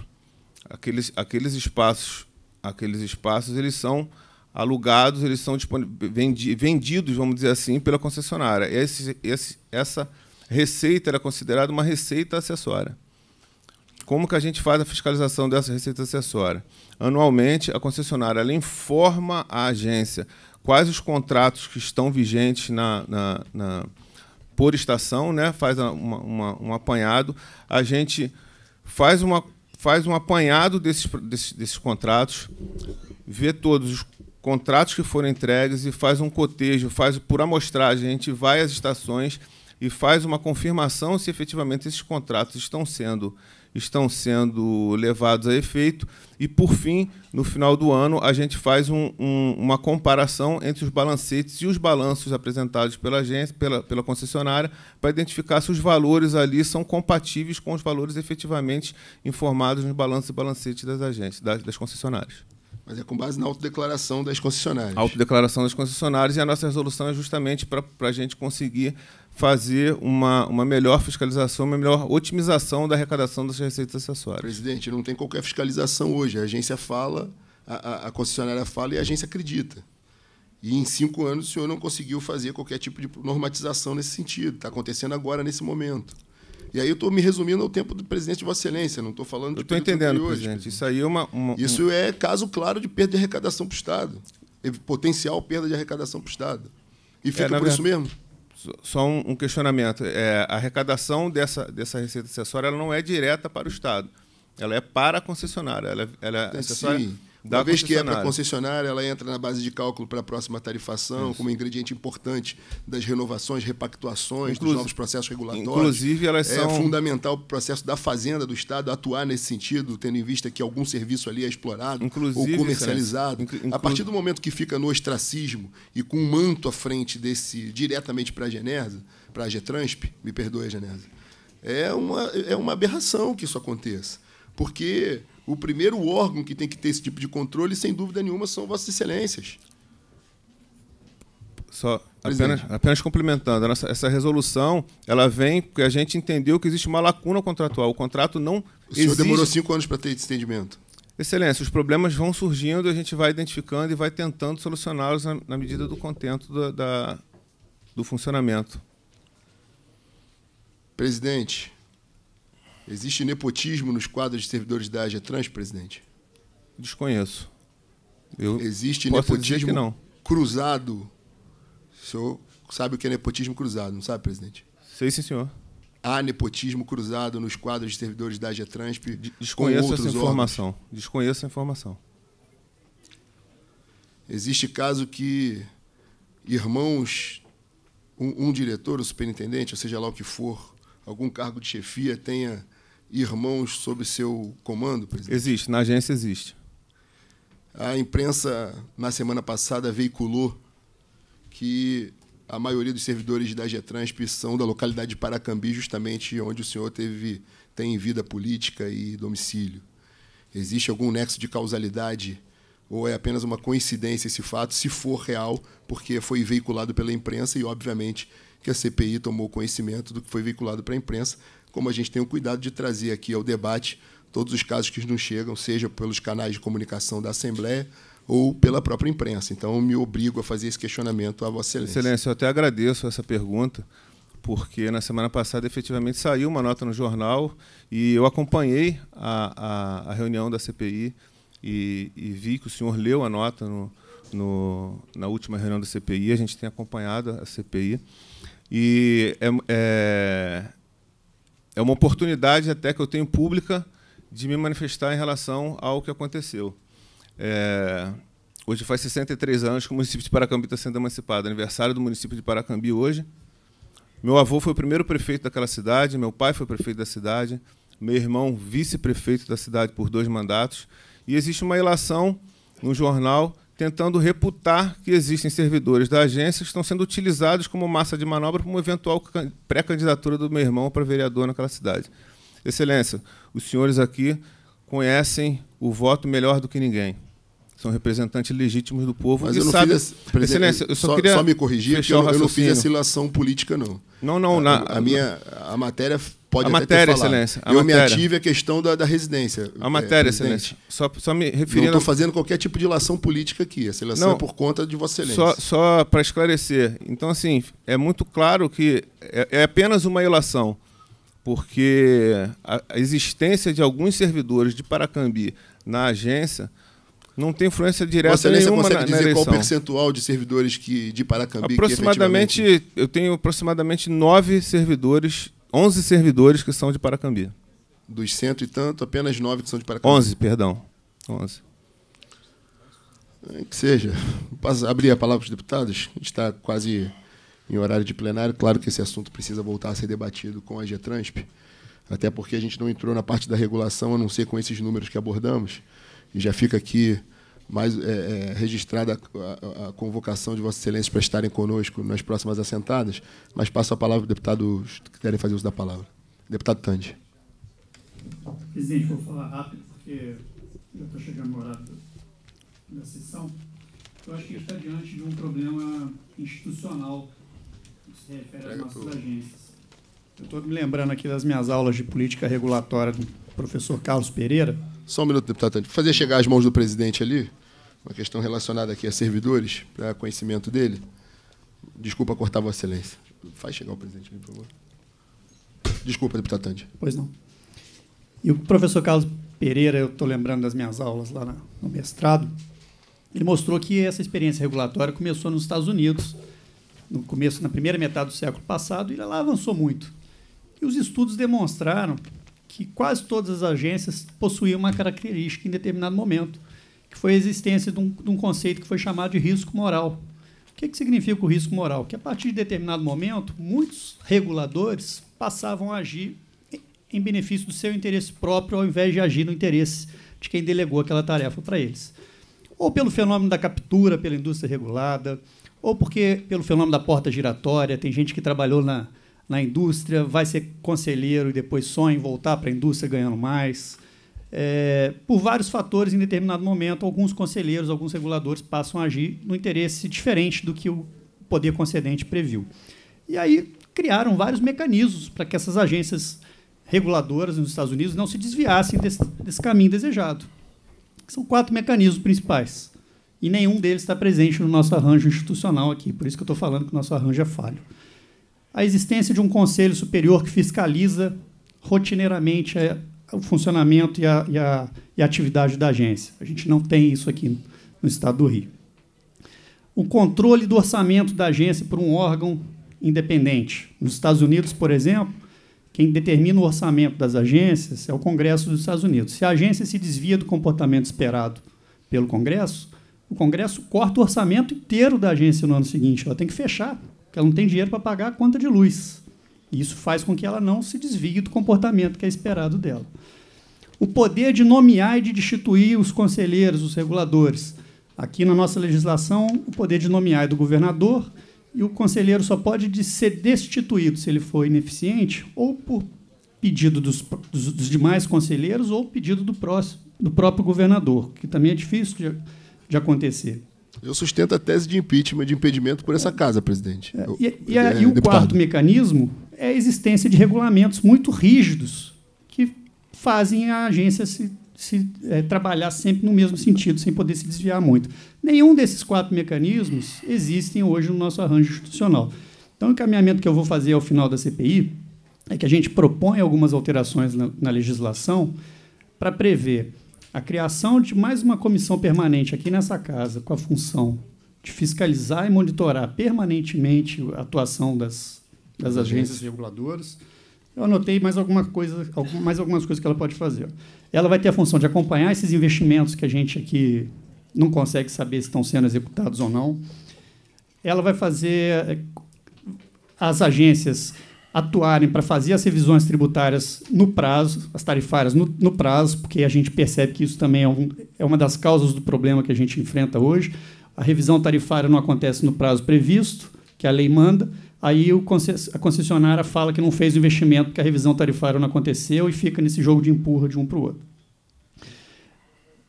Aqueles, aqueles espaços, aqueles espaços, eles são alugados, eles são vendidos, vamos dizer assim, pela concessionária. Esse, esse, essa receita era considerada uma receita acessória. Como que a gente faz a fiscalização dessa receita acessória? Anualmente, a concessionária informa a agência quais os contratos que estão vigentes na, na, na por estação, né? faz uma, uma, um apanhado. A gente faz, uma, faz um apanhado desses, desses, desses contratos, vê todos os contratos que foram entregues e faz um cotejo, faz por amostragem, a gente vai às estações e faz uma confirmação se efetivamente esses contratos estão sendo estão sendo levados a efeito e por fim no final do ano a gente faz um, um, uma comparação entre os balancetes e os balanços apresentados pela agência pela, pela concessionária para identificar se os valores ali são compatíveis com os valores efetivamente informados nos balanços e balancetes das agências das, das concessionárias mas é com base na autodeclaração das concessionárias. Autodeclaração das concessionárias e a nossa resolução é justamente para a gente conseguir fazer uma, uma melhor fiscalização, uma melhor otimização da arrecadação das receitas acessórias. Presidente, não tem qualquer fiscalização hoje. A agência fala, a, a concessionária fala e a agência acredita. E em cinco anos o senhor não conseguiu fazer qualquer tipo de normatização nesse sentido. Está acontecendo agora, nesse momento. E aí eu estou me resumindo ao tempo do presidente de Vossa Excelência, não estou falando de. Estou entendendo, hoje, presidente. Tipo assim. Isso aí é uma, uma, Isso é caso claro de perda de arrecadação para o Estado. Potencial perda de arrecadação para o Estado. E é, fica é, por verdade, isso mesmo. Só um, questionamento. É, a arrecadação dessa, dessa receita acessória ela não é direta para o Estado. Ela é para a concessionária. Ela, é, ela é acessória. Sim uma vez que é para a concessionária, ela entra na base de cálculo para a próxima tarifação, Isso. como ingrediente importante das renovações, repactuações, Inclusive, dos novos processos regulatórios. Inclusive, elas é são. É fundamental para o processo da Fazenda, do Estado, atuar nesse sentido, tendo em vista que algum serviço ali é explorado Inclusive, ou comercializado. Inclu... A partir do momento que fica no ostracismo e com um manto à frente desse diretamente para a Genesa, para a Getransp, me perdoe Genesa, é uma, é uma aberração que isso aconteça. Porque o primeiro órgão que tem que ter esse tipo de controle, sem dúvida nenhuma, são Vossas Excelências. Só apenas, apenas, complementando, essa resolução ela vem porque a gente entendeu que existe uma lacuna contratual. O contrato não. O exige... demorou cinco anos para ter esse entendimento. Excelência, os problemas vão surgindo, a gente vai identificando e vai tentando solucioná-los na, na, medida do contento do, da, do funcionamento. Presidente, Existe nepotismo nos quadros de servidores da AGETRANS, presidente? Desconheço. Eu Existe nepotismo cruzado. O senhor sabe o que é nepotismo cruzado, não sabe, presidente? Sei sim, senhor. Há nepotismo cruzado nos quadros de servidores da AGETRANSP Desconheço essa informação. Órgãos. Desconheço essa informação. Existe caso que irmãos, um, um diretor, o um superintendente, ou seja lá o que for, algum cargo de chefia tenha irmãos sob seu comando, presidente? Existe, na agência existe. A imprensa, na semana passada, veiculou que a maioria dos servidores da Getransp são da localidade de Paracambi, justamente onde o senhor teve, tem vida política e domicílio. Existe algum nexo de causalidade ou é apenas uma coincidência esse fato, se for real, porque foi veiculado pela imprensa e, obviamente, que a CPI tomou conhecimento do que foi veiculado para a imprensa, como a gente tem o cuidado de trazer aqui ao debate todos os casos que nos chegam, seja pelos canais de comunicação da Assembleia ou pela própria imprensa. Então, eu me obrigo a fazer esse questionamento à Vossa Excelência. Excelência, eu até agradeço essa pergunta, porque na semana passada efetivamente saiu uma nota no jornal e eu acompanhei a, a, a reunião da CPI e, e, vi que o senhor leu a nota no, no, na última reunião da CPI. A gente tem acompanhado a CPI. E é, é é uma oportunidade até que eu tenho pública de me manifestar em relação ao que aconteceu. É, hoje faz 63 anos que o município de Paracambi está sendo emancipado, aniversário do município de Paracambi hoje. Meu avô foi o primeiro prefeito daquela cidade, meu pai foi prefeito da cidade, meu irmão vice-prefeito da cidade por dois mandatos. E existe uma ilação no jornal tentando reputar que existem servidores da agência que estão sendo utilizados como massa de manobra para uma eventual pré-candidatura do meu irmão para vereador naquela cidade. Excelência, os senhores aqui conhecem o voto melhor do que ninguém. São representantes legítimos do povo. Mas eu não sabe... fiz. Excelência, eu só, só, queria. Só me corrigir, eu, eu não fiz assimilação política, não. Não, não. A, na... a minha a matéria pode a até matéria, excelência. A eu matéria. me ative a questão da, da residência. A matéria, é, excelência. Só, só me referindo. Não estou fazendo qualquer tipo de ilação política aqui. A ilação não, é por conta de Vossa Excelência. Só, só para esclarecer. Então, assim, é muito claro que é, é apenas uma ilação, porque a, a, existência de alguns servidores de Paracambi na agência. Não tem influência direta Vossa Excelência nenhuma consegue na, na dizer eleição. qual percentual de servidores que, de Paracambi? Aproximadamente, que efetivamente... eu tenho aproximadamente nove servidores 11 servidores que são de Paracambi. Dos cento e tanto, apenas nove que são de Paracambi. 11, perdão. 11. É, que seja. Posso abrir a palavra para os deputados? A gente está quase em horário de plenário. Claro que esse assunto precisa voltar a ser debatido com a Getransp, até porque a gente não entrou na parte da regulação, a não ser com esses números que abordamos. E já fica aqui mais é, é, registrada a, a, a, convocação de Vossa Excelência para estarem conosco nas próximas assentadas, mas passo a palavra o deputado que querem fazer uso da palavra. Deputado Tandi. Presidente, vou falar rápido, porque já estou chegando no horário da sessão. Eu acho que está diante de um problema institucional que se refere às nossas agências. Eu estou me lembrando aqui das minhas aulas de política regulatória do professor Carlos Pereira. Só um minuto, deputado Tandi. Fazer chegar as mãos do presidente ali uma questão relacionada aqui a servidores, para conhecimento dele. Desculpa cortar Vossa Excelência. Faz chegar o presidente, por favor. Desculpa, deputado Tandy. Pois não. E o professor Carlos Pereira, eu estou lembrando das minhas aulas lá no mestrado, ele mostrou que essa experiência regulatória começou nos Estados Unidos, no começo, na primeira metade do século passado, e ela avançou muito. E os estudos demonstraram que quase todas as agências possuíam uma característica em determinado momento, que foi a existência de um, de um conceito que foi chamado de risco moral. O que, que significa o risco moral? Que a partir de determinado momento, muitos reguladores passavam a agir em benefício do seu interesse próprio, ao invés de agir no interesse de quem delegou aquela tarefa para eles. Ou pelo fenômeno da captura pela indústria regulada, ou porque pelo fenômeno da porta giratória, tem gente que trabalhou na, na indústria, vai ser conselheiro e depois sonha em voltar para a indústria ganhando mais é, por vários fatores, em determinado momento, alguns conselheiros, alguns reguladores passam a agir no interesse diferente do que o poder concedente previu. E aí criaram vários mecanismos para que essas agências reguladoras nos Estados Unidos não se desviassem desse, desse caminho desejado. São quatro mecanismos principais. E nenhum deles está presente no nosso arranjo institucional aqui. Por isso que eu estou falando que o nosso arranjo é falho. A existência de um conselho superior que fiscaliza rotineiramente a o funcionamento e a, e, a, e a atividade da agência. A gente não tem isso aqui no estado do Rio. O controle do orçamento da agência por um órgão independente. Nos Estados Unidos, por exemplo, quem determina o orçamento das agências é o Congresso dos Estados Unidos. Se a agência se desvia do comportamento esperado pelo Congresso, o Congresso corta o orçamento inteiro da agência no ano seguinte. Ela tem que fechar, porque ela não tem dinheiro para pagar a conta de luz. Isso faz com que ela não se desvie do comportamento que é esperado dela. O poder de nomear e de destituir os conselheiros, os reguladores. Aqui na nossa legislação, o poder de nomear é do governador e o conselheiro só pode ser destituído se ele for ineficiente ou por pedido dos, dos, dos demais conselheiros ou pedido do, próximo, do próprio governador, que também é difícil de, de acontecer. Eu sustento a tese de impeachment, de impedimento por essa é. casa, presidente. É. e, e, é, e o quarto mecanismo é a existência de regulamentos muito rígidos que fazem a agência se, se é, trabalhar sempre no mesmo sentido, sem poder se desviar muito. Nenhum desses quatro mecanismos existem hoje no nosso arranjo institucional. Então, o encaminhamento que eu vou fazer ao final da CPI é que a gente propõe algumas alterações na, na legislação para prever a criação de mais uma comissão permanente aqui nessa casa, com a função de fiscalizar e monitorar permanentemente a atuação das, das uhum. agências reguladoras. Eu anotei mais, alguma coisa, mais algumas coisas que ela pode fazer. Ela vai ter a função de acompanhar esses investimentos que a gente aqui não consegue saber se estão sendo executados ou não. Ela vai fazer eh, as agências atuarem para fazer as revisões tributárias no prazo, as tarifárias no, no prazo, porque a gente percebe que isso também é, um, é uma das causas do problema que a gente enfrenta hoje. A revisão tarifária não acontece no prazo previsto que a lei manda, aí a concessionária fala que não fez o investimento porque a revisão tarifária não aconteceu e fica nesse jogo de empurra de um para o outro.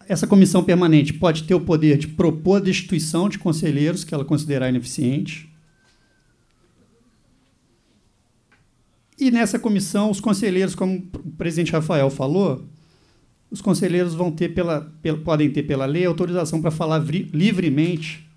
Essa comissão permanente pode ter o poder de propor a destituição de conselheiros que ela considerar ineficiente. E nessa comissão, os conselheiros, como o presidente Rafael falou, os conselheiros vão ter pela, pela podem ter pela lei autorização para falar livremente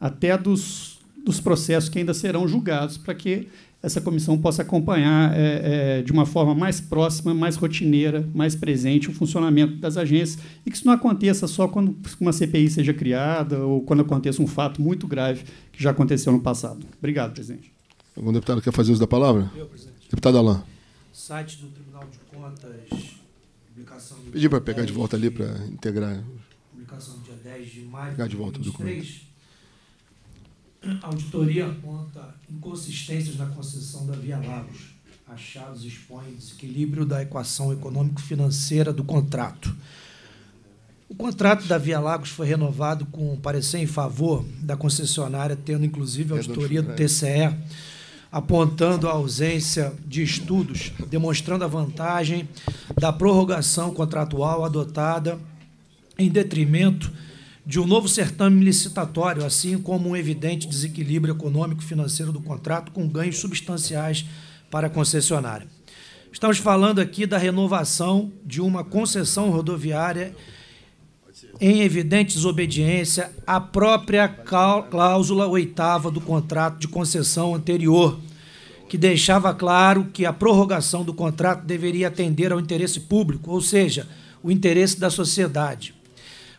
até dos dos processos que ainda serão julgados, para que essa comissão possa acompanhar é, é, de uma forma mais próxima, mais rotineira, mais presente o funcionamento das agências e que isso não aconteça só quando uma CPI seja criada ou quando aconteça um fato muito grave que já aconteceu no passado. Obrigado, presidente. Algum deputado quer fazer uso da palavra? Eu, presidente. Deputado Alain. Site do Tribunal de Contas, publicação do Pedi para pegar de volta ali para integrar. Publicação do dia 10 de maio. Pegar de volta do. documento. A auditoria aponta inconsistências na concessão da Via Lagos. Achados expõem desequilíbrio da equação econômico-financeira do contrato. O contrato da Via Lagos foi renovado com parecer em favor da concessionária, tendo inclusive a auditoria do TCE apontando a ausência de estudos, demonstrando a vantagem da prorrogação contratual adotada em detrimento de um novo certame licitatório, assim como um evidente desequilíbrio econômico-financeiro do contrato, com ganhos substanciais para a concessionária. Estamos falando aqui da renovação de uma concessão rodoviária em evidente desobediência à própria cláusula oitava do contrato de concessão anterior, que deixava claro que a prorrogação do contrato deveria atender ao interesse público, ou seja, o interesse da sociedade.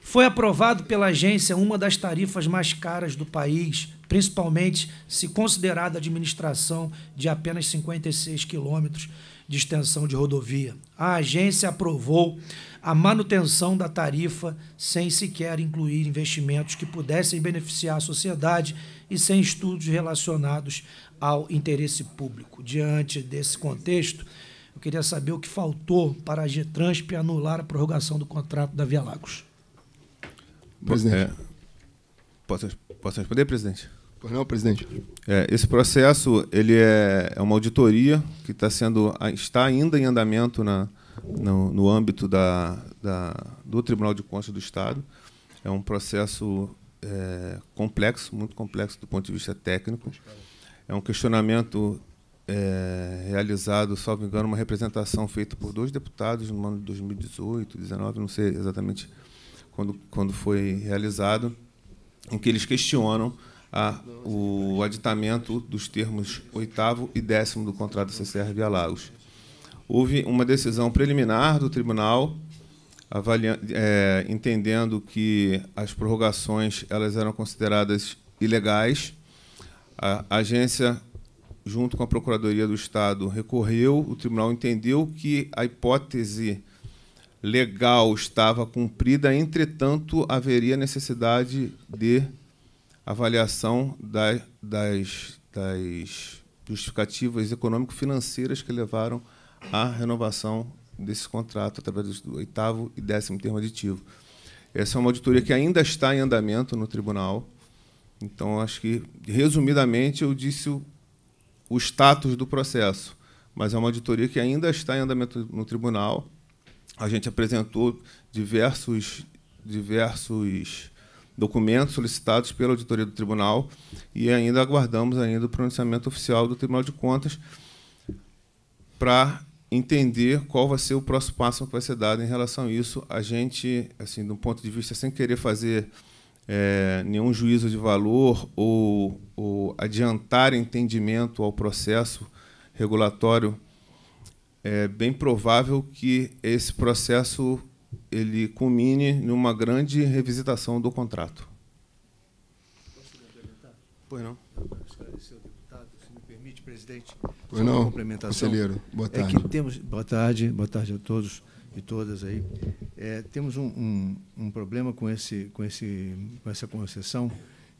Foi aprovado pela agência uma das tarifas mais caras do país, principalmente se considerada a administração de apenas 56 quilômetros de extensão de rodovia. A agência aprovou a manutenção da tarifa sem sequer incluir investimentos que pudessem beneficiar a sociedade e sem estudos relacionados ao interesse público. Diante desse contexto, eu queria saber o que faltou para a Getransp anular a prorrogação do contrato da Via Lagos. Presidente. É, posso, posso responder, presidente? Pois não, presidente. É, esse processo ele é, é uma auditoria que está sendo está ainda em andamento na, no, no âmbito da, da, do Tribunal de Contas do Estado. É um processo é, complexo, muito complexo do ponto de vista técnico. É um questionamento é, realizado, salvo engano, uma representação feita por dois deputados no ano de 2018, 19, não sei exatamente quando, quando foi realizado, em que eles questionam a, o aditamento dos termos oitavo e décimo do contrato CCR Via Lagos. Houve uma decisão preliminar do tribunal é, entendendo que as prorrogações elas eram consideradas ilegais. A agência, junto com a Procuradoria do Estado, recorreu. O tribunal entendeu que a hipótese legal estava cumprida, entretanto, haveria necessidade de avaliação das, das justificativas econômico-financeiras que levaram à renovação desse contrato através do oitavo e décimo termo aditivo. Essa é uma auditoria que ainda está em andamento no tribunal. Então, acho que, resumidamente, eu disse o, o status do processo, mas é uma auditoria que ainda está em andamento no tribunal a gente apresentou diversos, diversos documentos solicitados pela auditoria do tribunal e ainda aguardamos ainda o pronunciamento oficial do Tribunal de Contas para entender qual vai ser o próximo passo que vai ser dado em relação a isso. A gente, assim, de um ponto de vista sem querer fazer é, nenhum juízo de valor ou, ou adiantar entendimento ao processo regulatório é bem provável que esse processo ele culmine numa grande revisitação do contrato. Posso pois não. Esclarecer o deputado, se me permite, presidente. Pois não, complementação. conselheiro. Boa tarde. É que temos, boa tarde, boa tarde a todos e todas aí. É, temos um, um, um, problema com, esse, com, esse, com essa concessão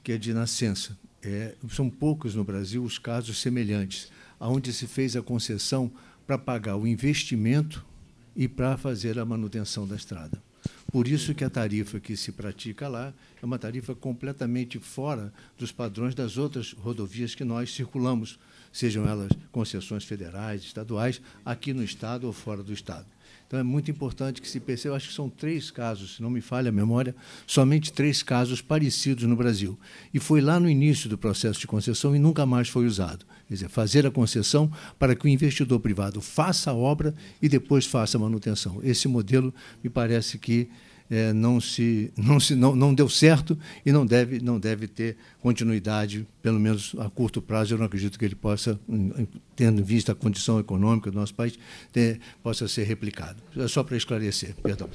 que é de nascença. É, são poucos no Brasil os casos semelhantes, onde se fez a concessão para pagar o investimento e para fazer a manutenção da estrada. Por isso que a tarifa que se pratica lá é uma tarifa completamente fora dos padrões das outras rodovias que nós circulamos, sejam elas concessões federais, estaduais, aqui no Estado ou fora do Estado. Então é muito importante que se perceba, acho que são três casos, se não me falha a memória, somente três casos parecidos no Brasil. E foi lá no início do processo de concessão e nunca mais foi usado. Quer dizer, fazer a concessão para que o investidor privado faça a obra e depois faça a manutenção. Esse modelo me parece que é, não, se, não, se, não, não deu certo e não deve, não deve ter continuidade, pelo menos a curto prazo. Eu não acredito que ele possa, tendo em vista a condição econômica do nosso país, ter, possa ser replicado. É só para esclarecer. Perdão.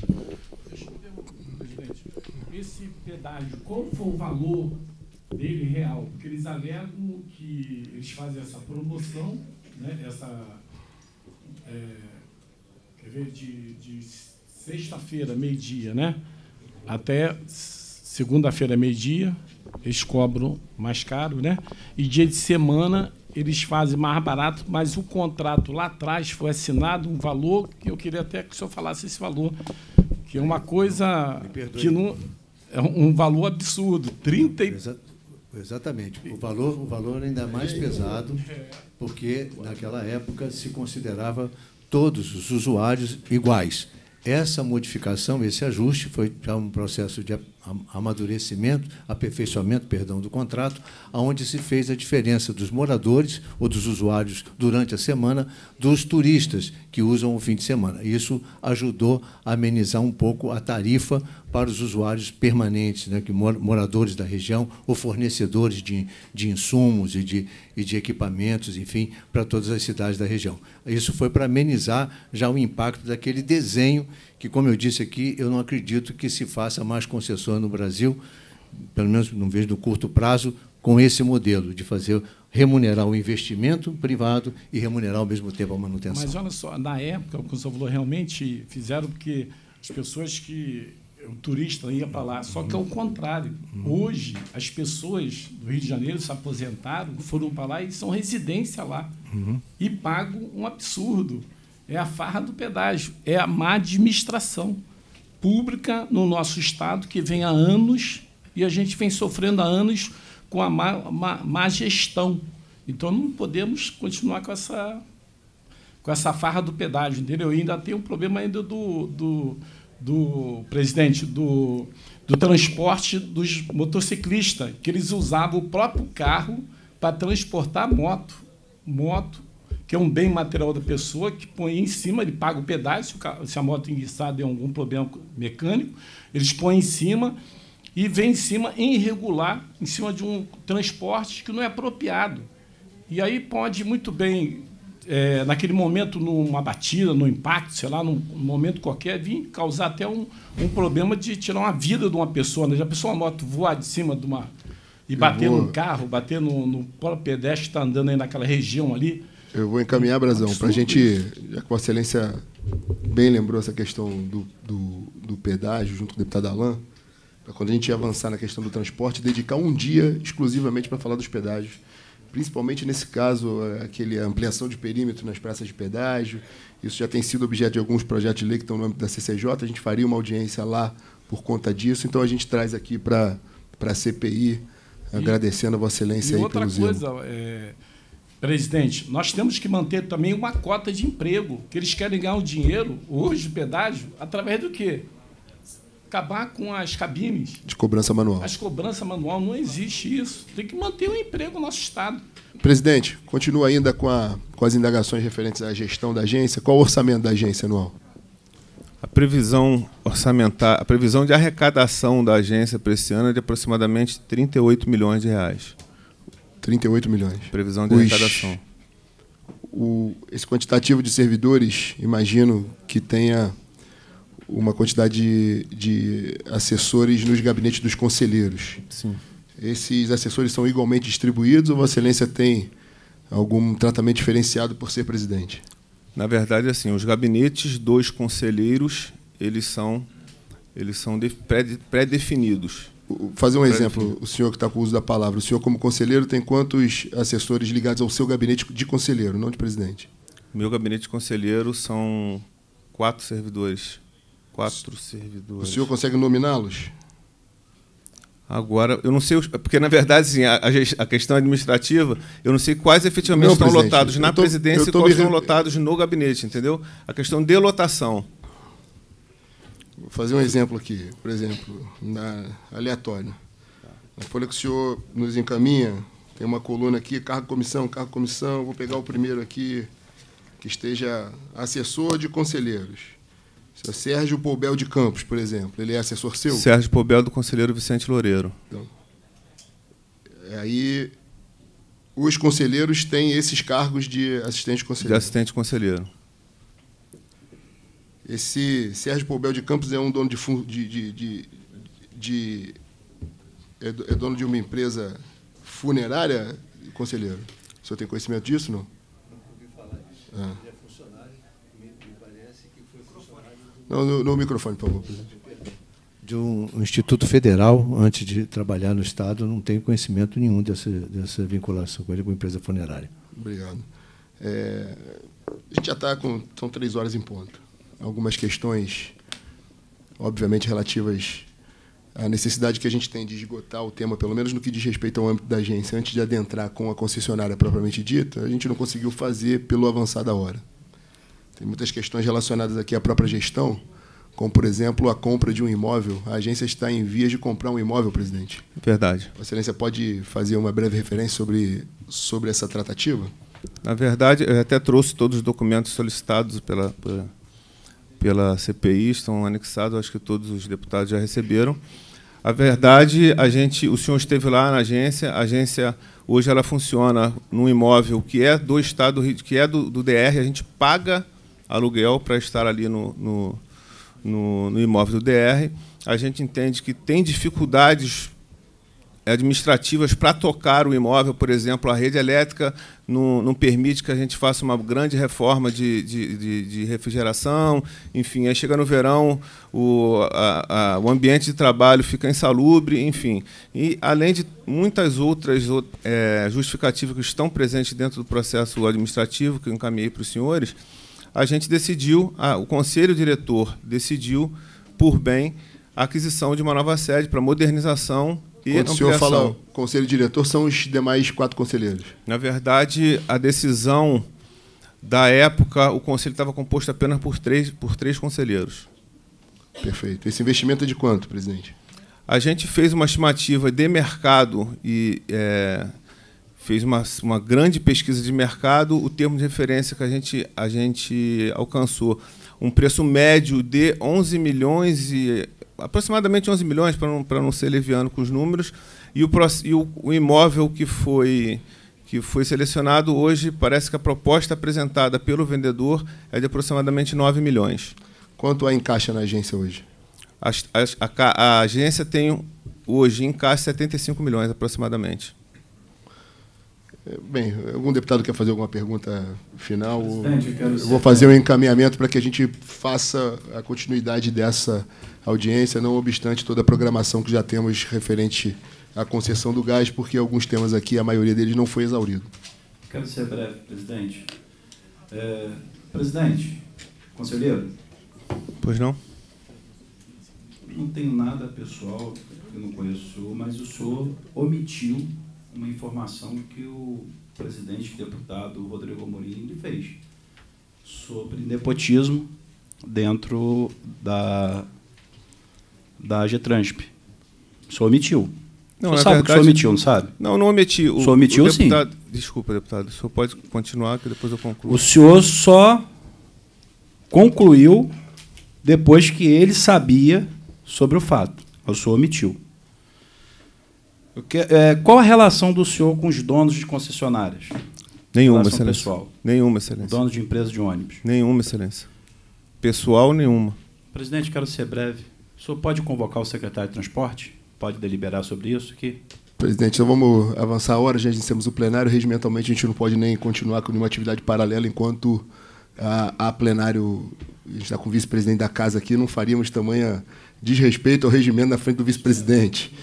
Esse pedágio, qual foi o valor dele real? Porque eles alegam que eles fazem essa promoção, né, essa. É, quer ver? de, de Sexta-feira, meio-dia, né? Até segunda-feira, meio-dia, eles cobram mais caro, né? E dia de semana eles fazem mais barato, mas o contrato lá atrás foi assinado um valor que eu queria até que o senhor falasse esse valor, que é uma coisa que não é um valor absurdo, 30 e... Exatamente. O valor, o valor é ainda mais pesado, porque naquela época se considerava todos os usuários iguais. Essa modificação, esse ajuste, foi já um processo de amadurecimento, aperfeiçoamento, perdão, do contrato, aonde se fez a diferença dos moradores ou dos usuários durante a semana, dos turistas que usam o fim de semana. Isso ajudou a amenizar um pouco a tarifa para os usuários permanentes, né, que moradores da região ou fornecedores de, de insumos e de, e de equipamentos, enfim, para todas as cidades da região. Isso foi para amenizar já o impacto daquele desenho que, como eu disse aqui, eu não acredito que se faça mais concessões no Brasil, pelo menos não vejo no curto prazo, com esse modelo de fazer remunerar o investimento privado e remunerar ao mesmo tempo a manutenção. Mas olha só, na época, o que falou, realmente fizeram porque as pessoas que o turista ia para lá. Só que é o contrário. Hoje, as pessoas do Rio de Janeiro se aposentaram, foram para lá e são residência lá. Uhum. E pagam um absurdo. É a farra do pedágio, é a má administração pública no nosso Estado que vem há anos e a gente vem sofrendo há anos com a má, má, má gestão. Então não podemos continuar com essa, com essa farra do pedágio, entendeu? E ainda tem um problema ainda do, do, do presidente do, do transporte dos motociclistas, que eles usavam o próprio carro para transportar moto. Moto que é um bem material da pessoa, que põe em cima, ele paga o pedaço se a moto enguiçada tem algum problema mecânico, eles põem em cima e vem em cima em irregular, em cima de um transporte que não é apropriado. E aí pode muito bem, é, naquele momento, numa batida, no impacto, sei lá, num, momento qualquer, vir causar até um, um problema de tirar uma vida de uma pessoa. Né? Já pensou uma moto voar de cima de uma. e bater num carro, bater no, no próprio pedestre que está andando aí naquela região ali? Eu vou encaminhar, Brazão, para a gente, já é que Vossa Excelência bem lembrou essa questão do, do, do pedágio junto com o deputado Alain, para quando a gente avançar na questão do transporte, dedicar um dia exclusivamente para falar dos pedágios, principalmente nesse caso, eh, aquele ampliação de perímetro nas praças de pedágio. Isso já tem sido objeto de alguns projetos de lei que estão no âmbito da CCJ. A gente faria uma audiência lá por conta disso. Então a gente traz aqui para, para a CPI, e, agradecendo a Vossa Excelência e aí outra pelo coisa, é, Presidente, nós temos que manter também uma cota de emprego, que eles querem ganhar o dinheiro, hoje, o pedágio, através do quê? Acabar com as cabines. De cobrança manual. As cobranças manual, não existe isso. Tem que manter o um emprego no nosso Estado. Presidente, continua ainda com, a, com as indagações referentes à gestão da agência. Qual o orçamento da agência anual? A previsão orçamentar, a previsão de arrecadação da agência para esse ano é de aproximadamente 38 milhões de reais. 38 milhões. Previsão de Os, arrecadação. O, esse quantitativo de servidores, imagino que tenha uma quantidade de, de assessores nos gabinetes dos conselheiros. Sim. Esses assessores são igualmente distribuídos ou Vossa Excelência tem algum tratamento diferenciado por ser presidente? Na verdade, assim, os gabinetes dos conselheiros eles são eles são pré-definidos fazer um exemplo, o senhor que está com o uso da palavra, o senhor como conselheiro tem quantos assessores ligados ao seu gabinete de conselheiro, não de presidente? Meu gabinete de conselheiro são quatro servidores. Quatro servidores. O senhor consegue nominá-los? Agora, eu não sei, porque na verdade, assim, a, a, questão administrativa, eu não sei quais efetivamente não, estão lotados na tô, presidência e quais estão lotados no gabinete, entendeu? A questão de lotação. Vou fazer um exemplo aqui, por exemplo, na, aleatório. Na folha que o senhor nos encaminha, tem uma coluna aqui, cargo comissão, cargo comissão, vou pegar o primeiro aqui, que esteja assessor de conselheiros. Seu é Sérgio Pobel de Campos, por exemplo, ele é assessor seu? Sérgio Pobel do conselheiro Vicente Loureiro. Então, é aí os conselheiros têm esses cargos de assistente conselheiro. De assistente conselheiro. Esse Sérgio Poubel de Campos é um dono de, de, de, de é, é dono de uma empresa funerária, conselheiro? O senhor tem conhecimento disso, não? Não ah. ouvi falar disso. Ah. Ele é funcionário, me, parece que foi funcionário... Do... Não, no, no, microfone, por favor, De um instituto federal, antes de trabalhar no Estado, não tenho conhecimento nenhum dessa, dessa vinculação com ele, com a empresa funerária. Obrigado. É, a gente já está com... São três horas em ponto algumas questões, obviamente, relativas à necessidade que a gente tem de esgotar o tema, pelo menos no que diz respeito ao âmbito da agência, antes de adentrar com a concessionária propriamente dita, a gente não conseguiu fazer pelo avançar da hora. Tem muitas questões relacionadas aqui à própria gestão, como, por exemplo, a compra de um imóvel. A agência está em vias de comprar um imóvel, presidente. Verdade. A excelência pode fazer uma breve referência sobre, sobre essa tratativa? Na verdade, eu até trouxe todos os documentos solicitados pela, pela pela CPI estão anexados, acho que todos os deputados já receberam. A verdade, a gente, o senhor esteve lá na agência, a agência hoje ela funciona num imóvel que é do estado que é do, do DR, a gente paga aluguel para estar ali no, no, no, no imóvel do DR. A gente entende que tem dificuldades administrativas para tocar o imóvel, por exemplo, a rede elétrica não, não permite que a gente faça uma grande reforma de, de, de, de refrigeração, enfim, aí chega no verão, o, a, a, o ambiente de trabalho fica insalubre, enfim. E além de muitas outras é, justificativas que estão presentes dentro do processo administrativo que eu encaminhei para os senhores, a gente decidiu, o conselho diretor decidiu, por bem, a aquisição de uma nova sede para modernização e Quando o senhor fala conselho diretor, são os demais quatro conselheiros? Na verdade, a decisão da época, o conselho estava composto apenas por três, por três conselheiros. Perfeito. Esse investimento é de quanto, presidente? A gente fez uma estimativa de mercado e é, fez uma, uma grande pesquisa de mercado. O termo de referência que a gente, a gente alcançou um preço médio de 11 milhões e aproximadamente 11 milhões, para não, não ser leviano com os números, e o, e o, o imóvel que foi que foi selecionado hoje, parece que a proposta apresentada pelo vendedor é de aproximadamente 9 milhões. Quanto a encaixa na agência hoje? A, a, a, a agência tem hoje em caixa 75 milhões aproximadamente. É, bem, algum deputado quer fazer alguma pergunta final? Presidente, eu, eu vou fazer um encaminhamento para que a gente faça a continuidade dessa audiência, não obstante toda a programação que já temos referente à concessão do gás, porque alguns temas aqui, a maioria deles não foi exaurido. Quero ser breve, presidente. É, presidente, conselheiro. Pois não? Não tenho nada pessoal, eu não conheço o senhor, mas o senhor omitiu uma informação que o presidente deputado Rodrigo Amorim lhe fez sobre nepotismo dentro da da Getransp. Só omitiu. Não, sabe verdade, que o senhor omitiu, não sabe? Não, não omiti. O, o senhor omitiu, o deputado, sim. Desculpa, deputado. O senhor pode continuar, que depois eu concluo. O senhor só concluiu depois que ele sabia sobre o fato. O senhor omitiu. O que, é, qual a relação do senhor com os donos de concessionárias? Nenhuma, excelência. Pessoal. Nenhuma, excelência. Donos de empresa de ônibus? Nenhuma, excelência. Pessoal, nenhuma. Presidente, quero ser breve. O senhor pode convocar o secretário de Transporte? Pode deliberar sobre isso aqui? Presidente, então vamos avançar a hora, já iniciamos o plenário. Regimentalmente, a gente não pode nem continuar com nenhuma atividade paralela enquanto a, plenário. A gente está com o vice-presidente da casa aqui, não faríamos tamanha desrespeito ao regimento na frente do vice-presidente.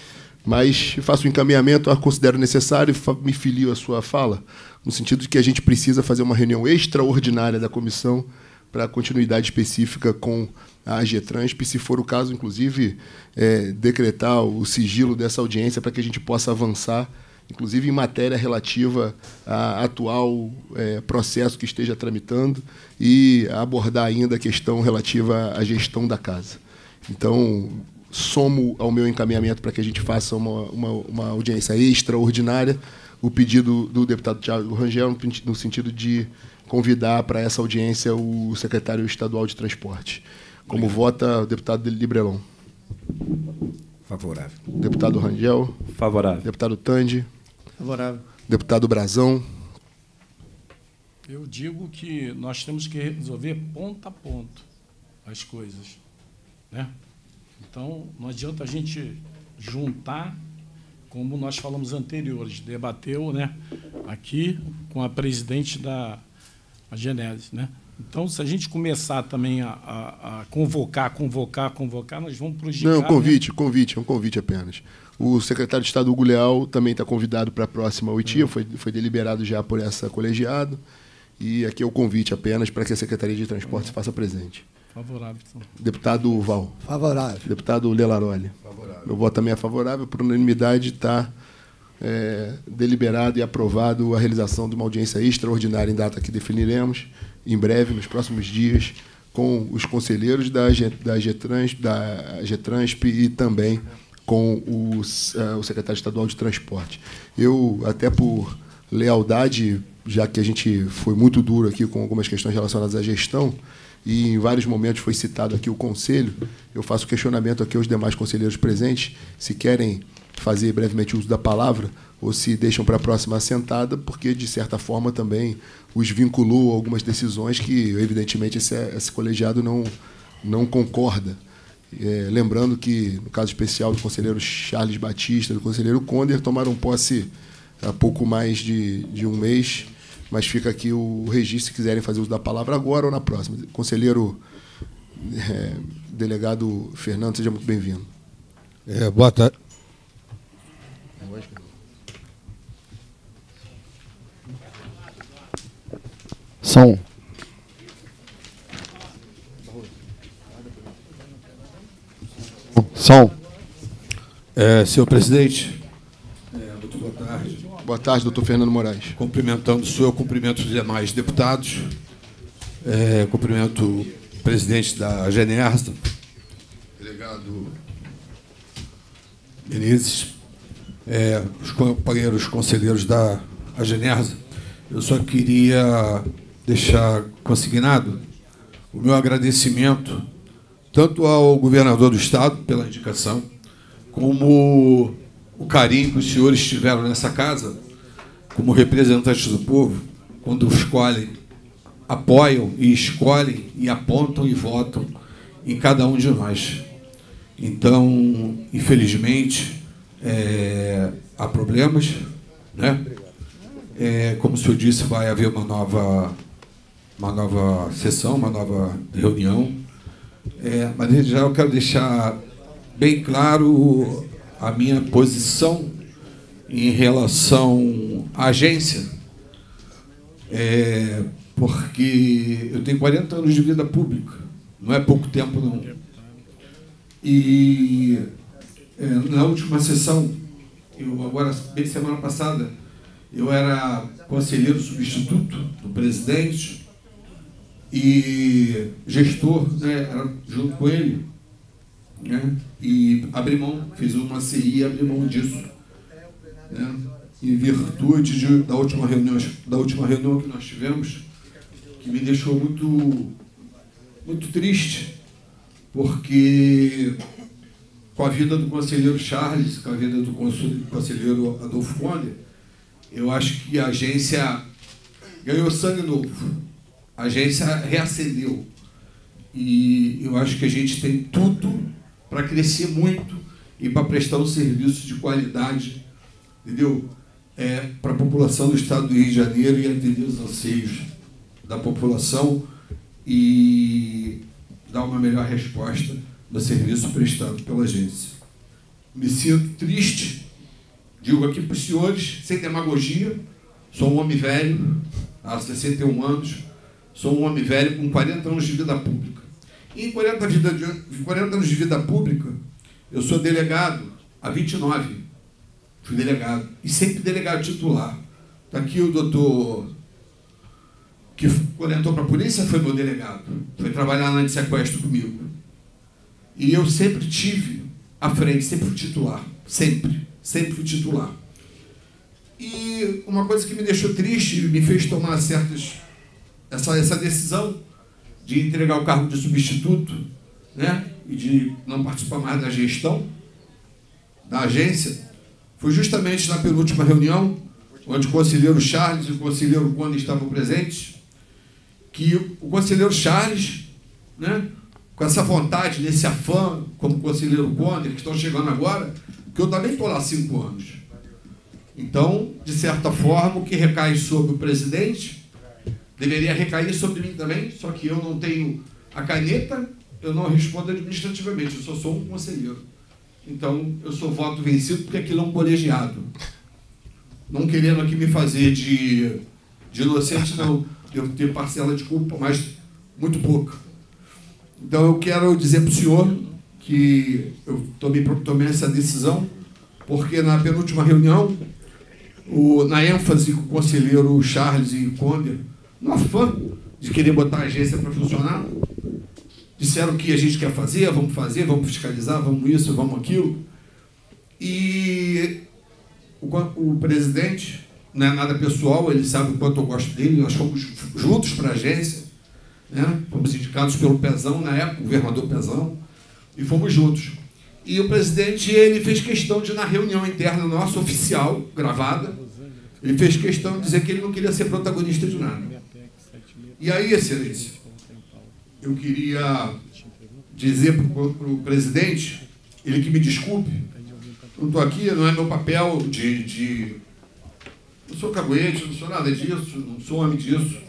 Mas faço o um encaminhamento, considero necessário e me filio à sua fala, no sentido de que a gente precisa fazer uma reunião extraordinária da comissão para continuidade específica com a Getransp, se for o caso, inclusive, é, decretar o sigilo dessa audiência para que a gente possa avançar, inclusive em matéria relativa ao atual é, processo que esteja tramitando e abordar ainda a questão relativa à gestão da casa. Então, somo ao meu encaminhamento para que a gente faça uma, uma, uma audiência extraordinária o pedido do deputado Tiago Rangel no sentido de convidar para essa audiência o secretário estadual de transporte. Como vota o deputado Librelon? Favorável. Deputado Rangel? Favorável. Deputado Tandi? Favorável. Deputado Brazão? Eu digo que nós temos que resolver ponto a ponto as coisas. Né? Então, não adianta a gente juntar, como nós falamos anteriores, debateu né, aqui com a presidente da a Genese, né? Então, se a gente começar também a, a, a convocar, convocar, convocar, nós vamos prejudicar. Não, né? convite, né? convite, é um convite apenas. O secretário de Estado, Hugo Leal, também está convidado para a próxima oitia, é. foi, foi deliberado já por essa colegiado. E aqui é o convite apenas para que a Secretaria de transportes se é. faça presente. Favorável, então. Deputado Val. Favorável. Deputado Lelaroli. Favorável. Meu voto também é favorável, por unanimidade está é, deliberado e aprovado a realização de uma audiência extraordinária em data que definiremos em breve, nos próximos dias, com os conselheiros da, da, Getrans, da Getransp e também com o, uh, o secretário estadual de transporte. Eu, até por lealdade, já que a gente foi muito duro aqui com algumas questões relacionadas à gestão, e em vários momentos foi citado aqui o conselho, eu faço questionamento aqui aos demais conselheiros presentes, se querem fazer brevemente uso da palavra, ou se deixam para a próxima assentada, porque, de certa forma, também os vinculou a algumas decisões que, evidentemente, esse, esse colegiado não, não concorda. É, lembrando que, no caso especial do conselheiro Charles Batista, do conselheiro Conder, tomaram posse há pouco mais de, de um mês, mas fica aqui o registro se quiserem fazer uso da palavra agora ou na próxima. Conselheiro é, delegado Fernando, seja muito bem-vindo. É, boa tarde. Som. Som. É, senhor presidente, é, muito boa tarde. Boa tarde, doutor Fernando Moraes. Cumprimentando o senhor, cumprimento os demais deputados, é, cumprimento o presidente da Genersa, delegado Menezes, é, os companheiros conselheiros da Genersa. Eu só queria deixar consignado o meu agradecimento tanto ao governador do Estado pela indicação, como o carinho que os senhores tiveram nessa casa, como representantes do povo, quando escolhem, apoiam e escolhem e apontam e votam em cada um de nós. Então, infelizmente, é, há problemas, né? É, como o senhor disse, vai haver uma nova uma nova sessão, uma nova reunião. É, mas, desde já, eu quero deixar bem claro a minha posição em relação à agência, é, porque eu tenho 40 anos de vida pública, não é pouco tempo, não. E é, na última sessão, eu agora, bem semana passada, eu era conselheiro substituto do presidente e gestor, né, junto com ele, né, e abri mão, fiz uma CI e abri mão disso, né, em virtude de, da, última reunião, da última reunião que nós tivemos, que me deixou muito, muito triste, porque com a vida do conselheiro Charles, com a vida do conselheiro Adolfo Conde, eu acho que a agência ganhou sangue novo a agência reacendeu. E eu acho que a gente tem tudo para crescer muito e para prestar um serviço de qualidade, entendeu? É, para a população do estado do Rio de Janeiro e atender os anseios da população e dar uma melhor resposta no serviço prestado pela agência. Me sinto triste, digo aqui para os senhores, sem demagogia, sou um homem velho, há 61 anos, Sou um homem velho com 40 anos de vida pública. E em 40, vida de, 40 anos de vida pública, eu sou delegado há 29. Fui delegado. E sempre delegado titular. Está aqui o doutor que quando entrou para a polícia foi meu delegado. Foi trabalhar na de sequestro comigo. E eu sempre tive à frente, sempre fui titular. Sempre. Sempre fui titular. E uma coisa que me deixou triste, me fez tomar certas essa, essa decisão de entregar o cargo de substituto né, e de não participar mais da gestão da agência foi justamente na penúltima reunião, onde o conselheiro Charles e o conselheiro Cone estavam presentes, que o conselheiro Charles, né, com essa vontade, nesse afã, como o conselheiro Conde, que estão chegando agora, que eu também estou lá há cinco anos. Então, de certa forma, o que recai sobre o presidente deveria recair sobre mim também, só que eu não tenho a caneta, eu não respondo administrativamente, eu só sou um conselheiro. Então, eu sou voto vencido porque aquilo é um colegiado. Não querendo aqui me fazer de, de inocente, não. Devo ter parcela de culpa, mas muito pouca. Então, eu quero dizer para o senhor que eu tomei, tomei essa decisão porque na penúltima reunião, o, na ênfase que o conselheiro Charles e Conder no afã de querer botar a agência para funcionar. Disseram que a gente quer fazer, vamos fazer, vamos fiscalizar, vamos isso, vamos aquilo. E o, o presidente, não é nada pessoal, ele sabe o quanto eu gosto dele, nós fomos juntos para a agência, né? fomos indicados pelo Pezão na época, o governador Pezão, e fomos juntos. E o presidente ele fez questão de, na reunião interna nossa, oficial, gravada, ele fez questão de dizer que ele não queria ser protagonista de nada. E aí, Excelência, eu queria dizer para o presidente, ele que me desculpe, não estou aqui, não é meu papel de, de. Não sou caguete, não sou nada disso, não sou homem disso.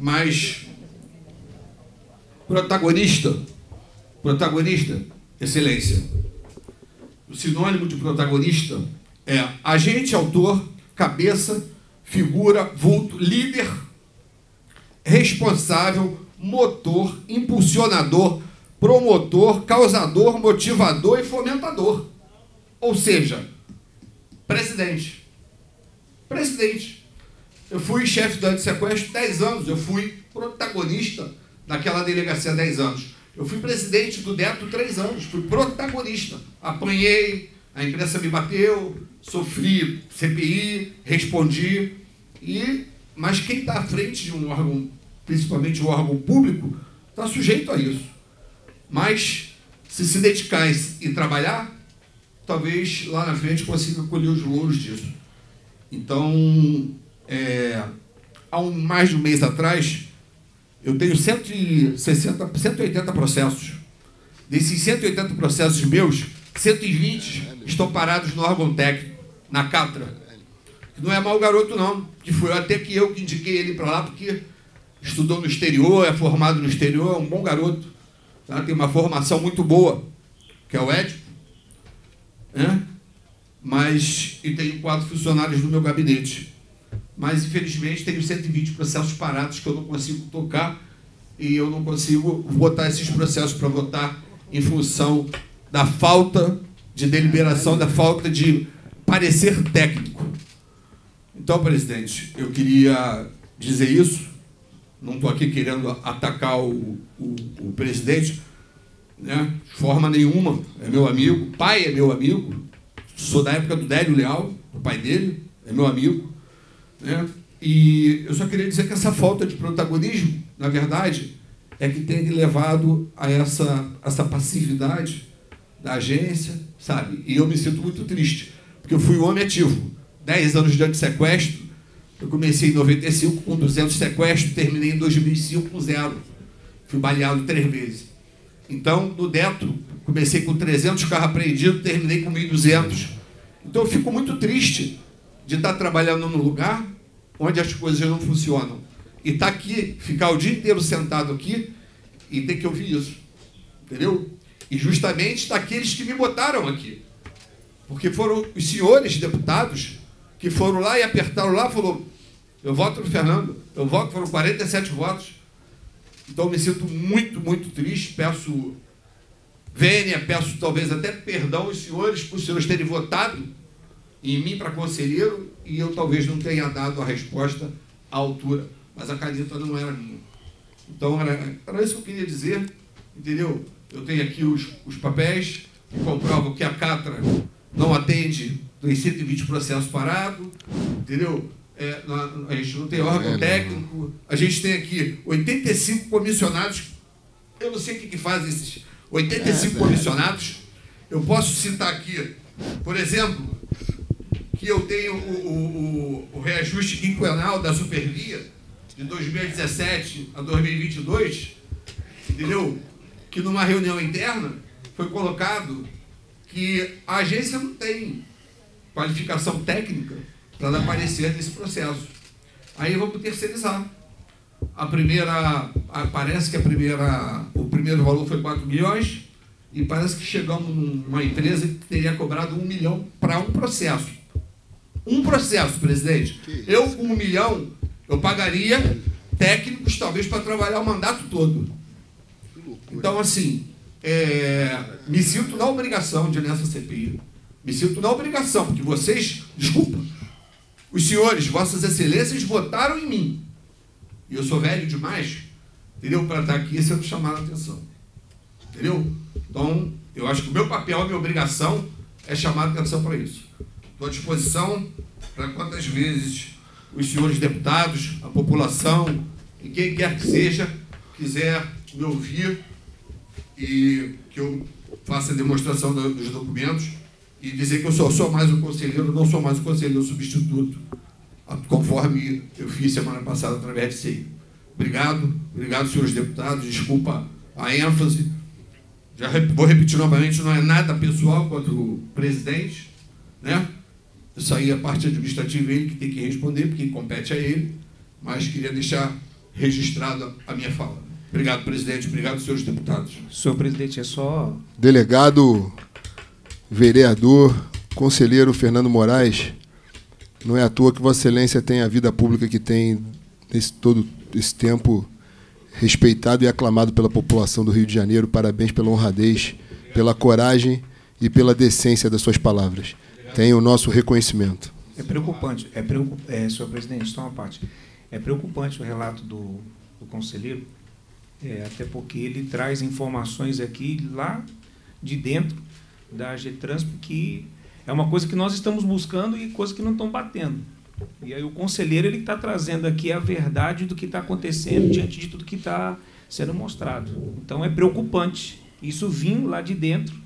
Mas protagonista, protagonista, excelência. O sinônimo de protagonista é agente, autor, cabeça, figura, vulto, líder responsável, motor, impulsionador, promotor, causador, motivador e fomentador. Ou seja, presidente. Presidente. Eu fui chefe do antissequestro 10 anos, eu fui protagonista daquela delegacia 10 anos. Eu fui presidente do DETO três anos, fui protagonista. Apanhei, a imprensa me bateu, sofri CPI, respondi e mas quem está à frente de um órgão, principalmente um órgão público, está sujeito a isso. Mas se se dedicar e trabalhar, talvez lá na frente consiga colher os louros disso. Então, é, há um, mais de um mês atrás, eu tenho 160, 180 processos. Desses 180 processos meus, 120 estão parados no órgão técnico, na CATRA não é mau garoto, não. Que foi até que eu que indiquei ele para lá, porque estudou no exterior, é formado no exterior, é um bom garoto. Tá? Tem uma formação muito boa, que é o Édipo. Né? Mas, e tenho quatro funcionários no meu gabinete. Mas, infelizmente, tenho 120 processos parados que eu não consigo tocar e eu não consigo votar esses processos para votar em função da falta de deliberação, da falta de parecer técnico. Então, presidente, eu queria dizer isso. Não estou aqui querendo atacar o, o, o presidente, né? de forma nenhuma. É meu amigo, pai é meu amigo. Sou da época do Délio Leal, o pai dele, é meu amigo. Né? E eu só queria dizer que essa falta de protagonismo, na verdade, é que tem levado a essa, essa passividade da agência, sabe? E eu me sinto muito triste, porque eu fui um homem ativo. 10 anos de sequestro. Eu comecei em 95 com 200 sequestros, terminei em 2005 com zero. Fui baleado três vezes. Então, no dentro, comecei com 300 carros apreendidos, terminei com 1.200. Então, eu fico muito triste de estar trabalhando num lugar onde as coisas não funcionam. E estar tá aqui, ficar o dia inteiro sentado aqui e ter que ouvir isso. Entendeu? E justamente daqueles que me botaram aqui. Porque foram os senhores deputados que foram lá e apertaram lá, falou, eu voto no Fernando, eu voto, foram 47 votos. Então me sinto muito, muito triste, peço vênia, peço talvez até perdão aos senhores por senhores terem votado em mim para conselheiro e eu talvez não tenha dado a resposta à altura, mas a caneta não era minha. Então era, era isso que eu queria dizer, entendeu? Eu tenho aqui os, os papéis que comprovam que a Catra não atende tem 120 processos parados, entendeu? É, a gente não tem órgão é, técnico, a gente tem aqui 85 comissionados, eu não sei o que, que fazem esses 85 é, comissionados. Eu posso citar aqui, por exemplo, que eu tenho o, o, o reajuste quinquenal da Supervia de 2017 a 2022, entendeu? Que numa reunião interna foi colocado que a agência não tem qualificação técnica para ela aparecer nesse processo. Aí vamos terceirizar. A primeira, a, parece que a primeira, o primeiro valor foi 4 milhões e parece que chegamos numa empresa que teria cobrado 1 milhão para um processo. Um processo, presidente. Eu, com 1 milhão, eu pagaria técnicos, talvez, para trabalhar o mandato todo. Então, assim, é, me sinto na obrigação de, nessa CPI, me sinto na obrigação, porque vocês, desculpa, os senhores, vossas excelências, votaram em mim. E eu sou velho demais, entendeu? Para estar aqui sendo chamado a atenção. Entendeu? Então, eu acho que o meu papel, a minha obrigação é chamar a atenção para isso. Estou à disposição para quantas vezes os senhores deputados, a população, e quem quer que seja, quiser me ouvir e que eu faça a demonstração dos documentos e dizer que eu sou só mais um conselheiro, não sou mais um conselheiro substituto, ah, conforme eu fiz semana passada através de CI. Obrigado, obrigado, senhores deputados, desculpa a ênfase. Já vou repetir novamente, não é nada pessoal contra o presidente, né? Isso aí é parte administrativa, ele que tem que responder, porque compete a ele, mas queria deixar registrada a minha fala. Obrigado, presidente. Obrigado, senhores deputados. Senhor presidente, é só. Delegado vereador, conselheiro Fernando Moraes, não é à toa que Vossa Excelência tem a vida pública que tem nesse todo esse tempo respeitado e aclamado pela população do Rio de Janeiro. Parabéns pela honradez, pela coragem e pela decência das suas palavras. Tem o nosso reconhecimento. É preocupante, é, preocup... é senhor presidente, só uma parte. É preocupante o relato do, do conselheiro, é, até porque ele traz informações aqui lá de dentro da AGTRANSP, que é uma coisa que nós estamos buscando e coisa que não estão batendo. E aí o conselheiro ele está trazendo aqui a verdade do que está acontecendo diante de tudo que está sendo mostrado. Então é preocupante. Isso vinha lá de dentro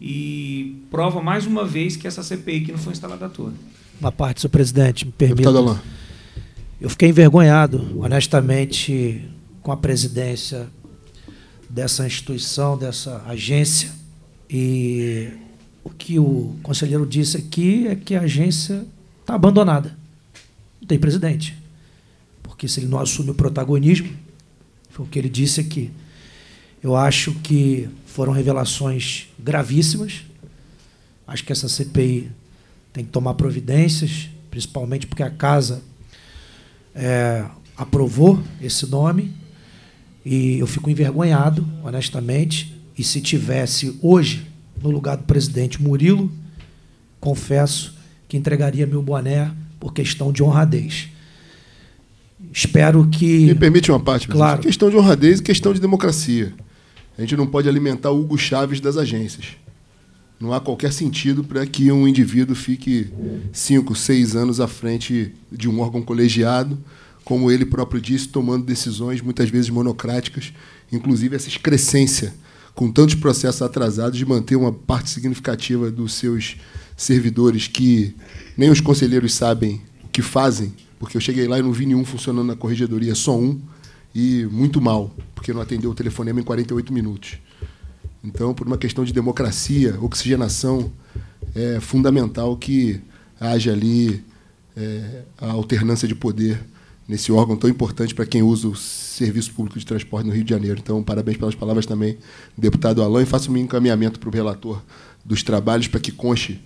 e prova mais uma vez que essa CPI que não foi instalada à toa. Uma parte, senhor presidente, me permita. Eu fiquei envergonhado, honestamente, com a presidência dessa instituição, dessa agência e o que o conselheiro disse aqui é que a agência está abandonada. Não tem presidente. Porque se ele não assume o protagonismo, foi o que ele disse aqui. Eu acho que foram revelações gravíssimas. Acho que essa CPI tem que tomar providências, principalmente porque a casa é, aprovou esse nome. E eu fico envergonhado, honestamente, e se tivesse hoje no lugar do presidente Murilo, confesso que entregaria meu boné por questão de honradez. Espero que. Me permite uma parte, claro. Questão de honradez e questão de democracia. A gente não pode alimentar o Hugo Chaves das agências. Não há qualquer sentido para que um indivíduo fique cinco, seis anos à frente de um órgão colegiado, como ele próprio disse, tomando decisões muitas vezes monocráticas, inclusive essa excrescência com tantos processos atrasados, de manter uma parte significativa dos seus servidores que nem os conselheiros sabem o que fazem, porque eu cheguei lá e não vi nenhum funcionando na corregedoria, só um, e muito mal, porque não atendeu o telefonema em 48 minutos. Então, por uma questão de democracia, oxigenação, é fundamental que haja ali é, a alternância de poder nesse órgão tão importante para quem usa o serviço público de transporte no Rio de Janeiro. Então, parabéns pelas palavras também, deputado Alain. E faço um encaminhamento para o relator dos trabalhos para que conche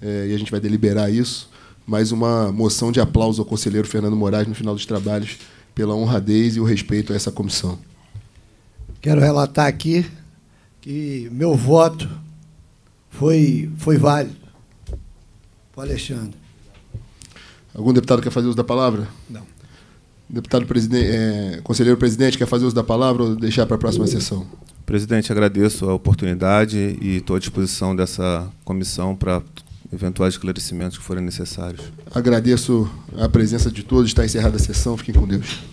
é, eh, e a gente vai deliberar isso, mais uma moção de aplauso ao conselheiro Fernando Moraes no final dos trabalhos pela honradez e o respeito a essa comissão. Quero relatar aqui que meu voto foi, foi válido. Para Alexandre. Algum deputado quer fazer uso da palavra? Não. Deputado presidente, eh, é, conselheiro presidente, quer fazer uso da palavra ou deixar para a próxima sessão? Presidente, agradeço a oportunidade e estou à disposição dessa comissão para eventuais esclarecimentos que forem necessários. Agradeço a presença de todos. Está encerrada a sessão. Fiquem com Deus.